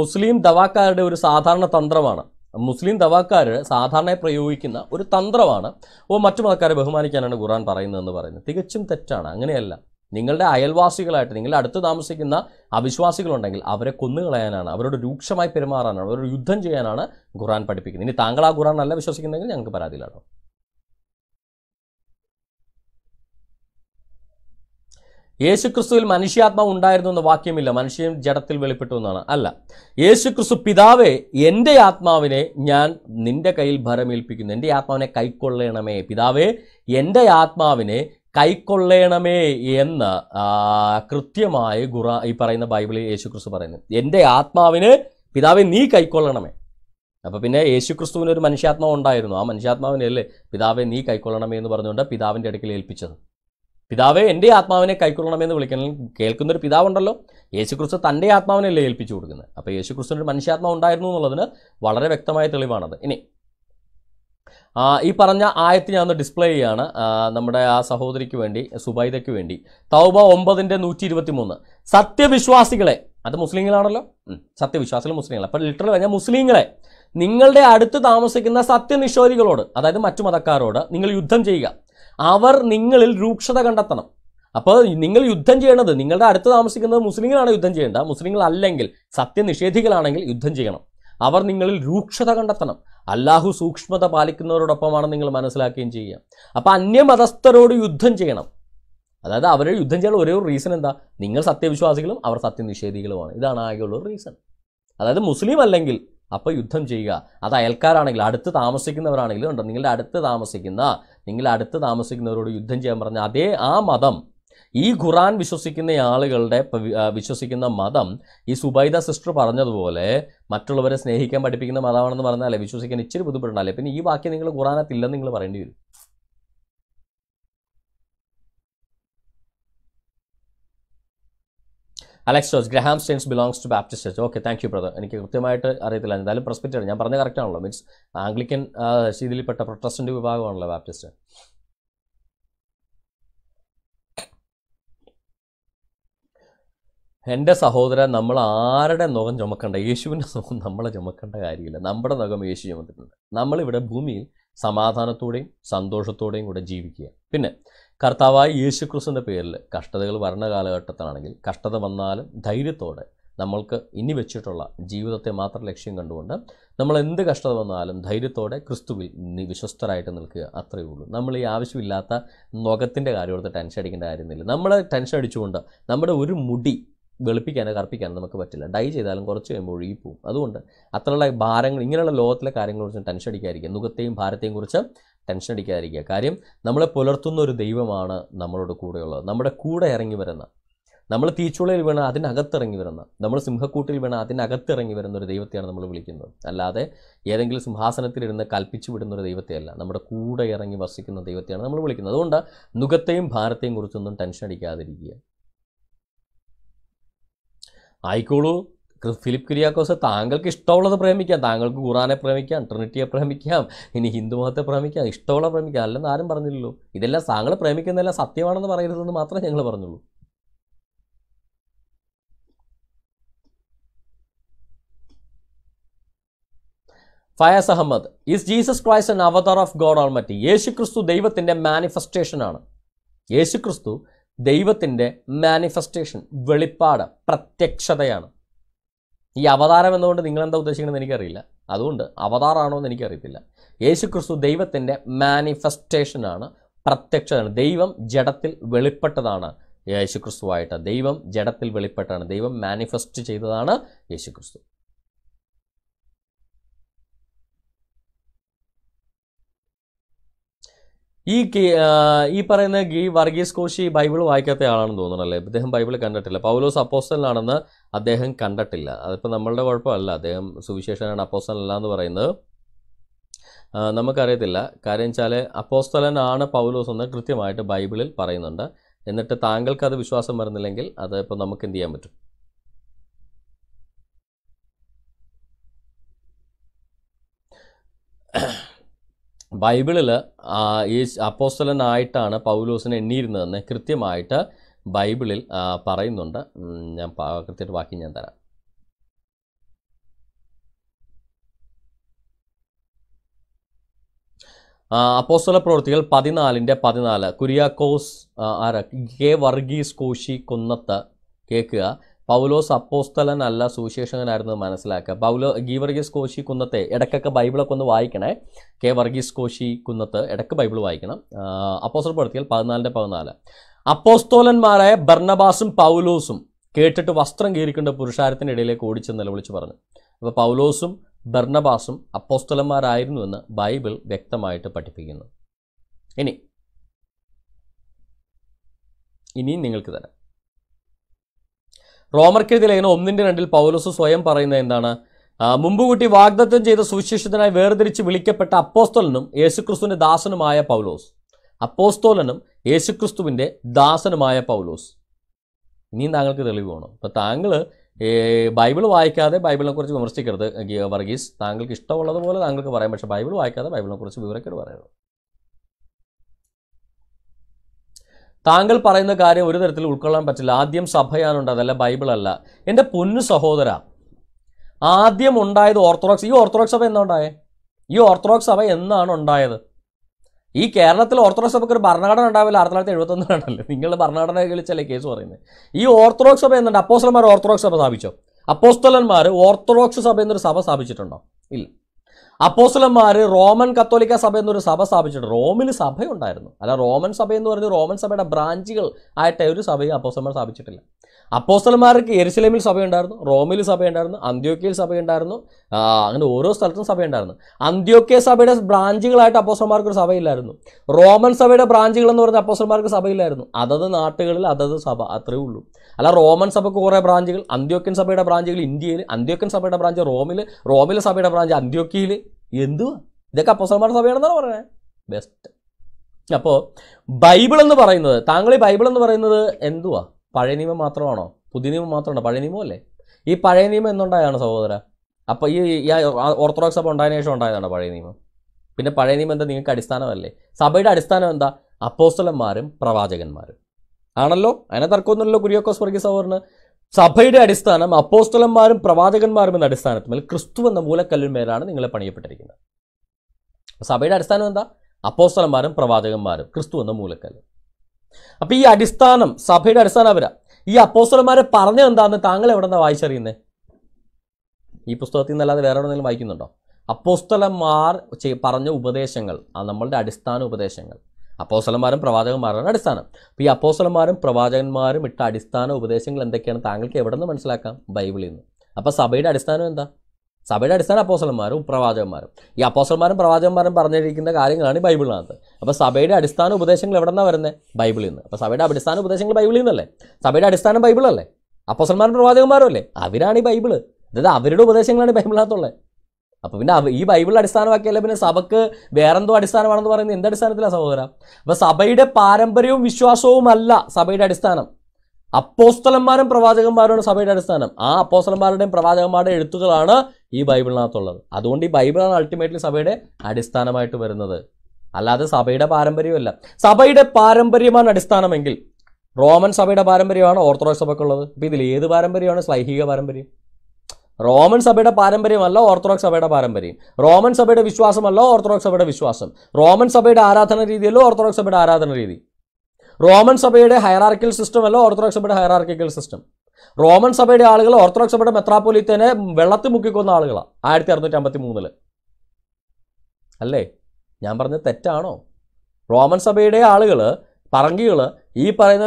മുസ്ലിം ദവാക്കാരുടെ ഒരു സാധാരണ തന്ത്രമാണ് മുസ്ലിം തവാക്കാർ സാധാരണ പ്രയോഗിക്കുന്ന ഒരു തന്ത്രമാണ് ഓ മറ്റു മതക്കാരെ ബഹുമാനിക്കാനാണ് ഖുറാൻ പറയുന്നതെന്ന് പറയുന്നത് തികച്ചും തെറ്റാണ് അങ്ങനെയല്ല നിങ്ങളുടെ അയൽവാസികളായിട്ട് നിങ്ങളുടെ അടുത്ത് താമസിക്കുന്ന അവിശ്വാസികളുണ്ടെങ്കിൽ അവരെ കൊന്നുകളയാനാണ് അവരോട് രൂക്ഷമായി പെരുമാറാനാണ് അവരോട് യുദ്ധം ചെയ്യാനാണ് ഖുറാൻ പഠിപ്പിക്കുന്നത് ഇനി താങ്കൾ ആ ഖുറാൻ അല്ല വിശ്വസിക്കുന്നെങ്കിൽ ഞങ്ങൾക്ക് പരാതിയിലാണോ യേശുക്രിസ്തുവിൽ മനുഷ്യാത്മാവ് ഉണ്ടായിരുന്നു എന്ന വാക്യമില്ല മനുഷ്യൻ ജഡത്തിൽ വെളിപ്പെട്ടു എന്നാണ് അല്ല യേശുക്രിസ്തു പിതാവേ എൻ്റെ ആത്മാവിനെ ഞാൻ നിന്റെ കയ്യിൽ ഭരമേൽപ്പിക്കുന്നു എൻ്റെ ആത്മാവിനെ കൈക്കൊള്ളണമേ പിതാവേ എൻ്റെ ആത്മാവിനെ കൈക്കൊള്ളണമേ എന്ന് കൃത്യമായ ഗുറ ഈ പറയുന്ന ബൈബിളിൽ യേശുക്രിസ്തു പറയുന്നു എൻ്റെ ആത്മാവിനെ പിതാവെ നീ കൈക്കൊള്ളണമേ അപ്പോൾ പിന്നെ യേശുക്രിസ്തുവിന് ഒരു മനുഷ്യാത്മാവ് ഉണ്ടായിരുന്നു ആ മനുഷ്യാത്മാവിനെ അല്ലേ പിതാവെ നീ കൈക്കൊള്ളണമേ എന്ന് പറഞ്ഞുകൊണ്ട് പിതാവിൻ്റെ അടുക്കൽ ഏൽപ്പിച്ചത് പിതാവെ എൻ്റെ ആത്മാവിനെ കൈക്കൊള്ളണമെന്ന് വിളിക്കണം കേൾക്കുന്നൊരു ഒരു പിതാവുണ്ടല്ലോ യേശുക്രിസ്തു തൻ്റെ ആത്മാവിനല്ലേ ഏൽപ്പിച്ചു കൊടുക്കുന്നത് അപ്പോൾ യേശുക്രിസ്തുവിൻ്റെ മനുഷ്യാത്മാവ് ഉണ്ടായിരുന്നു എന്നുള്ളതിന് വളരെ വ്യക്തമായ തെളിവാണത് ഇനി ഈ പറഞ്ഞ ആയത്ത് ഞാൻ ഒന്ന് ഡിസ്പ്ലേ ചെയ്യാണ് നമ്മുടെ ആ സഹോദരിക്ക് വേണ്ടി സുബൈദയ്ക്ക് വേണ്ടി തൗബ ഒമ്പതിൻ്റെ നൂറ്റി ഇരുപത്തി മൂന്ന് സത്യവിശ്വാസികളെ അത് മുസ്ലിങ്ങളാണല്ലോ സത്യവിശ്വാസികൾ മുസ്ലിങ്ങൾ അപ്പോൾ ലിറ്ററൽ പറഞ്ഞാൽ മുസ്ലിങ്ങളെ നിങ്ങളുടെ അടുത്ത് താമസിക്കുന്ന സത്യനിഷോധികളോട് അതായത് മറ്റു മതക്കാരോട് നിങ്ങൾ യുദ്ധം ചെയ്യുക അവർ നിങ്ങളിൽ രൂക്ഷത കണ്ടെത്തണം അപ്പോൾ നിങ്ങൾ യുദ്ധം ചെയ്യേണ്ടത് നിങ്ങളുടെ അടുത്ത് താമസിക്കുന്നത് മുസ്ലിങ്ങളാണ് യുദ്ധം ചെയ്യേണ്ട മുസ്ലിങ്ങൾ അല്ലെങ്കിൽ സത്യനിഷേധികളാണെങ്കിൽ യുദ്ധം ചെയ്യണം അവർ നിങ്ങളിൽ രൂക്ഷത കണ്ടെത്തണം അല്ലാഹു സൂക്ഷ്മത പാലിക്കുന്നവരോടൊപ്പമാണ് നിങ്ങൾ മനസ്സിലാക്കുകയും ചെയ്യുക അപ്പോൾ അന്യമതസ്ഥരോട് യുദ്ധം ചെയ്യണം അതായത് അവരെ യുദ്ധം ചെയ്യാൻ ഒരേ റീസൺ എന്താ നിങ്ങൾ സത്യവിശ്വാസികളും അവർ സത്യനിഷേധികളുമാണ് ഇതാണ് ആകെയുള്ള റീസൺ അതായത് മുസ്ലിം അല്ലെങ്കിൽ അപ്പോൾ യുദ്ധം ചെയ്യുക അത് അയൽക്കാരാണെങ്കിൽ അടുത്ത് താമസിക്കുന്നവരാണെങ്കിലും ഉണ്ടോ നിങ്ങളുടെ അടുത്ത് താമസിക്കുന്ന നിങ്ങൾ അടുത്ത് താമസിക്കുന്നവരോട് യുദ്ധം ചെയ്യാൻ പറഞ്ഞ അതേ ആ മതം ഈ ഖുറാൻ വിശ്വസിക്കുന്ന ആളുകളുടെ വിശ്വസിക്കുന്ന മതം ഈ സുബൈദ സിസ്റ്റർ പറഞ്ഞതുപോലെ മറ്റുള്ളവരെ സ്നേഹിക്കാൻ പഠിപ്പിക്കുന്ന മതമാണെന്ന് പറഞ്ഞാലേ വിശ്വസിക്കാൻ ഇച്ചിരി ബുദ്ധിമുട്ടുണ്ടല്ലേ പിന്നെ ഈ വാക്യം നിങ്ങൾ ഖുറാനത്തില്ലെന്ന് നിങ്ങൾ പറയേണ്ടി വരും Alex Jose Graham Staines belongs to Baptist church okay thank you brother എനിക്ക് കൃത്യമായിട്ട് അറിയത്തില്ല എന്തായാലും പ്രസ്പിറ്റാണ് ഞാൻ പറഞ്ഞ കറക്റ്റ് ആണല്ലോ മീൻസ് ആംഗ്ലിക്കൻ ശീതിയിൽപ്പെട്ട പ്രൊട്ടസ്റ്റന്റ് വിഭാഗമാണല്ലോ ബാപ്റ്റിസ്റ്റ് എൻ്റെ സഹോദരൻ നമ്മൾ ആരുടെ നുഖം ചുമക്കണ്ട യേശുവിൻ്റെ നുഖം നമ്മൾ ചുമക്കേണ്ട കാര്യമില്ല നമ്മുടെ നുഖം യേശു ചുമത്തിട്ടുണ്ട് നമ്മളിവിടെ ഭൂമിയിൽ സമാധാനത്തോടെയും സന്തോഷത്തോടെയും കൂടെ ജീവിക്കുക പിന്നെ കർത്താവായ യേശുക്രിസ്തുവിൻ്റെ പേരിൽ കഷ്ടതകൾ വരണ കാലഘട്ടത്തിലാണെങ്കിൽ കഷ്ടത വന്നാലും ധൈര്യത്തോടെ നമ്മൾക്ക് ഇനി വെച്ചിട്ടുള്ള ജീവിതത്തെ മാത്രം ലക്ഷ്യം കണ്ടുകൊണ്ട് നമ്മൾ എന്ത് കഷ്ടത വന്നാലും ധൈര്യത്തോടെ ക്രിസ്തുവിൽ വിശ്വസ്തരായിട്ട് നിൽക്കുക അത്രയേ ഉള്ളൂ നമ്മൾ ഈ ആവശ്യമില്ലാത്ത നുഖത്തിൻ്റെ കാര്യം എടുത്ത് ടെൻഷൻ അടിക്കേണ്ട കാര്യമൊന്നുമില്ല നമ്മൾ ടെൻഷൻ അടിച്ചുകൊണ്ട് നമ്മുടെ ഒരു മുടി വെളുപ്പിക്കാനോ കറുപ്പിക്കാനോ നമുക്ക് പറ്റില്ല ഡൈ ചെയ്താലും കുറച്ച് കഴിയുമ്പോൾ ഒഴുകിപ്പോവും അതുകൊണ്ട് അത്രയുള്ള ഭാരങ്ങൾ ഇങ്ങനെയുള്ള ലോകത്തിലെ കാര്യങ്ങളെക്കുറിച്ച് ടെൻഷൻ അടിക്കാതിരിക്കുക മുഖത്തെയും ഭാരത്തെയും കുറിച്ച് ടെൻഷൻ അടിക്കാതിരിക്കുക കാര്യം നമ്മളെ പുലർത്തുന്ന ഒരു ദൈവമാണ് നമ്മളോട് കൂടെയുള്ളത് നമ്മുടെ കൂടെ ഇറങ്ങി വരുന്ന നമ്മൾ തീച്ചുളയിൽ വീണ അതിനകത്തിറങ്ങി വരുന്ന നമ്മൾ സിംഹക്കൂട്ടിൽ വീണ ഇറങ്ങി വരുന്ന ഒരു ദൈവത്തെയാണ് നമ്മൾ വിളിക്കുന്നത് അല്ലാതെ ഏതെങ്കിലും സിംഹാസനത്തിലിരുന്ന് കൽപ്പിച്ചു വിടുന്ന ഒരു ദൈവത്തെയല്ല നമ്മുടെ കൂടെ ഇറങ്ങി വസിക്കുന്ന ദൈവത്തെയാണ് നമ്മൾ വിളിക്കുന്നത് അതുകൊണ്ട് നുഖത്തെയും ഭാരത്തെയും കുറിച്ചൊന്നും ടെൻഷൻ അടിക്കാതിരിക്കുക ആയിക്കോളൂ ഫിലിപ്പ് കിരിയാക്കോസ് താങ്കൾക്ക് ഇഷ്ടമുള്ളത് പ്രേമിക്കാം താങ്കൾക്ക് ഖുറാനെ പ്രേമിക്കാം ട്രിനിറ്റിയെ പ്രേമിക്കാം ഇനി ഹിന്ദു മതത്തെ പ്രേമിക്കാം ഇഷ്ടമുള്ള പ്രേമിക്കാം അല്ലെന്ന് ആരും പറഞ്ഞില്ലല്ലോ ഇതെല്ലാം താങ്കൾ പ്രേമിക്കുന്നതെല്ലാം സത്യമാണെന്ന് പറയരുതെന്ന് മാത്രമേ ഞങ്ങൾ പറഞ്ഞുള്ളൂ Fayaz Ahmed is Jesus Christ an avatar of God almighty യേശു ക്രിസ്തു ദൈവത്തിൻ്റെ മാനിഫെസ്റ്റേഷനാണ് യേശു ക്രിസ്തു ദൈവത്തിൻ്റെ മാനിഫെസ്റ്റേഷൻ വെളിപ്പാട് പ്രത്യക്ഷതയാണ് ഈ അവതാരം എന്നുകൊണ്ട് എന്താ ഉദ്ദേശിക്കുന്നത് എനിക്കറിയില്ല അതുകൊണ്ട് അവതാറാണോ എന്ന് എനിക്കറിയത്തില്ല യേശു ക്രിസ്തു ദൈവത്തിൻ്റെ മാനിഫെസ്റ്റേഷനാണ് പ്രത്യക്ഷതാണ് ദൈവം ജഡത്തിൽ വെളിപ്പെട്ടതാണ് യേശുക്രിസ്തുവായിട്ട് ദൈവം ജഡത്തിൽ വെളിപ്പെട്ടാണ് ദൈവം മാനിഫെസ്റ്റ് ചെയ്തതാണ് യേശുക്രിസ്തു ഈ ഈ പറയുന്ന ഗി വർഗീസ് കോശി ബൈബിൾ വായിക്കാത്ത ആളാണെന്ന് തോന്നണല്ലേ അദ്ദേഹം ബൈബിൾ കണ്ടിട്ടില്ല പൗലോസ് അപ്പോസ്റ്റലാണെന്ന് അദ്ദേഹം കണ്ടിട്ടില്ല അതിപ്പോൾ നമ്മളുടെ കുഴപ്പമല്ല അദ്ദേഹം സുവിശേഷനാണ് അപ്പോസ്റ്റലല്ല എന്ന് പറയുന്നത് നമുക്കറിയത്തില്ല കാര്യം വെച്ചാൽ അപ്പോസ്തലനാണ് പൗലോസ് എന്ന് കൃത്യമായിട്ട് ബൈബിളിൽ പറയുന്നുണ്ട് എന്നിട്ട് താങ്കൾക്ക് അത് വിശ്വാസം വരുന്നില്ലെങ്കിൽ അത് ഇപ്പോൾ നമുക്ക് എന്ത് ചെയ്യാൻ പറ്റും ബൈബിളിൽ ഈ അപ്പോസ്തലനായിട്ടാണ് പൗലോസിനെ എണ്ണിയിരുന്നതെന്ന് കൃത്യമായിട്ട് ബൈബിളിൽ പറയുന്നുണ്ട് ഞാൻ കൃത്യമായിട്ട് വാക്കി ഞാൻ തരാം അപ്പോസ്തല പ്രവൃത്തികൾ പതിനാലിൻ്റെ പതിനാല് കുര്യാക്കോസ് ആരാ കെ വർഗീസ് കോശി കൊന്നത്ത് കേൾക്കുക പൗലോസ് അപ്പോസ്തലനല്ല സുവിശേഷകനായിരുന്നു മനസ്സിലാക്കുക പൗലോ ഗി വർഗീസ് കോശി കുന്നത്തെ ഇടയ്ക്കൊക്കെ ബൈബിളൊക്കെ ഒന്ന് വായിക്കണേ കെ വർഗീസ് കോശി കുന്നത്ത് ഇടയ്ക്ക് ബൈബിൾ വായിക്കണം അപ്പോസ്റ്റൽ പ്രവർത്തികൾ പതിനാലിൻ്റെ പതിനാല് അപ്പോസ്തോലന്മാരായ ബർണബാസും പൗലോസും കേട്ടിട്ട് വസ്ത്രം കീറിക്കൊണ്ട് പുരുഷാരത്തിൻ്റെ ഇടയിലേക്ക് ഓടിച്ച് നിലവിളിച്ച് പറഞ്ഞു അപ്പോൾ പൗലോസും ബർണബാസും അപ്പോസ്തലന്മാരായിരുന്നുവെന്ന് ബൈബിൾ വ്യക്തമായിട്ട് പഠിപ്പിക്കുന്നു ഇനി ഇനിയും നിങ്ങൾക്ക് തരാം റോമർക്കെതി ലേഖനം ഒന്നിൻ്റെ രണ്ടിൽ പൗലോസ് സ്വയം പറയുന്നത് എന്താണ് മുമ്പ് കൂട്ടി വാഗ്ദത്തം ചെയ്ത സുവിശേഷത്തിനായി വേർതിരിച്ച് വിളിക്കപ്പെട്ട അപ്പോസ്തോലനും യേശുക്രിസ്തുവിൻ്റെ ദാസനുമായ പൗലോസ് അപ്പോസ്തോലനും യേശുക്രിസ്തുവിൻ്റെ ദാസനുമായ പൗലോസ് ഇനിയും താങ്കൾക്ക് തെളിവ് വേണം അപ്പോൾ താങ്കൾ ബൈബിൾ വായിക്കാതെ ബൈബിളിനെ കുറിച്ച് വിമർശിക്കരുത് വർഗീസ് താങ്കൾക്ക് ഇഷ്ടമുള്ളതുപോലെ താങ്കൾക്ക് പറയാം പക്ഷേ ബൈബിൾ വായിക്കാതെ ബൈബിളിനെ കുറിച്ച് വിവരക്കേട് പറയരുത് താങ്കൾ പറയുന്ന കാര്യം ഒരു തരത്തിൽ ഉൾക്കൊള്ളാൻ പറ്റില്ല ആദ്യം സഭയാണുണ്ട് അതല്ല ബൈബിൾ അല്ല എൻ്റെ പൊന്നു സഹോദര ആദ്യം ഉണ്ടായത് ഓർത്തഡോക്സ് ഈ ഓർത്തഡോക്സ് സഭ എന്നാ ഉണ്ടായേ ഈ ഓർത്തഡോക്സ് സഭ എന്നാണ് ഉണ്ടായത് ഈ കേരളത്തിൽ ഓർത്തഡോക്സ് സഭയ്ക്ക് ഒരു ഭരണഘടന ഉണ്ടാവില്ല ആയിരത്തി തൊള്ളായിരത്തി എഴുപത്തൊന്നിലാണല്ലോ നിങ്ങൾ ഭരണഘടന കളിച്ചല്ലേ കേസ് പറയുന്നത് ഈ ഓർത്തഡോക്സ് സഭ എന്നുണ്ട് അപ്പോസ്റ്റലന്മാർ ഓർത്തഡോക്സ് സഭ സ്ഥാപിച്ചോ അപ്പോസ്റ്റലന്മാർ ഓർത്തഡോക്സ് സഭ എന്നൊരു സഭ സ്ഥാപിച്ചിട്ടുണ്ടോ ഇല്ല അപ്പോസലന്മാർ റോമൻ കത്തോലിക്ക സഭ എന്നൊരു സഭ സ്ഥാപിച്ചിട്ടുണ്ട് റോമിൽ സഭയുണ്ടായിരുന്നു അല്ല റോമൻ സഭ എന്ന് പറഞ്ഞ് റോമൻ സഭയുടെ ബ്രാഞ്ചുകൾ ആയിട്ട് ഒരു സഭയും അപ്പോസലന്മാർ സ്ഥാപിച്ചിട്ടില്ല അപ്പോസ്റ്റൽമാർക്ക് എരുസലേമിൽ സഭയുണ്ടായിരുന്നു റോമിൽ സഭയുണ്ടായിരുന്നു അന്ത്യോക്കയിൽ സഭയുണ്ടായിരുന്നു അങ്ങനെ ഓരോ സ്ഥലത്തും സഭയുണ്ടായിരുന്നു അന്ത്യോക്കയ സഭയുടെ ബ്രാഞ്ചുകളായിട്ട് അപ്പോസ്റ്റൽമാർക്ക് ഒരു സഭയില്ലായിരുന്നു റോമൻ സഭയുടെ ബ്രാഞ്ചുകൾ എന്ന് പറഞ്ഞ അപ്പോസ്റ്റൽമാർക്ക് സഭയില്ലായിരുന്നു അതത് നാട്ടുകളിൽ അതത് സഭ അത്രയേ ഉള്ളൂ അല്ല റോമൻ സഭയ്ക്ക് കുറേ ബ്രാഞ്ചുകൾ അന്ത്യോക്യൻ സഭയുടെ ബ്രാഞ്ചുകൾ ഇന്ത്യയിൽ അന്ത്യോക്യൻ സഭയുടെ ബ്രാഞ്ച് റോമിൽ റോമിലെ സഭയുടെ ബ്രാഞ്ച് അന്ത്യോക്കിയയിൽ എന്തുവാ ഇതൊക്കെ അപ്പോസ്റ്റൽമാരുടെ സഭയാണെന്നാണ് പറയുന്നത് ബെസ്റ്റ് അപ്പോൾ ബൈബിൾ എന്ന് പറയുന്നത് താങ്കൾ ഈ ബൈബിൾ എന്ന് പറയുന്നത് എന്തുവാ പഴയ നിയമം മാത്രമാണോ പുതിയ നിയമം മാത്രമാണോ പഴയ നിയമമല്ലേ ഈ പഴയ നിയമം എന്നുണ്ടായാണ് സഹോദര അപ്പോൾ ഈ ഓർത്തഡോക്സ് സഭ ഉണ്ടായതിനു ശേഷം ഉണ്ടായതാണ് പഴയ നിയമം പിന്നെ പഴയ നിയമം എന്താ നിങ്ങൾക്ക് അടിസ്ഥാനമല്ലേ സഭയുടെ അടിസ്ഥാനം എന്താ അപ്പോസ്റ്റലന്മാരും പ്രവാചകന്മാരും ആണല്ലോ അതിനെ തർക്കമൊന്നുമല്ലോ കുര്യോക്കോസ് വർഗീസ് സഹോദരന് സഭയുടെ അടിസ്ഥാനം അപ്പോസ്റ്റലന്മാരും പ്രവാചകന്മാരും എന്ന അടിസ്ഥാനത്തിൽ ക്രിസ്തു എന്ന മൂലക്കല്ലിന്മേലാണ് നിങ്ങളെ പണിയപ്പെട്ടിരിക്കുന്നത് സഭയുടെ അടിസ്ഥാനം എന്താ അപ്പോസ്റ്റലന്മാരും പ്രവാചകന്മാരും ക്രിസ്തു എന്ന മൂലക്കല്ല് അപ്പോൾ ഈ അടിസ്ഥാനം സഭയുടെ അടിസ്ഥാനം അവരാ ഈ അപ്പോസ്റ്റർമാരെ പറഞ്ഞത് എന്താന്ന് താങ്കൾ എവിടെ നിന്നാണ് വായിച്ചറിയുന്നത് ഈ പുസ്തകത്തിൽ നിന്നല്ലാതെ വേറെ എവിടെ വായിക്കുന്നുണ്ടോ അപ്പോസ്റ്റലന്മാർ പറഞ്ഞ ഉപദേശങ്ങൾ ആ നമ്മളുടെ അടിസ്ഥാന ഉപദേശങ്ങൾ അപ്പോസ്തലന്മാരും പ്രവാചകന്മാരാണ് അടിസ്ഥാനം അപ്പോൾ ഈ അപ്പോസ്തലന്മാരും പ്രവാചകന്മാരും ഇട്ട അടിസ്ഥാന ഉപദേശങ്ങൾ എന്തൊക്കെയാണ് താങ്കൾക്ക് എവിടെ നിന്ന് മനസ്സിലാക്കാം ബൈബിളിൽ നിന്ന് അപ്പോൾ സഭയുടെ അടിസ്ഥാനം എന്താ സഭയുടെ അടിസ്ഥാന അപ്പോസലന്മാരും പ്രവാചകന്മാരും ഈ അപ്പോസന്മാരും പ്രവാചകന്മാരും പറഞ്ഞിരിക്കുന്ന കാര്യങ്ങളാണ് ഈ ബൈബിളിനകത്ത് അപ്പോൾ സഭയുടെ അടിസ്ഥാന ഉപദേശങ്ങൾ എവിടെ നിന്നാണ് വരുന്നത് ബൈബിളിൽ നിന്ന് അപ്പോൾ സഭയുടെ അടിസ്ഥാന ഉപദേശങ്ങൾ ബൈബിളിൽ നിന്നല്ലേ സഭയുടെ അടിസ്ഥാനം ബൈബിളല്ലേ അപ്പോസന്മാരും പ്രവാചകന്മാരും അല്ലേ അവരാണ് ഈ ബൈബിള് അതായത് അവരുടെ ഉപദേശങ്ങളാണ് ബൈബിളിനകത്തുള്ളത് അപ്പോൾ പിന്നെ ഈ ബൈബിൾ അടിസ്ഥാനമാക്കിയല്ലേ പിന്നെ സഭക്ക് വേറെന്തോ അടിസ്ഥാനമാണെന്ന് പറയുന്നത് എന്ത് അടിസ്ഥാനത്തിലാണ് സഹോദരം അപ്പോൾ സഭയുടെ പാരമ്പര്യവും വിശ്വാസവുമല്ല സഭയുടെ അടിസ്ഥാനം അപ്പോസ്തലന്മാരും പ്രവാചകന്മാരുമാണ് സഭയുടെ അടിസ്ഥാനം ആ അപ്പോസ്തലന്മാരുടെയും പ്രവാചകന്മാരുടെ എഴുത്തുകളാണ് ഈ ബൈബിളിനകത്തുള്ളത് അതുകൊണ്ട് ഈ ബൈബിളാണ് അൾട്ടിമേറ്റ്ലി സഭയുടെ അടിസ്ഥാനമായിട്ട് വരുന്നത് അല്ലാതെ സഭയുടെ പാരമ്പര്യമല്ല സഭയുടെ പാരമ്പര്യമാണ് അടിസ്ഥാനമെങ്കിൽ റോമൻ സഭയുടെ പാരമ്പര്യമാണ് ഓർത്തഡോക്സ് സഭയ്ക്കുള്ളത് അപ്പം ഇതിൽ ഏത് പാരമ്പര്യമാണ് സ്ലൈഹിക പാരമ്പര്യം റോമൻ സഭയുടെ പാരമ്പര്യമല്ല ഓർത്തഡോക്സ് സഭയുടെ പാരമ്പര്യം റോമൻ സഭയുടെ വിശ്വാസമല്ല ഓർത്തഡോക്സ് സഭയുടെ വിശ്വാസം റോമൻ സഭയുടെ ആരാധന രീതിയല്ലോ ഓർത്തഡോക്സ് സഭയുടെ ആരാധന രീതി റോമൻ സഭയുടെ ഹയറാർക്കിൽ സിസ്റ്റം അല്ല ഓർത്തഡോക്സ് സഭയുടെ ഹയറാർക്കിക്കൽ സിസ്റ്റം റോമൻ സഭയുടെ ആളുകൾ ഓർത്തഡോക്സ് സഭയുടെ മെത്രാപ്പൊലിത്തനെ വെള്ളത്തിൽ മുക്കിക്കൊന്ന ആളുകളാണ് ആയിരത്തി അറുന്നൂറ്റി അമ്പത്തി മൂന്നില് അല്ലേ ഞാൻ പറഞ്ഞത് തെറ്റാണോ റോമൻ സഭയുടെ ആളുകൾ പറങ്കികൾ ഈ പറയുന്ന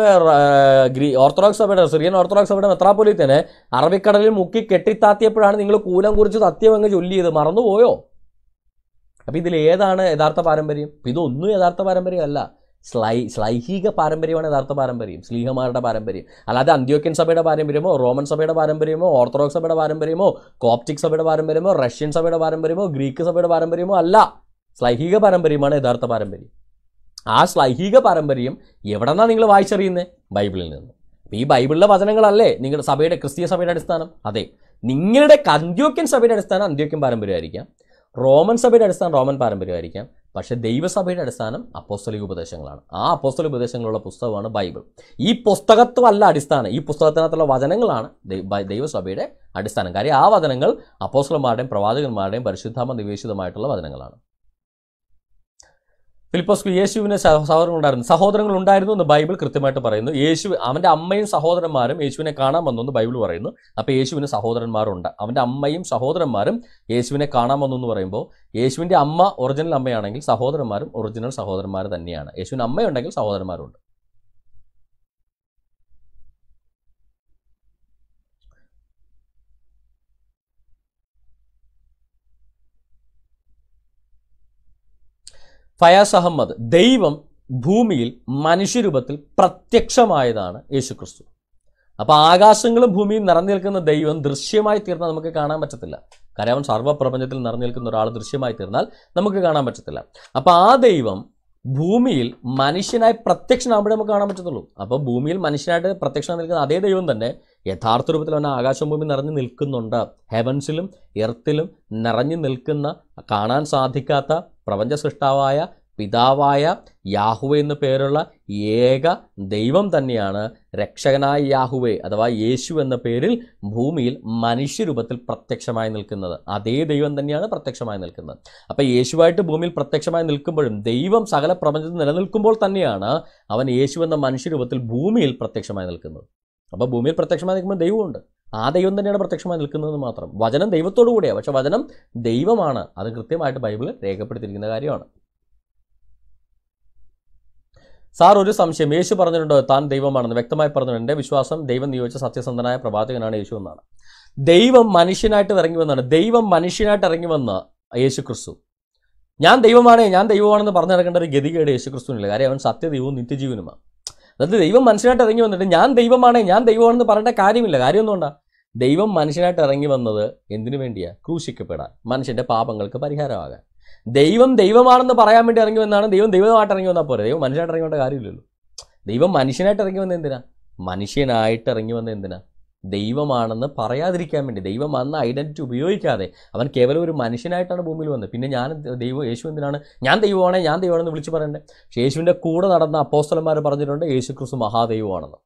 ഗ്രീ ഓർത്തഡോക്സ് സഭയുടെ സിറിയൻ ഓർത്തഡോക്സ് സഭയുടെ മെത്രാപ്പൊലിത്തനെ അറബിക്കടലിൽ മുക്കി കെട്ടിത്താത്തിയപ്പോഴാണ് നിങ്ങൾ കൂലം കുറിച്ച് തത്യമങ്ങ് ചൊല്ലിയത് മറന്നുപോയോ അപ്പോൾ ഇതിൽ ഏതാണ് യഥാർത്ഥ പാരമ്പര്യം ഇതൊന്നും യഥാർത്ഥ പാരമ്പര്യമല്ല സ്ലൈ സ്ലൈഹിക പാരമ്പര്യമാണ് യഥാർത്ഥ പാരമ്പര്യം സ്ലീഹമാരുടെ പാരമ്പര്യം അല്ലാതെ അന്ത്യോക്യൻ സഭയുടെ പാരമ്പര്യമോ റോമൻ സഭയുടെ പാരമ്പര്യമോ ഓർത്തഡോക്സ് സഭയുടെ പാരമ്പര്യമോ കോപ്റ്റിക് സഭയുടെ പാരമ്പര്യമോ റഷ്യൻ സഭയുടെ പാരമ്പര്യമോ ഗ്രീക്ക് സഭയുടെ പാരമ്പര്യമോ അല്ല സ്ലൈഹിക പാരമ്പര്യമാണ് യഥാർത്ഥ പാരമ്പര്യം ആ സ്ലൈഹിക പാരമ്പര്യം എവിടെന്നാണ് നിങ്ങൾ വായിച്ചറിയുന്നത് ബൈബിളിൽ നിന്ന് ഈ ബൈബിളിലെ വചനങ്ങളല്ലേ നിങ്ങളുടെ സഭയുടെ ക്രിസ്തീയ സഭയുടെ അടിസ്ഥാനം അതെ നിങ്ങളുടെ അന്ത്യോക്യൻ സഭയുടെ അടിസ്ഥാനം അന്ത്യോക്യൻ പാരമ്പര്യമായിരിക്കാം റോമൻ സഭയുടെ അടിസ്ഥാനം റോമൻ പാരമ്പര്യമായിരിക്കാം പക്ഷേ ദൈവസഭയുടെ അടിസ്ഥാനം അപ്പോസ്തലിക ഉപദേശങ്ങളാണ് ആ അപ്പോസ്തലിക ഉപദേശങ്ങളുള്ള പുസ്തകമാണ് ബൈബിൾ ഈ പുസ്തകത്വമല്ല അടിസ്ഥാനം ഈ പുസ്തകത്തിനകത്തുള്ള വചനങ്ങളാണ് ദൈവസഭയുടെ അടിസ്ഥാനം കാര്യം ആ വചനങ്ങൾ അപ്പോസ്തലന്മാരുടെയും പ്രവാചകന്മാരുടെയും പരിശുദ്ധാമ നിവേശിതമായിട്ടുള്ള വചനങ്ങളാണ് ഫിലിപ്പോസ്ക്ക് യേശുവിന് സഹോദരങ്ങളുണ്ടായിരുന്നു സഹോദരങ്ങൾ ഉണ്ടായിരുന്നു എന്ന് ബൈബിൾ കൃത്യമായിട്ട് പറയുന്നു യേശു അവൻ്റെ അമ്മയും സഹോദരന്മാരും യേശുവിനെ കാണാൻ എന്ന് ബൈബിൾ പറയുന്നു അപ്പോൾ യേശുവിന് സഹോദരന്മാരുണ്ട് അവൻ്റെ അമ്മയും സഹോദരന്മാരും യേശുവിനെ കാണാൻ വന്നു എന്ന് പറയുമ്പോൾ യേശുവിൻ്റെ അമ്മ ഒറിജിനൽ അമ്മയാണെങ്കിൽ സഹോദരന്മാരും ഒറിജിനൽ സഹോദരന്മാർ തന്നെയാണ് യേശുവിന് അമ്മയുണ്ടെങ്കിൽ സഹോദരന്മാരുണ്ട് ഫയാസ് അഹമ്മദ് ദൈവം ഭൂമിയിൽ മനുഷ്യരൂപത്തിൽ പ്രത്യക്ഷമായതാണ് യേശുക്രിസ്തു അപ്പോൾ ആകാശങ്ങളും ഭൂമിയും നിറഞ്ഞു നിൽക്കുന്ന ദൈവം ദൃശ്യമായി തീർന്നാൽ നമുക്ക് കാണാൻ പറ്റത്തില്ല കാരണം സർവ്വപ്രപഞ്ചത്തിൽ നിറഞ്ഞു നിൽക്കുന്ന ഒരാൾ ദൃശ്യമായി തീർന്നാൽ നമുക്ക് കാണാൻ പറ്റത്തില്ല അപ്പോൾ ആ ദൈവം ഭൂമിയിൽ മനുഷ്യനായി പ്രത്യക്ഷനാകുമ്പോഴേ നമുക്ക് കാണാൻ പറ്റത്തുള്ളൂ അപ്പോൾ ഭൂമിയിൽ മനുഷ്യനായിട്ട് പ്രത്യക്ഷനായി നിൽക്കുന്ന അതേ ദൈവം തന്നെ യഥാർത്ഥ രൂപത്തിൽ അവൻ ആകാശം ഭൂമി നിറഞ്ഞു നിൽക്കുന്നുണ്ട് ഹെവൻസിലും എർത്തിലും നിറഞ്ഞു നിൽക്കുന്ന കാണാൻ സാധിക്കാത്ത പ്രപഞ്ച സൃഷ്ടാവായ പിതാവായ യാഹുവെ എന്നു പേരുള്ള ഏക ദൈവം തന്നെയാണ് രക്ഷകനായ യാഹുവെ അഥവാ യേശു എന്ന പേരിൽ ഭൂമിയിൽ മനുഷ്യരൂപത്തിൽ പ്രത്യക്ഷമായി നിൽക്കുന്നത് അതേ ദൈവം തന്നെയാണ് പ്രത്യക്ഷമായി നിൽക്കുന്നത് അപ്പോൾ യേശുവായിട്ട് ഭൂമിയിൽ പ്രത്യക്ഷമായി നിൽക്കുമ്പോഴും ദൈവം സകല പ്രപഞ്ചത്തിൽ നിലനിൽക്കുമ്പോൾ തന്നെയാണ് അവൻ യേശു എന്ന മനുഷ്യരൂപത്തിൽ ഭൂമിയിൽ പ്രത്യക്ഷമായി നിൽക്കുന്നത് അപ്പോൾ ഭൂമിയിൽ പ്രത്യക്ഷമായി നിൽക്കുമ്പോൾ ദൈവമുണ്ട് ആ ദൈവം തന്നെയാണ് പ്രത്യക്ഷമായി നിൽക്കുന്നത് മാത്രം വചനം ദൈവത്തോടു കൂടിയാണ് പക്ഷെ വചനം ദൈവമാണ് അത് കൃത്യമായിട്ട് ബൈബിൾ രേഖപ്പെടുത്തിയിരിക്കുന്ന കാര്യമാണ് സാർ ഒരു സംശയം യേശു പറഞ്ഞിട്ടുണ്ടോ താൻ ദൈവമാണെന്ന് വ്യക്തമായി പറഞ്ഞു എൻ്റെ വിശ്വാസം ദൈവം നിയോഗിച്ച സത്യസന്ധനായ പ്രവാചകനാണ് യേശു എന്നാണ് ദൈവം മനുഷ്യനായിട്ട് ഇറങ്ങി വന്നാണ് ദൈവം മനുഷ്യനായിട്ട് ഇറങ്ങി വന്ന യേശു ക്രിസ്തു ഞാൻ ദൈവമാണേ ഞാൻ ദൈവമാണെന്ന് പറഞ്ഞു ഒരു ഗതികേട് യേശു ക്രിസ്തുവിനില്ല കാര്യം അവൻ സത്യദൈവവും നിത്യജീവനുമാണ് അതായത് ദൈവം മനുഷ്യനായിട്ട് ഇറങ്ങി വന്നിട്ട് ഞാൻ ദൈവമാണ് ഞാൻ ദൈവമാണെന്ന് പറയേണ്ട കാര്യമില്ല കാര്യം ദൈവം മനുഷ്യനായിട്ട് ഇറങ്ങി വന്നത് എന്തിനു വേണ്ടിയാണ് ക്രൂശിക്കപ്പെടാൻ മനുഷ്യൻ്റെ പാപങ്ങൾക്ക് പരിഹാരമാകാൻ ദൈവം ദൈവമാണെന്ന് പറയാൻ വേണ്ടി ഇറങ്ങി വന്നാണ് ദൈവം ദൈവമായിട്ട് ഇറങ്ങി വന്നാൽ പോരെ ദൈവം മനുഷ്യനായിട്ട് ഇറങ്ങി വന്ന കാര്യമില്ലല്ലോ ദൈവം മനുഷ്യനായിട്ട് ഇറങ്ങി വന്നത് എന്തിനാ മനുഷ്യനായിട്ട് ഇറങ്ങി വന്നത് എന്തിനാ ദൈവമാണെന്ന് പറയാതിരിക്കാൻ വേണ്ടി ദൈവം എന്ന ഐഡൻറ്റിറ്റി ഉപയോഗിക്കാതെ അവൻ കേവലം ഒരു മനുഷ്യനായിട്ടാണ് ഭൂമിയിൽ വന്നത് പിന്നെ ഞാൻ ദൈവം യേശു എന്തിനാണ് ഞാൻ ദൈവമാണേ ഞാൻ ദൈവമാണെന്ന് വിളിച്ചു പറയണ്ടേ യേശുവിൻ്റെ കൂടെ നടന്ന അപ്പോസ്തലന്മാർ പറഞ്ഞിട്ടുണ്ട് യേശു ക്രിസ്തു മഹാദൈവമാണെന്ന്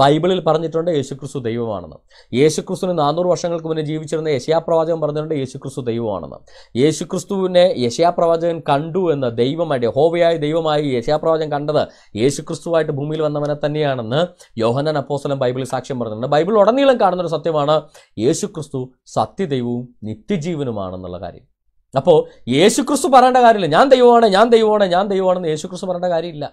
ബൈബിളിൽ പറഞ്ഞിട്ടുണ്ട് യേശുക്രിസ്തു ദൈവമാണെന്ന് യേശുക്രിസ്തുവിന് നാനൂറ് വർഷങ്ങൾക്ക് മുന്നേ ജീവിച്ചിരുന്ന യശയാപ്രവാചകൻ പറഞ്ഞിട്ടുണ്ട് യേശുക്രിസ്തു ദൈവമാണെന്ന് യേശുക്രിസ്തുവിനെ യശയാപ്രവാചകൻ കണ്ടു എന്ന് ദൈവമായിട്ട് ഹോവയായ ദൈവമായി യശയാപ്രവാചകൻ കണ്ടത് യേശുക്രിസ്തുവായിട്ട് ഭൂമിയിൽ വന്നവനെ തന്നെയാണെന്ന് യോഹനൻ അപ്പോസലം ബൈബിളിൽ സാക്ഷ്യം പറഞ്ഞിട്ടുണ്ട് ബൈബിൾ ഉടനീളം കാണുന്നൊരു സത്യമാണ് യേശുക്രിസ്തു സത്യദൈവവും നിത്യജീവനുമാണെന്നുള്ള കാര്യം അപ്പോൾ യേശുക്രിസ്തു പറയേണ്ട കാര്യമില്ല ഞാൻ ദൈവമാണ് ഞാൻ ദൈവമാണ് ഞാൻ ദൈവമാണെന്ന് യേശുക്രിസ്തു പറയേണ്ട കാര്യമില്ല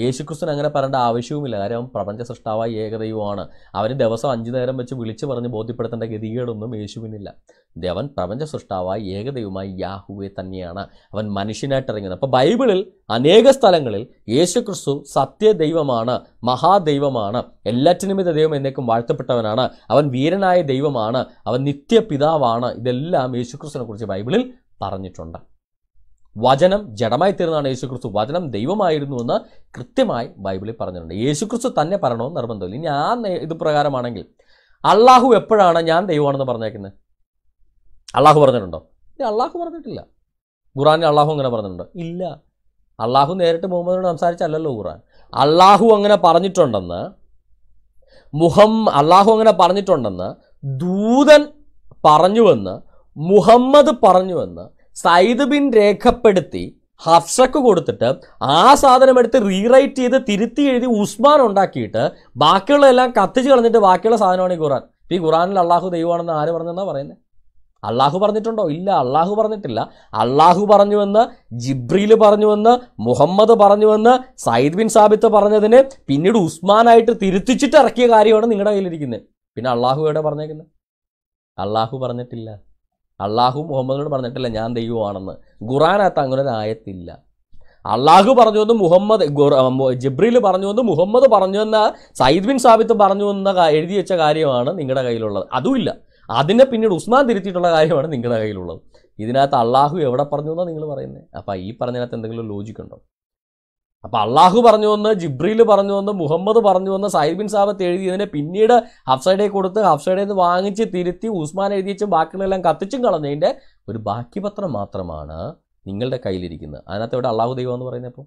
യേശുക്രിസ്തുവിന് അങ്ങനെ പറയേണ്ട ആവശ്യവുമില്ല കാര്യം പ്രപഞ്ച സൃഷ്ടാവായ ഏകദൈവമാണ് അവന് ദിവസം അഞ്ചു നേരം വെച്ച് വിളിച്ചു പറഞ്ഞ് ബോധ്യപ്പെടുത്തേണ്ട ഗതികേടൊന്നും യേശുവിനില്ല ദേവൻ പ്രപഞ്ച സൃഷ്ടാവായി ഏകദൈവമായി യാഹുവെ തന്നെയാണ് അവൻ മനുഷ്യനായിട്ട് ഇറങ്ങുന്നത് അപ്പോൾ ബൈബിളിൽ അനേക സ്ഥലങ്ങളിൽ യേശുക്രിസ്തു സത്യദൈവമാണ് മഹാദൈവമാണ് എല്ലാറ്റിനുമിത ദൈവം എന്നേക്കും വാഴ്ത്തപ്പെട്ടവനാണ് അവൻ വീരനായ ദൈവമാണ് അവൻ നിത്യപിതാവാണ് ഇതെല്ലാം യേശുക്രിസ്തുവിനെ കുറിച്ച് ബൈബിളിൽ പറഞ്ഞിട്ടുണ്ട് വചനം ജഡമായി തീർന്നാണ് യേശുക്രിസ്തു വചനം ദൈവമായിരുന്നു എന്ന് കൃത്യമായി ബൈബിളിൽ പറഞ്ഞിട്ടുണ്ട് യേശുക്രിസ്തു തന്നെ പറയണമെന്ന് നിർബന്ധമില്ല ഇനി ആ ഇത് പ്രകാരമാണെങ്കിൽ അള്ളാഹു എപ്പോഴാണ് ഞാൻ ദൈവമാണെന്ന് പറഞ്ഞേക്കുന്നത് അള്ളാഹു പറഞ്ഞിട്ടുണ്ടോ ഇനി അള്ളാഹു പറഞ്ഞിട്ടില്ല ഖുറാനിൽ അള്ളാഹു അങ്ങനെ പറഞ്ഞിട്ടുണ്ടോ ഇല്ല അള്ളാഹു നേരിട്ട് മുഹമ്മദിനോട് സംസാരിച്ചല്ലോ ഖുറാൻ അള്ളാഹു അങ്ങനെ പറഞ്ഞിട്ടുണ്ടെന്ന് മുഹം അള്ളാഹു അങ്ങനെ പറഞ്ഞിട്ടുണ്ടെന്ന് ദൂതൻ പറഞ്ഞുവെന്ന് മുഹമ്മദ് പറഞ്ഞുവെന്ന് സൈദ് ബിൻ രേഖപ്പെടുത്തി ഹഫ്സക്ക് കൊടുത്തിട്ട് ആ സാധനം എടുത്ത് റീറൈറ്റ് ചെയ്ത് തിരുത്തി എഴുതി ഉസ്മാൻ ഉണ്ടാക്കിയിട്ട് ബാക്കിയുള്ള എല്ലാം കത്തിച്ച് കളഞ്ഞിട്ട് ബാക്കിയുള്ള സാധനമാണ് ഈ ഖുറാൻ ഈ ഖുറാനിൽ അള്ളാഹു ദൈവമാണെന്ന് ആര് പറഞ്ഞെന്നാ പറയുന്നത് അള്ളാഹു പറഞ്ഞിട്ടുണ്ടോ ഇല്ല അള്ളാഹു പറഞ്ഞിട്ടില്ല അള്ളാഹു പറഞ്ഞുവെന്ന് ജിബ്രീൽ പറഞ്ഞുവെന്ന് മുഹമ്മദ് പറഞ്ഞുവെന്ന് സയ്യിദ് ബിൻ സാബിത്ത് പറഞ്ഞതിന് പിന്നീട് ഉസ്മാനായിട്ട് തിരുത്തിച്ചിട്ട് ഇറക്കിയ കാര്യമാണ് നിങ്ങളുടെ കയ്യിലിരിക്കുന്നത് പിന്നെ അള്ളാഹു എവിടെ പറഞ്ഞേക്കുന്നത് അള്ളാഹു പറഞ്ഞിട്ടില്ല അള്ളാഹു മുഹമ്മദിനോട് പറഞ്ഞിട്ടില്ല ഞാൻ ദൈവമാണെന്ന് ഖുറാനകത്ത് അങ്ങനെ ഒരു ആയത്തില്ല അള്ളാഹു പറഞ്ഞു എന്ന് മുഹമ്മദ് ജിബ്രിൽ പറഞ്ഞു എന്ന് മുഹമ്മദ് പറഞ്ഞു എന്ന സയ്യിദ് ബിൻ സാബിത്ത് പറഞ്ഞു എന്ന എഴുതി വെച്ച കാര്യമാണ് നിങ്ങളുടെ കയ്യിലുള്ളത് അതുമില്ല അതിനെ പിന്നീട് ഉസ്മാൻ തിരുത്തിയിട്ടുള്ള കാര്യമാണ് നിങ്ങളുടെ കയ്യിലുള്ളത് ഇതിനകത്ത് അള്ളാഹു എവിടെ പറഞ്ഞു എന്നാണ് നിങ്ങൾ പറയുന്നത് അപ്പോൾ ഈ പറഞ്ഞതിനകത്ത് എന്തെങ്കിലും ലോജിക്കുണ്ടോ അപ്പൊ അള്ളാഹു പറഞ്ഞു വന്ന് ജിബ്രീൽ പറഞ്ഞു വന്ന് മുഹമ്മദ് പറഞ്ഞു വന്ന് സൈബിൻ സാബത്ത് എഴുതിയതിനെ പിന്നീട് ഹഫ്സൈഡെ കൊടുത്ത് ഹഫ്സൈഡെ നിന്ന് വാങ്ങിച്ച് തിരുത്തി ഉസ്മാൻ എഴുതിച്ച് ബാക്കിയുള്ളതെല്ലാം കത്തിച്ചും കളഞ്ഞതിൻ്റെ ഒരു ബാക്കി പത്രം മാത്രമാണ് നിങ്ങളുടെ കയ്യിലിരിക്കുന്നത് അതിനകത്ത് ഇവിടെ അള്ളാഹു ദൈവം എന്ന് പറയുന്നപ്പോൾ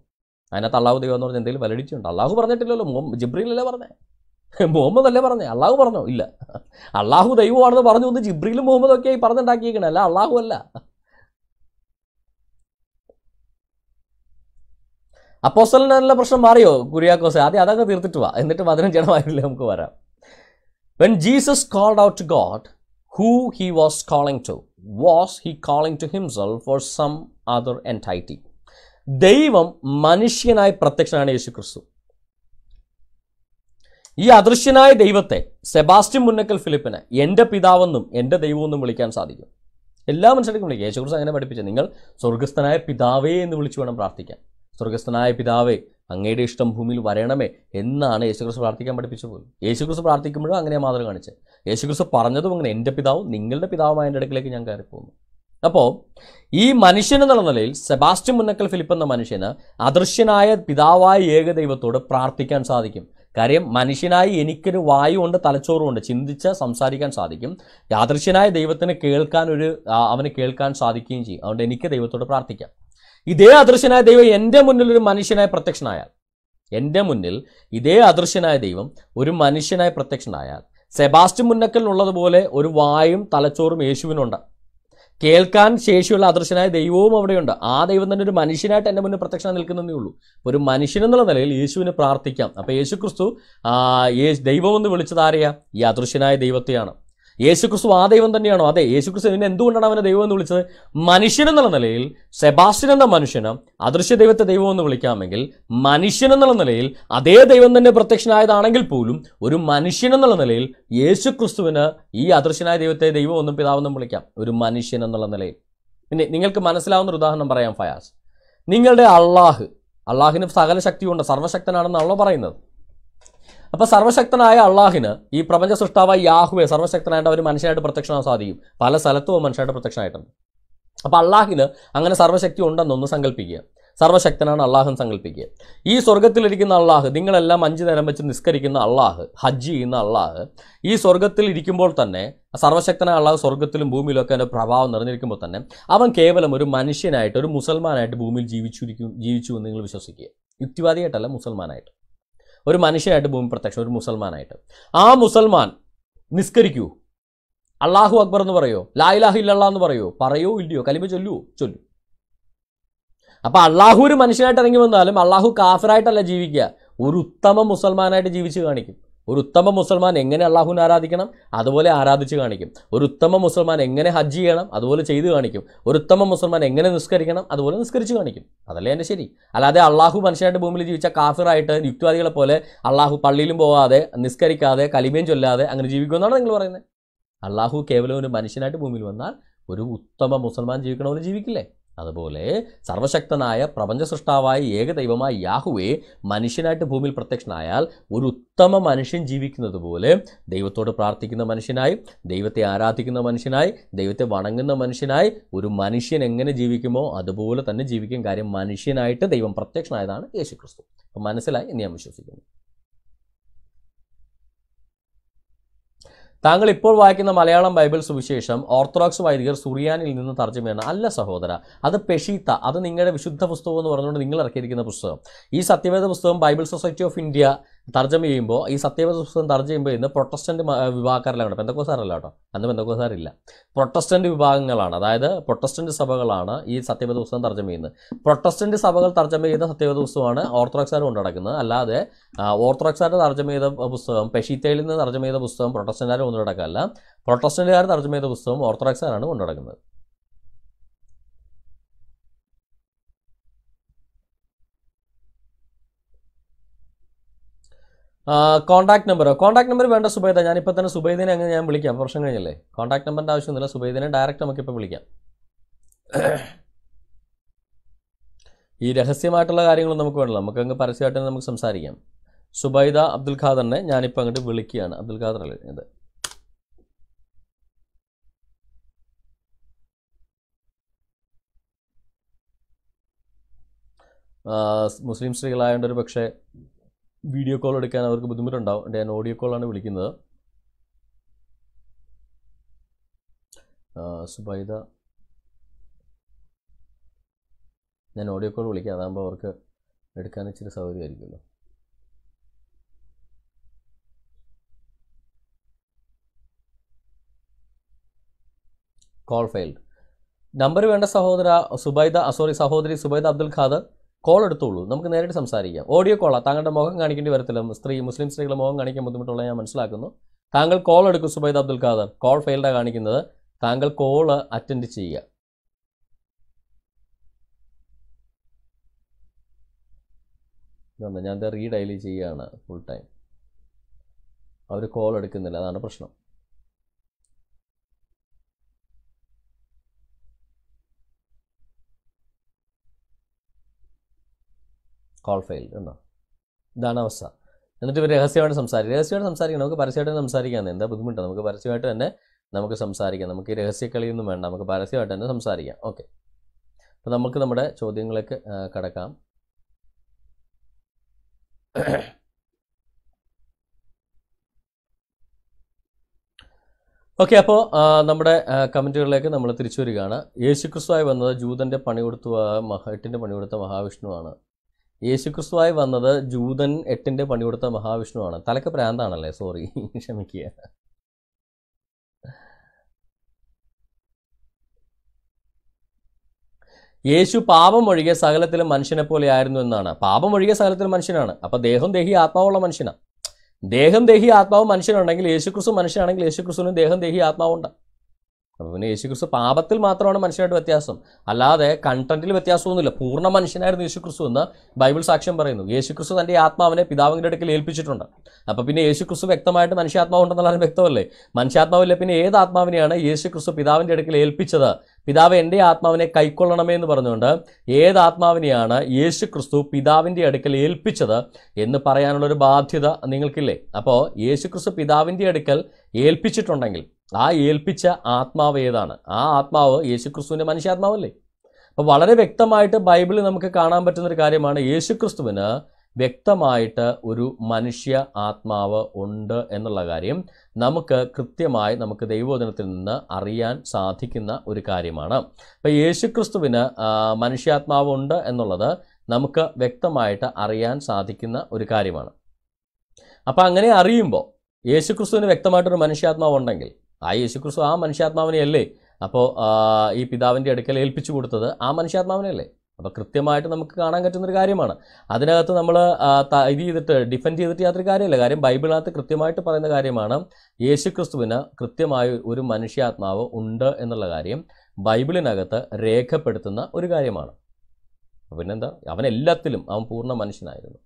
അതിനകത്ത് അള്ളാഹു ദൈവം എന്ന് പറഞ്ഞാൽ എന്തെങ്കിലും വലടിച്ചുണ്ട് അള്ളാഹു പറഞ്ഞിട്ടില്ലല്ലോ ജിബ്രീലല്ലേ പറഞ്ഞേ (laughs) മുഹമ്മദ് അല്ലേ പറഞ്ഞേ അള്ളാഹു പറഞ്ഞോ ഇല്ല (laughs) അള്ളാഹു ദൈവമാണെന്ന് പറഞ്ഞു ഒന്ന് ജിബ്രീലും ആയി പറഞ്ഞുണ്ടാക്കിയിരിക്കണം അല്ല അള്ളാഹു അല്ല അപ്പോസ്റ്റലിനുള്ള പ്രശ്നം മാറിയോ കുര്യാക്കോസ് ആദ്യം അതൊക്കെ തീർത്തിട്ട് വാ എന്നിട്ട് വചനം വായില്ല നമുക്ക് വരാം when Jesus called out God who he was calling to was he calling to himself for some other entity ദൈവം മനുഷ്യനായി പ്രത്യക്ഷനാണ് യേശു ക്രിസ്തു ഈ അദൃശ്യനായ ദൈവത്തെ സെബാസ്റ്റ്യൻ മുന്നക്കൽ ഫിലിപ്പിന് എൻ്റെ പിതാവെന്നും എൻ്റെ ദൈവമെന്നും വിളിക്കാൻ സാധിക്കും എല്ലാ മനുഷ്യർക്കും വിളിക്കുക യേശുക്രിസ്തു അങ്ങനെ പഠിപ്പിച്ചത് നിങ്ങൾ സ്വർഗസ്ഥനായ പിതാവേ എന്ന് വിളിച്ചു വേണം പ്രാർത്ഥിക്കാൻ സ്വർഗസ്ഥനായ പിതാവേ അങ്ങയുടെ ഇഷ്ടം ഭൂമിയിൽ വരണമേ എന്നാണ് യേശുക്രിസ്തു പ്രാർത്ഥിക്കാൻ പഠിപ്പിച്ചു പോലും യേശുക്രിസ്തു പ്രാർത്ഥിക്കുമ്പോഴും അങ്ങനെ മാതൃക കാണിച്ചത് യേശുക്രിസ്തു പറഞ്ഞതും അങ്ങനെ എൻ്റെ പിതാവും നിങ്ങളുടെ പിതാവും എൻ്റെ അടുക്കിലേക്ക് ഞാൻ പോകുന്നു അപ്പോൾ ഈ മനുഷ്യൻ എന്നുള്ള നിലയിൽ സെബാസ്റ്റ്യൻ മുന്നക്കൽ ഫിലിപ്പ് എന്ന മനുഷ്യന് അദൃശ്യനായ പിതാവായ ഏകദൈവത്തോട് പ്രാർത്ഥിക്കാൻ സാധിക്കും കാര്യം മനുഷ്യനായി എനിക്കൊരു വായുണ്ട് തലച്ചോറുമുണ്ട് ചിന്തിച്ച് സംസാരിക്കാൻ സാധിക്കും യാദൃശ്യനായ ദൈവത്തിന് കേൾക്കാൻ ഒരു അവന് കേൾക്കാൻ സാധിക്കുകയും ചെയ്യും അതുകൊണ്ട് എനിക്ക് ദൈവത്തോട് പ്രാർത്ഥിക്കാം ഇതേ അദൃശ്യനായ ദൈവം എൻ്റെ മുന്നിൽ ഒരു മനുഷ്യനായി പ്രത്യക്ഷനായാൽ എൻ്റെ മുന്നിൽ ഇതേ അദൃശ്യനായ ദൈവം ഒരു മനുഷ്യനായി പ്രത്യക്ഷനായാൽ സെബാസ്റ്റ്യൻ ഉള്ളതുപോലെ ഒരു വായും തലച്ചോറും യേശുവിനുണ്ട് കേൾക്കാൻ ശേഷിയുള്ള അദൃശ്യനായ ദൈവവും അവിടെയുണ്ട് ആ ദൈവം തന്നെ ഒരു മനുഷ്യനായിട്ട് എൻ്റെ മുന്നിൽ പ്രത്യക്ഷനായി നിൽക്കുന്നതേ ഉള്ളൂ ഒരു മനുഷ്യൻ എന്നുള്ള നിലയിൽ യേശുവിന് പ്രാർത്ഥിക്കാം അപ്പോൾ യേശു ക്രിസ്തു ദൈവമെന്ന് വിളിച്ചത് ആരെയാ ഈ അദൃശ്യനായ ദൈവത്തെയാണ് യേശുക്രിസ്തു ആ ദൈവം തന്നെയാണോ അതെ യേശുക്രിസ്തു ഇതിനെ എന്തുകൊണ്ടാണ് അവനെ ദൈവം എന്ന് വിളിച്ചത് മനുഷ്യൻ എന്നുള്ള നിലയിൽ സെബാസ്റ്റ്യൻ എന്ന മനുഷ്യന് അദൃശ്യ ദൈവത്തെ ദൈവം എന്ന് വിളിക്കാമെങ്കിൽ മനുഷ്യൻ എന്നുള്ള നിലയിൽ അതേ ദൈവം തന്നെ പ്രത്യക്ഷനായതാണെങ്കിൽ പോലും ഒരു മനുഷ്യൻ എന്നുള്ള നിലയിൽ യേശുക്രിസ്തുവിന് ഈ അദൃശ്യനായ ദൈവത്തെ ദൈവം ഒന്നും പിതാവെന്നും വിളിക്കാം ഒരു മനുഷ്യൻ എന്നുള്ള നിലയിൽ പിന്നെ നിങ്ങൾക്ക് മനസ്സിലാവുന്ന ഒരു ഉദാഹരണം പറയാം ഫയാസ് നിങ്ങളുടെ അള്ളാഹ് അള്ളാഹിന് സകല ശക്തിയുണ്ട് സർവ്വശക്തനാണെന്നാണല്ലോ പറയുന്നത് അപ്പോൾ സർവശക്തനായ അള്ളാഹിന് ഈ പ്രപഞ്ച സൃഷ്ടാവായ യാഹുവെ സർവശക്തനായിട്ട് ഒരു മനുഷ്യനായിട്ട് പ്രത്യക്ഷമാകാൻ സാധിക്കും പല സ്ഥലത്തും മനുഷ്യനായിട്ട് പ്രത്യക്ഷമായിട്ടുണ്ട് അപ്പോൾ അള്ളാഹിന് അങ്ങനെ സർവശക്തി ഉണ്ടെന്നൊന്ന് സങ്കല്പിക്കുക സർവശക്തനാണ് അള്ളാഹൻ സങ്കല്പിക്കുക ഈ സ്വർഗത്തിലിരിക്കുന്ന അള്ളാഹ് നിങ്ങളെല്ലാം അഞ്ച് നേരം വെച്ച് നിസ്കരിക്കുന്ന അള്ളാഹ് ഹജ്ജ് ചെയ്യുന്ന അള്ളാഹ് ഈ സ്വർഗത്തിൽ ഇരിക്കുമ്പോൾ തന്നെ സർവശക്തനായ അള്ളാഹ് സ്വർഗത്തിലും ഭൂമിയിലും ഒക്കെ അതിൻ്റെ പ്രഭാവം നിറഞ്ഞിരിക്കുമ്പോൾ തന്നെ അവൻ കേവലം ഒരു മനുഷ്യനായിട്ട് ഒരു മുസൽമാനായിട്ട് ഭൂമിയിൽ ജീവിച്ചിരിക്കും ജീവിച്ചു എന്ന് നിങ്ങൾ വിശ്വസിക്കുക യുക്തിവാദിയായിട്ടല്ല മുസൽമാനായിട്ട് ഒരു മനുഷ്യനായിട്ട് ഭൂമി പ്രത്യക്ഷം ഒരു മുസൽമാനായിട്ട് ആ മുസൽമാൻ നിസ്കരിക്കൂ അള്ളാഹു അക്ബർ എന്ന് പറയോ ലായിലാഹു ഇല്ലാ എന്ന് പറയോ പറയോ ഇല്ലയോ കലിമ ചൊല്ലുവോ ചൊല്ലു അപ്പൊ അള്ളാഹു ഒരു മനുഷ്യനായിട്ട് ഇറങ്ങി വന്നാലും അള്ളാഹു കാഫറായിട്ടല്ല ജീവിക്കുക ഒരു ഉത്തമ മുസൽമാനായിട്ട് ജീവിച്ചു കാണിക്കും ഒരു ഉത്തമ മുസൽമാൻ എങ്ങനെ അള്ളാഹുവിനെ ആരാധിക്കണം അതുപോലെ ആരാധിച്ച് കാണിക്കും ഒരു ഉത്തമ മുസൽമാൻ എങ്ങനെ ഹജ്ജ് ചെയ്യണം അതുപോലെ ചെയ്തു കാണിക്കും ഒരു ഉത്തമ മുസൽമാൻ എങ്ങനെ നിസ്കരിക്കണം അതുപോലെ നിസ്കരിച്ച് കാണിക്കും അതല്ലേ എൻ്റെ ശരി അല്ലാതെ അള്ളാഹു മനുഷ്യനായിട്ട് ഭൂമിയിൽ ജീവിച്ച കാഫിറായിട്ട് യുക്തിവാദികളെ പോലെ അള്ളാഹു പള്ളിയിലും പോവാതെ നിസ്കരിക്കാതെ കലിമയും ചൊല്ലാതെ അങ്ങനെ ജീവിക്കുമെന്നാണ് നിങ്ങൾ പറയുന്നത് അള്ളാഹു കേവലം ഒരു മനുഷ്യനായിട്ട് ഭൂമിയിൽ വന്നാൽ ഒരു ഉത്തമ മുസൽമാൻ ജീവിക്കണമെന്ന് ജീവിക്കില്ലേ അതുപോലെ സർവശക്തനായ പ്രപഞ്ച സൃഷ്ടാവായ ഏകദൈവമായ യാഹുവെ മനുഷ്യനായിട്ട് ഭൂമിയിൽ പ്രത്യക്ഷനായാൽ ഒരു ഉത്തമ മനുഷ്യൻ ജീവിക്കുന്നത് പോലെ ദൈവത്തോട് പ്രാർത്ഥിക്കുന്ന മനുഷ്യനായി ദൈവത്തെ ആരാധിക്കുന്ന മനുഷ്യനായി ദൈവത്തെ വണങ്ങുന്ന മനുഷ്യനായി ഒരു മനുഷ്യൻ എങ്ങനെ ജീവിക്കുമോ അതുപോലെ തന്നെ ജീവിക്കും കാര്യം മനുഷ്യനായിട്ട് ദൈവം പ്രത്യക്ഷനായതാണ് യേശുക്രിസ്തു അപ്പം മനസ്സിലായി ഞാൻ വിശ്വസിക്കുന്നു താങ്കൾ ഇപ്പോൾ വായിക്കുന്ന മലയാളം ബൈബിൾ സുവിശേഷം ഓർത്തഡോക്സ് വൈദികർ സുറിയാനിൽ നിന്ന് തർജ്ജമയാണ് അല്ല സഹോദര അത് പെഷീത്ത അത് നിങ്ങളുടെ വിശുദ്ധ പുസ്തകം എന്ന് പറഞ്ഞുകൊണ്ട് നിങ്ങൾ ഇറക്കിയിരിക്കുന്ന പുസ്തകം ഈ സത്യവേദ പുസ്തകം ബൈബിൾ സൊസൈറ്റി ഓഫ് ഇന്ത്യ തർജ്ജമ ചെയ്യുമ്പോൾ ഈ സത്യവേദ പുസ്തകം തർജ്ജ ചെയ്യുമ്പോൾ ഇന്ന് പ്രൊട്ടസ്റ്റൻറ്റ് വിഭാഗക്കാരെല്ലാം ഉണ്ട് പെന്തക്കോസാരല്ല കേട്ടോ അന്ന് പെന്തക്കോസാരില്ല പ്രൊട്ടസ്റ്റൻറ്റ് വിഭാഗങ്ങളാണ് അതായത് പ്രൊട്ടസ്റ്റൻറ്റ് സഭകളാണ് ഈ സത്യവേദ പുസ്തകം തർജ്ജമ ചെയ്യുന്നത് പ്രൊട്ടസ്റ്റൻറ്റ് സഭകൾ തർജ്ജമ ചെയ്ത സത്യവേദ പുസ്തകമാണ് ഓർത്തഡോക്സാർ കൊണ്ടുനടക്കുന്നത് അല്ലാതെ ഓർത്തഡോക്സാരുടെ തർജ്ജമ ചെയ്ത പുസ്തകം പെഷീത്തയിൽ നിന്ന് തർജ്ജമ ചെയ്ത പുസ്തകം പ്രൊട്ടസ്റ്റൻറ്റുകാർ കൊണ്ടുനടക്കല്ല പ്രൊട്ടസ്റ്റൻറ്റുകാർ തർജ്ജമ ചെയ്ത പുസ്തകം ഓർത്തഡോക്സാരാണ് കൊണ്ടുനടക്കുന്നത് കോൺടാക്ട് നമ്പറോ കോൺടാക്ട് നമ്പർ വേണ്ട സുബൈദ ഞാനിപ്പോൾ തന്നെ സുബൈദിനെ അങ്ങനെ ഞാൻ വിളിക്കാം വർഷം കഴിഞ്ഞല്ലേ കോൺടാക്ട് നമ്പറിൻ്റെ ആവശ്യമൊന്നുമില്ല സുബൈദിനെ ഡയറക്റ്റ് നമുക്കിപ്പോൾ വിളിക്കാം ഈ രഹസ്യമായിട്ടുള്ള കാര്യങ്ങളൊന്നും നമുക്ക് വേണമല്ലോ നമുക്ക് അങ്ങ് പരസ്യമായിട്ട് നമുക്ക് സംസാരിക്കാം സുബൈദ അബ്ദുൽ ഖാദറിനെ ഞാനിപ്പോൾ അങ്ങോട്ട് വിളിക്കുകയാണ് അബ്ദുൽ ഖാദർ അല്ലേ ഇത് മുസ്ലിം സ്ത്രീകളായതുകൊണ്ട് ഒരു പക്ഷേ വീഡിയോ കോൾ എടുക്കാൻ അവർക്ക് ബുദ്ധിമുട്ടുണ്ടാവും ഞാൻ ഓഡിയോ കോളാണ് വിളിക്കുന്നത് സുബൈദ ഞാൻ ഓഡിയോ കോൾ വിളിക്കാം അതാകുമ്പോൾ അവർക്ക് എടുക്കാൻ ഇച്ചിരി സൗകര്യമായിരിക്കുമല്ലോ കോൾ ഫെയിൽഡ് നമ്പർ വേണ്ട സഹോദര സുബൈദ സോറി സഹോദരി സുബൈദ അബ്ദുൽ ഖാദർ കോൾ എടുത്തോളൂ നമുക്ക് നേരിട്ട് സംസാരിക്കാം ഓഡിയോ കോളാണ് താങ്കളുടെ മുഖം കാണിക്കേണ്ടി വരത്തില്ല സ്ത്രീ മുസ്ലിം സ്ത്രീകളുടെ മുഖം കാണിക്കാൻ ബുദ്ധിമുട്ടുള്ള ഞാൻ മനസ്സിലാക്കുന്നു താങ്കൾ കോൾ എടുക്കും സുബൈദ് അബ്ദുൽ ഖാദർ കോൾ ഫെയിൽഡാണ് കാണിക്കുന്നത് താങ്കൾ കോൾ അറ്റൻഡ് ചെയ്യുക ഞാൻ റീഡൈലി ചെയ്യുകയാണ് ഫുൾ ടൈം അവർ കോൾ എടുക്കുന്നില്ല അതാണ് പ്രശ്നം കോൾ ഫയൽ ഉണ്ടോ ഇതാണ് അവസ്ഥ എന്നിട്ട് ഇവർ രഹസ്യമായിട്ട് സംസാരിക്കും രഹസ്യമായിട്ട് സംസാരിക്കണം നമുക്ക് പരസ്യമായിട്ട് സംസാരിക്കാൻ എന്താ ബുദ്ധിമുട്ടാണ് നമുക്ക് പരസ്യമായിട്ട് തന്നെ നമുക്ക് സംസാരിക്കാം നമുക്ക് ഈ രഹസ്യക്കളിയൊന്നും വേണ്ട നമുക്ക് പരസ്യമായിട്ട് തന്നെ സംസാരിക്കാം ഓക്കെ അപ്പോൾ നമുക്ക് നമ്മുടെ ചോദ്യങ്ങളിലേക്ക് കടക്കാം ഓക്കെ അപ്പോൾ നമ്മുടെ കമൻറ്റുകളിലേക്ക് നമ്മൾ തിരിച്ചു വരികയാണ് യേശുക്രിസ്തുവായി വന്നത് ജൂതൻ്റെ പണി കൊടുത്തു മഹ എട്ടിൻ്റെ പണി കൊടുത്ത മഹാവിഷ്ണുവാണ് ക്രിസ്തുവായി വന്നത് ജൂതൻ എട്ടിൻ്റെ പണി കൊടുത്ത മഹാവിഷ്ണുവാണ് തലക്ക് പ്രാന്താണല്ലേ സോറി (laughs) ക്ഷമിക്കുക യേശു പാപം ഒഴികെ സകലത്തിലും മനുഷ്യനെ പോലെ ആയിരുന്നു എന്നാണ് പാപം ഒഴികെ സകലത്തിലും മനുഷ്യനാണ് അപ്പൊ ദേഹം ദേഹി ആത്മാവുള്ള മനുഷ്യനാണ് ദേഹം ദേഹി ആത്മാവ് മനുഷ്യനുണ്ടെങ്കിൽ യേശുക്രിസ്തു മനുഷ്യനാണെങ്കിൽ യേശുക്രിസ്തുവിന് ദേഹം ദേഹി ആത്മാവുണ്ട് അപ്പോൾ പിന്നെ യേശുക്രിസ്തു പാപത്തിൽ മാത്രമാണ് മനുഷ്യനായിട്ട് വ്യത്യാസം അല്ലാതെ കണ്ടന്റിൽ വ്യത്യാസമൊന്നുമില്ല പൂർണ്ണ മനുഷ്യനായിരുന്നു യേശുക്രിസ്തു എന്ന് ബൈബിൾ സാക്ഷ്യം പറയുന്നു യേശുക്രിസ്തു തൻ്റെ ആത്മാവിനെ പിതാവിൻ്റെ അടുക്കൽ ഏൽപ്പിച്ചിട്ടുണ്ട് അപ്പോൾ പിന്നെ യേശുക്രിസ്തു വ്യക്തമായിട്ട് മനുഷ്യാത്മാവ് ഉണ്ടെന്നുള്ളത് വ്യക്തമല്ലേ മനുഷ്യാത്മാവില്ല പിന്നെ ഏത് ആത്മാവിനെയാണ് യേശുക്രിസ്തു പിതാവിൻ്റെ അടുക്കൽ ഏൽപ്പിച്ചത് പിതാവ് എൻ്റെ ആത്മാവിനെ കൈക്കൊള്ളണമേ എന്ന് പറഞ്ഞുകൊണ്ട് ഏത് ആത്മാവിനെയാണ് യേശു ക്രിസ്തു പിതാവിൻ്റെ അടുക്കൽ ഏൽപ്പിച്ചത് എന്ന് പറയാനുള്ളൊരു ബാധ്യത നിങ്ങൾക്കില്ലേ അപ്പോൾ യേശു ക്രിസ്തു പിതാവിൻ്റെ അടുക്കൽ ഏൽപ്പിച്ചിട്ടുണ്ടെങ്കിൽ ആ ഏൽപ്പിച്ച ആത്മാവ് ഏതാണ് ആ ആത്മാവ് യേശുക്രിസ്തുവിൻ്റെ മനുഷ്യാത്മാവല്ലേ അപ്പോൾ വളരെ വ്യക്തമായിട്ട് ബൈബിളിൽ നമുക്ക് കാണാൻ പറ്റുന്ന ഒരു കാര്യമാണ് യേശുക്രിസ്തുവിന് വ്യക്തമായിട്ട് ഒരു മനുഷ്യ ആത്മാവ് ഉണ്ട് എന്നുള്ള കാര്യം നമുക്ക് കൃത്യമായി നമുക്ക് ദൈവോധനത്തിൽ നിന്ന് അറിയാൻ സാധിക്കുന്ന ഒരു കാര്യമാണ് അപ്പോൾ യേശുക്രിസ്തുവിന് മനുഷ്യാത്മാവ് ഉണ്ട് എന്നുള്ളത് നമുക്ക് വ്യക്തമായിട്ട് അറിയാൻ സാധിക്കുന്ന ഒരു കാര്യമാണ് അപ്പോൾ അങ്ങനെ അറിയുമ്പോൾ യേശുക്രിസ്തുവിന് വ്യക്തമായിട്ടൊരു മനുഷ്യാത്മാവ് ഉണ്ടെങ്കിൽ ആ യേശുക്രിസ്തു ആ മനുഷ്യാത്മാവിനെയല്ലേ അപ്പോൾ ഈ പിതാവിൻ്റെ അടുക്കൽ ഏൽപ്പിച്ചു കൊടുത്തത് ആ മനുഷ്യാത്മാവിനെയല്ലേ അപ്പോൾ കൃത്യമായിട്ട് നമുക്ക് കാണാൻ പറ്റുന്നൊരു കാര്യമാണ് അതിനകത്ത് നമ്മൾ ഇത് ചെയ്തിട്ട് ഡിഫെൻഡ് ചെയ്തിട്ട് യാതൊരു കാര്യമല്ല കാര്യം ബൈബിളിനകത്ത് കൃത്യമായിട്ട് പറയുന്ന കാര്യമാണ് യേശുക്രിസ്തുവിന് കൃത്യമായ ഒരു മനുഷ്യാത്മാവ് ഉണ്ട് എന്നുള്ള കാര്യം ബൈബിളിനകത്ത് രേഖപ്പെടുത്തുന്ന ഒരു കാര്യമാണ് പിന്നെന്താ അവൻ എല്ലാത്തിലും അവൻ പൂർണ്ണ മനുഷ്യനായിരുന്നു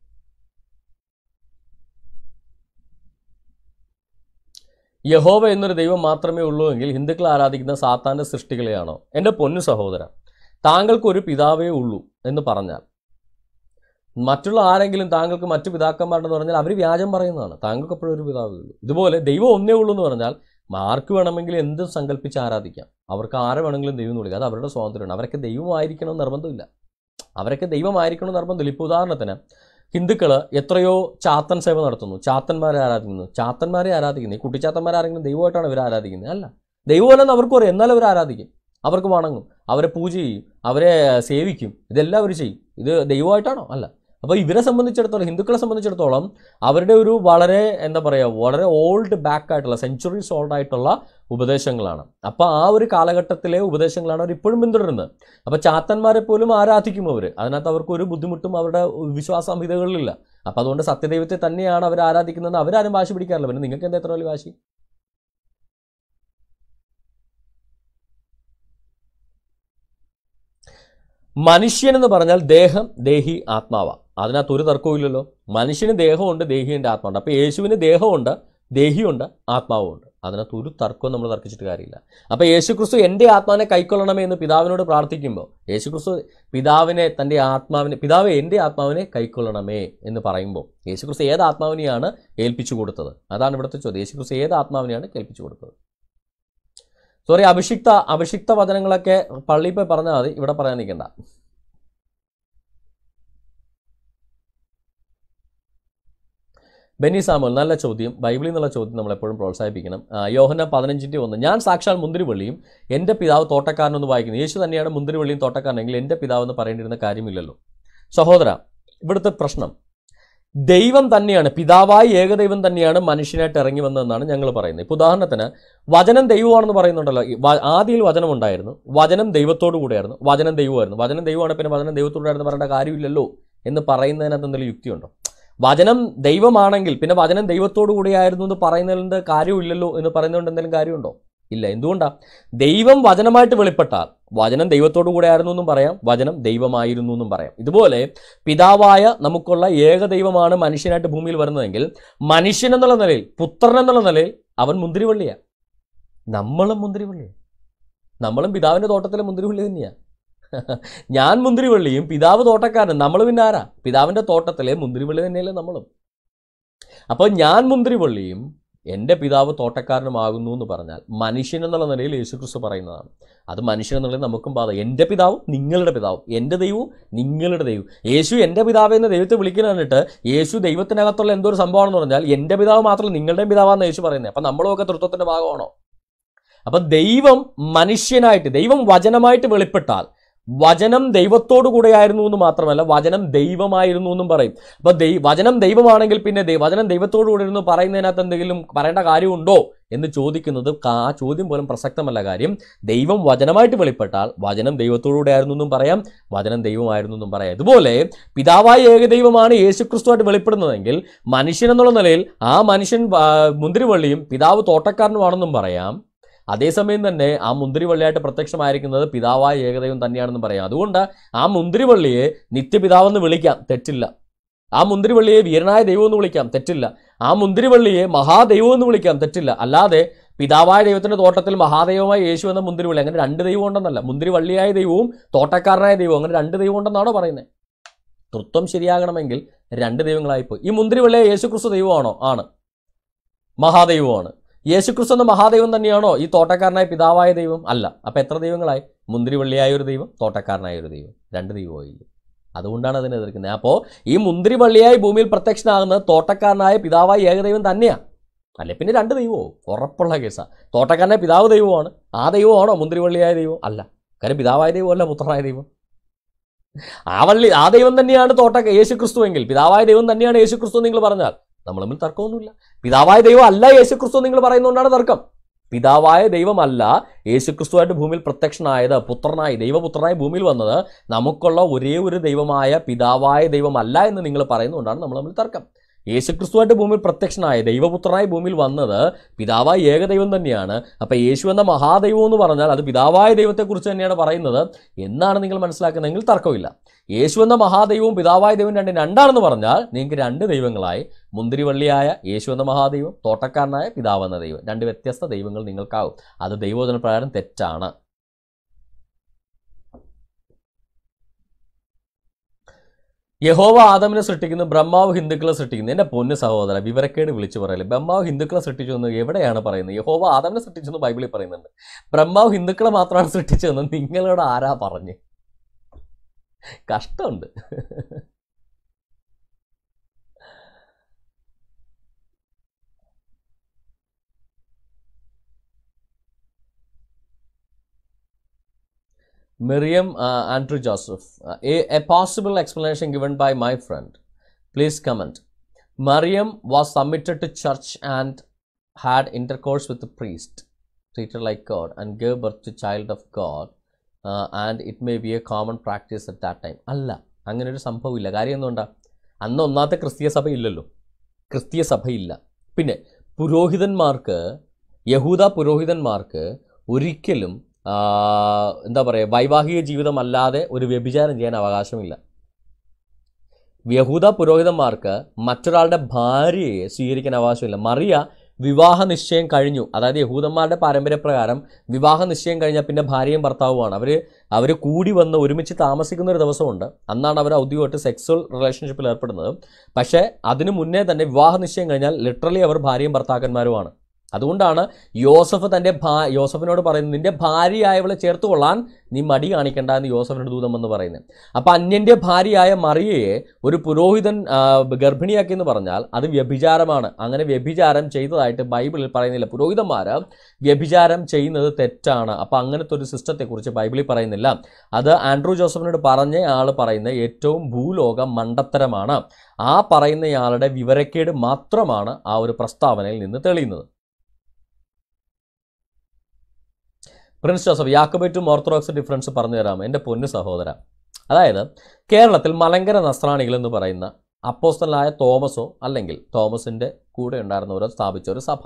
യഹോവ എന്നൊരു ദൈവം മാത്രമേ ഉള്ളൂ എങ്കിൽ ഹിന്ദുക്കൾ ആരാധിക്കുന്ന സാത്താൻ്റെ സൃഷ്ടികളെയാണോ എൻ്റെ പൊന്നു സഹോദര താങ്കൾക്കൊരു പിതാവേ ഉള്ളൂ എന്ന് പറഞ്ഞാൽ മറ്റുള്ള ആരെങ്കിലും താങ്കൾക്ക് മറ്റു പിതാക്കന്മാരുണ്ടെന്ന് പറഞ്ഞാൽ അവർ വ്യാജം പറയുന്നതാണ് താങ്കൾക്ക് എപ്പോഴും ഒരു പിതാവേ ഉള്ളൂ ഇതുപോലെ ദൈവം ഒന്നേ ഉള്ളൂ എന്ന് പറഞ്ഞാൽ ആർക്ക് വേണമെങ്കിൽ എന്തും സങ്കല്പിച്ച് ആരാധിക്കാം അവർക്ക് ആരെ വേണമെങ്കിലും ദൈവം വിളിക്കാം അത് അവരുടെ സ്വാതന്ത്ര്യമാണ് അവരൊക്കെ ദൈവമായിരിക്കണം നിർബന്ധമില്ല അവരൊക്കെ ദൈവമായിരിക്കണം നിർബന്ധമില്ല ഇപ്പോൾ ഉദാഹരണത്തിന് ഹിന്ദുക്കൾ എത്രയോ ചാത്തൻ സേവ നടത്തുന്നു ചാത്തന്മാരെ ആരാധിക്കുന്നു ചാത്തന്മാരെ ആരാധിക്കുന്നു ഈ കുട്ടിച്ചാത്തന്മാരെ ആരെങ്കിലും ദൈവമായിട്ടാണ് ഇവർ ആരാധിക്കുന്നത് അല്ല ദൈവമല്ലെന്ന് അവർക്ക് പറയും എന്നാലും അവർ ആരാധിക്കും അവർക്ക് വണങ്ങും അവരെ പൂജ ചെയ്യും അവരെ സേവിക്കും ഇതെല്ലാം അവർ ചെയ്യും ഇത് ദൈവമായിട്ടാണോ അല്ല അപ്പോൾ ഇവരെ സംബന്ധിച്ചിടത്തോളം ഹിന്ദുക്കളെ സംബന്ധിച്ചിടത്തോളം അവരുടെ ഒരു വളരെ എന്താ പറയുക വളരെ ഓൾഡ് ബാക്ക് ആയിട്ടുള്ള സെഞ്ചുറീസ് ഓൾഡ് ആയിട്ടുള്ള ഉപദേശങ്ങളാണ് അപ്പോൾ ആ ഒരു കാലഘട്ടത്തിലെ ഉപദേശങ്ങളാണ് അവർ ഇപ്പോഴും പിന്തുടരുന്നത് അപ്പോൾ ചാത്തന്മാരെ പോലും ആരാധിക്കും അവർ അതിനകത്ത് അവർക്ക് ഒരു ബുദ്ധിമുട്ടും അവരുടെ വിശ്വാസ സംഹിതകളിലില്ല അപ്പോൾ അതുകൊണ്ട് സത്യദൈവത്തെ തന്നെയാണ് അവർ ആരാധിക്കുന്നത് അവരാരും വാശി പിടിക്കാറില്ല പിന്നെ നിങ്ങൾക്ക് എന്താ എത്ര വലിയ വാശി മനുഷ്യൻ എന്ന് പറഞ്ഞാൽ ദേഹം ദേഹി ആത്മാവാണ് അതിനകത്ത് ഒരു തർക്കവുമില്ലല്ലോ മനുഷ്യന് ദേഹമുണ്ട് ദേഹിയുണ്ട് ആത്മാവുണ്ട് അപ്പോൾ യേശുവിന് ദേഹമുണ്ട് ദേഹിയുണ്ട് ആത്മാവുമുണ്ട് അതിനകത്ത് ഒരു തർക്കവും നമ്മൾ തർക്കിച്ചിട്ട് കാര്യമില്ല അപ്പോൾ യേശുക്രിസ്തു എൻ്റെ ആത്മാവിനെ കൈക്കൊള്ളണമേ എന്ന് പിതാവിനോട് പ്രാർത്ഥിക്കുമ്പോൾ യേശുക്രിസ്തു പിതാവിനെ തൻ്റെ ആത്മാവിനെ പിതാവ് എൻ്റെ ആത്മാവിനെ കൈക്കൊള്ളണമേ എന്ന് പറയുമ്പോൾ യേശുക്രിസ്തു ഏത് ആത്മാവിനെയാണ് ഏൽപ്പിച്ചു കൊടുത്തത് അതാണ് ഇവിടുത്തെ ചോദ്യം യേശുക്രിസ്തു ഏത് ആത്മാവിനെയാണ് കേൾപ്പിച്ചു കൊടുത്തത് സോറി അഭിഷിക്ത അഭിഷിക്ത വചനങ്ങളൊക്കെ പള്ളിയിൽ പോയി പറഞ്ഞാൽ മതി ഇവിടെ പറയാൻ നിൽക്കേണ്ട ബെന്നി സാമുൽ നല്ല ചോദ്യം ബൈബിളിൽ നിന്നുള്ള ചോദ്യം നമ്മളെപ്പോഴും പ്രോത്സാഹിപ്പിക്കണം യോഹന പതിനഞ്ചിൻ്റെ ഒന്ന് ഞാൻ സാക്ഷാൽ മുന്തിരിവള്ളിയും എൻ്റെ പിതാവ് തോട്ടക്കാരനൊന്ന് വായിക്കുന്നു യേശു തന്നെയാണ് മുന്തിരിവള്ളിയും തോട്ടക്കാരനെങ്കിൽ എൻ്റെ പിതാവ് എന്ന് പറയേണ്ടിരുന്ന കാര്യമില്ലല്ലോ സഹോദര ഇവിടുത്തെ പ്രശ്നം ദൈവം തന്നെയാണ് പിതാവായി ഏകദൈവം തന്നെയാണ് മനുഷ്യനായിട്ട് ഇറങ്ങി വന്നതെന്നാണ് ഞങ്ങൾ പറയുന്നത് ഇപ്പോൾ ഉദാഹരണത്തിന് വചനം ദൈവമാണെന്ന് പറയുന്നുണ്ടല്ലോ ആദ്യയിൽ വചനം ഉണ്ടായിരുന്നു വചനം ദൈവത്തോടു കൂടെയായിരുന്നു വചനം ദൈവമായിരുന്നു വചനം ദൈവമാണ് പിന്നെ വചനം ദൈവത്തോടായിരുന്നു പറയേണ്ട കാര്യമില്ലല്ലോ എന്ന് പറയുന്നതിനകത്ത് എന്തെങ്കിലും യുക്തിയുണ്ടോ വചനം ദൈവമാണെങ്കിൽ പിന്നെ വചനം ദൈവത്തോടു കൂടിയായിരുന്നു എന്ന് പറയുന്നതിൻ്റെ കാര്യമില്ലല്ലോ എന്ന് പറയുന്നതുകൊണ്ട് എന്തെങ്കിലും കാര്യമുണ്ടോ ഇല്ല എന്തുകൊണ്ടാണ് ദൈവം വചനമായിട്ട് വെളിപ്പെട്ടാൽ വചനം ദൈവത്തോടു കൂടെയായിരുന്നു എന്നും പറയാം വചനം ദൈവമായിരുന്നു എന്നും പറയാം ഇതുപോലെ പിതാവായ നമുക്കുള്ള ഏക ദൈവമാണ് മനുഷ്യനായിട്ട് ഭൂമിയിൽ വരുന്നതെങ്കിൽ മനുഷ്യൻ എന്നുള്ള നിലയിൽ പുത്രൻ എന്നുള്ള നിലയിൽ അവൻ മുന്തിരിവള്ളിയാണ് നമ്മളും മുന്തിരിവള്ളിയാണ് നമ്മളും പിതാവിൻ്റെ തോട്ടത്തിലെ മുന്തിരിവള്ളി തന്നെയാണ് (laughs) ഞാൻ മുന്തിരിവള്ളിയും പിതാവ് തോട്ടക്കാരൻ നമ്മൾ പിന്നെ ആരാ പിതാവിൻ്റെ തോട്ടത്തിലെ മുന്തിരിവള്ളി തന്നെയല്ലേ നമ്മളും അപ്പോൾ ഞാൻ മുന്തിരിവള്ളിയും എൻ്റെ പിതാവ് തോട്ടക്കാരനുമാകുന്നു എന്ന് പറഞ്ഞാൽ മനുഷ്യൻ എന്നുള്ള നിലയിൽ യേശുക്രിസ്തു പറയുന്നതാണ് അത് മനുഷ്യൻ എന്നുള്ളത് നമുക്കും ബാധ എൻ്റെ പിതാവും നിങ്ങളുടെ പിതാവും എൻ്റെ ദൈവവും നിങ്ങളുടെ ദൈവവും യേശു എൻ്റെ പിതാവ് എന്ന് ദൈവത്തെ വിളിക്കുന്നതിട്ട് യേശു ദൈവത്തിനകത്തുള്ള എന്തോ ഒരു സംഭവമാണെന്ന് പറഞ്ഞാൽ എൻ്റെ പിതാവ് മാത്രമല്ല നിങ്ങളുടെയും പിതാവാണെന്ന് യേശു പറയുന്നത് അപ്പം നമ്മളൊക്കെ തൃത്വത്തിൻ്റെ ഭാഗമാണോ അപ്പം ദൈവം മനുഷ്യനായിട്ട് ദൈവം വചനമായിട്ട് വെളിപ്പെട്ടാൽ വചനം ദൈവത്തോടു കൂടെയായിരുന്നു എന്ന് മാത്രമല്ല വചനം ദൈവമായിരുന്നു എന്നും പറയും അപ്പൊ ദൈ വചനം ദൈവമാണെങ്കിൽ പിന്നെ വചനം ദൈവത്തോടു കൂടെ ഇരുന്ന് പറയുന്നതിനകത്ത് എന്തെങ്കിലും പറയേണ്ട കാര്യമുണ്ടോ എന്ന് ചോദിക്കുന്നത് ആ ചോദ്യം പോലും പ്രസക്തമല്ല കാര്യം ദൈവം വചനമായിട്ട് വെളിപ്പെട്ടാൽ വചനം ദൈവത്തോടുകൂടെ ആയിരുന്നു എന്നും പറയാം വചനം ദൈവമായിരുന്നു എന്നും പറയാം ഇതുപോലെ പിതാവായ ഏകദൈവമാണ് യേശുക്രിസ്തുവായിട്ട് വെളിപ്പെടുന്നതെങ്കിൽ മനുഷ്യൻ എന്നുള്ള നിലയിൽ ആ മനുഷ്യൻ മുന്തിരിവള്ളിയും പിതാവ് തോട്ടക്കാരനുമാണെന്നും പറയാം അതേസമയം തന്നെ ആ മുന്തിരിവള്ളിയായിട്ട് പ്രത്യക്ഷമായിരിക്കുന്നത് പിതാവായ ഏകദൈവം തന്നെയാണെന്ന് പറയാം അതുകൊണ്ട് ആ മുന്തിരിവള്ളിയെ നിത്യപിതാവെന്ന് വിളിക്കാം തെറ്റില്ല ആ മുന്തിരിവള്ളിയെ വീരനായ ദൈവം എന്ന് വിളിക്കാം തെറ്റില്ല ആ മുന്തിരിവള്ളിയെ മഹാദൈവം എന്ന് വിളിക്കാം തെറ്റില്ല അല്ലാതെ പിതാവായ ദൈവത്തിന്റെ തോട്ടത്തിൽ മഹാദൈവമായ യേശു എന്ന മുന്തിരിവള്ളി അങ്ങനെ രണ്ട് ദൈവം ഉണ്ടെന്നല്ല മുന്തിരിവള്ളിയായ ദൈവവും തോട്ടക്കാരനായ ദൈവവും അങ്ങനെ രണ്ട് ദൈവം ഉണ്ടെന്നാണോ പറയുന്നത് തൃത്വം ശരിയാകണമെങ്കിൽ രണ്ട് ദൈവങ്ങളായിപ്പോയി ഈ മുന്തിരിവള്ളിയെ യേശു ക്രിസ്തു ദൈവമാണോ ആണ് മഹാദൈവമാണ് യേശുക്രിസ്തു എന്ന മഹാദൈവം തന്നെയാണോ ഈ തോട്ടക്കാരനായ പിതാവായ ദൈവം അല്ല അപ്പം എത്ര ദൈവങ്ങളായി മുന്തിരിവള്ളിയായ ഒരു ദൈവം തോട്ടക്കാരനായ ഒരു ദൈവം രണ്ട് ദൈവമായില്ല അതുകൊണ്ടാണ് അതിനെ എതിർക്കുന്നത് അപ്പോൾ ഈ മുന്തിരിവള്ളിയായി ഭൂമിയിൽ പ്രത്യക്ഷനാകുന്നത് തോട്ടക്കാരനായ പിതാവായ ഏകദൈവം തന്നെയാണ് അല്ലെ പിന്നെ രണ്ട് ദൈവമോ ഉറപ്പുള്ള കേസാണ് തോട്ടക്കാരനായ പിതാവ് ദൈവമാണ് ആ ദൈവമാണോ മുന്തിരിവള്ളിയായ ദൈവം അല്ല കാര്യം പിതാവായ ദൈവമല്ല പുത്രനായ ദൈവം ആ വള്ളി ആ ദൈവം തന്നെയാണ് തോട്ടക്ക യേശു പിതാവായ ദൈവം തന്നെയാണ് യേശുക്രിസ്തു നിങ്ങൾ പറഞ്ഞാൽ നമ്മൾ തമ്മിൽ തർക്കമൊന്നുമില്ല പിതാവായ ദൈവം അല്ല യേശുക്രിസ്തു നിങ്ങൾ പറയുന്നതുകൊണ്ടാണ് തർക്കം പിതാവായ ദൈവമല്ല യേശുക്രിസ്തുവായിട്ട് ഭൂമിയിൽ പ്രത്യക്ഷനായത് പുത്രനായി ദൈവപുത്രനായി ഭൂമിയിൽ വന്നത് നമുക്കുള്ള ഒരേ ഒരു ദൈവമായ പിതാവായ ദൈവമല്ല എന്ന് നിങ്ങൾ പറയുന്നതുകൊണ്ടാണ് നമ്മൾ തമ്മിൽ തർക്കം യേശുക്രിസ്തുവായിട്ട് ഭൂമിയിൽ പ്രത്യക്ഷനായ ദൈവപുത്രനായി ഭൂമിയിൽ വന്നത് പിതാവായ ഏകദൈവം തന്നെയാണ് അപ്പോൾ യേശു എന്ന മഹാദൈവം എന്ന് പറഞ്ഞാൽ അത് പിതാവായ ദൈവത്തെക്കുറിച്ച് തന്നെയാണ് പറയുന്നത് എന്നാണ് നിങ്ങൾ മനസ്സിലാക്കുന്നതെങ്കിൽ തർക്കമില്ല യേശു എന്ന മഹാദൈവവും പിതാവായ ദൈവം രണ്ട് രണ്ടാണെന്ന് പറഞ്ഞാൽ നിങ്ങൾക്ക് രണ്ട് ദൈവങ്ങളായി മുന്തിരിവള്ളിയായ യേശു എന്ന മഹാദൈവം തോട്ടക്കാരനായ എന്ന ദൈവം രണ്ട് വ്യത്യസ്ത ദൈവങ്ങൾ നിങ്ങൾക്കാവും അത് ദൈവോധന പ്രകാരം തെറ്റാണ് യഹോവ ആദമിനെ സൃഷ്ടിക്കുന്നു ബ്രഹ്മാവ് ഹിന്ദുക്കളെ സൃഷ്ടിക്കുന്നു എൻ്റെ പൊന്ന് സഹോദര വിവരക്കേട് വിളിച്ചു പറയല് ബ്രഹ്മാവ് ഹിന്ദുക്കളെ സൃഷ്ടിച്ചു എന്ന് എവിടെയാണ് പറയുന്നത് യഹോവ ആദമിനെ സൃഷ്ടിച്ചെന്ന് ബൈബിളിൽ പറയുന്നുണ്ട് ബ്രഹ്മാവ് ഹിന്ദുക്കളെ മാത്രമാണ് സൃഷ്ടിച്ചതെന്ന് നിങ്ങളോട് ആരാ പറഞ്ഞ് കഷ്ടമുണ്ട് Miriam uh, Andrew Joseph. Uh, a, a, possible explanation given by my friend. Please comment. Miriam was submitted to church and had intercourse with the priest, treated like God, and gave birth to child of God. Uh, and it may be a common practice at that time. അല്ല അങ്ങനെ ഒരു സംഭവമില്ല കാര്യം എന്തുകൊണ്ടാ അന്ന് ഒന്നാമത്തെ ക്രിസ്തീയ സഭ ഇല്ലല്ലോ ക്രിസ്തീയ സഭയില്ല പിന്നെ പുരോഹിതന്മാർക്ക് യഹൂദ പുരോഹിതന്മാർക്ക് ഒരിക്കലും എന്താ പറയുക വൈവാഹിക ജീവിതമല്ലാതെ ഒരു വ്യഭിചാരം ചെയ്യാൻ അവകാശമില്ല യഹൂദ പുരോഹിതന്മാർക്ക് മറ്റൊരാളുടെ ഭാര്യയെ സ്വീകരിക്കാൻ അവകാശമില്ല മറിയ വിവാഹ നിശ്ചയം കഴിഞ്ഞു അതായത് യഹൂദന്മാരുടെ പാരമ്പര്യപ്രകാരം വിവാഹ നിശ്ചയം കഴിഞ്ഞാൽ പിന്നെ ഭാര്യയും ഭർത്താവുമാണ് അവർ അവർ കൂടി വന്ന് ഒരുമിച്ച് താമസിക്കുന്ന ഒരു ദിവസമുണ്ട് അന്നാണ് അവർ ഔദ്യോഗികമായിട്ട് സെക്സ്വൽ റിലേഷൻഷിപ്പിൽ ഏർപ്പെടുന്നത് പക്ഷേ അതിനു മുന്നേ തന്നെ വിവാഹ നിശ്ചയം കഴിഞ്ഞാൽ ലിറ്ററലി അവർ ഭാര്യയും ഭർത്താക്കന്മാരുമാണ് അതുകൊണ്ടാണ് യോസഫ് തൻ്റെ ഭാ യോസഫിനോട് പറയുന്നത് നിന്റെ ഭാര്യയായവളെ ചേർത്ത് കൊള്ളാൻ നീ മടി കാണിക്കണ്ട എന്ന് യോസഫിനോട് ദൂതം എന്ന് പറയുന്നത് അപ്പം അന്യൻ്റെ ഭാര്യയായ മറിയയെ ഒരു പുരോഹിതൻ ഗർഭിണിയാക്കി എന്ന് പറഞ്ഞാൽ അത് വ്യഭിചാരമാണ് അങ്ങനെ വ്യഭിചാരം ചെയ്തതായിട്ട് ബൈബിളിൽ പറയുന്നില്ല പുരോഹിതന്മാർ വ്യഭിചാരം ചെയ്യുന്നത് തെറ്റാണ് അപ്പം അങ്ങനത്തെ ഒരു സിസ്റ്റത്തെക്കുറിച്ച് ബൈബിളിൽ പറയുന്നില്ല അത് ആൻഡ്രൂ ജോസഫിനോട് പറഞ്ഞ ആൾ പറയുന്ന ഏറ്റവും ഭൂലോക മണ്ടത്തരമാണ് ആ പറയുന്നയാളുടെ വിവരക്കേട് മാത്രമാണ് ആ ഒരു പ്രസ്താവനയിൽ നിന്ന് തെളിയുന്നത് പ്രിൻസ് ജോസഫ് യാക്കോബൈറ്റും ഓർത്തഡോക്സ് ഡിഫറൻസ് പറഞ്ഞു തരാമോ എൻ്റെ പൊന്നു സഹോദര അതായത് കേരളത്തിൽ മലങ്കര നസ്രാണികൾ എന്ന് പറയുന്ന അപ്പോസ്റ്റലായ തോമസോ അല്ലെങ്കിൽ തോമസിൻ്റെ കൂടെ ഉണ്ടായിരുന്നവരോ സ്ഥാപിച്ച ഒരു സഭ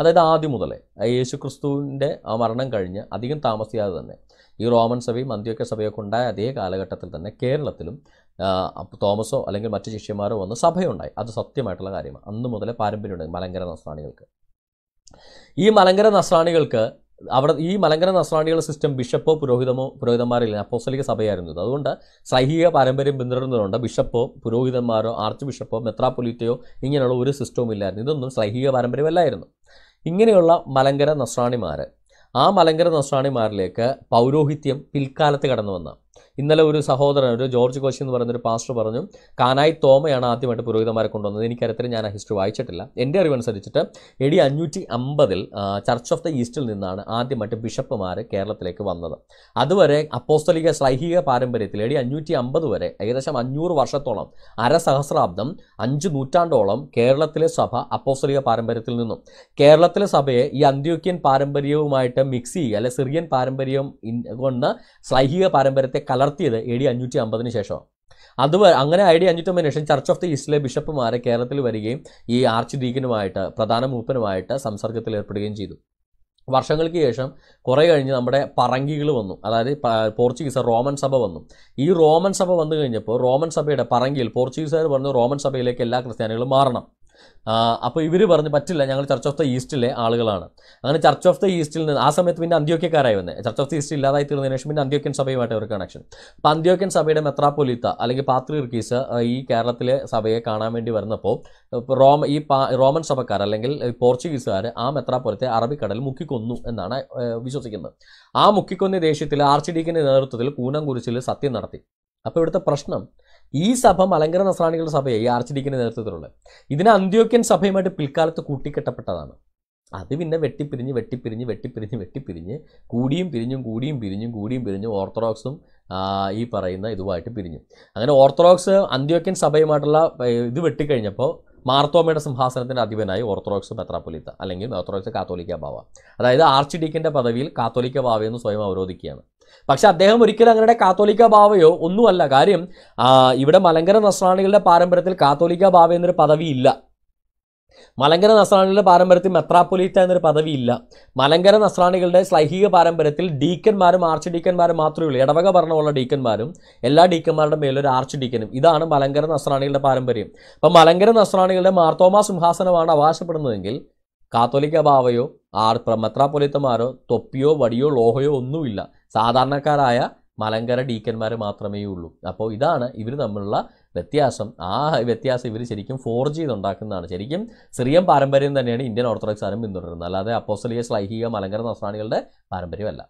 അതായത് ആദ്യം മുതലേ യേശു ക്രിസ്തുവിൻ്റെ മരണം കഴിഞ്ഞ് അധികം താമസിയാതെ തന്നെ ഈ റോമൻ സഭയും അന്ത്യോക്യ സഭയൊക്കെ ഉണ്ടായ അതേ കാലഘട്ടത്തിൽ തന്നെ കേരളത്തിലും തോമസോ അല്ലെങ്കിൽ മറ്റു ശിഷ്യന്മാരോ വന്ന് സഭയുണ്ടായി അത് സത്യമായിട്ടുള്ള കാര്യമാണ് അന്ന് മുതലേ പാരമ്പര്യമുണ്ട് മലങ്കര നസ്രാണികൾക്ക് ഈ മലങ്കര നസ്രാണികൾക്ക് അവിടെ ഈ മലങ്കര നസ്രാണികളുടെ സിസ്റ്റം ബിഷപ്പോ പുരോഹിതമോ പുരോഹിതന്മാരില്ല അപ്പോസ്തലിക സഭയായിരുന്നു ഇത് അതുകൊണ്ട് സൈഹിക പാരമ്പര്യം പിന്തുടരുന്നതുകൊണ്ട് ബിഷപ്പോ പുരോഹിതന്മാരോ ആർച്ച് ബിഷപ്പോ മെത്രാപൊലീറ്റയോ ഇങ്ങനെയുള്ള ഒരു സിസ്റ്റവും ഇല്ലായിരുന്നു ഇതൊന്നും സൈഹിക പാരമ്പര്യമല്ലായിരുന്നു ഇങ്ങനെയുള്ള മലങ്കര നസ്രാണിമാർ ആ മലങ്കര നസ്രാണിമാരിലേക്ക് പൗരോഹിത്യം പിൽക്കാലത്ത് കടന്നു വന്ന ഇന്നലെ ഒരു സഹോദരൻ ഒരു ജോർജ് കോശി എന്ന് പറയുന്നൊരു പാസ്റ്റർ പറഞ്ഞു കാനായി തോമയാണ് ആദ്യമായിട്ട് പുരോഹിതന്മാരെ കൊണ്ടുവന്നത് എനിക്കരത്തിൽ ഞാൻ ആ ഹിസ്റ്ററി വായിച്ചിട്ടില്ല എൻ്റെ അറിവനുസരിച്ചിട്ട് എ ഡി അഞ്ഞൂറ്റി അമ്പതിൽ ചർച്ച് ഓഫ് ദ ഈസ്റ്റിൽ നിന്നാണ് ആദ്യമായിട്ട് ബിഷപ്പുമാർ കേരളത്തിലേക്ക് വന്നത് അതുവരെ അപ്പോസ്തലിക സൈഹിക പാരമ്പര്യത്തിൽ എ ഡി അഞ്ഞൂറ്റി അമ്പത് വരെ ഏകദേശം അഞ്ഞൂറ് വർഷത്തോളം അരസഹസ്രാബ്ദം അഞ്ച് നൂറ്റാണ്ടോളം കേരളത്തിലെ സഭ അപ്പോസ്തലിക പാരമ്പര്യത്തിൽ നിന്നും കേരളത്തിലെ സഭയെ ഈ അന്ത്യോക്യൻ പാരമ്പര്യവുമായിട്ട് മിക്സ് ചെയ്യുക അല്ലെ സിറിയൻ പാരമ്പര്യം കൊണ്ട് സൈഹിക പാരമ്പര്യത്തെ കലർ പടർത്തിയത് എ ഡി അഞ്ഞൂറ്റി അമ്പതിന് ശേഷം അതുവരെ അങ്ങനെ ഐ ഡി അഞ്ഞൂറ്റമ്പതിന് ശേഷം ചർച്ച് ഓഫ് ദി ഈസ്റ്റിലെ ബിഷപ്പുമാരെ കേരളത്തിൽ വരികയും ഈ ആർച്ച് ഡീക്കനുമായിട്ട് പ്രധാന മൂപ്പനുമായിട്ട് സംസർഗത്തിൽ ഏർപ്പെടുകയും ചെയ്തു വർഷങ്ങൾക്ക് ശേഷം കുറേ കഴിഞ്ഞ് നമ്മുടെ പറങ്കികൾ വന്നു അതായത് പോർച്ചുഗീസ് റോമൻ സഭ വന്നു ഈ റോമൻ സഭ വന്നു കഴിഞ്ഞപ്പോൾ റോമൻ സഭയുടെ പറങ്കിയിൽ പോർച്ചുഗീസുകാർ പറഞ്ഞു റോമൻ സഭയിലേക്ക് എല്ലാ ക്രിസ്ത്യാനികളും മാറണം അപ്പോൾ ഇവർ പറഞ്ഞു പറ്റില്ല ഞങ്ങൾ ചർച്ച് ഓഫ് ദ ഈസ്റ്റിലെ ആളുകളാണ് അങ്ങനെ ചർച്ച് ഓഫ് ദ ഈസ്റ്റിൽ നിന്ന് ആ സമയത്ത് പിന്നെ അന്ത്യോക്കാരായി വന്നത് ചർച്ച് ഓഫ് ദ ഈസ്റ്റ് ഇല്ലാതായി തീർന്നതിന് ശേഷം പിന്നെ അന്ത്യോക്യൻ സഭയുമായിട്ട് അവർക്ക് കണക്ഷൻ അപ്പോൾ അന്ത്യോക്യൻ സഭയുടെ മെത്രാപ്പൊലിത്ത അല്ലെങ്കിൽ പാത്രീർക്കീസ് ഈ കേരളത്തിലെ സഭയെ കാണാൻ വേണ്ടി വരുന്നപ്പോൾ റോമ ഈ റോമൻ സഭക്കാർ അല്ലെങ്കിൽ പോർച്ചുഗീസുകാർ ആ മെത്രാപ്പൊലത്തെ അറബിക്കടൽ മുക്കിക്കൊന്നു എന്നാണ് വിശ്വസിക്കുന്നത് ആ മുക്കിക്കൊന്ന ആർ സി ഡിക്കിൻ്റെ നേതൃത്വത്തിൽ കുരിശിൽ സത്യം നടത്തി അപ്പോൾ ഇവിടുത്തെ പ്രശ്നം ഈ സഭ മലങ്കര നസ്രാണികളുടെ സഭയെ ഈ ഡിക്കിൻ്റെ നേതൃത്വത്തിലുള്ള ഇതിനെ അന്ത്യോക്യൻ സഭയുമായിട്ട് പിൽക്കാലത്ത് കൂട്ടിക്കെട്ടപ്പെട്ടതാണ് അത് പിന്നെ വെട്ടിപ്പിരിഞ്ഞ് വെട്ടിപ്പിരിഞ്ഞ് വെട്ടിപ്പിരിഞ്ഞ് വെട്ടിപ്പിരിഞ്ഞ് കൂടിയും പിരിഞ്ഞും കൂടിയും പിരിഞ്ഞും കൂടിയും പിരിഞ്ഞും ഓർത്തഡോക്സും ഈ പറയുന്ന ഇതുമായിട്ട് പിരിഞ്ഞു അങ്ങനെ ഓർത്തഡോക്സ് അന്ത്യോക്യൻ സഭയുമായിട്ടുള്ള ഇത് വെട്ടിക്കഴിഞ്ഞപ്പോൾ മാർത്തോമയുടെ സിംഹാസനത്തിൻ്റെ അധിപനായി ഓർത്തഡോക്സ് മെത്രാപ്പൊലിത്ത അല്ലെങ്കിൽ ഓർത്തഡോക്സ് കാത്തോലിക്ക ബാവ അതായത് ആർച്ച് ഡിക്കിൻ്റെ പദവിയിൽ കാത്തോലിക്ക ബാവയെന്ന് സ്വയം അവരോധിക്കുകയാണ് പക്ഷെ അദ്ദേഹം ഒരിക്കലും അങ്ങനെ കാത്തോലിക്ക ബാവയോ ഒന്നുമല്ല കാര്യം ഇവിടെ മലങ്കര നസ്രാണികളുടെ പാരമ്പര്യത്തിൽ കാത്തോലിക്ക ബാവ എന്നൊരു പദവിയില്ല മലങ്കര നസ്രാണികളുടെ പാരമ്പര്യത്തിൽ മെത്രാപ്പൊലീറ്റ എന്നൊരു പദവിയില്ല മലങ്കര നസ്രാണികളുടെ സ്ലൈഹിക പാരമ്പര്യത്തിൽ ഡീക്കന്മാരും ആർച്ച് ഡീക്കന്മാരും മാത്രമേ ഉള്ളൂ ഇടവക ഭരണമുള്ള ഡീക്കന്മാരും എല്ലാ ഡീക്കന്മാരുടെ മേലും ഒരു ആർച്ച് ഡീക്കനും ഇതാണ് മലങ്കര നസ്രാണികളുടെ പാരമ്പര്യം അപ്പം മലങ്കര നസ്രാണികളുടെ മാർത്തോമ സിംഹാസനമാണ് അവകാശപ്പെടുന്നതെങ്കിൽ കാത്തോലിക്ക ബാവയോ ആർ മെത്രാപൊലിത്തമാരോ തൊപ്പിയോ വടിയോ ലോഹയോ ഒന്നുമില്ല സാധാരണക്കാരായ മലങ്കര ഡീക്കന്മാർ മാത്രമേ ഉള്ളൂ അപ്പോൾ ഇതാണ് ഇവർ തമ്മിലുള്ള വ്യത്യാസം ആ വ്യത്യാസം ഇവർ ശരിക്കും ഫോർജ് ചെയ്തുണ്ടാക്കുന്നതാണ് ശരിക്കും സിറിയം പാരമ്പര്യം തന്നെയാണ് ഇന്ത്യൻ ഓർത്തഡോക്സ് ആരും പിന്തുടരുന്നത് അല്ലാതെ അപ്പോസലിയ ശ്ലൈഹിക മലങ്കര നസ്രാണികളുടെ പാരമ്പര്യമല്ല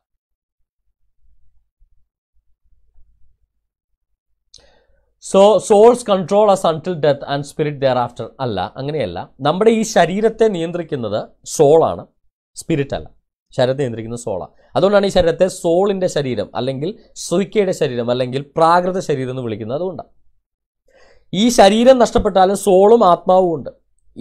so souls control us until death and spirit there after അല്ല അങ്ങനെയല്ല നമ്മുടെ ഈ ശരീരത്തെ നിയന്ത്രിക്കുന്നത് സോളാണ് സ്പിരിറ്റ് അല്ല ശരീരത്തെ നിയന്ത്രിക്കുന്നത് സോളാണ് അതുകൊണ്ടാണ് ഈ ശരീരത്തെ സോളിൻ്റെ ശരീരം അല്ലെങ്കിൽ സുയിക്കയുടെ ശരീരം അല്ലെങ്കിൽ പ്രാകൃത ശരീരം എന്ന് വിളിക്കുന്നത് അതുകൊണ്ടാണ് ഈ ശരീരം നഷ്ടപ്പെട്ടാലും സോളും ആത്മാവും ഉണ്ട്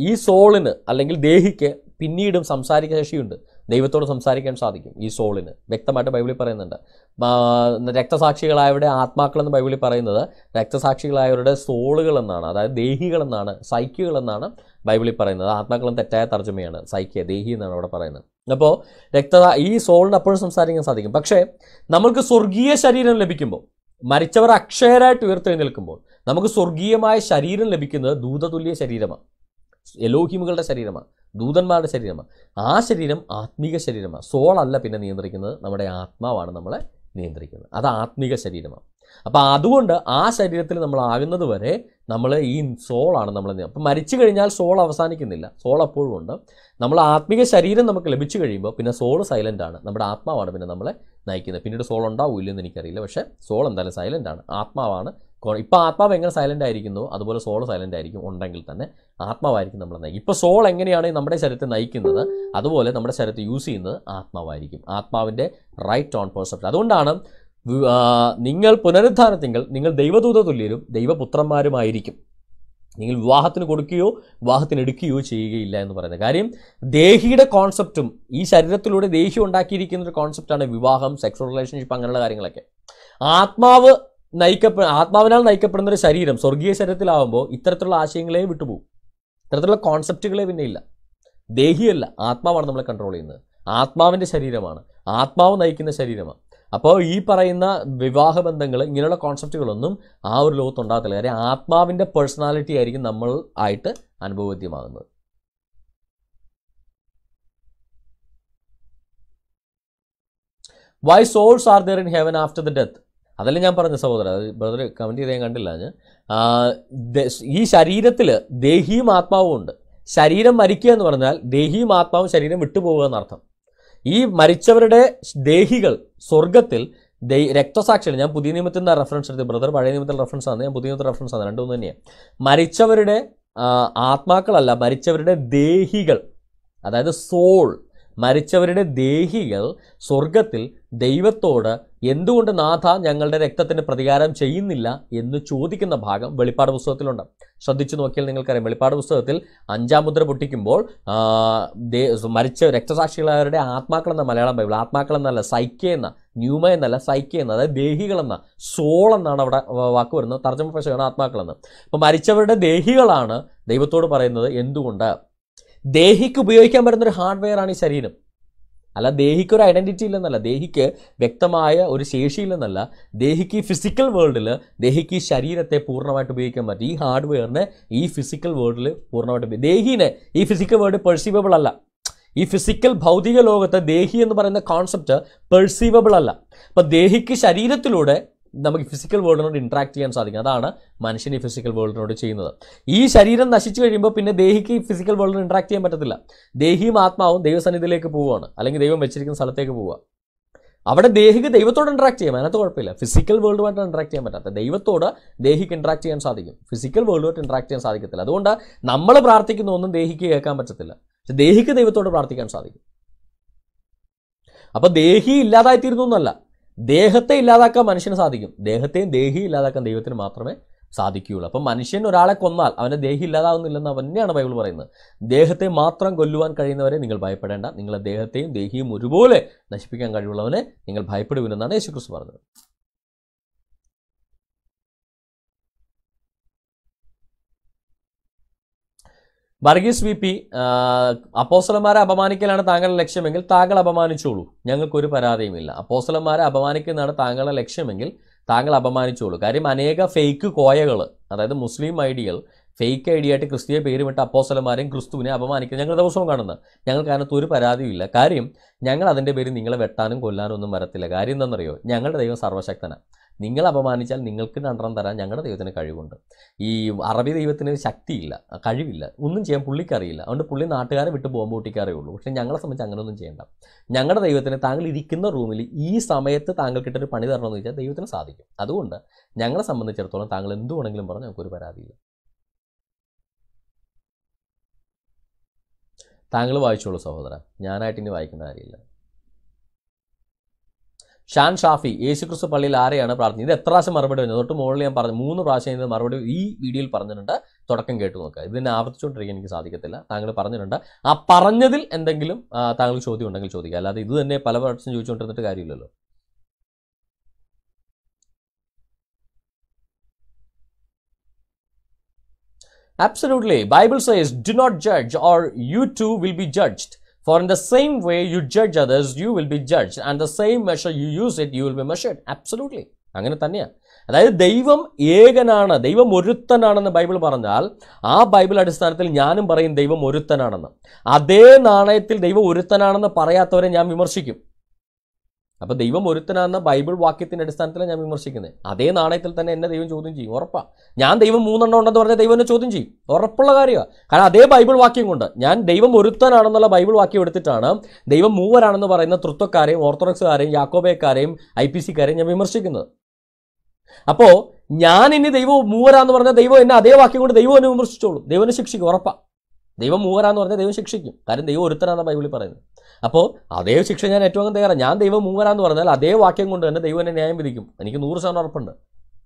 ഈ സോളിന് അല്ലെങ്കിൽ ദേഹിക്ക് പിന്നീടും സംസാരിക്കശേഷിയുണ്ട് ശേഷിയുണ്ട് ദൈവത്തോട് സംസാരിക്കാൻ സാധിക്കും ഈ സോളിന് വ്യക്തമായിട്ട് ബൈബിളിൽ പറയുന്നുണ്ട് രക്തസാക്ഷികളായവരുടെ ആത്മാക്കളെന്ന് ബൈബിളിൽ പറയുന്നത് രക്തസാക്ഷികളായവരുടെ സോളുകളെന്നാണ് അതായത് ദേഹികളെന്നാണ് സൈക്കുകളെന്നാണ് ബൈബിളിൽ പറയുന്നത് ആത്മാക്കളും തെറ്റായ തർജ്ജമയാണ് സൈക്കിയ ദേഹി എന്നാണ് അവിടെ പറയുന്നത് അപ്പോൾ രക്ത ഈ സോളിന് അപ്പോഴും സംസാരിക്കാൻ സാധിക്കും പക്ഷേ നമ്മൾക്ക് സ്വർഗീയ ശരീരം ലഭിക്കുമ്പോൾ മരിച്ചവർ അക്ഷയരായിട്ട് ഉയർത്തെഴുന്നേൽക്കുമ്പോൾ നമുക്ക് സ്വർഗീയമായ ശരീരം ലഭിക്കുന്നത് ദൂതതുല്യ ശരീരമാണ് എലോഹിമുകളുടെ ശരീരമാണ് ദൂതന്മാരുടെ ശരീരമാണ് ആ ശരീരം ആത്മീക ശരീരമാണ് സോളല്ല പിന്നെ നിയന്ത്രിക്കുന്നത് നമ്മുടെ ആത്മാവാണ് നമ്മളെ നിയന്ത്രിക്കുന്നത് അത് ആത്മീക ശരീരമാണ് അപ്പോൾ അതുകൊണ്ട് ആ ശരീരത്തിൽ നമ്മൾ വരെ നമ്മൾ ഈ സോളാണ് നമ്മൾ അപ്പം മരിച്ചു കഴിഞ്ഞാൽ സോൾ അവസാനിക്കുന്നില്ല സോൾ അപ്പോഴും ഉണ്ട് നമ്മൾ ആത്മീക ശരീരം നമുക്ക് ലഭിച്ചു കഴിയുമ്പോൾ പിന്നെ സോൾ സൈലൻ്റ് ആണ് നമ്മുടെ ആത്മാവാണ് പിന്നെ നമ്മളെ നയിക്കുന്നത് പിന്നീട് സോൾ ഉണ്ടാവില്ലെന്ന് എനിക്കറിയില്ല പക്ഷേ സോൾ എന്തായാലും സൈലൻ്റ് ആണ് ആത്മാവാണ് ഇപ്പോൾ ആത്മാവ് എങ്ങനെ സൈലൻ്റ് ആയിരിക്കുന്നു അതുപോലെ സോൾ സൈലൻ്റ് ആയിരിക്കും ഉണ്ടെങ്കിൽ തന്നെ ആത്മാവായിരിക്കും നമ്മൾ നയിക്കും ഇപ്പോൾ സോൾ എങ്ങനെയാണ് നമ്മുടെ ശരീരത്തെ നയിക്കുന്നത് അതുപോലെ നമ്മുടെ ശരീരത്തെ യൂസ് ചെയ്യുന്നത് ആത്മാവായിരിക്കും ആത്മാവിൻ്റെ റൈറ്റ് ഓൺ പെർസെപ്റ്റ് അതുകൊണ്ടാണ് നിങ്ങൾ പുനരുദ്ധാനത്തിങ്കിൽ നിങ്ങൾ ദൈവദൂത തുല്യരും ദൈവപുത്രന്മാരുമായിരിക്കും നിങ്ങൾ വിവാഹത്തിന് കൊടുക്കുകയോ വിവാഹത്തിന് എടുക്കുകയോ ചെയ്യുകയില്ല എന്ന് പറയുന്നത് കാര്യം ദേഹിയുടെ കോൺസെപ്റ്റും ഈ ശരീരത്തിലൂടെ ദേഹി ഉണ്ടാക്കിയിരിക്കുന്ന ഒരു കോൺസെപ്റ്റാണ് വിവാഹം സെക്സ്വൽ റിലേഷൻഷിപ്പ് അങ്ങനെയുള്ള കാര്യങ്ങളൊക്കെ ആത്മാവ് നയിക്കപ്പെ ആത്മാവിനാൽ നയിക്കപ്പെടുന്ന ഒരു ശരീരം സ്വർഗീയ ശരീരത്തിലാവുമ്പോൾ ഇത്തരത്തിലുള്ള ആശയങ്ങളെ വിട്ടുപോകും ഇത്തരത്തിലുള്ള കോൺസെപ്റ്റുകളെ പിന്നെ ഇല്ല ദേഹിയല്ല ആത്മാവാണ് നമ്മളെ കൺട്രോൾ ചെയ്യുന്നത് ആത്മാവിൻ്റെ ശരീരമാണ് ആത്മാവ് നയിക്കുന്ന ശരീരമാണ് അപ്പോൾ ഈ പറയുന്ന വിവാഹ ബന്ധങ്ങൾ ഇങ്ങനെയുള്ള കോൺസെപ്റ്റുകളൊന്നും ആ ഒരു ലോകത്ത് ഉണ്ടാകത്തില്ല കാര്യം ആത്മാവിൻ്റെ പേഴ്സണാലിറ്റി ആയിരിക്കും നമ്മൾ ആയിട്ട് അനുഭവവേദ്യമാകുന്നത് why souls are there in heaven after the death അതല്ല ഞാൻ പറഞ്ഞ സഹോദരൻ അത് ബ്രദർ കമൻറ്റ് ചെയ്ത് ഞാൻ കണ്ടില്ല ഞാൻ ഈ ശരീരത്തിൽ ദേഹിയും ആത്മാവും ഉണ്ട് ശരീരം മരിക്കുക എന്ന് പറഞ്ഞാൽ ദേഹിയും ആത്മാവും ശരീരം വിട്ടുപോകുക എന്നർത്ഥം ഈ മരിച്ചവരുടെ ദേഹികൾ സ്വർഗത്തിൽ രക്തസാക്ഷികൾ ഞാൻ പുതിയ നിയമത്തിൻ്റെ റെഫറൻസ് എടുത്ത് ബ്രദർ പഴയ നിയമത്തിൽ റെഫറൻസ് ആണ് ഞാൻ പുതിയ നിയമത്തിൽ റെഫറൻസ് ആണ് രണ്ടും തന്നെയാണ് മരിച്ചവരുടെ ആത്മാക്കളല്ല മരിച്ചവരുടെ ദേഹികൾ അതായത് സോൾ മരിച്ചവരുടെ ദേഹികൾ സ്വർഗത്തിൽ ദൈവത്തോട് എന്തുകൊണ്ട് നാഥ ഞങ്ങളുടെ രക്തത്തിന് പ്രതികാരം ചെയ്യുന്നില്ല എന്ന് ചോദിക്കുന്ന ഭാഗം വെളിപ്പാട് പുസ്തകത്തിലുണ്ട് ശ്രദ്ധിച്ചു നോക്കിയാൽ നിങ്ങൾക്കറിയാം വെളിപ്പാട് പുസ്തകത്തിൽ അഞ്ചാം മുദ്ര പൊട്ടിക്കുമ്പോൾ മരിച്ച രക്തസാക്ഷികളായവരുടെ ആത്മാക്കൾ എന്ന മലയാളം ബൈബിൾ ആത്മാക്കൾ എന്നല്ല സൈക്ക എന്ന ന്യൂമ എന്നല്ല സൈക്ക എന്ന അതായത് ദേഹികളെന്ന സോൾ എന്നാണ് അവിടെ വാക്ക് വരുന്നത് തർജ്ജമ പ്രശ്നമാണ് ആത്മാക്കളെന്ന് അപ്പം മരിച്ചവരുടെ ദേഹികളാണ് ദൈവത്തോട് പറയുന്നത് എന്തുകൊണ്ട് ദേഹിക്ക് ഉപയോഗിക്കാൻ പറ്റുന്ന ഒരു ഹാർഡ്വെയർ ആണ് ഈ ശരീരം അല്ല ദേഹിക്ക് ഒരു ഐഡൻറ്റിറ്റി ഇല്ലെന്നല്ല ദേഹിക്ക് വ്യക്തമായ ഒരു ഇല്ലെന്നല്ല ദേഹിക്ക് ഈ ഫിസിക്കൽ വേൾഡിൽ ദേഹിക്ക് ഈ ശരീരത്തെ പൂർണ്ണമായിട്ട് ഉപയോഗിക്കാൻ പറ്റും ഈ ഹാർഡ്വെയറിനെ ഈ ഫിസിക്കൽ വേൾഡിൽ പൂർണ്ണമായിട്ട് ദേഹിനെ ഈ ഫിസിക്കൽ വേൾഡ് പെർസീവബിൾ അല്ല ഈ ഫിസിക്കൽ ഭൗതിക ലോകത്തെ ദേഹി എന്ന് പറയുന്ന കോൺസെപ്റ്റ് പെർസീവബിൾ അല്ല അപ്പം ദേഹിക്ക് ശരീരത്തിലൂടെ നമുക്ക് ഫിസിക്കൽ വേൾഡിനോട് ഇൻട്രാക്ട് ചെയ്യാൻ സാധിക്കും അതാണ് മനുഷ്യൻ ഈ ഫിസിക്കൽ വേൾഡിനോട് ചെയ്യുന്നത് ഈ ശരീരം നശിച്ചു കഴിയുമ്പോൾ പിന്നെ ദേഹിക്ക് ഈ ഫിസിക്കൽ വേൾഡിന് ഇൻട്രാക്ട് ചെയ്യാൻ പറ്റത്തില്ല ദേഹിയും ആത്മാവും ദൈവസന്നിധിയിലേക്ക് പോവുകയാണ് അല്ലെങ്കിൽ ദൈവം വെച്ചിരിക്കുന്ന സ്ഥലത്തേക്ക് പോവുക അവിടെ ദേഹിക്ക് ദൈവത്തോട് ഇൻട്രാക്ട് ചെയ്യാം അതിനകത്ത് കുഴപ്പമില്ല ഫിസിക്കൽ വേൾഡുമായിട്ട് ഇൻട്രാക്ട് ചെയ്യാൻ പറ്റാത്ത ദൈവത്തോട് ദേഹിക്ക് ഇൻട്രാക്ട് ചെയ്യാൻ സാധിക്കും ഫിസിക്കൽ വേൾഡുമായിട്ട് ഇൻട്രാക്ട് ചെയ്യാൻ സാധിക്കത്തില്ല അതുകൊണ്ട് നമ്മൾ പ്രാർത്ഥിക്കുന്ന ഒന്നും ദേഹിക്ക് കേൾക്കാൻ പറ്റത്തില്ല ദേഹിക്ക് ദൈവത്തോട് പ്രാർത്ഥിക്കാൻ സാധിക്കും അപ്പോൾ ദേഹി ഇല്ലാതായിത്തീരുന്നു എന്നല്ല ദേഹത്തെ ഇല്ലാതാക്കാൻ മനുഷ്യന് സാധിക്കും ദേഹത്തെയും ദേഹി ഇല്ലാതാക്കാൻ ദൈവത്തിന് മാത്രമേ സാധിക്കുകയുള്ളൂ അപ്പം മനുഷ്യൻ ഒരാളെ കൊന്നാൽ അവൻ്റെ ദേഹി ഇല്ലാതാവുന്നില്ലെന്ന് തന്നെയാണ് ബൈബിൾ പറയുന്നത് ദേഹത്തെ മാത്രം കൊല്ലുവാൻ കഴിയുന്നവരെ നിങ്ങൾ ഭയപ്പെടേണ്ട നിങ്ങളെ ദേഹത്തെയും ദേഹിയും ഒരുപോലെ നശിപ്പിക്കാൻ കഴിവുള്ളവനെ നിങ്ങൾ ഭയപ്പെടുവിനെന്നാണ് യേശുക്രിസ്തു പറഞ്ഞത് വർഗീസ് വി പി അപ്പോസലന്മാരെ അപമാനിക്കലാണ് താങ്കളുടെ ലക്ഷ്യമെങ്കിൽ താങ്കൾ അപമാനിച്ചോളൂ ഞങ്ങൾക്കൊരു പരാതിയുമില്ല അപ്പോസലന്മാരെ അപമാനിക്കുന്നതാണ് താങ്കളുടെ ലക്ഷ്യമെങ്കിൽ താങ്കൾ അപമാനിച്ചോളൂ കാര്യം അനേക ഫേക്ക് കോയകൾ അതായത് മുസ്ലിം ഐഡിയൽ ഫേക്ക് ഐഡിയ ആയിട്ട് ക്രിസ്തീയ പേരുമിട്ട് അപ്പോസലന്മാരെയും ക്രിസ്തുവിനെ അപമാനിക്കുന്നത് ഞങ്ങൾ ദിവസവും കാണുന്നത് ഞങ്ങൾക്ക് അതിനകത്ത് ഒരു പരാതിയുമില്ല കാര്യം ഞങ്ങൾ അതിൻ്റെ പേര് നിങ്ങളെ വെട്ടാനും കൊല്ലാനും ഒന്നും വരത്തില്ല കാര്യം എന്താണെന്നറിയോ ഞങ്ങളുടെ ദൈവം സർവശക്തനാണ് നിങ്ങൾ അപമാനിച്ചാൽ നിങ്ങൾക്ക് രണ്ടെണ്ണം തരാൻ ഞങ്ങളുടെ ദൈവത്തിന് കഴിവുണ്ട് ഈ അറബി ദൈവത്തിന് ശക്തിയില്ല കഴിവില്ല ഒന്നും ചെയ്യാൻ പുള്ളിക്കറിയില്ല അതുകൊണ്ട് പുള്ളി നാട്ടുകാരെ വിട്ട് ബോംബ് പൊട്ടിക്കാറേ ഉള്ളൂ പക്ഷേ ഞങ്ങളെ സംബന്ധിച്ച് അങ്ങനെയൊന്നും ചെയ്യണ്ട ഞങ്ങളുടെ ദൈവത്തിന് താങ്കൾ ഇരിക്കുന്ന റൂമിൽ ഈ സമയത്ത് താങ്കൾക്കിട്ടൊരു പണി തരണമെന്ന് ചോദിച്ചാൽ ദൈവത്തിന് സാധിക്കും അതുകൊണ്ട് ഞങ്ങളെ സംബന്ധിച്ചിടത്തോളം താങ്കൾ എന്തുവാണെങ്കിലും പറഞ്ഞാൽ പറഞ്ഞ് ഞങ്ങൾക്കൊരു പരാതിയില്ല താങ്കൾ വായിച്ചോളൂ സഹോദര ഞാനായിട്ട് ഇനി വായിക്കേണ്ട കാര്യമില്ല ഷാൻ ഷാഫി യേശുക്രിസ്തു പള്ളിയിൽ ആരെയാണ് പ്രാർത്ഥിക്കുന്നത് ഇത് എത്ര പ്രാവശ്യം മറുപടി വന്നത് തൊട്ട് മുകളിൽ ഞാൻ പറഞ്ഞു മൂന്ന് പ്രാവശ്യം ഇത് മറുപടി ഈ വീഡിയോയിൽ പറഞ്ഞിട്ടുണ്ട് തുടക്കം കേട്ടു നോക്കുക ഇതിനെ ആവർത്തിച്ചുകൊണ്ടിരിക്കാൻ എനിക്ക് സാധിക്കത്തില്ല താങ്കൾ പറഞ്ഞിട്ടുണ്ട് ആ പറഞ്ഞതിൽ എന്തെങ്കിലും താങ്കൾ ചോദ്യം ഉണ്ടെങ്കിൽ ചോദിക്കുക അല്ലാതെ ഇത് തന്നെ പല പ്രാവശ്യം ചോദിച്ചുകൊണ്ടിരുന്നിട്ട് കാര്യമില്ലല്ലോ Absolutely. Bible says, do not judge or you too will be judged. For in the same way you judge others, you will be judged. And the same measure you use it, you will be measured. Absolutely. അങ്ങനെ തന്നെയാണ് അതായത് ദൈവം ഏകനാണ് ദൈവം ഒരുത്തനാണെന്ന് Bible പറഞ്ഞാൽ ആ Bible അടിസ്ഥാനത്തിൽ ഞാനും പറയും ദൈവം ഒരുത്തനാണെന്ന് അതേ നാണയത്തിൽ ദൈവം ഒരുത്തനാണെന്ന് പറയാത്തവരെ ഞാൻ വിമർശിക്കും അപ്പോൾ ദൈവം ഒരുത്തനാണെന്ന ബൈബിൾ വാക്യത്തിൻ്റെ അടിസ്ഥാനത്തിലാണ് ഞാൻ വിമർശിക്കുന്നത് അതേ നാണയത്തിൽ തന്നെ എന്നെ ദൈവം ചോദ്യം ചെയ്യും ഉറപ്പാണ് ഞാൻ ദൈവം മൂന്നെണ്ണം ഉണ്ടെന്ന് പറഞ്ഞാൽ ദൈവം എന്നെ ചോദ്യം ചെയ്യും ഉറപ്പുള്ള കാര്യമാണ് കാരണം അതേ ബൈബിൾ വാക്യം കൊണ്ട് ഞാൻ ദൈവം ഒരുത്തനാണെന്നുള്ള ബൈബിൾ വാക്യം എടുത്തിട്ടാണ് ദൈവം മൂവരാണെന്ന് പറയുന്ന തൃത്വക്കാരെയും ഓർത്തഡോക്സുകാരെയും യാക്കോബേക്കാരെയും ഐ പി സിക്കാരെയും ഞാൻ വിമർശിക്കുന്നത് അപ്പോൾ ഞാൻ ഇനി ദൈവം മൂവരാന്ന് പറഞ്ഞാൽ ദൈവം എന്നെ അതേ വാക്യം കൊണ്ട് ദൈവം എന്നെ വിമർശിച്ചോളൂ ദൈവനെ ശിക്ഷിക്കും ഉറപ്പാണ് ദൈവം മൂവരാന്ന് പറഞ്ഞാൽ ദൈവം ശിക്ഷിക്കും കാരണം ദൈവം ഒരുത്തനാണെന്ന ബൈബിളിൽ പറയുന്നത് അപ്പോൾ അതേ ശിക്ഷ ഞാൻ ഏറ്റവും തയ്യാറാണ് ഞാൻ ദൈവം മൂവരാന്ന് പറഞ്ഞാൽ അതേ വാക്യം കൊണ്ട് തന്നെ ദൈവം എന്നെ ന്യായം വിധിക്കും എനിക്ക് നൂറ് ശതമാനം ഉറപ്പുണ്ട്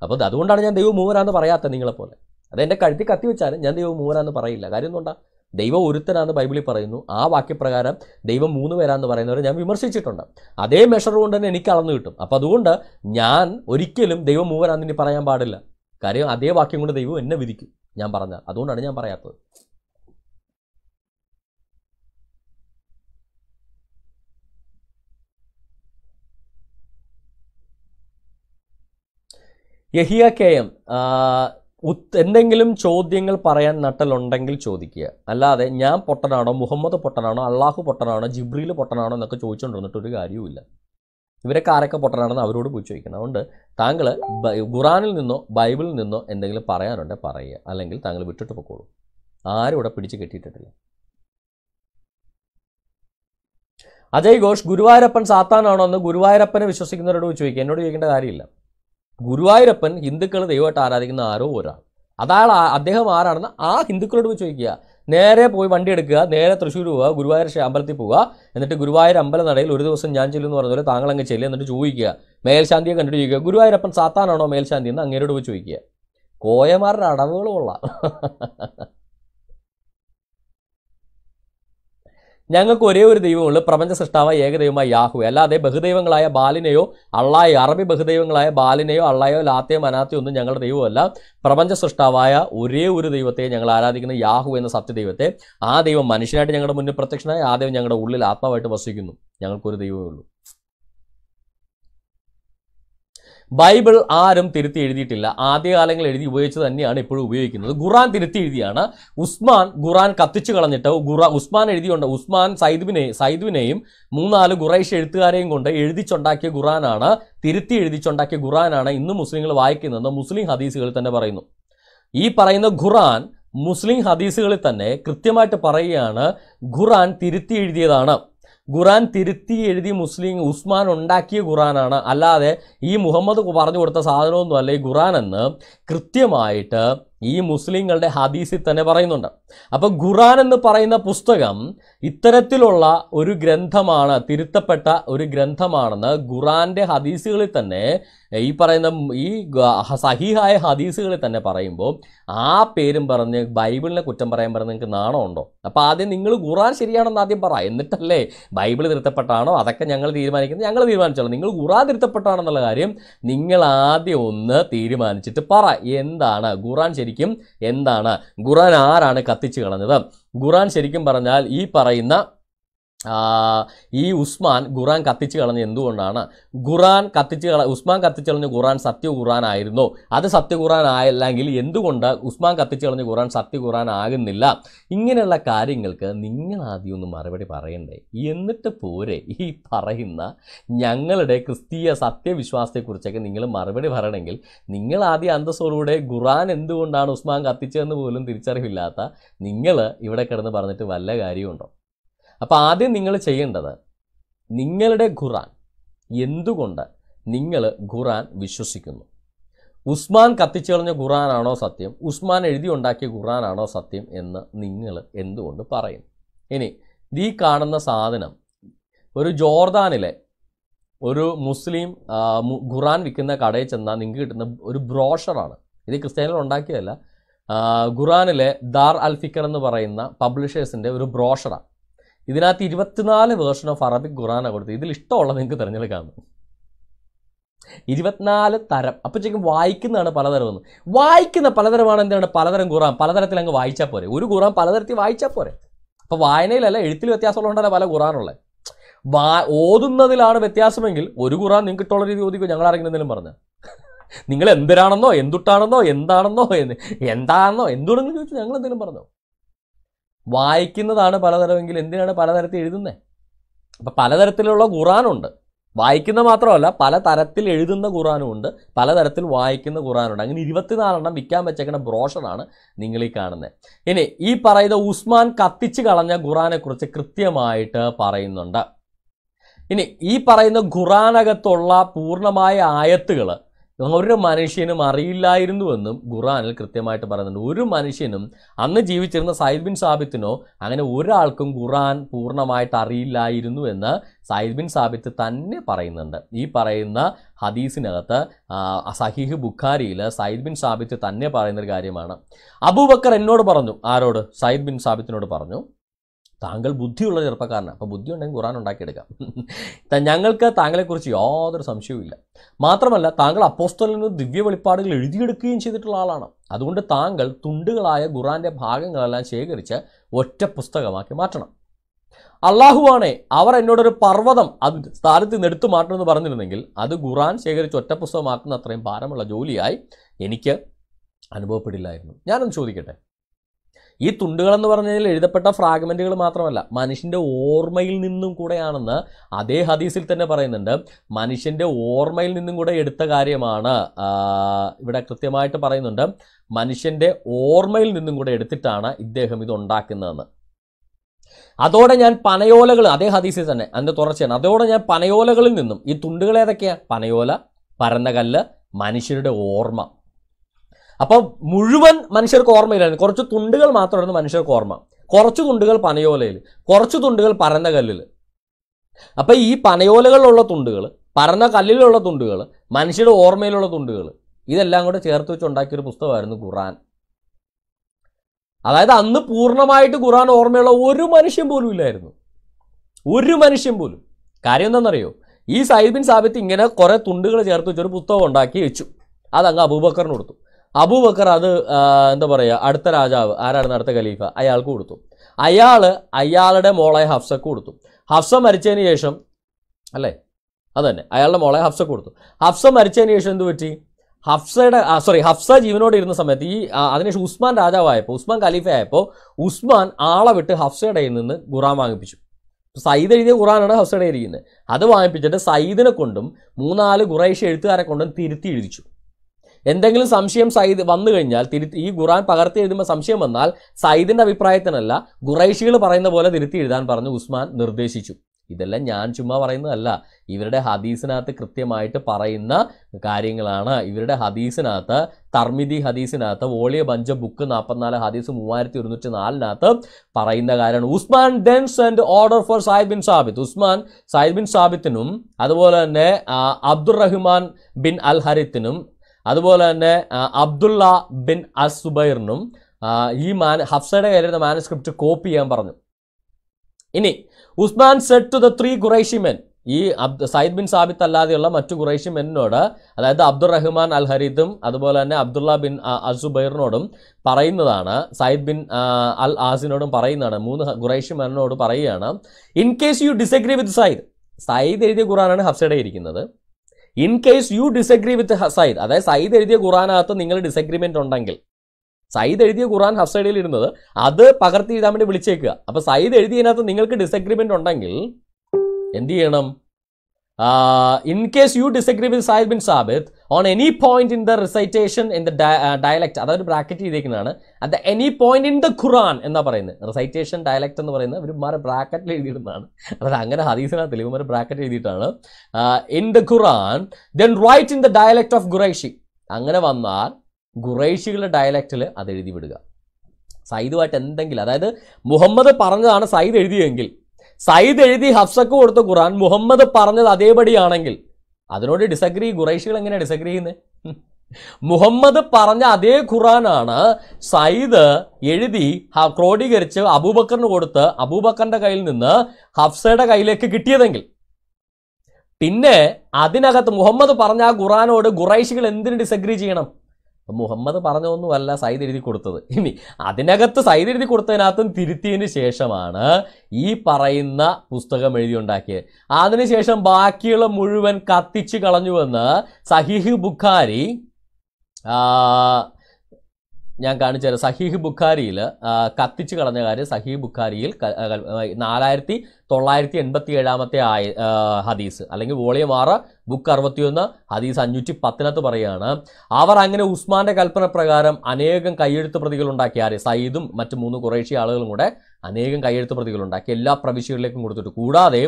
അപ്പോൾ അതുകൊണ്ടാണ് ഞാൻ ദൈവം മൂവരാന്ന് പറയാത്തത് നിങ്ങളെപ്പോലെ അത് എൻ്റെ കഴുത്തി കത്തി വെച്ചാലും ഞാൻ ദൈവം മൂവരാന്ന് പറയില്ല കാര്യം എന്തുകൊണ്ടാണ് ദൈവം ഒരുത്തനാന്ന് ബൈബിളിൽ പറയുന്നു ആ വാക്യപ്രകാരം ദൈവം മൂന്ന് പേരാന്ന് പറയുന്നവരെ ഞാൻ വിമർശിച്ചിട്ടുണ്ട് അതേ മെഷർ കൊണ്ട് തന്നെ എനിക്ക് അളന്നു കിട്ടും അപ്പം അതുകൊണ്ട് ഞാൻ ഒരിക്കലും ദൈവം മൂവരാന്ന് ഇനി പറയാൻ പാടില്ല കാര്യം അതേ വാക്യം കൊണ്ട് ദൈവം എന്നെ വിധിക്കും ഞാൻ പറഞ്ഞാൽ അതുകൊണ്ടാണ് ഞാൻ പറയാത്തത് യഹിയ കെ എം എന്തെങ്കിലും ചോദ്യങ്ങൾ പറയാൻ നട്ടലുണ്ടെങ്കിൽ ചോദിക്കുക അല്ലാതെ ഞാൻ പൊട്ടനാണോ മുഹമ്മദ് പൊട്ടനാണോ അള്ളാഹു പൊട്ടനാണോ ജിബ്രീൽ പൊട്ടനാണോ എന്നൊക്കെ ചോദിച്ചുകൊണ്ടിരുന്നിട്ട് ഒരു കാര്യവുമില്ല ഇവരൊക്കെ ആരൊക്കെ പൊട്ടനാണെന്ന് അവരോട് പോയി ചോദിക്കണം അതുകൊണ്ട് താങ്കൾ ഖുറാനിൽ നിന്നോ ബൈബിളിൽ നിന്നോ എന്തെങ്കിലും പറയാനുണ്ടെങ്കിൽ പറയുക അല്ലെങ്കിൽ താങ്കൾ വിട്ടിട്ട് പൊക്കോളൂ ആരും ഇവിടെ പിടിച്ച് കെട്ടിയിട്ടില്ല അജയ് ഘോഷ് ഗുരുവായൂരപ്പൻ സാത്താനാണോ എന്ന് ഗുരുവായൂരപ്പനെ വിശ്വസിക്കുന്നവരോട് ചോദിക്കുക എന്നോട് ചോദിക്കേണ്ട കാര്യമില്ല ഗുരുവായൂരപ്പൻ ഹിന്ദുക്കൾ ദൈവമായിട്ട് ആരാധിക്കുന്ന ആരോ ഒരാൾ അതാണ് അദ്ദേഹം ആരാണെന്ന് ആ ഹിന്ദുക്കളോട് പോയി ചോദിക്കുക നേരെ പോയി വണ്ടി എടുക്കുക നേരെ തൃശ്ശൂർ പോവുക ഗുരുവായൂർ അമ്പലത്തിൽ പോവുക എന്നിട്ട് ഗുരുവായൂർ അമ്പല നടയിൽ ഒരു ദിവസം ഞാൻ ചെല്ലുമെന്ന് പറഞ്ഞപോലെ താങ്കൾ അങ്ങ് ചെല്ലുക എന്നിട്ട് ചോദിക്കുക മേൽശാന്തിയെ കണ്ടിട്ട് ചോദിക്കുക ഗുരുവായൂരപ്പൻ സാത്താനാണോ മേൽശാന്തി എന്ന് അങ്ങേരോട് പോയി ചോദിക്കുക കോയമാരുടെ അടവുകൾ കൊള്ളാം ഞങ്ങൾക്ക് ഒരേ ഒരു ദൈവമുള്ളൂ പ്രപഞ്ച സൃഷ്ടാവ ഏകദൈവമായ യാഹു അല്ലാതെ ബഹുദൈവങ്ങളായ ബാലിനെയോ അള്ളായോ അറബി ബഹുദൈവങ്ങളായ ബാലിനെയോ അള്ളായോ ലാത്തയോ മനാത്തയോ ഒന്നും ഞങ്ങളുടെ ദൈവമല്ല പ്രപഞ്ച സൃഷ്ടാവായ ഒരേ ഒരു ദൈവത്തെ ഞങ്ങൾ ആരാധിക്കുന്ന യാഹു എന്ന സത്യദൈവത്തെ ആ ദൈവം മനുഷ്യനായിട്ട് ഞങ്ങളുടെ മുന്നിൽ പ്രത്യക്ഷനായി ആ ദൈവം ഞങ്ങളുടെ ഉള്ളിൽ ആത്മാവായിട്ട് വസിക്കുന്നു ഞങ്ങൾക്കൊരു ദൈവമേ ഉള്ളൂ ബൈബിൾ ആരും തിരുത്തി എഴുതിയിട്ടില്ല ആദ്യകാലങ്ങൾ എഴുതി ഉപയോഗിച്ച് തന്നെയാണ് ഇപ്പോഴും ഉപയോഗിക്കുന്നത് ഖുറാൻ തിരുത്തി എഴുതിയാണ് ഉസ്മാൻ ഖുറാൻ കത്തിച്ചു കളഞ്ഞിട്ട് ഖുറാ ഉസ്മാൻ എഴുതിയുണ്ട് ഉസ്മാൻ സൈദുവിനെ സൈദുവിനെയും മൂന്നാല് ഖുറൈഷ് എഴുത്തുകാരെയും കൊണ്ട് എഴുതിച്ചുണ്ടാക്കിയ ഖുറാനാണ് തിരുത്തി എഴുതിച്ചുണ്ടാക്കിയ ഖുറാനാണ് ഇന്ന് മുസ്ലിങ്ങൾ വായിക്കുന്നത് മുസ്ലിം ഹദീസുകളിൽ തന്നെ പറയുന്നു ഈ പറയുന്ന ഖുറാൻ മുസ്ലിം ഹദീസുകളിൽ തന്നെ കൃത്യമായിട്ട് പറയുകയാണ് ഖുറാൻ തിരുത്തി എഴുതിയതാണ് ഖുറാൻ തിരുത്തി എഴുതി മുസ്ലിം ഉസ്മാൻ ഉണ്ടാക്കിയ ഖുറാനാണ് അല്ലാതെ ഈ മുഹമ്മദ് പറഞ്ഞു കൊടുത്ത സാധനമൊന്നുമല്ല ഈ ഖുറാൻ എന്ന് കൃത്യമായിട്ട് ഈ മുസ്ലിങ്ങളുടെ ഹദീസിൽ തന്നെ പറയുന്നുണ്ട് അപ്പോൾ ഖുറാൻ എന്ന് പറയുന്ന പുസ്തകം ഇത്തരത്തിലുള്ള ഒരു ഗ്രന്ഥമാണ് തിരുത്തപ്പെട്ട ഒരു ഗ്രന്ഥമാണെന്ന് ഖുറാൻ്റെ ഹദീസുകളിൽ തന്നെ ഈ പറയുന്ന ഈ സഹിഹായ ഹദീസുകളിൽ തന്നെ പറയുമ്പോൾ ആ പേരും പറഞ്ഞ് ബൈബിളിനെ കുറ്റം പറയാൻ പറഞ്ഞ് നിങ്ങൾക്ക് നാണമുണ്ടോ അപ്പോൾ ആദ്യം നിങ്ങൾ ഖുറാൻ ശരിയാണെന്ന് ആദ്യം പറ എന്നിട്ടല്ലേ ബൈബിൾ തിരുത്തപ്പെട്ടാണോ അതൊക്കെ ഞങ്ങൾ തീരുമാനിക്കുന്നത് ഞങ്ങൾ തീരുമാനിച്ചോളൂ നിങ്ങൾ ഖുറാൻ തിരുത്തപ്പെട്ടാണെന്നുള്ള കാര്യം നിങ്ങൾ ആദ്യം ഒന്ന് തീരുമാനിച്ചിട്ട് പറ എന്താണ് ഖുറാൻ ശരി ശരിക്കും എന്താണ് ഖുറാൻ ആരാണ് കത്തിച്ചു കളഞ്ഞത് ഖുറാൻ ശരിക്കും പറഞ്ഞാൽ ഈ പറയുന്ന ഈ ഉസ്മാൻ ഖുറാൻ കത്തിച്ച് കളഞ്ഞ എന്തുകൊണ്ടാണ് ഖുറാൻ കത്തിച്ച് കള ഉസ്മാൻ കത്തിച്ച് കളഞ്ഞ ഖുറാൻ സത്യ ഖുറാൻ ആയിരുന്നോ അത് സത്യ ഖുറാൻ ആയല്ലെങ്കിൽ എന്തുകൊണ്ട് ഉസ്മാൻ കത്തിച്ച് കളഞ്ഞ ഖുറാൻ സത്യ ഖുറാൻ ആകുന്നില്ല ഇങ്ങനെയുള്ള കാര്യങ്ങൾക്ക് നിങ്ങൾ ആദ്യം ഒന്ന് മറുപടി പറയണ്ടേ എന്നിട്ട് പോരെ ഈ പറയുന്ന ഞങ്ങളുടെ ക്രിസ്തീയ സത്യവിശ്വാസത്തെക്കുറിച്ചൊക്കെ നിങ്ങൾ മറുപടി പറയണമെങ്കിൽ നിങ്ങൾ ആദ്യം അന്തസ്സോടുകൂടെ ഖുറാൻ എന്തുകൊണ്ടാണ് ഉസ്മാൻ കത്തിച്ചതെന്ന് പോലും തിരിച്ചറിവില്ലാത്ത നിങ്ങൾ ഇവിടെ കിടന്ന് പറഞ്ഞിട്ട് വല്ല കാര്യമുണ്ടോ അപ്പോൾ ആദ്യം നിങ്ങൾ ചെയ്യേണ്ടത് നിങ്ങളുടെ ഖുറാൻ എന്തുകൊണ്ട് നിങ്ങൾ ഖുറാൻ വിശ്വസിക്കുന്നു ഉസ്മാൻ കത്തിച്ചെറിഞ്ഞ ഖുറാനാണോ സത്യം ഉസ്മാൻ എഴുതി ഉണ്ടാക്കിയ ഖുറാനാണോ സത്യം എന്ന് നിങ്ങൾ എന്തുകൊണ്ട് പറയും ഇനി ഈ കാണുന്ന സാധനം ഒരു ജോർദാനിലെ ഒരു മുസ്ലിം ഖുറാൻ വിൽക്കുന്ന കടയിൽ ചെന്നാൽ നിങ്ങൾക്ക് കിട്ടുന്ന ഒരു ബ്രോഷറാണ് ഇത് ക്രിസ്ത്യാനികൾ ഉണ്ടാക്കിയതല്ല ഖുറാനിലെ ദാർ അൽ ഫിക്കർ എന്ന് പറയുന്ന പബ്ലിഷേഴ്സിൻ്റെ ഒരു ബ്രോഷറാണ് ഇതിനകത്ത് ഇരുപത്തിനാല് വേർഷൻ ഓഫ് അറബിക് ഖുറാന കൊടുത്തത് ഇതിൽ ഇഷ്ടമുള്ള നിങ്ങൾക്ക് തിരഞ്ഞെടുക്കാമെന്ന് ഇരുപത്തിനാല് തരം ചേക്കും വായിക്കുന്നതാണ് പലതരം പലതരമെന്ന് വായിക്കുന്ന പലതരമാണ് എന്താണ് പലതരം ഖുറാൻ പലതരത്തിൽ അങ്ങ് വായിച്ചാൽ പോരെ ഒരു ഖുറാൻ പലതരത്തിൽ വായിച്ചാൽ പോരെ അപ്പോൾ വായനയിലല്ല എഴുത്തിൽ വ്യത്യാസമുള്ളതുകൊണ്ടല്ല പല ഖുറാനുള്ളത് വാ ഓതുന്നതിലാണ് വ്യത്യാസമെങ്കിൽ ഒരു ഖുറാൻ നിങ്ങൾക്ക് ഇട്ടുള്ള രീതി ഓദിക്കും ഞങ്ങൾ ആരെങ്കിലും എന്തെങ്കിലും പറഞ്ഞാൽ നിങ്ങൾ എന്തിനാണെന്നോ എന്തുട്ടാണെന്നോ എന്താണെന്നോ എന്താണെന്നോ എന്തുണെന്ന് ചോദിച്ചു ഞങ്ങൾ എന്തെങ്കിലും പറഞ്ഞോ വായിക്കുന്നതാണ് പലതരമെങ്കിൽ എന്തിനാണ് പലതരത്തിൽ എഴുതുന്നത് അപ്പം പലതരത്തിലുള്ള ഖുറാനുണ്ട് വായിക്കുന്ന മാത്രമല്ല പല തരത്തിൽ എഴുതുന്ന ഖുറാനും ഉണ്ട് പലതരത്തിൽ വായിക്കുന്ന ഖുറാനുണ്ട് അങ്ങനെ ഇരുപത്തിനാലെണ്ണം വിൽക്കാൻ വെച്ചേക്കുന്ന ബ്രോഷറാണ് നിങ്ങൾ ഈ കാണുന്നത് ഇനി ഈ പറയുന്ന ഉസ്മാൻ കത്തിച്ച് കളഞ്ഞ ഖുറാനെക്കുറിച്ച് കൃത്യമായിട്ട് പറയുന്നുണ്ട് ഇനി ഈ പറയുന്ന ഖുറാനകത്തുള്ള പൂർണ്ണമായ ആയത്തുകൾ ഒരു മനുഷ്യനും അറിയില്ലായിരുന്നുവെന്നും ഖുറാനിൽ കൃത്യമായിട്ട് പറയുന്നുണ്ട് ഒരു മനുഷ്യനും അന്ന് ജീവിച്ചിരുന്ന സയ്യിദ് ബിൻ സാബിത്തിനോ അങ്ങനെ ഒരാൾക്കും ഖുറാൻ പൂർണ്ണമായിട്ട് അറിയില്ലായിരുന്നു എന്ന് സയ്യിദ് ബിൻ സാബിത്ത് തന്നെ പറയുന്നുണ്ട് ഈ പറയുന്ന ഹദീസിനകത്ത് സഹീഹ് ബുഖാരിയിൽ സയ്യിദ് ബിൻ സാബിത്ത് തന്നെ പറയുന്നൊരു കാര്യമാണ് അബൂബക്കർ എന്നോട് പറഞ്ഞു ആരോട് സയ്യിദ് ബിൻ സാബിത്തിനോട് പറഞ്ഞു താങ്കൾ ബുദ്ധിയുള്ള ചെറുപ്പക്കാരനാണ് അപ്പോൾ ബുദ്ധി ഉണ്ടെങ്കിൽ ഖുറാൻ ഉണ്ടാക്കിയെടുക്കാം ഞങ്ങൾക്ക് താങ്കളെക്കുറിച്ച് യാതൊരു സംശയവുമില്ല മാത്രമല്ല താങ്കൾ അപ്പോസ്തലിൽ നിന്ന് ദിവ്യ വെളിപ്പാടുകൾ എഴുതിയെടുക്കുകയും ചെയ്തിട്ടുള്ള ആളാണ് അതുകൊണ്ട് താങ്കൾ തുണ്ടുകളായ ഖുറാൻ്റെ ഭാഗങ്ങളെല്ലാം ശേഖരിച്ച് ഒറ്റ പുസ്തകമാക്കി മാറ്റണം അള്ളാഹുവാണെ അവർ എന്നോടൊരു പർവ്വതം അത് സ്ഥാനത്ത് നിന്ന് എടുത്തു മാറ്റണമെന്ന് പറഞ്ഞിരുന്നെങ്കിൽ അത് ഖുറാൻ ശേഖരിച്ച് ഒറ്റ പുസ്തകമാക്കുന്ന അത്രയും ഭാരമുള്ള ജോലിയായി എനിക്ക് അനുഭവപ്പെടില്ലായിരുന്നു ഞാനൊന്ന് ചോദിക്കട്ടെ ഈ തുണ്ടുകളെന്ന് പറഞ്ഞതിൽ എഴുതപ്പെട്ട ഫ്രാഗ്മെൻറ്റുകൾ മാത്രമല്ല മനുഷ്യൻ്റെ ഓർമ്മയിൽ നിന്നും കൂടെയാണെന്ന് അതേ ഹദീസിൽ തന്നെ പറയുന്നുണ്ട് മനുഷ്യൻ്റെ ഓർമ്മയിൽ നിന്നും കൂടെ എടുത്ത കാര്യമാണ് ഇവിടെ കൃത്യമായിട്ട് പറയുന്നുണ്ട് മനുഷ്യൻ്റെ ഓർമ്മയിൽ നിന്നും കൂടെ എടുത്തിട്ടാണ് ഇദ്ദേഹം ഇത് ഉണ്ടാക്കുന്നതെന്ന് അതോടെ ഞാൻ പനയോലകൾ അതേ ഹദീസിൽ തന്നെ അതിൻ്റെ തുടർച്ചയാണ് അതോടെ ഞാൻ പനയോലകളിൽ നിന്നും ഈ തുണ്ടുകൾ ഏതൊക്കെയാണ് പനയോല പരന്നകല്ല് മനുഷ്യരുടെ ഓർമ്മ അപ്പോൾ മുഴുവൻ മനുഷ്യർക്ക് ഓർമ്മയില്ലായിരുന്നു കുറച്ച് തുണ്ടുകൾ മാത്രമായിരുന്നു മനുഷ്യർക്ക് ഓർമ്മ കുറച്ച് തുണ്ടുകൾ പനയോലയിൽ കുറച്ച് തുണ്ടുകൾ പരന്ന കല്ലിൽ അപ്പോൾ ഈ പനയോലകളിലുള്ള തുണ്ടുകൾ പരന്ന കല്ലിലുള്ള തുണ്ടുകൾ മനുഷ്യരുടെ ഓർമ്മയിലുള്ള തുണ്ടുകൾ ഇതെല്ലാം കൂടെ ചേർത്ത് വെച്ച് ഉണ്ടാക്കിയൊരു പുസ്തകമായിരുന്നു ഖുറാൻ അതായത് അന്ന് പൂർണ്ണമായിട്ട് ഖുറാൻ ഓർമ്മയുള്ള ഒരു മനുഷ്യൻ പോലും ഇല്ലായിരുന്നു ഒരു മനുഷ്യൻ പോലും കാര്യം എന്താണെന്നറിയോ ഈ സൈബിൻ സാബിത്ത് ഇങ്ങനെ കുറേ തുണ്ടുകൾ ചേർത്ത് വെച്ചൊരു പുസ്തകം ഉണ്ടാക്കി വെച്ചു അതങ്ങ് അബൂബക്കറിന് കൊടുത്തു അബൂബക്കർ അത് എന്താ പറയുക അടുത്ത രാജാവ് ആരാണ് അടുത്ത ഖലീഫ അയാൾക്ക് കൊടുത്തു അയാൾ അയാളുടെ മോളെ ഹഫ്സക്ക് കൊടുത്തു ഹഫ്സ മരിച്ചതിന് ശേഷം അല്ലേ അതന്നെ അയാളുടെ മോളെ ഹഫ്സക്ക് കൊടുത്തു ഹഫ്സ മരിച്ചതിന് ശേഷം എന്ത് പറ്റി ഹഫ്സയുടെ സോറി ഹഫ്സ ജീവനോട് ഇരുന്ന സമയത്ത് ഈ അതിനുശേഷം ഉസ്മാൻ രാജാവായപ്പോൾ ഉസ്മാൻ ഖലീഫ ആയപ്പോൾ ഉസ്മാൻ ആളെ വിട്ട് ഹഫ്സയുടെ കയ്യിൽ നിന്ന് ഖുറാൻ വാങ്ങിപ്പിച്ചു സയ്യിദ് എഴുതിയ ഖുറാനാണ് ഹഫ്സയുടെ ഇരിക്കുന്നത് അത് വാങ്ങിപ്പിച്ചിട്ട് സയ്യിദിനെ കൊണ്ടും മൂന്നാല് ഖുറൈഷ് എഴുത്തുകാരെ കൊണ്ടും തിരുത്തി എഴുതിച്ചു എന്തെങ്കിലും സംശയം സയ്യിദ് വന്നു കഴിഞ്ഞാൽ തിരുത്തി ഈ ഖുറാൻ പകർത്തി എഴുതുമ്പോൾ സംശയം വന്നാൽ സയ്യിദിൻ്റെ അഭിപ്രായത്തിനല്ല ഖുറൈഷികൾ പറയുന്ന പോലെ തിരുത്തി എഴുതാൻ പറഞ്ഞു ഉസ്മാൻ നിർദ്ദേശിച്ചു ഇതെല്ലാം ഞാൻ ചുമ്മാ പറയുന്നതല്ല ഇവരുടെ ഹദീസിനകത്ത് കൃത്യമായിട്ട് പറയുന്ന കാര്യങ്ങളാണ് ഇവരുടെ ഹദീസിനകത്ത് തർമിദി ഹദീസിനകത്ത് വോളിയ ബഞ്ച ബുക്ക് നാൽപ്പത്തിനാല് ഹദീസ് മൂവായിരത്തി ഒരുന്നൂറ്റി നാലിനകത്ത് പറയുന്ന കാര്യമാണ് Usman then send order for Zaid bin Sabit Usman Zaid bin സാബിത്തിനും അതുപോലെ തന്നെ അബ്ദുറഹ്മാൻ ബിൻ അൽ ഹരിത്തിനും അതുപോലെ തന്നെ അബ്ദുള്ള ബിൻ അസുബൈറിനും ഈ മാൻ ഹഫ്സയുടെ കയ്യിലിരുന്ന മാനസ്ക്രിപ്റ്റ് കോപ്പി ചെയ്യാൻ പറഞ്ഞു ഇനി Usman set to the three Quraishi men ഈ അബ്ദ് സയ്യിദ് ബിൻ സാബിത്ത് അല്ലാതെയുള്ള മറ്റു ഖുറൈഷി മെന്നിനോട് അതായത് അബ്ദുറഹ്മാൻ അൽ ഹരീദും അതുപോലെ തന്നെ അബ്ദുള്ള ബിൻ അസുബൈറിനോടും പറയുന്നതാണ് സയ്യിദ് ബിൻ അൽ ആസിനോടും പറയുന്നതാണ് മൂന്ന് ഖുറൈഷി മെന്നിനോട് പറയുകയാണ് in case you disagree with Sayyid Sayyid എഴുതിയ ഖുറാനാണ് ഹഫ്സയുടെ ഇരിക്കുന്നത് in case you disagree with Sayyid അതായത് സയ്യിദ് എഴുതിയ ഖുറാനകത്ത് നിങ്ങൾ ഡിസഗ്രിമെന്റ് ഉണ്ടെങ്കിൽ സയ്യിദ് എഴുതിയ ഖുറാൻ ഹഫ്സൈഡിൽ ഇരുന്നത് അത് പകർത്തി എഴുതാൻ വേണ്ടി വിളിച്ചേക്കുക അപ്പോൾ സയ്യിദ് എഴുതിയതിനകത്ത് നിങ്ങൾക്ക് ഡിസഗ്രിമെന്റ് ഉണ്ടെങ്കിൽ എന്ത് ചെയ്യണം in case you disagree with with bin bin on any point in the recitation in the dialect അതായത് ബ്രാക്കറ്റ് ചെയ്തിരിക്കുന്നതാണ് അത് any point in the Quran എന്നാ പറയുന്നത് റിസൈറ്റേഷൻ ഡയലക്റ്റ് എന്ന് പറയുന്നത് മാറി ബ്രാക്കറ്റിൽ എഴുതിയിരുന്നതാണ് അതായത് അങ്ങനെ തെളിവ് ഇവന്മാർ ബ്രാക്കറ്റ് എഴുതിയിട്ടാണ് in the Quran then write in the dialect of Quraishi അങ്ങനെ വന്നാൽ ഖുറൈഷികളുടെ ഡയലക്റ്റിൽ അത് എഴുതി വിടുക സൈദുമായിട്ട് എന്തെങ്കിലും അതായത് മുഹമ്മദ് പറഞ്ഞതാണ് സൈദ് എഴുതിയെങ്കിൽ സയ്യിദ് എഴുതി ഹഫ്സക്ക് കൊടുത്ത ഖുറാൻ മുഹമ്മദ് പറഞ്ഞത് അതേപടിയാണെങ്കിൽ അതിനോട് ഡിസഗ്രി ഖുറൈഷികൾ എങ്ങനെ ഡിസഗ്രി ചെയ്യുന്നത് മുഹമ്മദ് പറഞ്ഞ അതേ ഖുറാനാണ് സയ്യിദ് എഴുതി ക്രോഡീകരിച്ച് അബൂബക്കറിന് കൊടുത്ത് അബൂബക്കറിന്റെ കയ്യിൽ നിന്ന് ഹഫ്സയുടെ കയ്യിലേക്ക് കിട്ടിയതെങ്കിൽ പിന്നെ അതിനകത്ത് മുഹമ്മദ് പറഞ്ഞ ആ ഖുറാനോട് ഖുറൈഷികൾ എന്തിനു ഡിസഗ്രി ചെയ്യണം മുഹമ്മദ് പറഞ്ഞൊന്നുമല്ല സൈദ് എഴുതി കൊടുത്തത് ഇനി അതിനകത്ത് സൈദ് എഴുതി കൊടുത്തതിനകത്തും തിരുത്തിയതിന് ശേഷമാണ് ഈ പറയുന്ന പുസ്തകം എഴുതിയുണ്ടാക്കിയത് അതിനുശേഷം ബാക്കിയുള്ള മുഴുവൻ കത്തിച്ച് കളഞ്ഞുവെന്ന് സഹിഹ് ബുഖാരി ഞാൻ കാണിച്ചു തരാം സഹീഹ് ബുഖാരിയിൽ കത്തിച്ചു കളഞ്ഞ കാര്യം സഹീഹ് ബുഖാരിയിൽ നാലായിരത്തി തൊള്ളായിരത്തി എൺപത്തി ഏഴാമത്തെ ആയ ഹദീസ് അല്ലെങ്കിൽ വോളിയം ആറ് ബുക്ക് അറുപത്തിയൊന്ന് ഹദീസ് അഞ്ഞൂറ്റി പത്തിനകത്ത് പറയുകയാണ് അവർ അങ്ങനെ ഉസ്മാന്റെ കൽപ്പന പ്രകാരം അനേകം കൈയെഴുത്ത് പ്രതികൾ ഉണ്ടാക്കി ആര് സയ്യിദും മറ്റ് മൂന്ന് കുറേശ്ശി ആളുകളും കൂടെ അനേകം കൈയെഴുത്ത് പ്രതികൾ ഉണ്ടാക്കി എല്ലാ പ്രവിശ്യകളിലേക്കും കൊടുത്തിട്ട് കൂടാതെ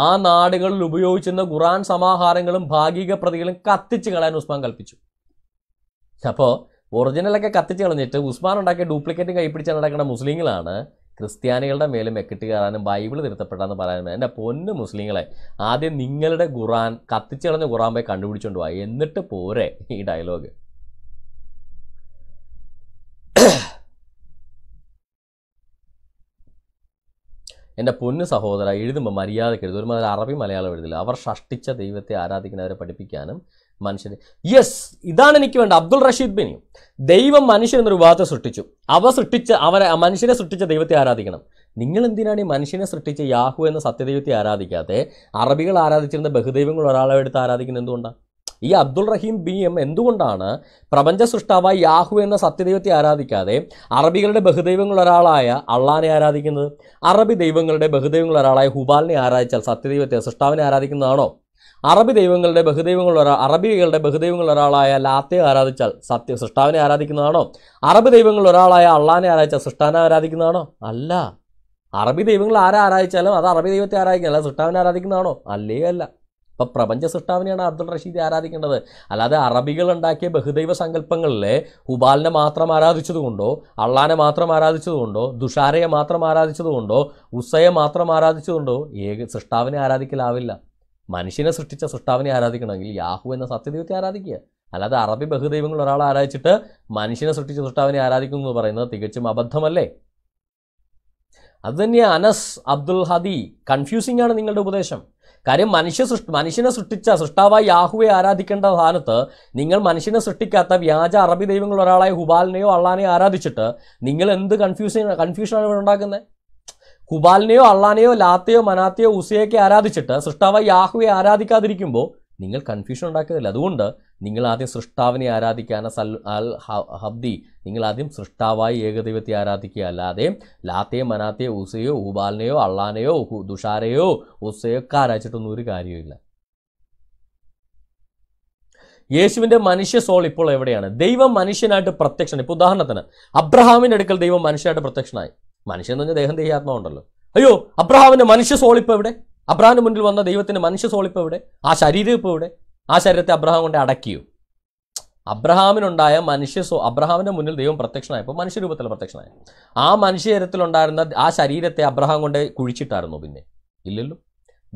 ആ നാടുകളിൽ ഉപയോഗിച്ചിരുന്ന ഖുറാൻ സമാഹാരങ്ങളും ഭാഗിക പ്രതികളും കത്തിച്ച് കളയാൻ ഉസ്മാൻ കൽപ്പിച്ചു അപ്പോൾ ഒറിജിനലൊക്കെ കത്തിച്ച് കളഞ്ഞിട്ട് ഉസ്മാൻ ഉണ്ടാക്കിയ ഡ്യൂപ്ലിക്കേറ്റ് കൈപ്പിടിച്ച് നടക്കുന്ന മുസ്ലിങ്ങളാണ് ക്രിസ്ത്യാനികളുടെ മേലും മെക്കിട്ട് കയറാനും ബൈബിൾ തിരുത്തപ്പെട്ടാന്ന് പറയാനും എൻ്റെ പൊന്ന് മുസ്ലിങ്ങളെ ആദ്യം നിങ്ങളുടെ ഖുറാൻ കത്തിച്ച് കളഞ്ഞ ഖുറാൻ പോയി കണ്ടുപിടിച്ചോണ്ട് പോയി എന്നിട്ട് പോരെ ഈ ഡയലോഗ് എൻ്റെ പൊന്ന് സഹോദര എഴുതുമ്പോൾ മര്യാദയ്ക്ക് എഴുതും ഒരുമാതിരി അറബി മലയാളം എഴുതില്ല അവർ ഷഷ്ടിച്ച ദൈവത്തെ ആരാധിക്കുന്നവരെ പഠിപ്പിക്കാനും മനുഷ്യന് യെസ് ഇതാണ് എനിക്ക് വേണ്ട അബ്ദുൾ റഷീദ് ബിനി ദൈവം മനുഷ്യൻ എന്നൊരു വിഭാഗത്തെ സൃഷ്ടിച്ചു അവ സൃഷ്ടിച്ച അവരെ മനുഷ്യനെ സൃഷ്ടിച്ച ദൈവത്തെ ആരാധിക്കണം നിങ്ങൾ എന്തിനാണ് ഈ മനുഷ്യനെ സൃഷ്ടിച്ച യാഹു എന്ന സത്യദൈവത്തെ ആരാധിക്കാതെ അറബികൾ ആരാധിച്ചിരുന്ന ബഹുദൈവങ്ങൾ ഒരാളെ എടുത്ത് ആരാധിക്കുന്നത് എന്തുകൊണ്ടാണ് ഈ അബ്ദുൾ റഹീം ബി എം എന്തുകൊണ്ടാണ് പ്രപഞ്ച സൃഷ്ടാവായി യാഹു എന്ന സത്യദൈവത്തെ ആരാധിക്കാതെ അറബികളുടെ ബഹുദൈവങ്ങൾ ഒരാളായ അള്ളാനെ ആരാധിക്കുന്നത് അറബി ദൈവങ്ങളുടെ ബഹുദൈവങ്ങൾ ഒരാളായ ഹുബാലിനെ ആരാധിച്ചാൽ സത്യദൈവത്തെ സൃഷ്ടാവിനെ ആരാധിക്കുന്നതാണോ അറബി ദൈവങ്ങളുടെ ബഹുദൈവങ്ങൾ ഒരാൾ അറബികളുടെ ബഹുദൈവങ്ങൾ ഒരാളായ ലാത്തെ ആരാധിച്ചാൽ സത്യ സൃഷ്ടാവിനെ ആരാധിക്കുന്നതാണോ അറബ് ദൈവങ്ങൾ ഒരാളായ അള്ളാനെ ആരാധിച്ചാൽ സൃഷ്ടാനെ ആരാധിക്കുന്നതാണോ അല്ല അറബി ദൈവങ്ങൾ ആരെ ആരാധിച്ചാലും അത് അറബി ദൈവത്തെ ആരാധിക്കണം അല്ല സൃഷ്ടാവിനെ ആരാധിക്കുന്നതാണോ അല്ലേ അല്ല ഇപ്പം പ്രപഞ്ച സൃഷ്ടാവിനെയാണ് അബ്ദുൾ റഷീദ് ആരാധിക്കേണ്ടത് അല്ലാതെ അറബികൾ ഉണ്ടാക്കിയ ബഹുദൈവ സങ്കല്പങ്ങളിലെ ഹുബാലിനെ മാത്രം ആരാധിച്ചതുകൊണ്ടോ അള്ളാനെ മാത്രം ആരാധിച്ചതുകൊണ്ടോ ദുഷാരയെ മാത്രം ആരാധിച്ചതുകൊണ്ടോ ഉസയെ മാത്രം ആരാധിച്ചതുകൊണ്ടോ ഏക സൃഷ്ടാവിനെ ആരാധിക്കലാവില്ല മനുഷ്യനെ സൃഷ്ടിച്ച സൃഷ്ടാവിനെ ആരാധിക്കണമെങ്കിൽ യാഹു എന്ന സത്യദൈവത്തെ ആരാധിക്കുക അല്ലാതെ അറബി ബഹുദൈവങ്ങൾ ഒരാളെ ആരാധിച്ചിട്ട് മനുഷ്യനെ സൃഷ്ടിച്ച സൃഷ്ടാവിനെ ആരാധിക്കുന്നു എന്ന് പറയുന്നത് തികച്ചും അബദ്ധമല്ലേ അതുതന്നെ അനസ് അബ്ദുൽ ഹദി കൺഫ്യൂസിംഗ് ആണ് നിങ്ങളുടെ ഉപദേശം കാര്യം മനുഷ്യ സൃഷ്ടി മനുഷ്യനെ സൃഷ്ടിച്ച സൃഷ്ടാവായി യാഹുവെ ആരാധിക്കേണ്ട സ്ഥാനത്ത് നിങ്ങൾ മനുഷ്യനെ സൃഷ്ടിക്കാത്ത വ്യാജ അറബി ദൈവങ്ങൾ ഒരാളായ ഹുബാലിനെയോ അള്ളാനെയോ ആരാധിച്ചിട്ട് നിങ്ങൾ എന്ത് കൺഫ്യൂഷൻ കൺഫ്യൂഷനാണ് ഉണ്ടാക്കുന്നത് കുബാലിനെയോ അള്ളാനെയോ ലാത്തയോ മനാത്തയോ ഉസയൊക്കെ ആരാധിച്ചിട്ട് സൃഷ്ടാവ് യാഹുവെ ആരാധിക്കാതിരിക്കുമ്പോൾ നിങ്ങൾ കൺഫ്യൂഷൻ ഉണ്ടാക്കുന്നില്ല അതുകൊണ്ട് നിങ്ങൾ ആദ്യം സൃഷ്ടാവിനെ ആരാധിക്കാൻ സൽ അൽ ഹബ്ദി നിങ്ങൾ ആദ്യം സൃഷ്ടാവായി ഏകദൈവത്തെ ആരാധിക്കുക അല്ലാതെ ലാത്തയെ മനാത്തയെ ഉസയോ ഊബാലിനെയോ അള്ളാനെയോ ദുഷാരയോ ഉസയോ ഒക്കെ ആരാച്ചിട്ടൊന്നും ഒരു കാര്യമില്ല യേശുവിൻ്റെ മനുഷ്യ സോൾ ഇപ്പോൾ എവിടെയാണ് ദൈവം മനുഷ്യനായിട്ട് പ്രത്യക്ഷനായി ഇപ്പോൾ ഉദാഹരണത്തിന് അബ്രഹാമിൻ്റെ അടുക്കൽ ദൈവം മനുഷ്യനായിട്ട് പ്രത്യക്ഷനായി മനുഷ്യൻ എന്ന് ദേഹം ദേഹി ആത്മാവുണ്ടല്ലോ അയ്യോ അബ്രഹാമിൻ്റെ മനുഷ്യ സോളിപ്പ് എവിടെ അബ്രഹാമിൻ്റെ മുന്നിൽ വന്ന ദൈവത്തിൻ്റെ മനുഷ്യ സോളിപ്പ് എവിടെ ആ ശരീരം ഇപ്പോൾ എവിടെ ആ ശരീരത്തെ അബ്രഹാം കൊണ്ട് അടക്കിയോ അബ്രഹാമിനുണ്ടായ മനുഷ്യ സോ അബ്രഹാമിൻ്റെ മുന്നിൽ ദൈവം പ്രത്യക്ഷനായപ്പോൾ മനുഷ്യരൂപത്തിൽ പ്രത്യക്ഷനായ ആ മനുഷ്യരത്തിലുണ്ടായിരുന്ന ആ ശരീരത്തെ അബ്രഹാം കൊണ്ട് കുഴിച്ചിട്ടായിരുന്നു പിന്നെ ഇല്ലല്ലോ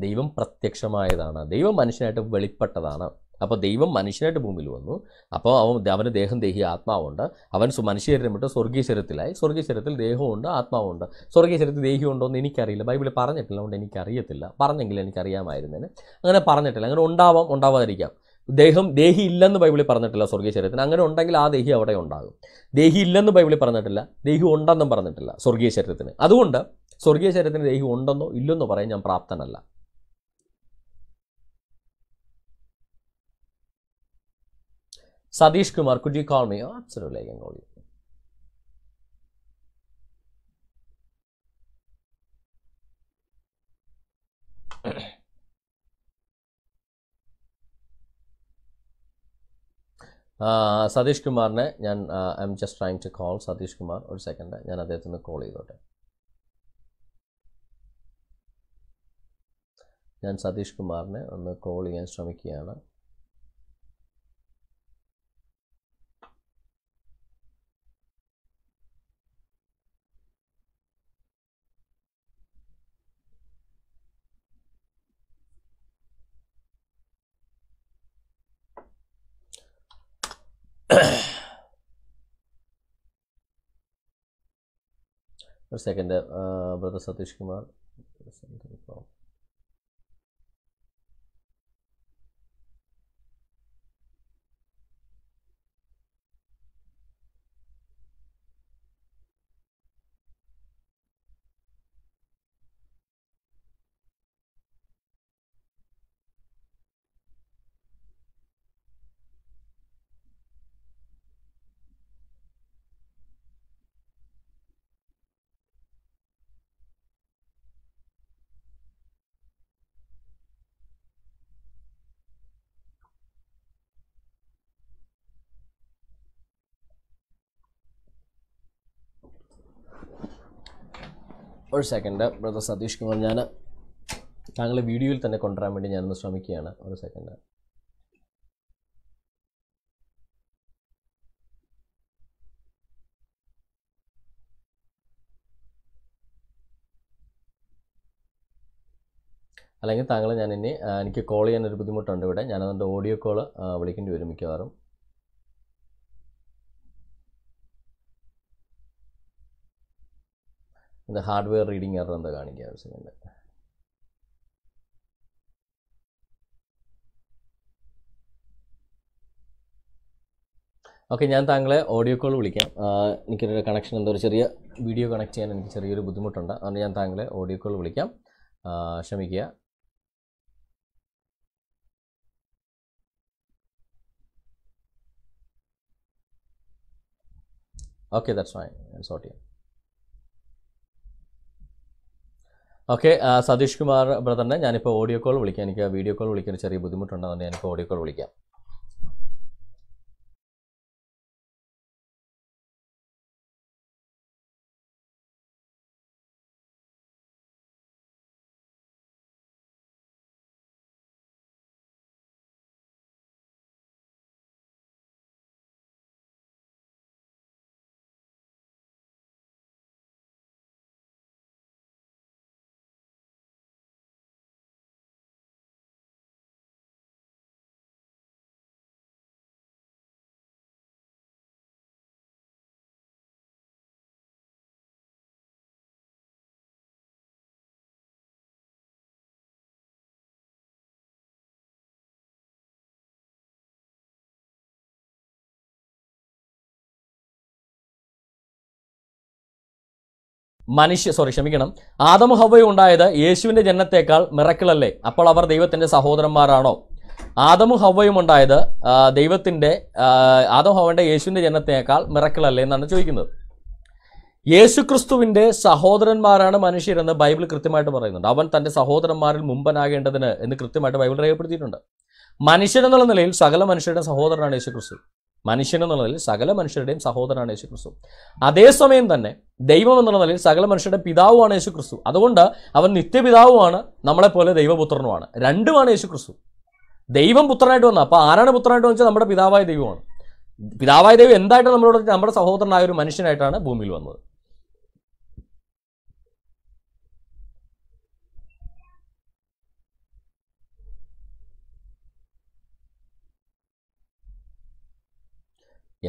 ദൈവം പ്രത്യക്ഷമായതാണ് ദൈവം മനുഷ്യനായിട്ട് വെളിപ്പെട്ടതാണ് അപ്പോൾ ദൈവം മനുഷ്യനായിട്ട് ഭൂമിയിൽ വന്നു അപ്പോൾ അവൻ അവന് ദേഹം ദേഹി ആത്മാവുണ്ട് അവൻ മനുഷ്യരം വിട്ട് സ്വർഗീശ്വരത്തിലായി സ്വർഗീശ്വരത്തിൽ ദേഹമുണ്ട് ആത്മാവുണ്ട് സ്വർഗീശ്വരത്തിൽ ദേഹി ദേഹിയുണ്ടോ എന്ന് എനിക്കറിയില്ല ബൈബിളിൽ പറഞ്ഞിട്ടില്ല അതുകൊണ്ട് എനിക്കറിയത്തില്ല പറഞ്ഞെങ്കിൽ എനിക്കറിയാമായിരുന്നേന് അങ്ങനെ പറഞ്ഞിട്ടില്ല അങ്ങനെ ഉണ്ടാവാം ഉണ്ടാവാതിരിക്കാം ദേഹം ദേഹി ഇല്ലെന്ന് ബൈബിളിൽ പറഞ്ഞിട്ടില്ല സ്വർഗീയ അങ്ങനെ ഉണ്ടെങ്കിൽ ആ ദേഹി അവിടെ ഉണ്ടാകും ദേഹി ഇല്ലെന്ന് ബൈബിളിൽ പറഞ്ഞിട്ടില്ല ദേഹി ഉണ്ടെന്നും പറഞ്ഞിട്ടില്ല സ്വർഗീയ ശരീരത്തിന് അതുകൊണ്ട് സ്വർഗീയ ശരീരത്തിന് ദേഹി ഉണ്ടെന്നോ ഇല്ലെന്നോ പറയാൻ ഞാൻ പ്രാപ്തനല്ല Sadish Kumar, could you call me? Oh, absolutely, I can call you. Satish കുമാറിനെ ഞാൻ I'm just trying to call Satish Kumar ഒരു സെക്കൻഡ് ഞാൻ അദ്ദേഹത്തിന് കോൾ ചെയ്തോട്ടെ ഞാൻ സതീഷ് കുമാറിനെ ഒന്ന് കോൾ ചെയ്യാൻ ശ്രമിക്കുകയാണ് ഒരു second brother Satish Kumar something ഒരു സെക്കൻഡ് ബ്രദർ സതീഷ് കുമാർ ഞാൻ താങ്കളെ വീഡിയോയിൽ തന്നെ കൊണ്ടുവരാൻ വേണ്ടി ഞാനൊന്ന് ശ്രമിക്കുകയാണ് ഒരു സെക്കൻഡ് അല്ലെങ്കിൽ താങ്കൾ ഞാൻ ഇനി എനിക്ക് കോൾ ചെയ്യാൻ ഒരു ബുദ്ധിമുട്ടുണ്ട് ഇവിടെ ഞാനതുകൊണ്ട് ഓഡിയോ കോൾ വിളിക്കേണ്ടി വരും മിക്കവാറും ഇത് ഹാർഡ്വെയർ റീഡിംഗ് എറർ എന്താ കാണിക്കുക ആവശ്യമുണ്ട് ഓക്കെ ഞാൻ താങ്കളെ ഓഡിയോ കോൾ വിളിക്കാം എനിക്കൊരു കണക്ഷൻ എന്തോ ഒരു ചെറിയ വീഡിയോ കണക്ട് ചെയ്യാൻ എനിക്ക് ചെറിയൊരു ബുദ്ധിമുട്ടുണ്ട് അതുകൊണ്ട് ഞാൻ താങ്കളെ ഓഡിയോ കോൾ വിളിക്കാം ക്ഷമിക്കുക ഓക്കെ ദാറ്റ്സ് ഫൈൻ ഞാൻ സോട്ട് ചെയ്യാം ഓക്കെ സതീഷ് കുമാർ ബ്രദറിനെ ഞാനിപ്പോൾ ഓഡിയോ കോൾ വിളിക്കാം എനിക്ക് വീഡിയോ കോൾ വിളിക്കാൻ ചെറിയ ബുദ്ധിമുട്ടുണ്ടെന്നുണ്ട് ഞാനിപ്പോൾ ഓഡിയോ കോൾ വിളിക്കാം മനുഷ്യ സോറി ക്ഷമിക്കണം ആദമ ഹവ്വയും ഉണ്ടായത് യേശുവിൻ്റെ ജനനത്തേക്കാൾ മിറക്കിളല്ലേ അപ്പോൾ അവർ ദൈവത്തിൻ്റെ സഹോദരന്മാരാണോ ആദമു ഹവ്വയും ഉണ്ടായത് ദൈവത്തിൻ്റെ ആദം ഹവൻ്റെ യേശുവിൻ്റെ ജനനത്തേക്കാൾ മിറക്കിളല്ലേ എന്നാണ് ചോദിക്കുന്നത് ക്രിസ്തുവിൻ്റെ സഹോദരന്മാരാണ് മനുഷ്യരെന്ന് ബൈബിൾ കൃത്യമായിട്ട് പറയുന്നുണ്ട് അവൻ തൻ്റെ സഹോദരന്മാരിൽ മുമ്പനാകേണ്ടതിന് എന്ന് കൃത്യമായിട്ട് ബൈബിൾ രേഖപ്പെടുത്തിയിട്ടുണ്ട് മനുഷ്യരെന്നുള്ള നിലയിൽ സകല മനുഷ്യരുടെ സഹോദരനാണ് യേശുക്രിസ്തു മനുഷ്യൻ എന്നുള്ള നിലയിൽ സകല മനുഷ്യരുടെയും സഹോദരനാണ് യേശു ക്രിസ്തു അതേസമയം തന്നെ ദൈവം എന്നുള്ള നിലയിൽ സകല മനുഷ്യരുടെ പിതാവുമാണ് യേശു ക്രിസ്തു അതുകൊണ്ട് അവൻ നിത്യപിതാവുമാണ് നമ്മളെപ്പോലെ ദൈവപുത്രനുമാണ് രണ്ടുമാണ് യേശു ക്രിസ്തു ദൈവം പുത്രനായിട്ട് വന്ന അപ്പോൾ ആരാണ് പുത്രനായിട്ട് വന്നാൽ നമ്മുടെ പിതാവായ ദൈവമാണ് പിതാവായ ദൈവം എന്തായിട്ട് നമ്മളോട് നമ്മുടെ സഹോദരനായ ഒരു മനുഷ്യനായിട്ടാണ് ഭൂമിയിൽ വന്നത്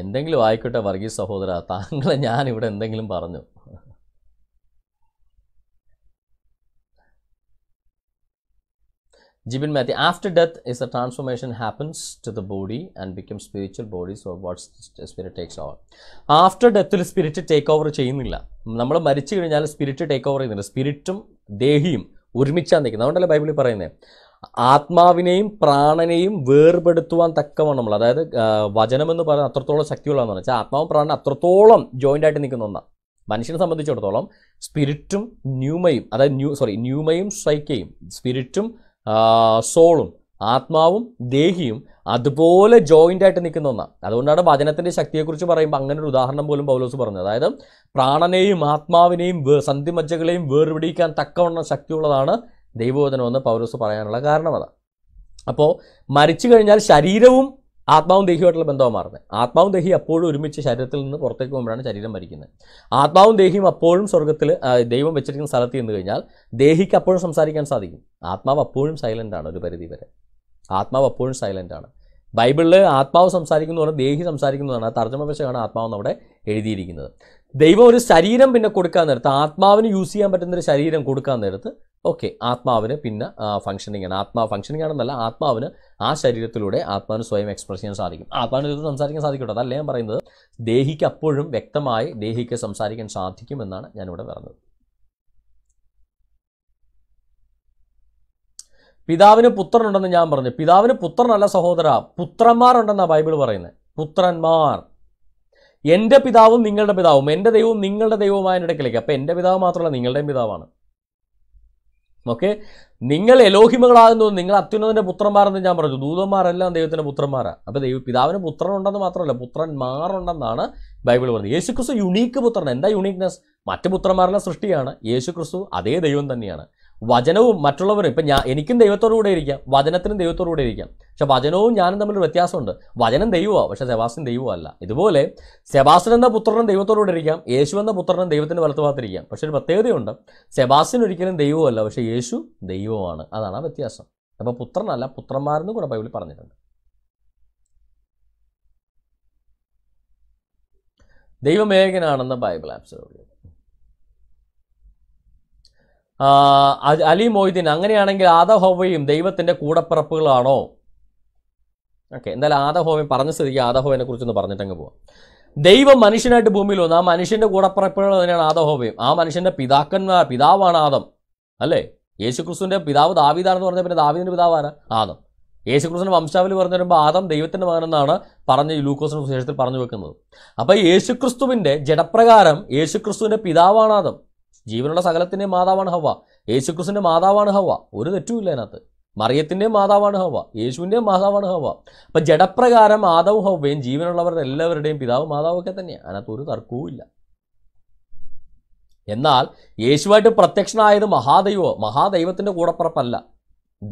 എന്തെങ്കിലും ആയിക്കോട്ടെ വർഗീസ് സഹോദര താങ്കളെ ഞാനിവിടെ എന്തെങ്കിലും പറഞ്ഞു Jibin Mathew after death is a transformation happens to the body and become spiritual body so what's spirit takes over after ഡെത്തിൽ സ്പിരിറ്റ് ടേക്ക് ഓവർ ചെയ്യുന്നില്ല നമ്മൾ മരിച്ചു കഴിഞ്ഞാൽ സ്പിരിറ്റ് ടേക്ക് ഓവർ ചെയ്യുന്നില്ല സ്പിരിറ്റും ദേഹിയും ഒരുമിച്ചാണ് നിൽക്കുന്നത് അതുകൊണ്ടല്ലേ ബൈബിളിൽ പറയുന്നത് ആത്മാവിനെയും പ്രാണനെയും വേർപെടുത്തുവാൻ തക്കവണ്ണമുള്ള അതായത് വചനം എന്ന് പറയുന്നത് അത്രത്തോളം ശക്തിയുള്ളതെന്ന് വെച്ചാൽ ആത്മാവും പ്രാണനും അത്രത്തോളം ജോയിൻ്റ് ആയിട്ട് നിൽക്കുന്ന ഒന്നാണ് മനുഷ്യനെ സംബന്ധിച്ചിടത്തോളം സ്പിരിറ്റും ന്യൂമയും അതായത് ന്യൂ സോറി ന്യൂമയും സൈക്കയും സ്പിരിറ്റും സോളും ആത്മാവും ദേഹിയും അതുപോലെ ജോയിൻ്റ് ആയിട്ട് നിൽക്കുന്ന ഒന്നാണ് അതുകൊണ്ടാണ് വചനത്തിൻ്റെ ശക്തിയെക്കുറിച്ച് പറയുമ്പോൾ അങ്ങനെ ഒരു ഉദാഹരണം പോലും പൗലോസ് പറഞ്ഞത് അതായത് പ്രാണനെയും ആത്മാവിനെയും സന്ധിമജ്ജകളെയും വേർപിടിക്കാൻ തക്കവണ്ണം ശക്തിയുള്ളതാണ് ദൈവവചനമെന്ന് പൗരസ് പറയാനുള്ള കാരണം അതാണ് അപ്പോൾ മരിച്ചു കഴിഞ്ഞാൽ ശരീരവും ആത്മാവും ദേഹിയുമായിട്ടുള്ള ബന്ധവും മാറുന്നത് ആത്മാവും ദേഹി അപ്പോഴും ഒരുമിച്ച് ശരീരത്തിൽ നിന്ന് പുറത്തേക്ക് പോകുമ്പോഴാണ് ശരീരം മരിക്കുന്നത് ആത്മാവും ദേഹിയും അപ്പോഴും സ്വർഗത്തിൽ ദൈവം വെച്ചിരിക്കുന്ന സ്ഥലത്ത് നിന്ന് കഴിഞ്ഞാൽ ദേഹിക്ക് അപ്പോഴും സംസാരിക്കാൻ സാധിക്കും ആത്മാവ് അപ്പോഴും സൈലൻ്റാണ് ഒരു പരിധി വരെ ആത്മാവ് അപ്പോഴും സൈലൻ്റാണ് ബൈബിളിൽ ആത്മാവ് സംസാരിക്കുന്നു പറഞ്ഞാൽ ദേഹി സംസാരിക്കുന്നതാണ് തർജ്ജമ വശമാണ് ആത്മാവ് നമ്മുടെ എഴുതിയിരിക്കുന്നത് ദൈവം ഒരു ശരീരം പിന്നെ കൊടുക്കാൻ നേരത്ത് ആത്മാവിന് യൂസ് ചെയ്യാൻ പറ്റുന്ന ഒരു ശരീരം കൊടുക്കാൻ നേരത്ത് ഓക്കെ ആത്മാവിന് പിന്നെ ഫംഗ്ഷനിങ് ആണ് ആത്മാ ഫംഗ്ഷനിങ് ആണെന്നല്ല ആത്മാവിന് ആ ശരീരത്തിലൂടെ ആത്മാവിന് സ്വയം എക്സ്പ്രസ് ചെയ്യാൻ സാധിക്കും ആത്മാവിന് ഇത് സംസാരിക്കാൻ സാധിക്കട്ടെ അതല്ല ഞാൻ പറയുന്നത് ദേഹിക്ക് അപ്പോഴും വ്യക്തമായി ദേഹിക്ക് സംസാരിക്കാൻ സാധിക്കും എന്നാണ് ഞാനിവിടെ പറഞ്ഞത് പിതാവിന് പുത്രനുണ്ടെന്ന് ഞാൻ പറഞ്ഞു പിതാവിന് പുത്രനല്ല സഹോദര പുത്രന്മാരുണ്ടെന്നാണ് ബൈബിൾ പറയുന്നത് പുത്രന്മാർ എൻ്റെ പിതാവും നിങ്ങളുടെ പിതാവും എൻ്റെ ദൈവവും നിങ്ങളുടെ ദൈവവുമായ ഇടയ്ക്കിലേക്ക് അപ്പം എൻ്റെ പിതാവ് മാത്രമല്ല നിങ്ങളുടെയും പിതാവാണ് ഓക്കെ നിങ്ങൾ എലോഹിമകളാകുന്നു നിങ്ങൾ അത്യുന്നതൻ്റെ പുത്രന്മാരെന്ന് ഞാൻ പറഞ്ഞു ദൂതന്മാരെല്ലാം ദൈവത്തിൻ്റെ പുത്രന്മാരാണ് അപ്പോൾ ദൈവ പിതാവിന് പുത്രൻ മാത്രമല്ല പുത്രന്മാരുണ്ടെന്നാണ് ബൈബിൾ പറഞ്ഞത് യേശു ക്രിസ്തു യുണീക്ക് പുത്രൻ എന്താ യുണീക്നെസ് മറ്റ് പുത്രന്മാരെല്ലാം സൃഷ്ടിയാണ് യേശു ക്രിസ്തു അതേ ദൈവം തന്നെയാണ് വചനവും മറ്റുള്ളവരും ഇപ്പം ഞാൻ എനിക്കും കൂടെ ഇരിക്കാം വചനത്തിനും കൂടെ ഇരിക്കാം പക്ഷെ വചനവും ഞാനും തമ്മിൽ വ്യത്യാസമുണ്ട് വചനം ദൈവമാണ് പക്ഷെ സെബാസ്റ്റ്യൻ ദൈവമല്ല ഇതുപോലെ സെബാസ്റ്റ്യൻ എന്ന പുത്രനും കൂടെ ഇരിക്കാം യേശു എന്ന പുത്രനും ദൈവത്തിൻ്റെ വലത്തുഭാഗത്തിരിക്കാം പക്ഷെ ഒരു പ്രത്യേകതയുണ്ട് സെബാസ്റ്റ്യൻ ഒരിക്കലും ദൈവമല്ല പക്ഷെ യേശു ദൈവമാണ് അതാണ് ആ വ്യത്യാസം അപ്പോൾ പുത്രനല്ല പുത്രന്മാരെന്ന് കൂടെ ബൈബിളിൽ പറഞ്ഞിട്ടുണ്ട് ദൈവമേകനാണെന്ന് ബൈബിൾ ആപ്സ് അലി മൊയ്തീൻ അങ്ങനെയാണെങ്കിൽ ആദഹോവയും ദൈവത്തിന്റെ കൂടപ്പിറപ്പുകളാണോ ഓക്കെ എന്തായാലും ആദ പറഞ്ഞ സ്ഥിതിക്ക് ആദ ഹോവനെ കുറിച്ചൊന്ന് പറഞ്ഞിട്ടങ്ങ് പോവാം ദൈവം മനുഷ്യനായിട്ട് ഭൂമിയിൽ വന്നു ആ മനുഷ്യന്റെ കൂടപ്പിറപ്പുകൾ തന്നെയാണ് ആദഹോവയും ആ മനുഷ്യന്റെ പിതാക്കന്മാർ പിതാവാണ് ആദം അല്ലേ യേശുക്രിസ്തുവിന്റെ പിതാവ് ദാവീദാണെന്ന് പറഞ്ഞാൽ പിന്നെ ദാവിദിന്റെ പിതാവാണ് ആദം യേശുക്രിസ്തുവിൻ്റെ വംശാവലി പറഞ്ഞു വരുമ്പോൾ ആദം ദൈവത്തിന്റെ മകനെന്നാണ് പറഞ്ഞ് ലൂക്കോസിന്റെ വിശേഷത്തിൽ പറഞ്ഞു വെക്കുന്നത് അപ്പോൾ യേശുക്രിസ്തുവിന്റെ ജഡപ്രകാരം യേശുക്രിസ്തുവിന്റെ പിതാവാണ് ആദം ജീവനുള്ള സകലത്തിൻ്റെയും മാതാവാണ് ഹവ യേശുക്രിസ്തുവിൻ്റെ മാതാവാണ് ഹവ ഒരു തെറ്റുമില്ല അതിനകത്ത് മറിയത്തിൻ്റെയും മാതാവാണ് ഹവ യേശുവിൻ്റെയും മാതാവാണ് ഹവ അപ്പം ജഡപ്രകാരം മാതാവും ഹവയും ജീവനുള്ളവരുടെ എല്ലാവരുടെയും പിതാവ് മാതാവൊക്കെ തന്നെയാണ് അതിനകത്ത് ഒരു തർക്കവുമില്ല എന്നാൽ യേശുവായിട്ട് പ്രത്യക്ഷനായത് മഹാദൈവോ മഹാദൈവത്തിൻ്റെ കൂടപ്പുറപ്പല്ല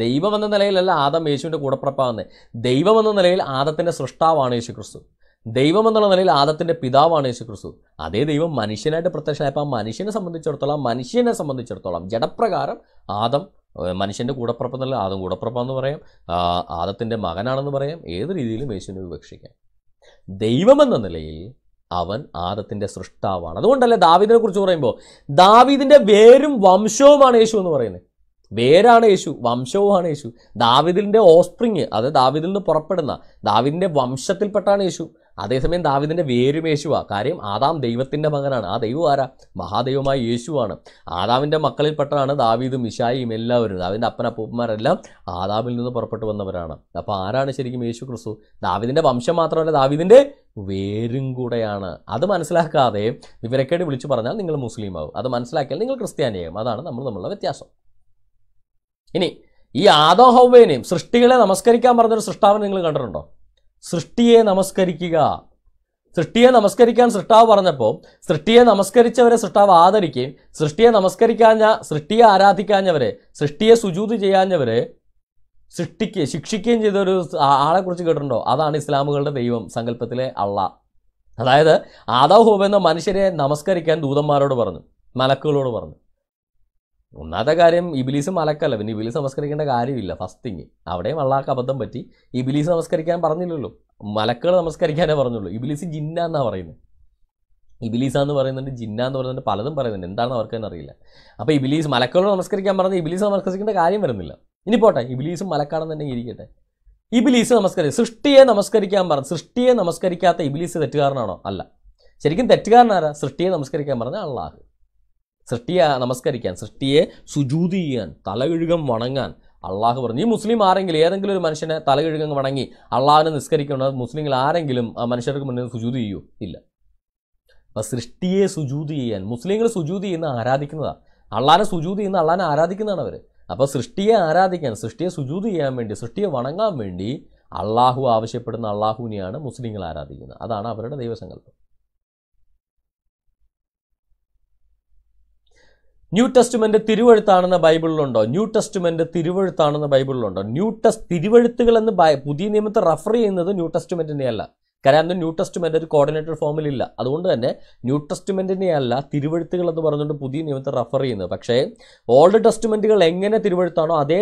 ദൈവം എന്ന നിലയിലല്ല ആദം യേശുവിൻ്റെ കൂടപ്പുറപ്പാകുന്നത് ദൈവം എന്ന നിലയിൽ ആദത്തിൻ്റെ സൃഷ്ടാവാണ് യേശു ക്രിസ്തു ദൈവം എന്നുള്ള നിലയിൽ ആദത്തിൻ്റെ പിതാവാണ് യേശു ക്രിസ്തു അതേ ദൈവം മനുഷ്യനായിട്ട് പ്രത്യക്ഷമായപ്പോൾ ആ മനുഷ്യനെ സംബന്ധിച്ചിടത്തോളം മനുഷ്യനെ സംബന്ധിച്ചിടത്തോളം ജഡപ്രകാരം ആദം മനുഷ്യൻ്റെ കൂടപ്പുറപ്പെന്നല്ല ആദം കൂടപ്പുറപ്പം എന്ന് പറയാം ആദത്തിൻ്റെ മകനാണെന്ന് പറയാം ഏത് രീതിയിലും യേശുവിനെ വിവക്ഷിക്കാം ദൈവമെന്ന നിലയിൽ അവൻ ആദത്തിൻ്റെ സൃഷ്ടാവാണ് അതുകൊണ്ടല്ലേ ദാവീദിനെ കുറിച്ച് പറയുമ്പോൾ ദാവീദിന്റെ വേരും വംശവുമാണ് യേശു എന്ന് പറയുന്നത് വേരാണ് യേശു വംശവുമാണ് യേശു ദാവിദിൻ്റെ ഓസ്പ്രിങ് അത് ദാവിദിൽ നിന്ന് പുറപ്പെടുന്ന ദാവിദിൻ്റെ വംശത്തിൽപ്പെട്ടാണ് യേശു അതേസമയം ദാവിദിൻ്റെ വേരും യേശുവാണ് കാര്യം ആദാം ദൈവത്തിൻ്റെ മകനാണ് ആ ദൈവം ആരാ മഹാദൈവമായ യേശുവാണ് ആദാമിൻ്റെ മക്കളിൽപ്പെട്ടതാണ് ദാവീദും മിഷായിയും എല്ലാവരും ദാവിദിൻ്റെ അപ്പൻ അപ്പൂപ്പന്മാരെല്ലാം ആദാമിൽ നിന്ന് പുറപ്പെട്ടു വന്നവരാണ് അപ്പോൾ ആരാണ് ശരിക്കും യേശു ക്രിസ്തു ദാവിദിൻ്റെ വംശം മാത്രമല്ല ദാവിദിൻ്റെ വേരും കൂടെയാണ് അത് മനസ്സിലാക്കാതെ വിവരക്കേട് വിളിച്ചു പറഞ്ഞാൽ നിങ്ങൾ മുസ്ലിം ആവും അത് മനസ്സിലാക്കിയാൽ നിങ്ങൾ ക്രിസ്ത്യാനിയാകും അതാണ് നമ്മൾ തമ്മിലുള്ള വ്യത്യാസം ഇനി ഈ ആദോഹവേനെയും സൃഷ്ടികളെ നമസ്കരിക്കാൻ പറഞ്ഞൊരു സൃഷ്ടാവിനെ നിങ്ങൾ കണ്ടിട്ടുണ്ടോ സൃഷ്ടിയെ നമസ്കരിക്കുക സൃഷ്ടിയെ നമസ്കരിക്കാൻ സൃഷ്ടാവ് പറഞ്ഞപ്പോൾ സൃഷ്ടിയെ നമസ്കരിച്ചവരെ സൃഷ്ടാവ് ആദരിക്കുകയും സൃഷ്ടിയെ നമസ്കരിക്കാഞ്ഞ സൃഷ്ടിയെ ആരാധിക്കാഞ്ഞവരെ സൃഷ്ടിയെ സുജൂത് ചെയ്യാഞ്ഞവരെ സൃഷ്ടിക്ക് ശിക്ഷിക്കുകയും ചെയ്ത ഒരു ആളെക്കുറിച്ച് കേട്ടിട്ടുണ്ടോ അതാണ് ഇസ്ലാമുകളുടെ ദൈവം സങ്കല്പത്തിലെ അള്ള അതായത് ആദാവ് ഹോബ് എന്ന മനുഷ്യരെ നമസ്കരിക്കാൻ ദൂതന്മാരോട് പറഞ്ഞു മലക്കുകളോട് പറഞ്ഞു ഒന്നാമത്തെ കാര്യം ഇബിലീസ് മലക്കല്ല പിന്നെ ഇബിലീസ് നമസ്കരിക്കേണ്ട കാര്യമില്ല ഫസ്റ്റിങ് അവിടെയും അള്ളാഹ്ക്ക് അബദ്ധം പറ്റി ഇബിലീസ് നമസ്കരിക്കാൻ പറഞ്ഞില്ലല്ലോ മലക്കുകൾ നമസ്കരിക്കാനേ പറഞ്ഞുള്ളൂ ഇബിലീസ് ജിന്ന എന്നാണ് പറയുന്നത് ഇബിലീസ എന്ന് പറയുന്നുണ്ട് ജിന്ന എന്ന് പറയുന്നുണ്ട് പലതും പറയുന്നുണ്ട് എന്താണ് അവർക്ക് തന്നെ അറിയില്ല അപ്പോൾ ഇബിലീസ് മലക്കുകൾ നമസ്കരിക്കാൻ പറഞ്ഞ ഇബിലീസ് നമസ്കരിക്കേണ്ട കാര്യം വരുന്നില്ല ഇനി പോട്ടെ ഇബിലീസും തന്നെ ഇരിക്കട്ടെ ഇബിലീസ് നമസ്കരി സൃഷ്ടിയെ നമസ്കരിക്കാൻ പറഞ്ഞു സൃഷ്ടിയെ നമസ്കരിക്കാത്ത ഇബിലീസ് തെറ്റുകാരനാണോ അല്ല ശരിക്കും തെറ്റുകാരനാരാ സൃഷ്ടിയെ നമസ്കരിക്കാൻ പറഞ്ഞ അള്ളാഹ് സൃഷ്ടിയെ നമസ്കരിക്കാൻ സൃഷ്ടിയെ സുജൂതി ചെയ്യാൻ തലകഴുകം വണങ്ങാൻ അള്ളാഹു പറഞ്ഞു ഈ മുസ്ലിം ആരെങ്കിലും ഏതെങ്കിലും ഒരു മനുഷ്യനെ തലകഴുകം വണങ്ങി അള്ളാഹിനെ നിസ്കരിക്കണ മുസ്ലിങ്ങൾ ആരെങ്കിലും ആ മനുഷ്യർക്ക് മുന്നിൽ സുജൂതി ചെയ്യൂ ഇല്ല അപ്പം സൃഷ്ടിയെ സുജൂതി ചെയ്യാൻ മുസ്ലിങ്ങൾ സുജൂതി ചെയ്യുന്ന ആരാധിക്കുന്നതാണ് അള്ളാഹിനെ സുജൂതി ചെയ്യുന്ന അള്ളാഹിനെ ആരാധിക്കുന്നതാണ് അവർ അപ്പോൾ സൃഷ്ടിയെ ആരാധിക്കാൻ സൃഷ്ടിയെ സുജൂതി ചെയ്യാൻ വേണ്ടി സൃഷ്ടിയെ വണങ്ങാൻ വേണ്ടി അള്ളാഹു ആവശ്യപ്പെടുന്ന അള്ളാഹുവിനെയാണ് മുസ്ലിങ്ങൾ ആരാധിക്കുന്നത് അതാണ് അവരുടെ ദൈവസങ്കല്പം ന്യൂ ടെസ്റ്റ്മെന്റ് തിരുവഴുത്താണെന്ന ബൈബിളിലുണ്ടോ ന്യൂ ടെസ്റ്റ്മെന്റ് തിരുവഴുത്താണെന്ന ബൈബിളിലുണ്ടോ ന്യൂ ടെസ്റ്റ് തിരുവഴുത്തുകൾ എന്ന് പുതിയ നിയമത്തെ റഫർ ചെയ്യുന്നത് ന്യൂ ടെസ്റ്റ്മെന്റിനെയല്ല കാരണം അന്ന് ന്യൂ ടെസ്റ്റ്മെൻ്റ് ഒരു കോർഡിനേറ്റർ ഫോമിലില്ല അതുകൊണ്ട് തന്നെ ന്യൂ അല്ല തിരുവഴുത്തുകൾ എന്ന് പറഞ്ഞുകൊണ്ട് പുതിയ നിയമത്തെ റഫർ ചെയ്യുന്നത് പക്ഷേ ഓൾഡ് ടെസ്റ്റ്മെൻറ്റുകൾ എങ്ങനെ തിരുവഴുത്താണോ അതേ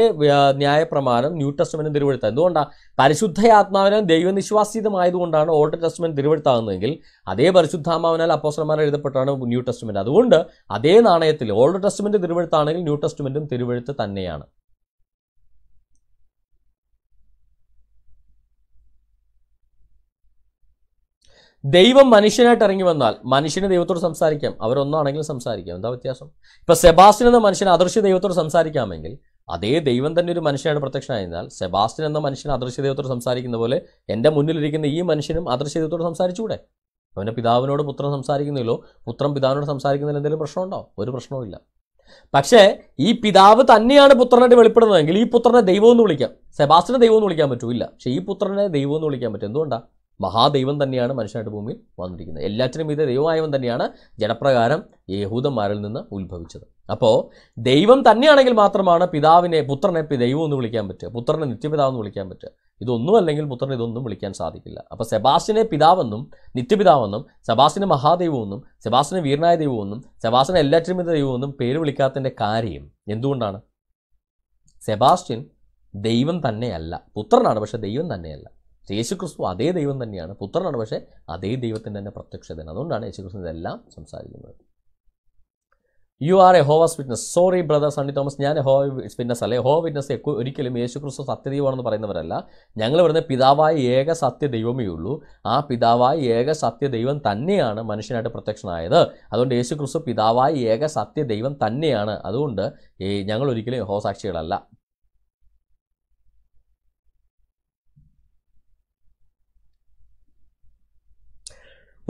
ന്യായപ്രമാണം ന്യൂ ടെസ്റ്റ്മെൻറ്റും തിരുവഴുത്ത എന്തുകൊണ്ടാണ് പരിശുദ്ധയാത്മാവിനാൽ ദൈവനിശ്വാസിതമായതുകൊണ്ടാണ് ഓൾഡ് ടെസ്റ്റ്മെൻറ്റ് തിരുവഴുത്താകുന്നതെങ്കിൽ അതേ പരിശുദ്ധാമാവിനാൽ അപ്പോസ്റ്റർമാർ എഴുതപ്പെട്ടാണ് ന്യൂ ടെസ്റ്റ്മെൻറ്റ് അതുകൊണ്ട് അതേ നാണയത്തിൽ ഓൾഡ് ടെസ്റ്റ്മെൻറ്റ് തിരുവഴുത്താണെങ്കിൽ ന്യൂ ടെസ്റ്റ്മെൻറ്റും തിരുവഴുത്ത് തന്നെയാണ് ദൈവം മനുഷ്യനായിട്ട് ഇറങ്ങി വന്നാൽ മനുഷ്യന് ദൈവത്തോട് സംസാരിക്കാം അവരൊന്നാണെങ്കിലും സംസാരിക്കാം എന്താ വ്യത്യാസം ഇപ്പൊ സെബാസ്റ്റിൻ എന്ന മനുഷ്യൻ അദൃശ്യ ദൈവത്തോട് സംസാരിക്കാമെങ്കിൽ അതേ ദൈവം തന്നെ ഒരു മനുഷ്യനായിട്ട് പ്രത്യക്ഷമായതിനാൽ സെബാസ്റ്റിൻ എന്ന മനുഷ്യൻ അദൃശ്യ ദൈവത്തോട് സംസാരിക്കുന്ന പോലെ എൻ്റെ മുന്നിലിരിക്കുന്ന ഈ മനുഷ്യനും അദൃശ്യ ദൈവത്തോട് സംസാരിച്ചുകൂടെ അവൻ്റെ പിതാവിനോട് പുത്രം സംസാരിക്കുന്നില്ലോ പുത്രം പിതാവിനോട് സംസാരിക്കുന്നതിൽ എന്തെങ്കിലും പ്രശ്നമുണ്ടോ ഒരു പ്രശ്നവുമില്ല പക്ഷേ ഈ പിതാവ് തന്നെയാണ് പുത്രനായിട്ട് വെളിപ്പെടുന്നതെങ്കിൽ ഈ പുത്രനെ ദൈവം എന്ന് വിളിക്കാം സെബാസ്റ്റിനെ ദൈവം എന്ന് വിളിക്കാൻ ഇല്ല പക്ഷേ ഈ പുത്രനെ ദൈവം എന്ന് വിളിക്കാൻ പറ്റും എന്തുകൊണ്ടാണ് മഹാദൈവം തന്നെയാണ് മനുഷ്യനായിട്ട് ഭൂമിയിൽ വന്നിരിക്കുന്നത് എല്ലാറ്റിനും ഇത് ദൈവമായവൻ തന്നെയാണ് ജനപ്രകാരം യഹൂദന്മാരിൽ നിന്ന് ഉത്ഭവിച്ചത് അപ്പോൾ ദൈവം തന്നെയാണെങ്കിൽ മാത്രമാണ് പിതാവിനെ പുത്രനെ ദൈവം എന്ന് വിളിക്കാൻ പറ്റുക പുത്രനെ നിത്യപിതാവെന്ന് വിളിക്കാൻ പറ്റുക ഇതൊന്നും അല്ലെങ്കിൽ പുത്രനെ ഇതൊന്നും വിളിക്കാൻ സാധിക്കില്ല അപ്പോൾ സെബാസ്റ്റിനെ പിതാവെന്നും നിത്യപിതാവെന്നും സെബാസ്റ്റിനെ മഹാദൈവമെന്നും സെബാസ്റ്റിനെ വീരനായ ദൈവമെന്നും സെബാസ്റ്റിനെ എല്ലാറ്റിനും ദൈവമെന്നും പേര് വിളിക്കാത്തതിൻ്റെ കാര്യം എന്തുകൊണ്ടാണ് സെബാസ്റ്റ്യൻ ദൈവം തന്നെയല്ല പുത്രനാണ് പക്ഷെ ദൈവം തന്നെയല്ല യേശുക്രിസ്തു അതേ ദൈവം തന്നെയാണ് പുത്രനാണ് പക്ഷേ അതേ ദൈവത്തിൻ്റെ തന്നെ പ്രത്യക്ഷതയാണ് അതുകൊണ്ടാണ് യേശുക്രിസ്തു ഇതെല്ലാം സംസാരിക്കുന്നത് you are a Jehovah's witness sorry brother Sunny Thomas ഞാൻ ഹോ വിറ്റ്നസ് അല്ലെ ഹോ വിറ്റ്നസ് ഒരിക്കലും യേശു ക്രിസ്തു സത്യദൈവമാണെന്ന് പറയുന്നവരല്ല ഞങ്ങൾ പറയുന്നത് പിതാവായ ഏക സത്യദൈവമേ ഉള്ളൂ ആ പിതാവായ ഏക സത്യദൈവം തന്നെയാണ് മനുഷ്യനായിട്ട് പ്രത്യക്ഷനായത് അതുകൊണ്ട് യേശു ക്രിസ്തു പിതാവായ ഏക സത്യദൈവം തന്നെയാണ് അതുകൊണ്ട് ഞങ്ങൾ ഒരിക്കലും ഹോ സാക്ഷികളല്ല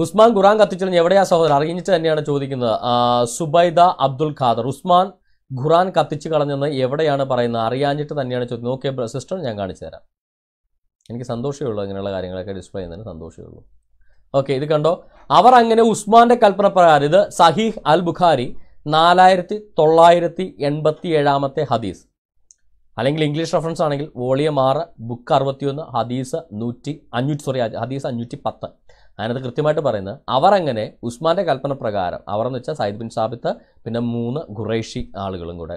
ഉസ്മാൻ ഖുറാൻ കത്തിച്ചളിഞ്ഞ് എവിടെയാ സഹോദരൻ അറിഞ്ഞിട്ട് തന്നെയാണ് ചോദിക്കുന്നത് സുബൈദ അബ്ദുൽ ഖാദർ ഉസ്മാൻ ഖുറാൻ കത്തിച്ച് കളഞ്ഞെന്ന് എവിടെയാണ് പറയുന്നത് അറിയാഞ്ഞിട്ട് തന്നെയാണ് ചോദിക്കുന്നത് ഓക്കെ സിസ്റ്റർ ഞാൻ കാണിച്ചു തരാം എനിക്ക് സന്തോഷമേ ഉള്ളൂ അങ്ങനെയുള്ള കാര്യങ്ങളൊക്കെ ഡിസ്പ്ലേ ചെയ്യുന്നതിന് സന്തോഷമേ ഉള്ളൂ ഓക്കെ ഇത് കണ്ടോ അവർ അങ്ങനെ ഉസ്മാന്റെ കൽപ്പന പ്രകാരം ഇത് സഹീഹ് അൽ ബുഖാരി നാലായിരത്തി തൊള്ളായിരത്തി എൺപത്തി ഏഴാമത്തെ ഹദീസ് അല്ലെങ്കിൽ ഇംഗ്ലീഷ് റെഫറൻസ് ആണെങ്കിൽ വോളിയം ആറ് ബുക്ക് അറുപത്തിയൊന്ന് ഹദീസ് നൂറ്റി അഞ്ഞൂറ്റി സോറി ഹദീസ് അഞ്ഞൂറ്റി പത്ത് അതിനകത്ത് കൃത്യമായിട്ട് പറയുന്നത് അവർ അങ്ങനെ ഉസ്മാന്റെ കൽപ്പന പ്രകാരം അവർ എന്ന് വെച്ചാൽ സയ്യിദ് ബിൻ സാബിത്ത് പിന്നെ മൂന്ന് ഖുറേഷി ആളുകളും കൂടെ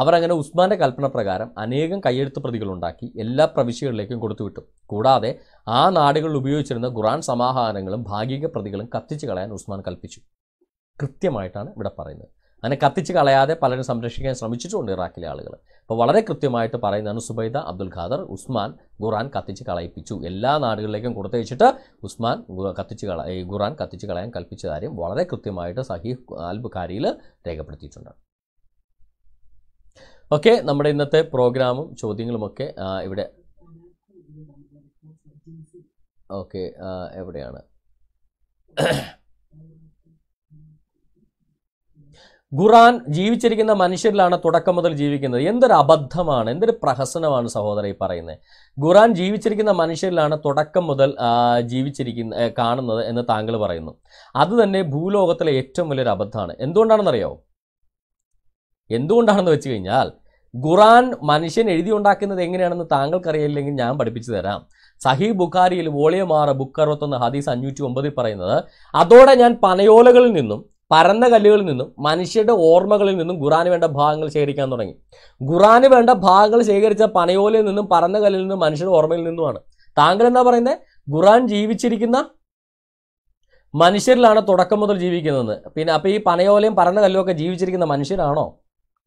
അവരങ്ങനെ ഉസ്മാന്റെ കൽപ്പന പ്രകാരം അനേകം കയ്യെഴുത്ത് പ്രതികളുണ്ടാക്കി എല്ലാ പ്രവിശ്യകളിലേക്കും കൊടുത്തുവിട്ടു കൂടാതെ ആ നാടുകളിൽ ഉപയോഗിച്ചിരുന്ന ഖുറാൻ സമാഹാരങ്ങളും ഭാഗിക പ്രതികളും കത്തിച്ചു കളയാൻ ഉസ്മാൻ കൽപ്പിച്ചു കൃത്യമായിട്ടാണ് ഇവിടെ പറയുന്നത് അങ്ങനെ കത്തിച്ച് കളയാതെ പലരും സംരക്ഷിക്കാൻ ശ്രമിച്ചിട്ടുണ്ട് ഇറാഖിലെ ആളുകൾ അപ്പോൾ വളരെ കൃത്യമായിട്ട് പറയുന്നതാണ് സുബൈദ അബ്ദുൽ ഖാദർ ഉസ്മാൻ ഖുറാൻ കത്തിച്ച് കളയിപ്പിച്ചു എല്ലാ നാടുകളിലേക്കും കൊടുത്തയച്ചിട്ട് ഉസ്മാൻ കത്തിച്ച് കള ഖുറാൻ കത്തിച്ച് കളയാൻ കൽപ്പിച്ച കാര്യം വളരെ കൃത്യമായിട്ട് സഹീഹ് അൽബുഖാരിയിൽ രേഖപ്പെടുത്തിയിട്ടുണ്ട് ഓക്കെ നമ്മുടെ ഇന്നത്തെ പ്രോഗ്രാമും ചോദ്യങ്ങളുമൊക്കെ ഇവിടെ ഓക്കെ എവിടെയാണ് ഖുറാൻ ജീവിച്ചിരിക്കുന്ന മനുഷ്യരിലാണ് തുടക്കം മുതൽ ജീവിക്കുന്നത് എന്തൊരു അബദ്ധമാണ് എന്തൊരു പ്രഹസനമാണ് ഈ പറയുന്നത് ഖുറാൻ ജീവിച്ചിരിക്കുന്ന മനുഷ്യരിലാണ് തുടക്കം മുതൽ ജീവിച്ചിരിക്കുന്ന കാണുന്നത് എന്ന് താങ്കൾ പറയുന്നു അത് തന്നെ ഭൂലോകത്തിലെ ഏറ്റവും വലിയൊരു അബദ്ധമാണ് എന്തുകൊണ്ടാണെന്നറിയോ എന്തുകൊണ്ടാണെന്ന് വെച്ച് കഴിഞ്ഞാൽ ഖുറാൻ മനുഷ്യൻ എഴുതി ഉണ്ടാക്കുന്നത് എങ്ങനെയാണെന്ന് താങ്കൾക്കറിയില്ലെങ്കിൽ ഞാൻ പഠിപ്പിച്ചു തരാം സഹി ബുഖാരിയിൽ വോളിയം ആറ് ബുക്ക് അറുപത്തൊന്ന് ഹദീസ് അഞ്ഞൂറ്റി ഒമ്പതിൽ പറയുന്നത് അതോടെ ഞാൻ പനയോലകളിൽ നിന്നും പരന്ന കല്ലുകളിൽ നിന്നും മനുഷ്യരുടെ ഓർമ്മകളിൽ നിന്നും ഖുറാന് വേണ്ട ഭാഗങ്ങൾ ശേഖരിക്കാൻ തുടങ്ങി ഖുറാന് വേണ്ട ഭാഗങ്ങൾ ശേഖരിച്ച പനയോലയിൽ നിന്നും പരന്ന കല്ലിൽ നിന്നും മനുഷ്യരുടെ ഓർമ്മയിൽ നിന്നുമാണ് താങ്കൾ എന്താ പറയുന്നത് ഖുറാൻ ജീവിച്ചിരിക്കുന്ന മനുഷ്യരിലാണ് തുടക്കം മുതൽ ജീവിക്കുന്നത് പിന്നെ അപ്പോൾ ഈ പനയോലയും പരന്ന കല്ലുമൊക്കെ ജീവിച്ചിരിക്കുന്ന മനുഷ്യരാണോ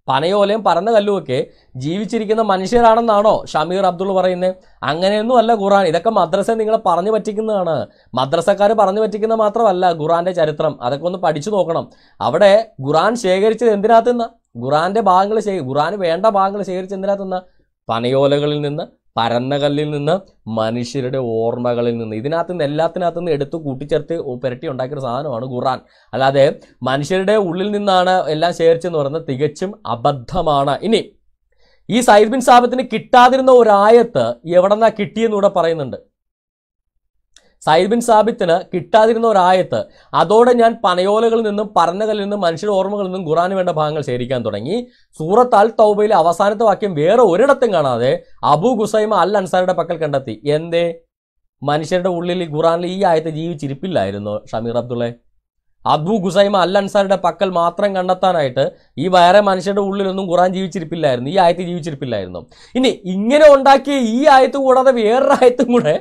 പനയോലയും പറന്ന കല്ലുമൊക്കെ ജീവിച്ചിരിക്കുന്ന മനുഷ്യരാണെന്നാണോ ഷമീർ അബ്ദുൾ പറയുന്നത് അങ്ങനെയൊന്നും അല്ല ഖുറാൻ ഇതൊക്കെ മദ്രസ നിങ്ങളെ പറഞ്ഞു പറ്റിക്കുന്നതാണ് മദ്രസക്കാർ പറഞ്ഞു പറ്റിക്കുന്ന മാത്രമല്ല ഖുറാന്റെ ചരിത്രം അതൊക്കെ ഒന്ന് പഠിച്ചു നോക്കണം അവിടെ ഖുറാൻ ശേഖരിച്ചത് എന്തിനകത്തുനിന്ന് ഖുറാന്റെ ഭാഗങ്ങൾ ശേഖ വേണ്ട ഭാഗങ്ങൾ ശേഖരിച്ചത് എന്തിനകത്തുനിന്ന് പനയോലകളിൽ നിന്ന് പരന്ന കല്ലിൽ നിന്ന് മനുഷ്യരുടെ ഓർമ്മകളിൽ നിന്ന് ഇതിനകത്ത് നിന്ന് എല്ലാത്തിനകത്ത് നിന്ന് എടുത്ത് കൂട്ടിച്ചേർത്ത് പുരട്ടി ഉണ്ടാക്കിയ സാധനമാണ് ഖുറാൻ അല്ലാതെ മനുഷ്യരുടെ ഉള്ളിൽ നിന്നാണ് എല്ലാം ശേഖരിച്ചെന്ന് പറയുന്നത് തികച്ചും അബദ്ധമാണ് ഇനി ഈ സൈദ് ബിൻ സാബത്തിന് കിട്ടാതിരുന്ന ഒരായത്ത് എവിടെന്നാ കിട്ടിയെന്നൂടെ പറയുന്നുണ്ട് സൈദ് ബിൻ സാബിത്തിന് കിട്ടാതിരുന്ന ഒരായത്ത് അതോടെ ഞാൻ പനയോലകളിൽ നിന്നും പറഞ്ഞകളിൽ നിന്നും മനുഷ്യരുടെ ഓർമ്മകളിൽ നിന്നും ഖുറാന് വേണ്ട ഭാഗങ്ങൾ ശേഖരിക്കാൻ തുടങ്ങി സൂറത്ത് അൽ തൗബയിലെ അവസാനത്തെ വാക്യം വേറെ ഒരിടത്തും കാണാതെ അബു ഗുസൈമ അൽ അൻസാരുടെ പക്കൽ കണ്ടെത്തി എന്തേ മനുഷ്യരുടെ ഉള്ളിൽ ഖുറാനിൽ ഈ ആയത്ത് ജീവിച്ചിരിപ്പില്ലായിരുന്നു ഷമീർ അബ്ദുള്ള അബു ഗുസൈമ അൽ അൻസാരുടെ പക്കൽ മാത്രം കണ്ടെത്താനായിട്ട് ഈ വേറെ മനുഷ്യരുടെ ഉള്ളിലൊന്നും ഖുറാൻ ജീവിച്ചിരിപ്പില്ലായിരുന്നു ഈ ആയത്ത് ജീവിച്ചിരിപ്പില്ലായിരുന്നു ഇനി ഇങ്ങനെ ഉണ്ടാക്കിയ ഈ ആയത്ത് കൂടാതെ വേറൊരായത്തും ആയത്തും കൂടെ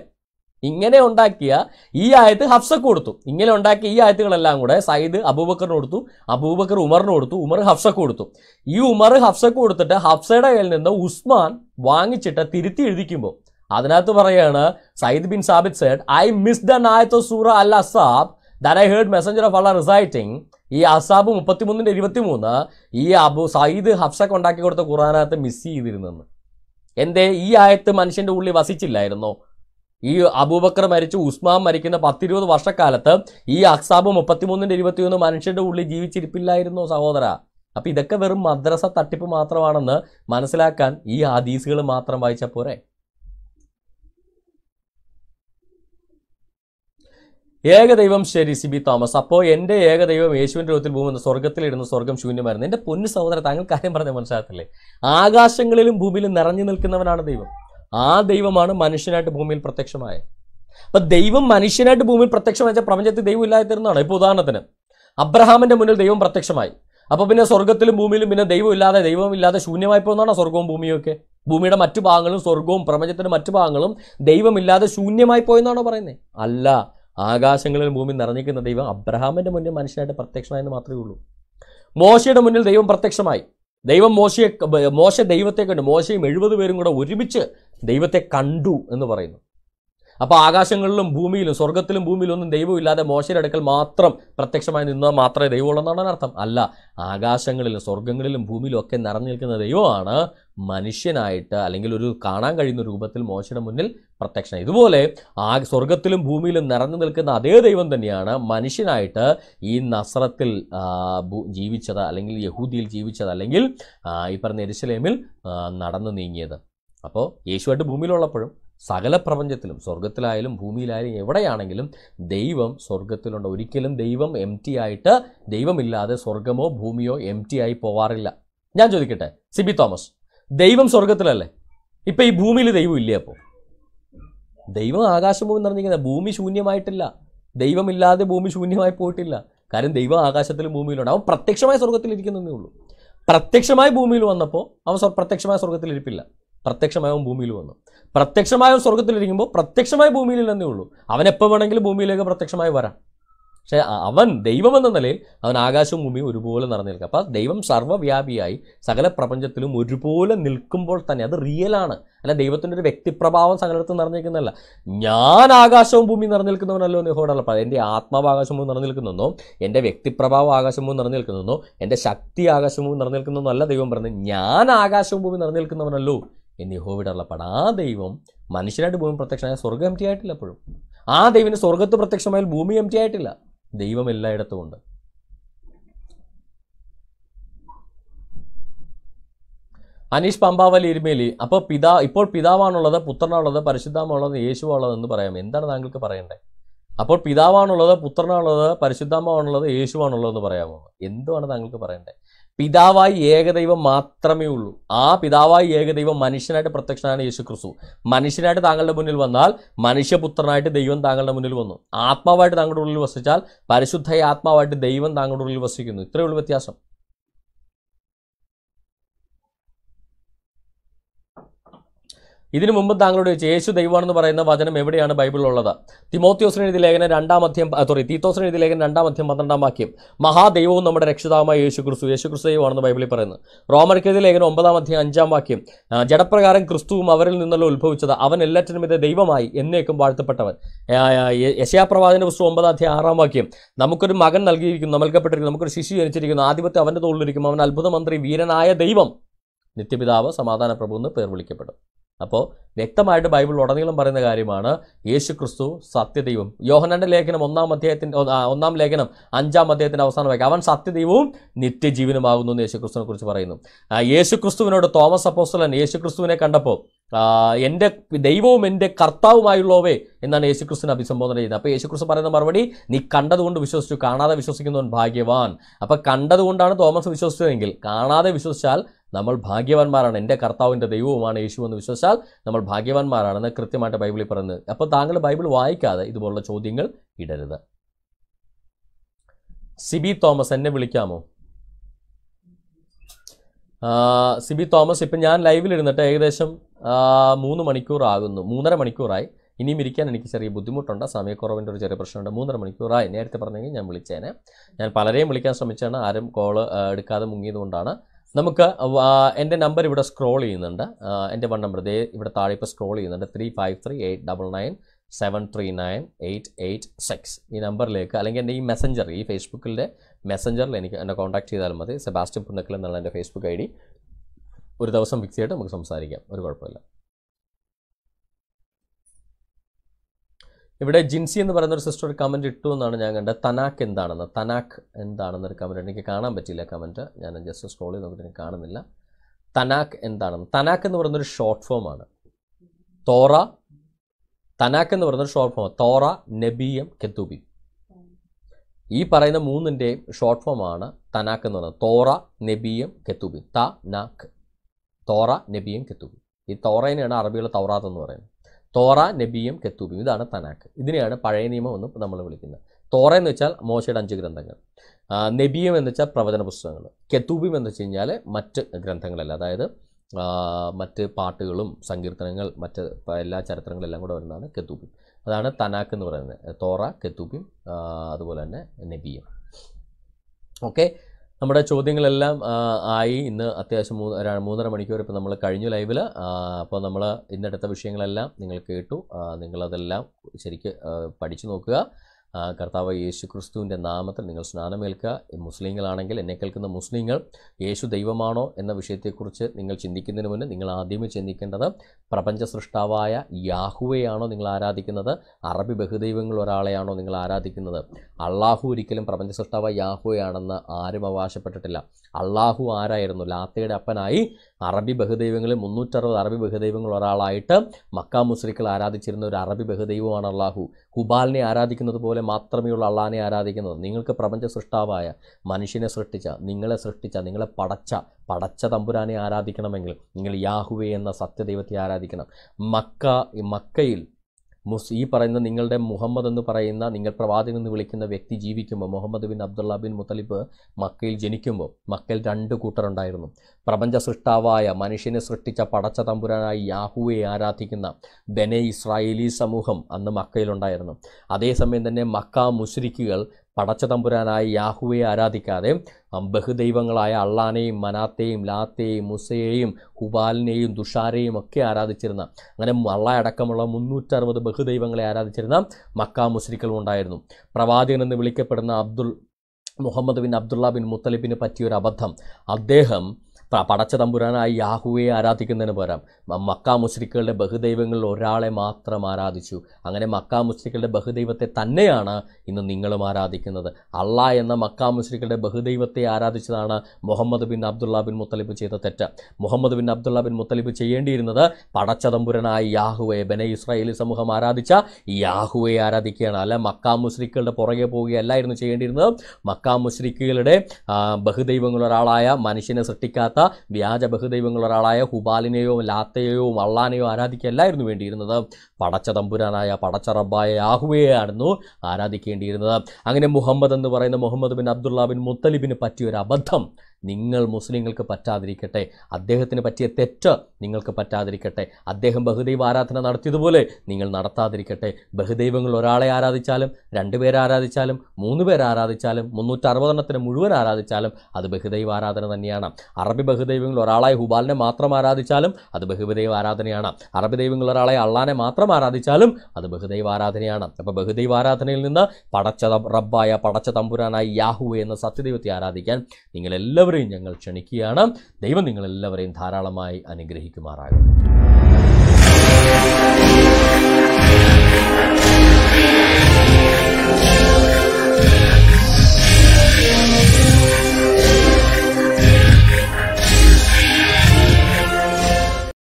ഇങ്ങനെ ഉണ്ടാക്കിയ ഈ ആയത്ത് ഹഫ്സക്ക് കൊടുത്തു ഇങ്ങനെ ഉണ്ടാക്കിയ ഈ ആയത്തുകളെല്ലാം കൂടെ സയ്യിദ് അബൂബക്കറിന് കൊടുത്തു അബൂബക്കർ ഉമറിന് കൊടുത്തു ഉമർ ഹഫ്സക്ക് കൊടുത്തു ഈ ഉമർ ഹഫ്സക്ക് കൊടുത്തിട്ട് ഹഫ്സയുടെ കയ്യിൽ നിന്ന് ഉസ്മാൻ വാങ്ങിച്ചിട്ട് തിരുത്തി എഴുതിക്കുമ്പോൾ അതിനകത്ത് പറയാണ് Sayyid bin Sabit said I miss the നായത്ത് സൂറ അൽ അസാബ് that I heard messenger of Allah reciting ഈ അസാബ് മുപ്പത്തിമൂന്നിൻ്റെ മൂന്ന് ഈ അബു സയ്യിദ് ഹഫ്സക്ക് ഉണ്ടാക്കി കൊടുത്ത ഖുറാനകത്ത് മിസ് ചെയ്തിരുന്നെന്ന് എന്തേ ഈ ആയത്ത് മനുഷ്യൻ്റെ ഉള്ളിൽ വസിച്ചില്ലായിരുന്നോ ഈ അബൂബക്കർ മരിച്ചു ഉസ്മാൻ മരിക്കുന്ന പത്തിരുപത് വർഷക്കാലത്ത് ഈ അക്സാബ് മുപ്പത്തിമൂന്നിൻ്റെ ഇരുപത്തിയൊന്ന് മനുഷ്യൻ്റെ ഉള്ളിൽ ജീവിച്ചിരിപ്പില്ലായിരുന്നു സഹോദര അപ്പം ഇതൊക്കെ വെറും മദ്രസ തട്ടിപ്പ് മാത്രമാണെന്ന് മനസ്സിലാക്കാൻ ഈ ഹദീസുകൾ മാത്രം വായിച്ചാൽ പോരെ ഏകദൈവം ശരി സിബി തോമസ് അപ്പോൾ എൻ്റെ ഏകദൈവം യേശുവിൻ്റെ രൂപത്തിൽ ഭൂമെന്ന് സ്വർഗത്തിലിരുന്ന് സ്വർഗം ശൂന്യമായിരുന്നു എൻ്റെ പൊന്നു സഹോദരൻ താങ്കൾ കാര്യം പറഞ്ഞ മനസ്സിലാകത്തില്ലേ ആകാശങ്ങളിലും ഭൂമിയിലും നിറഞ്ഞു നിൽക്കുന്നവനാണ് ദൈവം ആ ദൈവമാണ് മനുഷ്യനായിട്ട് ഭൂമിയിൽ പ്രത്യക്ഷമായത് അപ്പൊ ദൈവം മനുഷ്യനായിട്ട് ഭൂമിയിൽ പ്രത്യക്ഷമായ പ്രപഞ്ചത്തിൽ ദൈവം ഇല്ലാതിരുന്നതാണ് ഇപ്പൊ ഉദാഹരണത്തിന് അബ്രഹാമിന്റെ മുന്നിൽ ദൈവം പ്രത്യക്ഷമായി അപ്പോൾ പിന്നെ സ്വർഗ്ഗത്തിലും ഭൂമിയിലും പിന്നെ ദൈവം ഇല്ലാതെ ദൈവം ഇല്ലാതെ ശൂന്യമായി പോകുന്നതാണ് സ്വർഗവും ഭൂമിയും ഒക്കെ ഭൂമിയുടെ മറ്റു ഭാഗങ്ങളും സ്വർഗവും പ്രപഞ്ചത്തിന്റെ മറ്റു ഭാഗങ്ങളും ദൈവം ഇല്ലാതെ ശൂന്യമായി പോയെന്നാണോ പറയുന്നത് അല്ല ആകാശങ്ങളിൽ ഭൂമി നിറഞ്ഞിരിക്കുന്ന ദൈവം അബ്രഹാമിന്റെ മുന്നിൽ മനുഷ്യനായിട്ട് പ്രത്യക്ഷമായെന്ന് മാത്രമേ ഉള്ളൂ മോശയുടെ മുന്നിൽ ദൈവം പ്രത്യക്ഷമായി ദൈവം മോശയെ മോശ ദൈവത്തെ കണ്ട് മോശയും എഴുപത് പേരും കൂടെ ഒരുമിച്ച് ദൈവത്തെ കണ്ടു എന്ന് പറയുന്നു അപ്പോൾ ആകാശങ്ങളിലും ഭൂമിയിലും സ്വർഗത്തിലും ഭൂമിയിലും ഒന്നും ദൈവമില്ലാതെ മോശയുടെ അടുക്കൽ മാത്രം പ്രത്യക്ഷമായി നിന്നാൽ മാത്രമേ ദൈവമുള്ളൂ എന്നാണ് അർത്ഥം അല്ല ആകാശങ്ങളിലും സ്വർഗങ്ങളിലും ഭൂമിയിലും ഒക്കെ നിറഞ്ഞു നിൽക്കുന്ന ദൈവമാണ് മനുഷ്യനായിട്ട് അല്ലെങ്കിൽ ഒരു കാണാൻ കഴിയുന്ന രൂപത്തിൽ മോശയുടെ മുന്നിൽ പ്രത്യക്ഷം ഇതുപോലെ ആ സ്വർഗത്തിലും ഭൂമിയിലും നിറഞ്ഞു നിൽക്കുന്ന അതേ ദൈവം തന്നെയാണ് മനുഷ്യനായിട്ട് ഈ നസ്രത്തിൽ ജീവിച്ചത് അല്ലെങ്കിൽ യഹൂദിയിൽ ജീവിച്ചത് അല്ലെങ്കിൽ ഈ പറഞ്ഞ എരിശലേമിൽ നടന്നു നീങ്ങിയത് അപ്പോൾ യേശുവായിട്ട് ഭൂമിയിലുള്ളപ്പോഴും സകല പ്രപഞ്ചത്തിലും സ്വർഗത്തിലായാലും ഭൂമിയിലായാലും എവിടെയാണെങ്കിലും ദൈവം സ്വർഗത്തിലുണ്ട് ഒരിക്കലും ദൈവം എം ടി ആയിട്ട് ദൈവമില്ലാതെ സ്വർഗമോ ഭൂമിയോ എം ടി ആയി പോവാറില്ല ഞാൻ ചോദിക്കട്ടെ സിബി തോമസ് ദൈവം സ്വർഗത്തിലല്ലേ ഇപ്പം ഈ ഭൂമിയിൽ ദൈവം ഇല്ലേ അപ്പോൾ ദൈവം ആകാശഭൂമി നിറഞ്ഞിരിക്കുന്നത് ഭൂമി ശൂന്യമായിട്ടില്ല ദൈവമില്ലാതെ ഭൂമി ശൂന്യമായി പോയിട്ടില്ല കാരണം ദൈവം ആകാശത്തിലും ഭൂമിയിലുണ്ട് അവൻ പ്രത്യക്ഷമായ സ്വർഗത്തിലിരിക്കുന്നതേ ഉള്ളൂ പ്രത്യക്ഷമായ ഭൂമിയിൽ വന്നപ്പോൾ അവൻ പ്രത്യക്ഷമായ സ്വർഗത്തിലിരിപ്പില്ല പ്രത്യക്ഷമായവൻ ഭൂമിയിൽ വന്നു പ്രത്യക്ഷമായവൻ സ്വർഗത്തിലിരിക്കുമ്പോൾ പ്രത്യക്ഷമായ ഭൂമിയിൽ തന്നെ ഉള്ളൂ അവൻ എപ്പോൾ വേണമെങ്കിലും ഭൂമിയിലേക്ക് പ്രത്യക്ഷമായി വരാം പക്ഷേ അവൻ ദൈവം എന്ന നിലയിൽ അവൻ ആകാശവും ഭൂമിയും ഒരുപോലെ നിറഞ്ഞു നിൽക്കുക അപ്പോൾ ദൈവം സർവ്വവ്യാപിയായി സകല പ്രപഞ്ചത്തിലും ഒരുപോലെ നിൽക്കുമ്പോൾ തന്നെ അത് റിയലാണ് അല്ല ദൈവത്തിൻ്റെ ഒരു വ്യക്തിപ്രഭാവം സകലത്ത് നിറഞ്ഞിരിക്കുന്നതല്ല ഞാൻ ആകാശവും ഭൂമി നിറഞ്ഞു നിൽക്കുന്നവനല്ലോ നിഹോടല്ല അപ്പോൾ എൻ്റെ ആകാശവും നിറഞ്ഞു നിൽക്കുന്നതെന്നോ എൻ്റെ വ്യക്തിപ്രഭാവം ആകാശമോ നിറഞ്ഞു നിൽക്കുന്നതെന്നോ എൻ്റെ ശക്തി ആകാശമോ നിറഞ്ഞു നിൽക്കുന്നതെന്നോ അല്ല ദൈവം പറഞ്ഞത് ഞാൻ ആകാശവും ഭൂമി നിറഞ്ഞു നിൽക്കുന്നവനല്ലോ എന്ന് യഹോവയുടെ ആ ദൈവം മനുഷ്യരായിട്ട് ഭൂമി പ്രത്യക്ഷമായ സ്വർഗം എം ടി ആയിട്ടില്ല എപ്പോഴും ആ ദൈവന് സ്വർഗത്ത് പ്രത്യക്ഷമായ ഭൂമി എം ടി ആയിട്ടില്ല ദൈവം എല്ലായിടത്തും ഉണ്ട് അനീഷ് പമ്പാവലി എരുമേലി അപ്പോൾ പിതാ ഇപ്പോൾ പിതാവാണുള്ളത് പുത്രനാണുള്ളത് പരിശുദ്ധാമുള്ളത് യേശുവാണുള്ളത് എന്ന് പറയാം എന്താണ് താങ്കൾക്ക് പറയണ്ടേ അപ്പോൾ പിതാവാണുള്ളത് പുത്രനാണുള്ളത് പരിശുദ്ധാമാണുള്ളത് യേശുവാണുള്ളത് എന്ന് പറയാമോ എന്തുവാണ് താങ്കൾക്ക് പറയണ്ടേ പിതാവായി ഏകദൈവം മാത്രമേ ഉള്ളൂ ആ പിതാവായി ഏകദൈവം മനുഷ്യനായിട്ട് പ്രത്യക്ഷനാണ് യേശു ക്രിസ്തു മനുഷ്യനായിട്ട് താങ്കളുടെ മുന്നിൽ വന്നാൽ മനുഷ്യപുത്രനായിട്ട് ദൈവം താങ്കളുടെ മുന്നിൽ വന്നു ആത്മാവായിട്ട് താങ്കളുടെ ഉള്ളിൽ വസിച്ചാൽ പരിശുദ്ധ ആത്മാവായിട്ട് ദൈവം താങ്കളുടെ ഉള്ളിൽ വസിക്കുന്നു ഇത്രയേ ഉള്ളൂ വ്യത്യാസം ഇതിനു മുമ്പ് താങ്കളുടെ ചോദിച്ചു യേശു ദൈവമാണെന്ന് പറയുന്ന വചനം എവിടെയാണ് ബൈബിളിലുള്ളത് തിമോത്യോസിന് എഴുതി ലേഖനം രണ്ടാം അധ്യം സോറി തീത്തോസിന് എഴുതി ലേഖനം രണ്ടാം അധ്യം പന്ത്രണ്ടാം വാക്യം മഹാദൈവവും നമ്മുടെ രക്ഷിതാവുമായ യേശു ക്രിസ്തു യേശു ക്രിസ്തു ദൈവമാണെന്ന് ബൈബിളിൽ പറയുന്നത് റോമർക്ക് എഴുതിയ ലേഖനം ഒമ്പതാം അധ്യം അഞ്ചാം വാക്യം ജഡപ്രകാരം ക്രിസ്തുവും അവരിൽ നിന്നല്ലോ ഉത്ഭവിച്ചത് അവൻ എല്ലാറ്റിനും ഇത് ദൈവമായി എന്നേക്കും വാഴ്ത്തപ്പെട്ടവൻ യശയാപ്രവാചന പുസ്തകം ഒമ്പതാം അധ്യം ആറാം വാക്യം നമുക്കൊരു മകൻ നൽകിയിരിക്കുന്നു നൽകപ്പെട്ടിരിക്കുന്നു നമുക്കൊരു ശിശു ജനിച്ചിരിക്കുന്നു ആധിപത്യം അവൻ്റെ തോളിലിരിക്കും അവൻ അത്ഭുതമന്ത്രി വീരനായ ദൈവം നിത്യപിതാവ് സമാധാന പ്രഭു എന്ന് പേർ വിളിക്കപ്പെടും അപ്പോൾ വ്യക്തമായിട്ട് ബൈബിൾ ഉടനീളം പറയുന്ന കാര്യമാണ് യേശു ക്രിസ്തു സത്യദൈവം യോഹനന്റെ ലേഖനം ഒന്നാം അധ്യായത്തിൻ്റെ ഒന്നാം ലേഖനം അഞ്ചാം അധ്യായത്തിൻ്റെ അവസാനമായി അവൻ സത്യദൈവവും നിത്യജീവനുമാകുന്നു എന്ന് യേശു ക്രിസ്തുവിനെ കുറിച്ച് പറയുന്നു യേശു ക്രിസ്തുവിനോട് തോമസ് അപ്പോസ്തലൻ യേശു ക്രിസ്തുവിനെ കണ്ടപ്പോൾ എൻ്റെ ദൈവവും എൻ്റെ കർത്താവുമായുള്ളവേ എന്നാണ് ക്രിസ്തുവിനെ അഭിസംബോധന ചെയ്തത് അപ്പോൾ യേശുക്രിസ്തു പറയുന്ന മറുപടി നീ കണ്ടതുകൊണ്ട് വിശ്വസിച്ചു കാണാതെ വിശ്വസിക്കുന്നവൻ ഭാഗ്യവാൻ അപ്പോൾ കണ്ടതുകൊണ്ടാണ് തോമസ് വിശ്വസിച്ചതെങ്കിൽ കാണാതെ വിശ്വസിച്ചാൽ നമ്മൾ ഭാഗ്യവാന്മാരാണ് എൻ്റെ കർത്താവിൻ്റെ ദൈവവുമാണ് യേശു എന്ന് വിശ്വസിച്ചാൽ നമ്മൾ ഭാഗ്യവാന്മാരാണെന്ന് കൃത്യമായിട്ട് ബൈബിളിൽ പറയുന്നത് അപ്പോൾ താങ്കൾ ബൈബിൾ വായിക്കാതെ ഇതുപോലുള്ള ചോദ്യങ്ങൾ ഇടരുത് സിബി തോമസ് എന്നെ വിളിക്കാമോ സിബി തോമസ് ഇപ്പം ഞാൻ ലൈവിലിരുന്നിട്ട് ഇരുന്നിട്ട് ഏകദേശം മൂന്ന് മണിക്കൂർ ആകുന്നു മൂന്നര മണിക്കൂറായി ഇനിയും ഇരിക്കാൻ എനിക്ക് ചെറിയ ബുദ്ധിമുട്ടുണ്ട് സമയക്കുറവിൻ്റെ ഒരു ചെറിയ പ്രശ്നമുണ്ട് മൂന്നര മണിക്കൂറായി നേരത്തെ പറഞ്ഞെങ്കിൽ ഞാൻ വിളിച്ചേനെ ഞാൻ പലരെയും വിളിക്കാൻ ശ്രമിച്ചാണ് ആരും കോള് എടുക്കാതെ മുങ്ങിയതുകൊണ്ടാണ് നമുക്ക് എൻ്റെ നമ്പർ ഇവിടെ സ്ക്രോൾ ചെയ്യുന്നുണ്ട് എൻ്റെ വൺ നമ്പർ ദേ ഇവിടെ താഴെ ഇപ്പോൾ സ്ക്രോൾ ചെയ്യുന്നുണ്ട് three five three eight double nine seven three nine eight eight six ഈ നമ്പറിലേക്ക് അല്ലെങ്കിൽ എൻ്റെ ഈ മെസ്സഞ്ചർ ഈ ഫേസ്ബുക്കിൻ്റെ മെസ്സഞ്ചറിൽ എനിക്ക് എന്നെ കോൺടാക്ട് ചെയ്താൽ മതി സെബാസ്റ്റ്യൻ പുന്നക്കൽ എന്നുള്ള എൻ്റെ ഫേസ്ബുക്ക് ഐ ഡി ഒരു ദിവസം ഫിക്സ് ചെയ്തിട്ട് നമുക്ക് സംസാരിക്കാം ഒരു കുഴപ്പമില്ല ഇവിടെ ജിൻസി എന്ന് പറയുന്ന ഒരു സിസ്റ്റർ ഒരു കമൻറ്റ് ഇട്ടു എന്നാണ് ഞാൻ കണ്ടത് തനാക്ക് എന്താണെന്ന് തനാക്ക് എന്താണെന്നൊരു കമൻറ്റ് എനിക്ക് കാണാൻ പറ്റിയില്ല കമൻറ്റ് ഞാൻ ജസ്റ്റ് സ്ക്രോൾ ചെയ്ത് നോക്കിയിട്ട് എനിക്ക് കാണുന്നില്ല തനാക്ക് എന്താണെന്ന് തനാക്ക് എന്ന് പറയുന്നൊരു ഷോർട്ട് ഫോമാണ് തോറ തനാക്ക് എന്ന് പറയുന്നൊരു ഷോർട്ട് ഫോം തോറ നബിയം കെത്തുബി ഈ പറയുന്ന മൂന്നിൻ്റെയും ഷോർട്ട് ഫോമാണ് തനാക്ക് എന്ന് പറയുന്നത് തോറ നബിയം കെത്തുബി ത നാക്ക് തോറ നബിയം കെത്തുബി ഈ തോറേനെയാണ് അറബികൾ തൗറാത്ത് എന്ന് പറയുന്നത് തോറ നബിയും കെത്തൂബിയും ഇതാണ് തനാക്ക് ഇതിനെയാണ് പഴയ നിയമം എന്ന് നമ്മൾ വിളിക്കുന്നത് തോറ എന്ന് വെച്ചാൽ മോശയുടെ അഞ്ച് ഗ്രന്ഥങ്ങൾ നബിയും എന്ന് വെച്ചാൽ പ്രവചന പുസ്തകങ്ങൾ കെത്തൂബിയും എന്ന് വെച്ച് കഴിഞ്ഞാൽ മറ്റ് ഗ്രന്ഥങ്ങളല്ല അതായത് മറ്റ് പാട്ടുകളും സങ്കീർത്തനങ്ങൾ മറ്റ് എല്ലാ ചരിത്രങ്ങളെല്ലാം കൂടെ വരുന്നതാണ് കെത്തൂബിം അതാണ് തനാക്ക് എന്ന് പറയുന്നത് തോറ കെത്തൂബിം അതുപോലെ തന്നെ നബിയും ഓക്കെ നമ്മുടെ ചോദ്യങ്ങളെല്ലാം ആയി ഇന്ന് അത്യാവശ്യം മൂന്ന് മൂന്നര മണിക്കൂർ ഇപ്പോൾ നമ്മൾ കഴിഞ്ഞു ലൈവിൽ അപ്പോൾ നമ്മൾ ഇന്നെടുത്ത വിഷയങ്ങളെല്ലാം നിങ്ങൾ കേട്ടു നിങ്ങളതെല്ലാം ശരിക്ക് പഠിച്ചു നോക്കുക കർത്താവ് യേശു ക്രിസ്തുവിൻ്റെ നാമത്തിൽ നിങ്ങൾ സ്നാനമേൽക്കുക മുസ്ലിങ്ങളാണെങ്കിൽ എന്നെ കേൾക്കുന്ന മുസ്ലിങ്ങൾ യേശു ദൈവമാണോ എന്ന വിഷയത്തെക്കുറിച്ച് നിങ്ങൾ ചിന്തിക്കുന്നതിന് മുന്നേ നിങ്ങൾ ആദ്യമേ ചിന്തിക്കേണ്ടത് പ്രപഞ്ച സൃഷ്ടാവായ യാഹുവയാണോ നിങ്ങൾ ആരാധിക്കുന്നത് അറബി ബഹുദൈവങ്ങൾ ഒരാളെയാണോ നിങ്ങൾ ആരാധിക്കുന്നത് അള്ളാഹു ഒരിക്കലും പ്രപഞ്ച സൃഷ്ടാവ് യാഹുയാണെന്ന് ആരും അവകാശപ്പെട്ടിട്ടില്ല അള്ളാഹു ആരായിരുന്നു ലാത്തയുടെ അപ്പനായി അറബി ബഹുദൈവങ്ങളിൽ മുന്നൂറ്ററുപത് അറബി ബഹുദൈവങ്ങൾ ഒരാളായിട്ട് മക്ക മുസ്ലിക്കൾ ആരാധിച്ചിരുന്ന ഒരു അറബി ബഹുദൈവമാണ് അള്ളാഹു ഹുബാലിനെ ആരാധിക്കുന്നത് പോലെ മാത്രമേ ഉള്ളൂ അള്ളാഹിനെ ആരാധിക്കുന്നത് നിങ്ങൾക്ക് പ്രപഞ്ച സൃഷ്ടാവായ മനുഷ്യനെ സൃഷ്ടിച്ച നിങ്ങളെ സൃഷ്ടിച്ച നിങ്ങളെ പടച്ച പടച്ച തമ്പുരാനെ ആരാധിക്കണമെങ്കിൽ നിങ്ങൾ യാഹുവേ എന്ന സത്യദൈവത്തെ ആരാധിക്കണം മക്ക മക്കയിൽ മുസ് ഈ പറയുന്ന നിങ്ങളുടെ മുഹമ്മദ് എന്ന് പറയുന്ന നിങ്ങൾ പ്രവാചകൻ എന്ന് വിളിക്കുന്ന വ്യക്തി ജീവിക്കുമ്പോൾ Muhammad bin Abdullah bin Muttalib മക്കയിൽ ജനിക്കുമ്പോൾ മക്കയിൽ രണ്ട് കൂട്ടരുണ്ടായിരുന്നു പ്രപഞ്ച സൃഷ്ടാവായ മനുഷ്യനെ സൃഷ്ടിച്ച പടച്ച തമ്പുരാനായി യാഹുവെ ആരാധിക്കുന്ന ബനെ ഇസ്രായേലി സമൂഹം അന്ന് മക്കയിലുണ്ടായിരുന്നു അതേസമയം തന്നെ മക്ക മുസ്രിക്കുകൾ പടച്ച തമ്പുരാനായ യാഹുവെ ആരാധിക്കാതെ ബഹുദൈവങ്ങളായ അള്ളാനെയും മനാത്തെയും ലാത്തെയും മുസയെയും ഹുബാലിനെയും തുഷാരെയും ഒക്കെ ആരാധിച്ചിരുന്ന അങ്ങനെ അള്ളായ അടക്കമുള്ള മുന്നൂറ്ററുപത് ബഹുദൈവങ്ങളെ ആരാധിച്ചിരുന്ന മക്ക മുസ്ലിക്കളും ഉണ്ടായിരുന്നു പ്രവാചകൻ എന്ന് വിളിക്കപ്പെടുന്ന Abdul Muhammad bin Abdullah bin മുത്തലിബിന് പറ്റിയൊരു അബദ്ധം അദ്ദേഹം പടച്ച തമ്പുരാനായി യാഹുവെ ആരാധിക്കുന്നതിന് പകരം മക്ക മുസ്ലിക്കുകളുടെ ബഹുദൈവങ്ങളിൽ ഒരാളെ മാത്രം ആരാധിച്ചു അങ്ങനെ മക്ക മുസ്ലിക്കുകളുടെ ബഹുദൈവത്തെ തന്നെയാണ് ഇന്ന് നിങ്ങളും ആരാധിക്കുന്നത് അള്ള എന്ന മക്ക മുസ്ലിക്കുകളുടെ ബഹുദൈവത്തെ ആരാധിച്ചതാണ് Muhammad bin Abdullah bin Muttalib ചെയ്ത തെറ്റ് Muhammad bin Abdullah bin Muttalib ചെയ്യേണ്ടിയിരുന്നത് പടച്ച തമ്പുരനായി യാഹുവെ ബനെ ഇസ്രായേലി സമൂഹം ആരാധിച്ച യാഹുവെ ആരാധിക്കുകയാണ് അല്ല മക്ക മുസ്ലിക്കുകളുടെ പുറകെ പോവുകയല്ലായിരുന്നു ചെയ്യേണ്ടിയിരുന്നത് മക്ക മുസ്ലിക്കുകളുടെ ബഹുദൈവങ്ങളൊരാളായ മനുഷ്യനെ സൃഷ്ടിക്കാത്ത ചേർത്ത വ്യാജ ബഹുദൈവങ്ങൾ ഒരാളായ ഹുബാലിനെയോ ലാത്തയെയോ വള്ളാനെയോ ആരാധിക്കല്ലായിരുന്നു വേണ്ടിയിരുന്നത് പടച്ച തമ്പുരാനായ പടച്ച റബ്ബായ യാഹുവെയായിരുന്നു ആരാധിക്കേണ്ടിയിരുന്നത് അങ്ങനെ മുഹമ്മദ് എന്ന് പറയുന്ന മുഹമ്മദ് ബിൻ അബ്ദുള്ള ബിൻ മുത്തലിബിന് പറ്റിയൊരു അബദ്ധം നിങ്ങൾ മുസ്ലിങ്ങൾക്ക് പറ്റാതിരിക്കട്ടെ അദ്ദേഹത്തിന് പറ്റിയ തെറ്റ് നിങ്ങൾക്ക് പറ്റാതിരിക്കട്ടെ അദ്ദേഹം ബഹുദൈവ ആരാധന നടത്തിയതുപോലെ നിങ്ങൾ നടത്താതിരിക്കട്ടെ ബഹുദൈവങ്ങൾ ഒരാളെ ആരാധിച്ചാലും രണ്ടുപേരെ ആരാധിച്ചാലും മൂന്ന് പേരെ ആരാധിച്ചാലും മുന്നൂറ്ററുപതെണ്ണത്തിന് മുഴുവൻ ആരാധിച്ചാലും അത് ബഹുദൈവ ആരാധന തന്നെയാണ് അറബി ബഹുദൈവങ്ങൾ ഒരാളായ ഹുബാലിനെ മാത്രം ആരാധിച്ചാലും അത് ബഹുദൈവ ആരാധനയാണ് അറബി ദൈവങ്ങൾ ഒരാളെ അള്ളാനെ മാത്രം ആരാധിച്ചാലും അത് ബഹുദൈവ ആരാധനയാണ് അപ്പോൾ ബഹുദൈവ ആരാധനയിൽ നിന്ന് പടച്ച റബ്ബായ പടച്ച തമ്പുരാനായി യാഹു എന്ന സത്യദൈവത്തെ ആരാധിക്കാൻ നിങ്ങളെല്ലാവരും എല്ലാവരെയും ഞങ്ങൾ ക്ഷണിക്കുകയാണ് ദൈവം നിങ്ങളെല്ലാവരെയും ധാരാളമായി അനുഗ്രഹിക്കുമാറാകും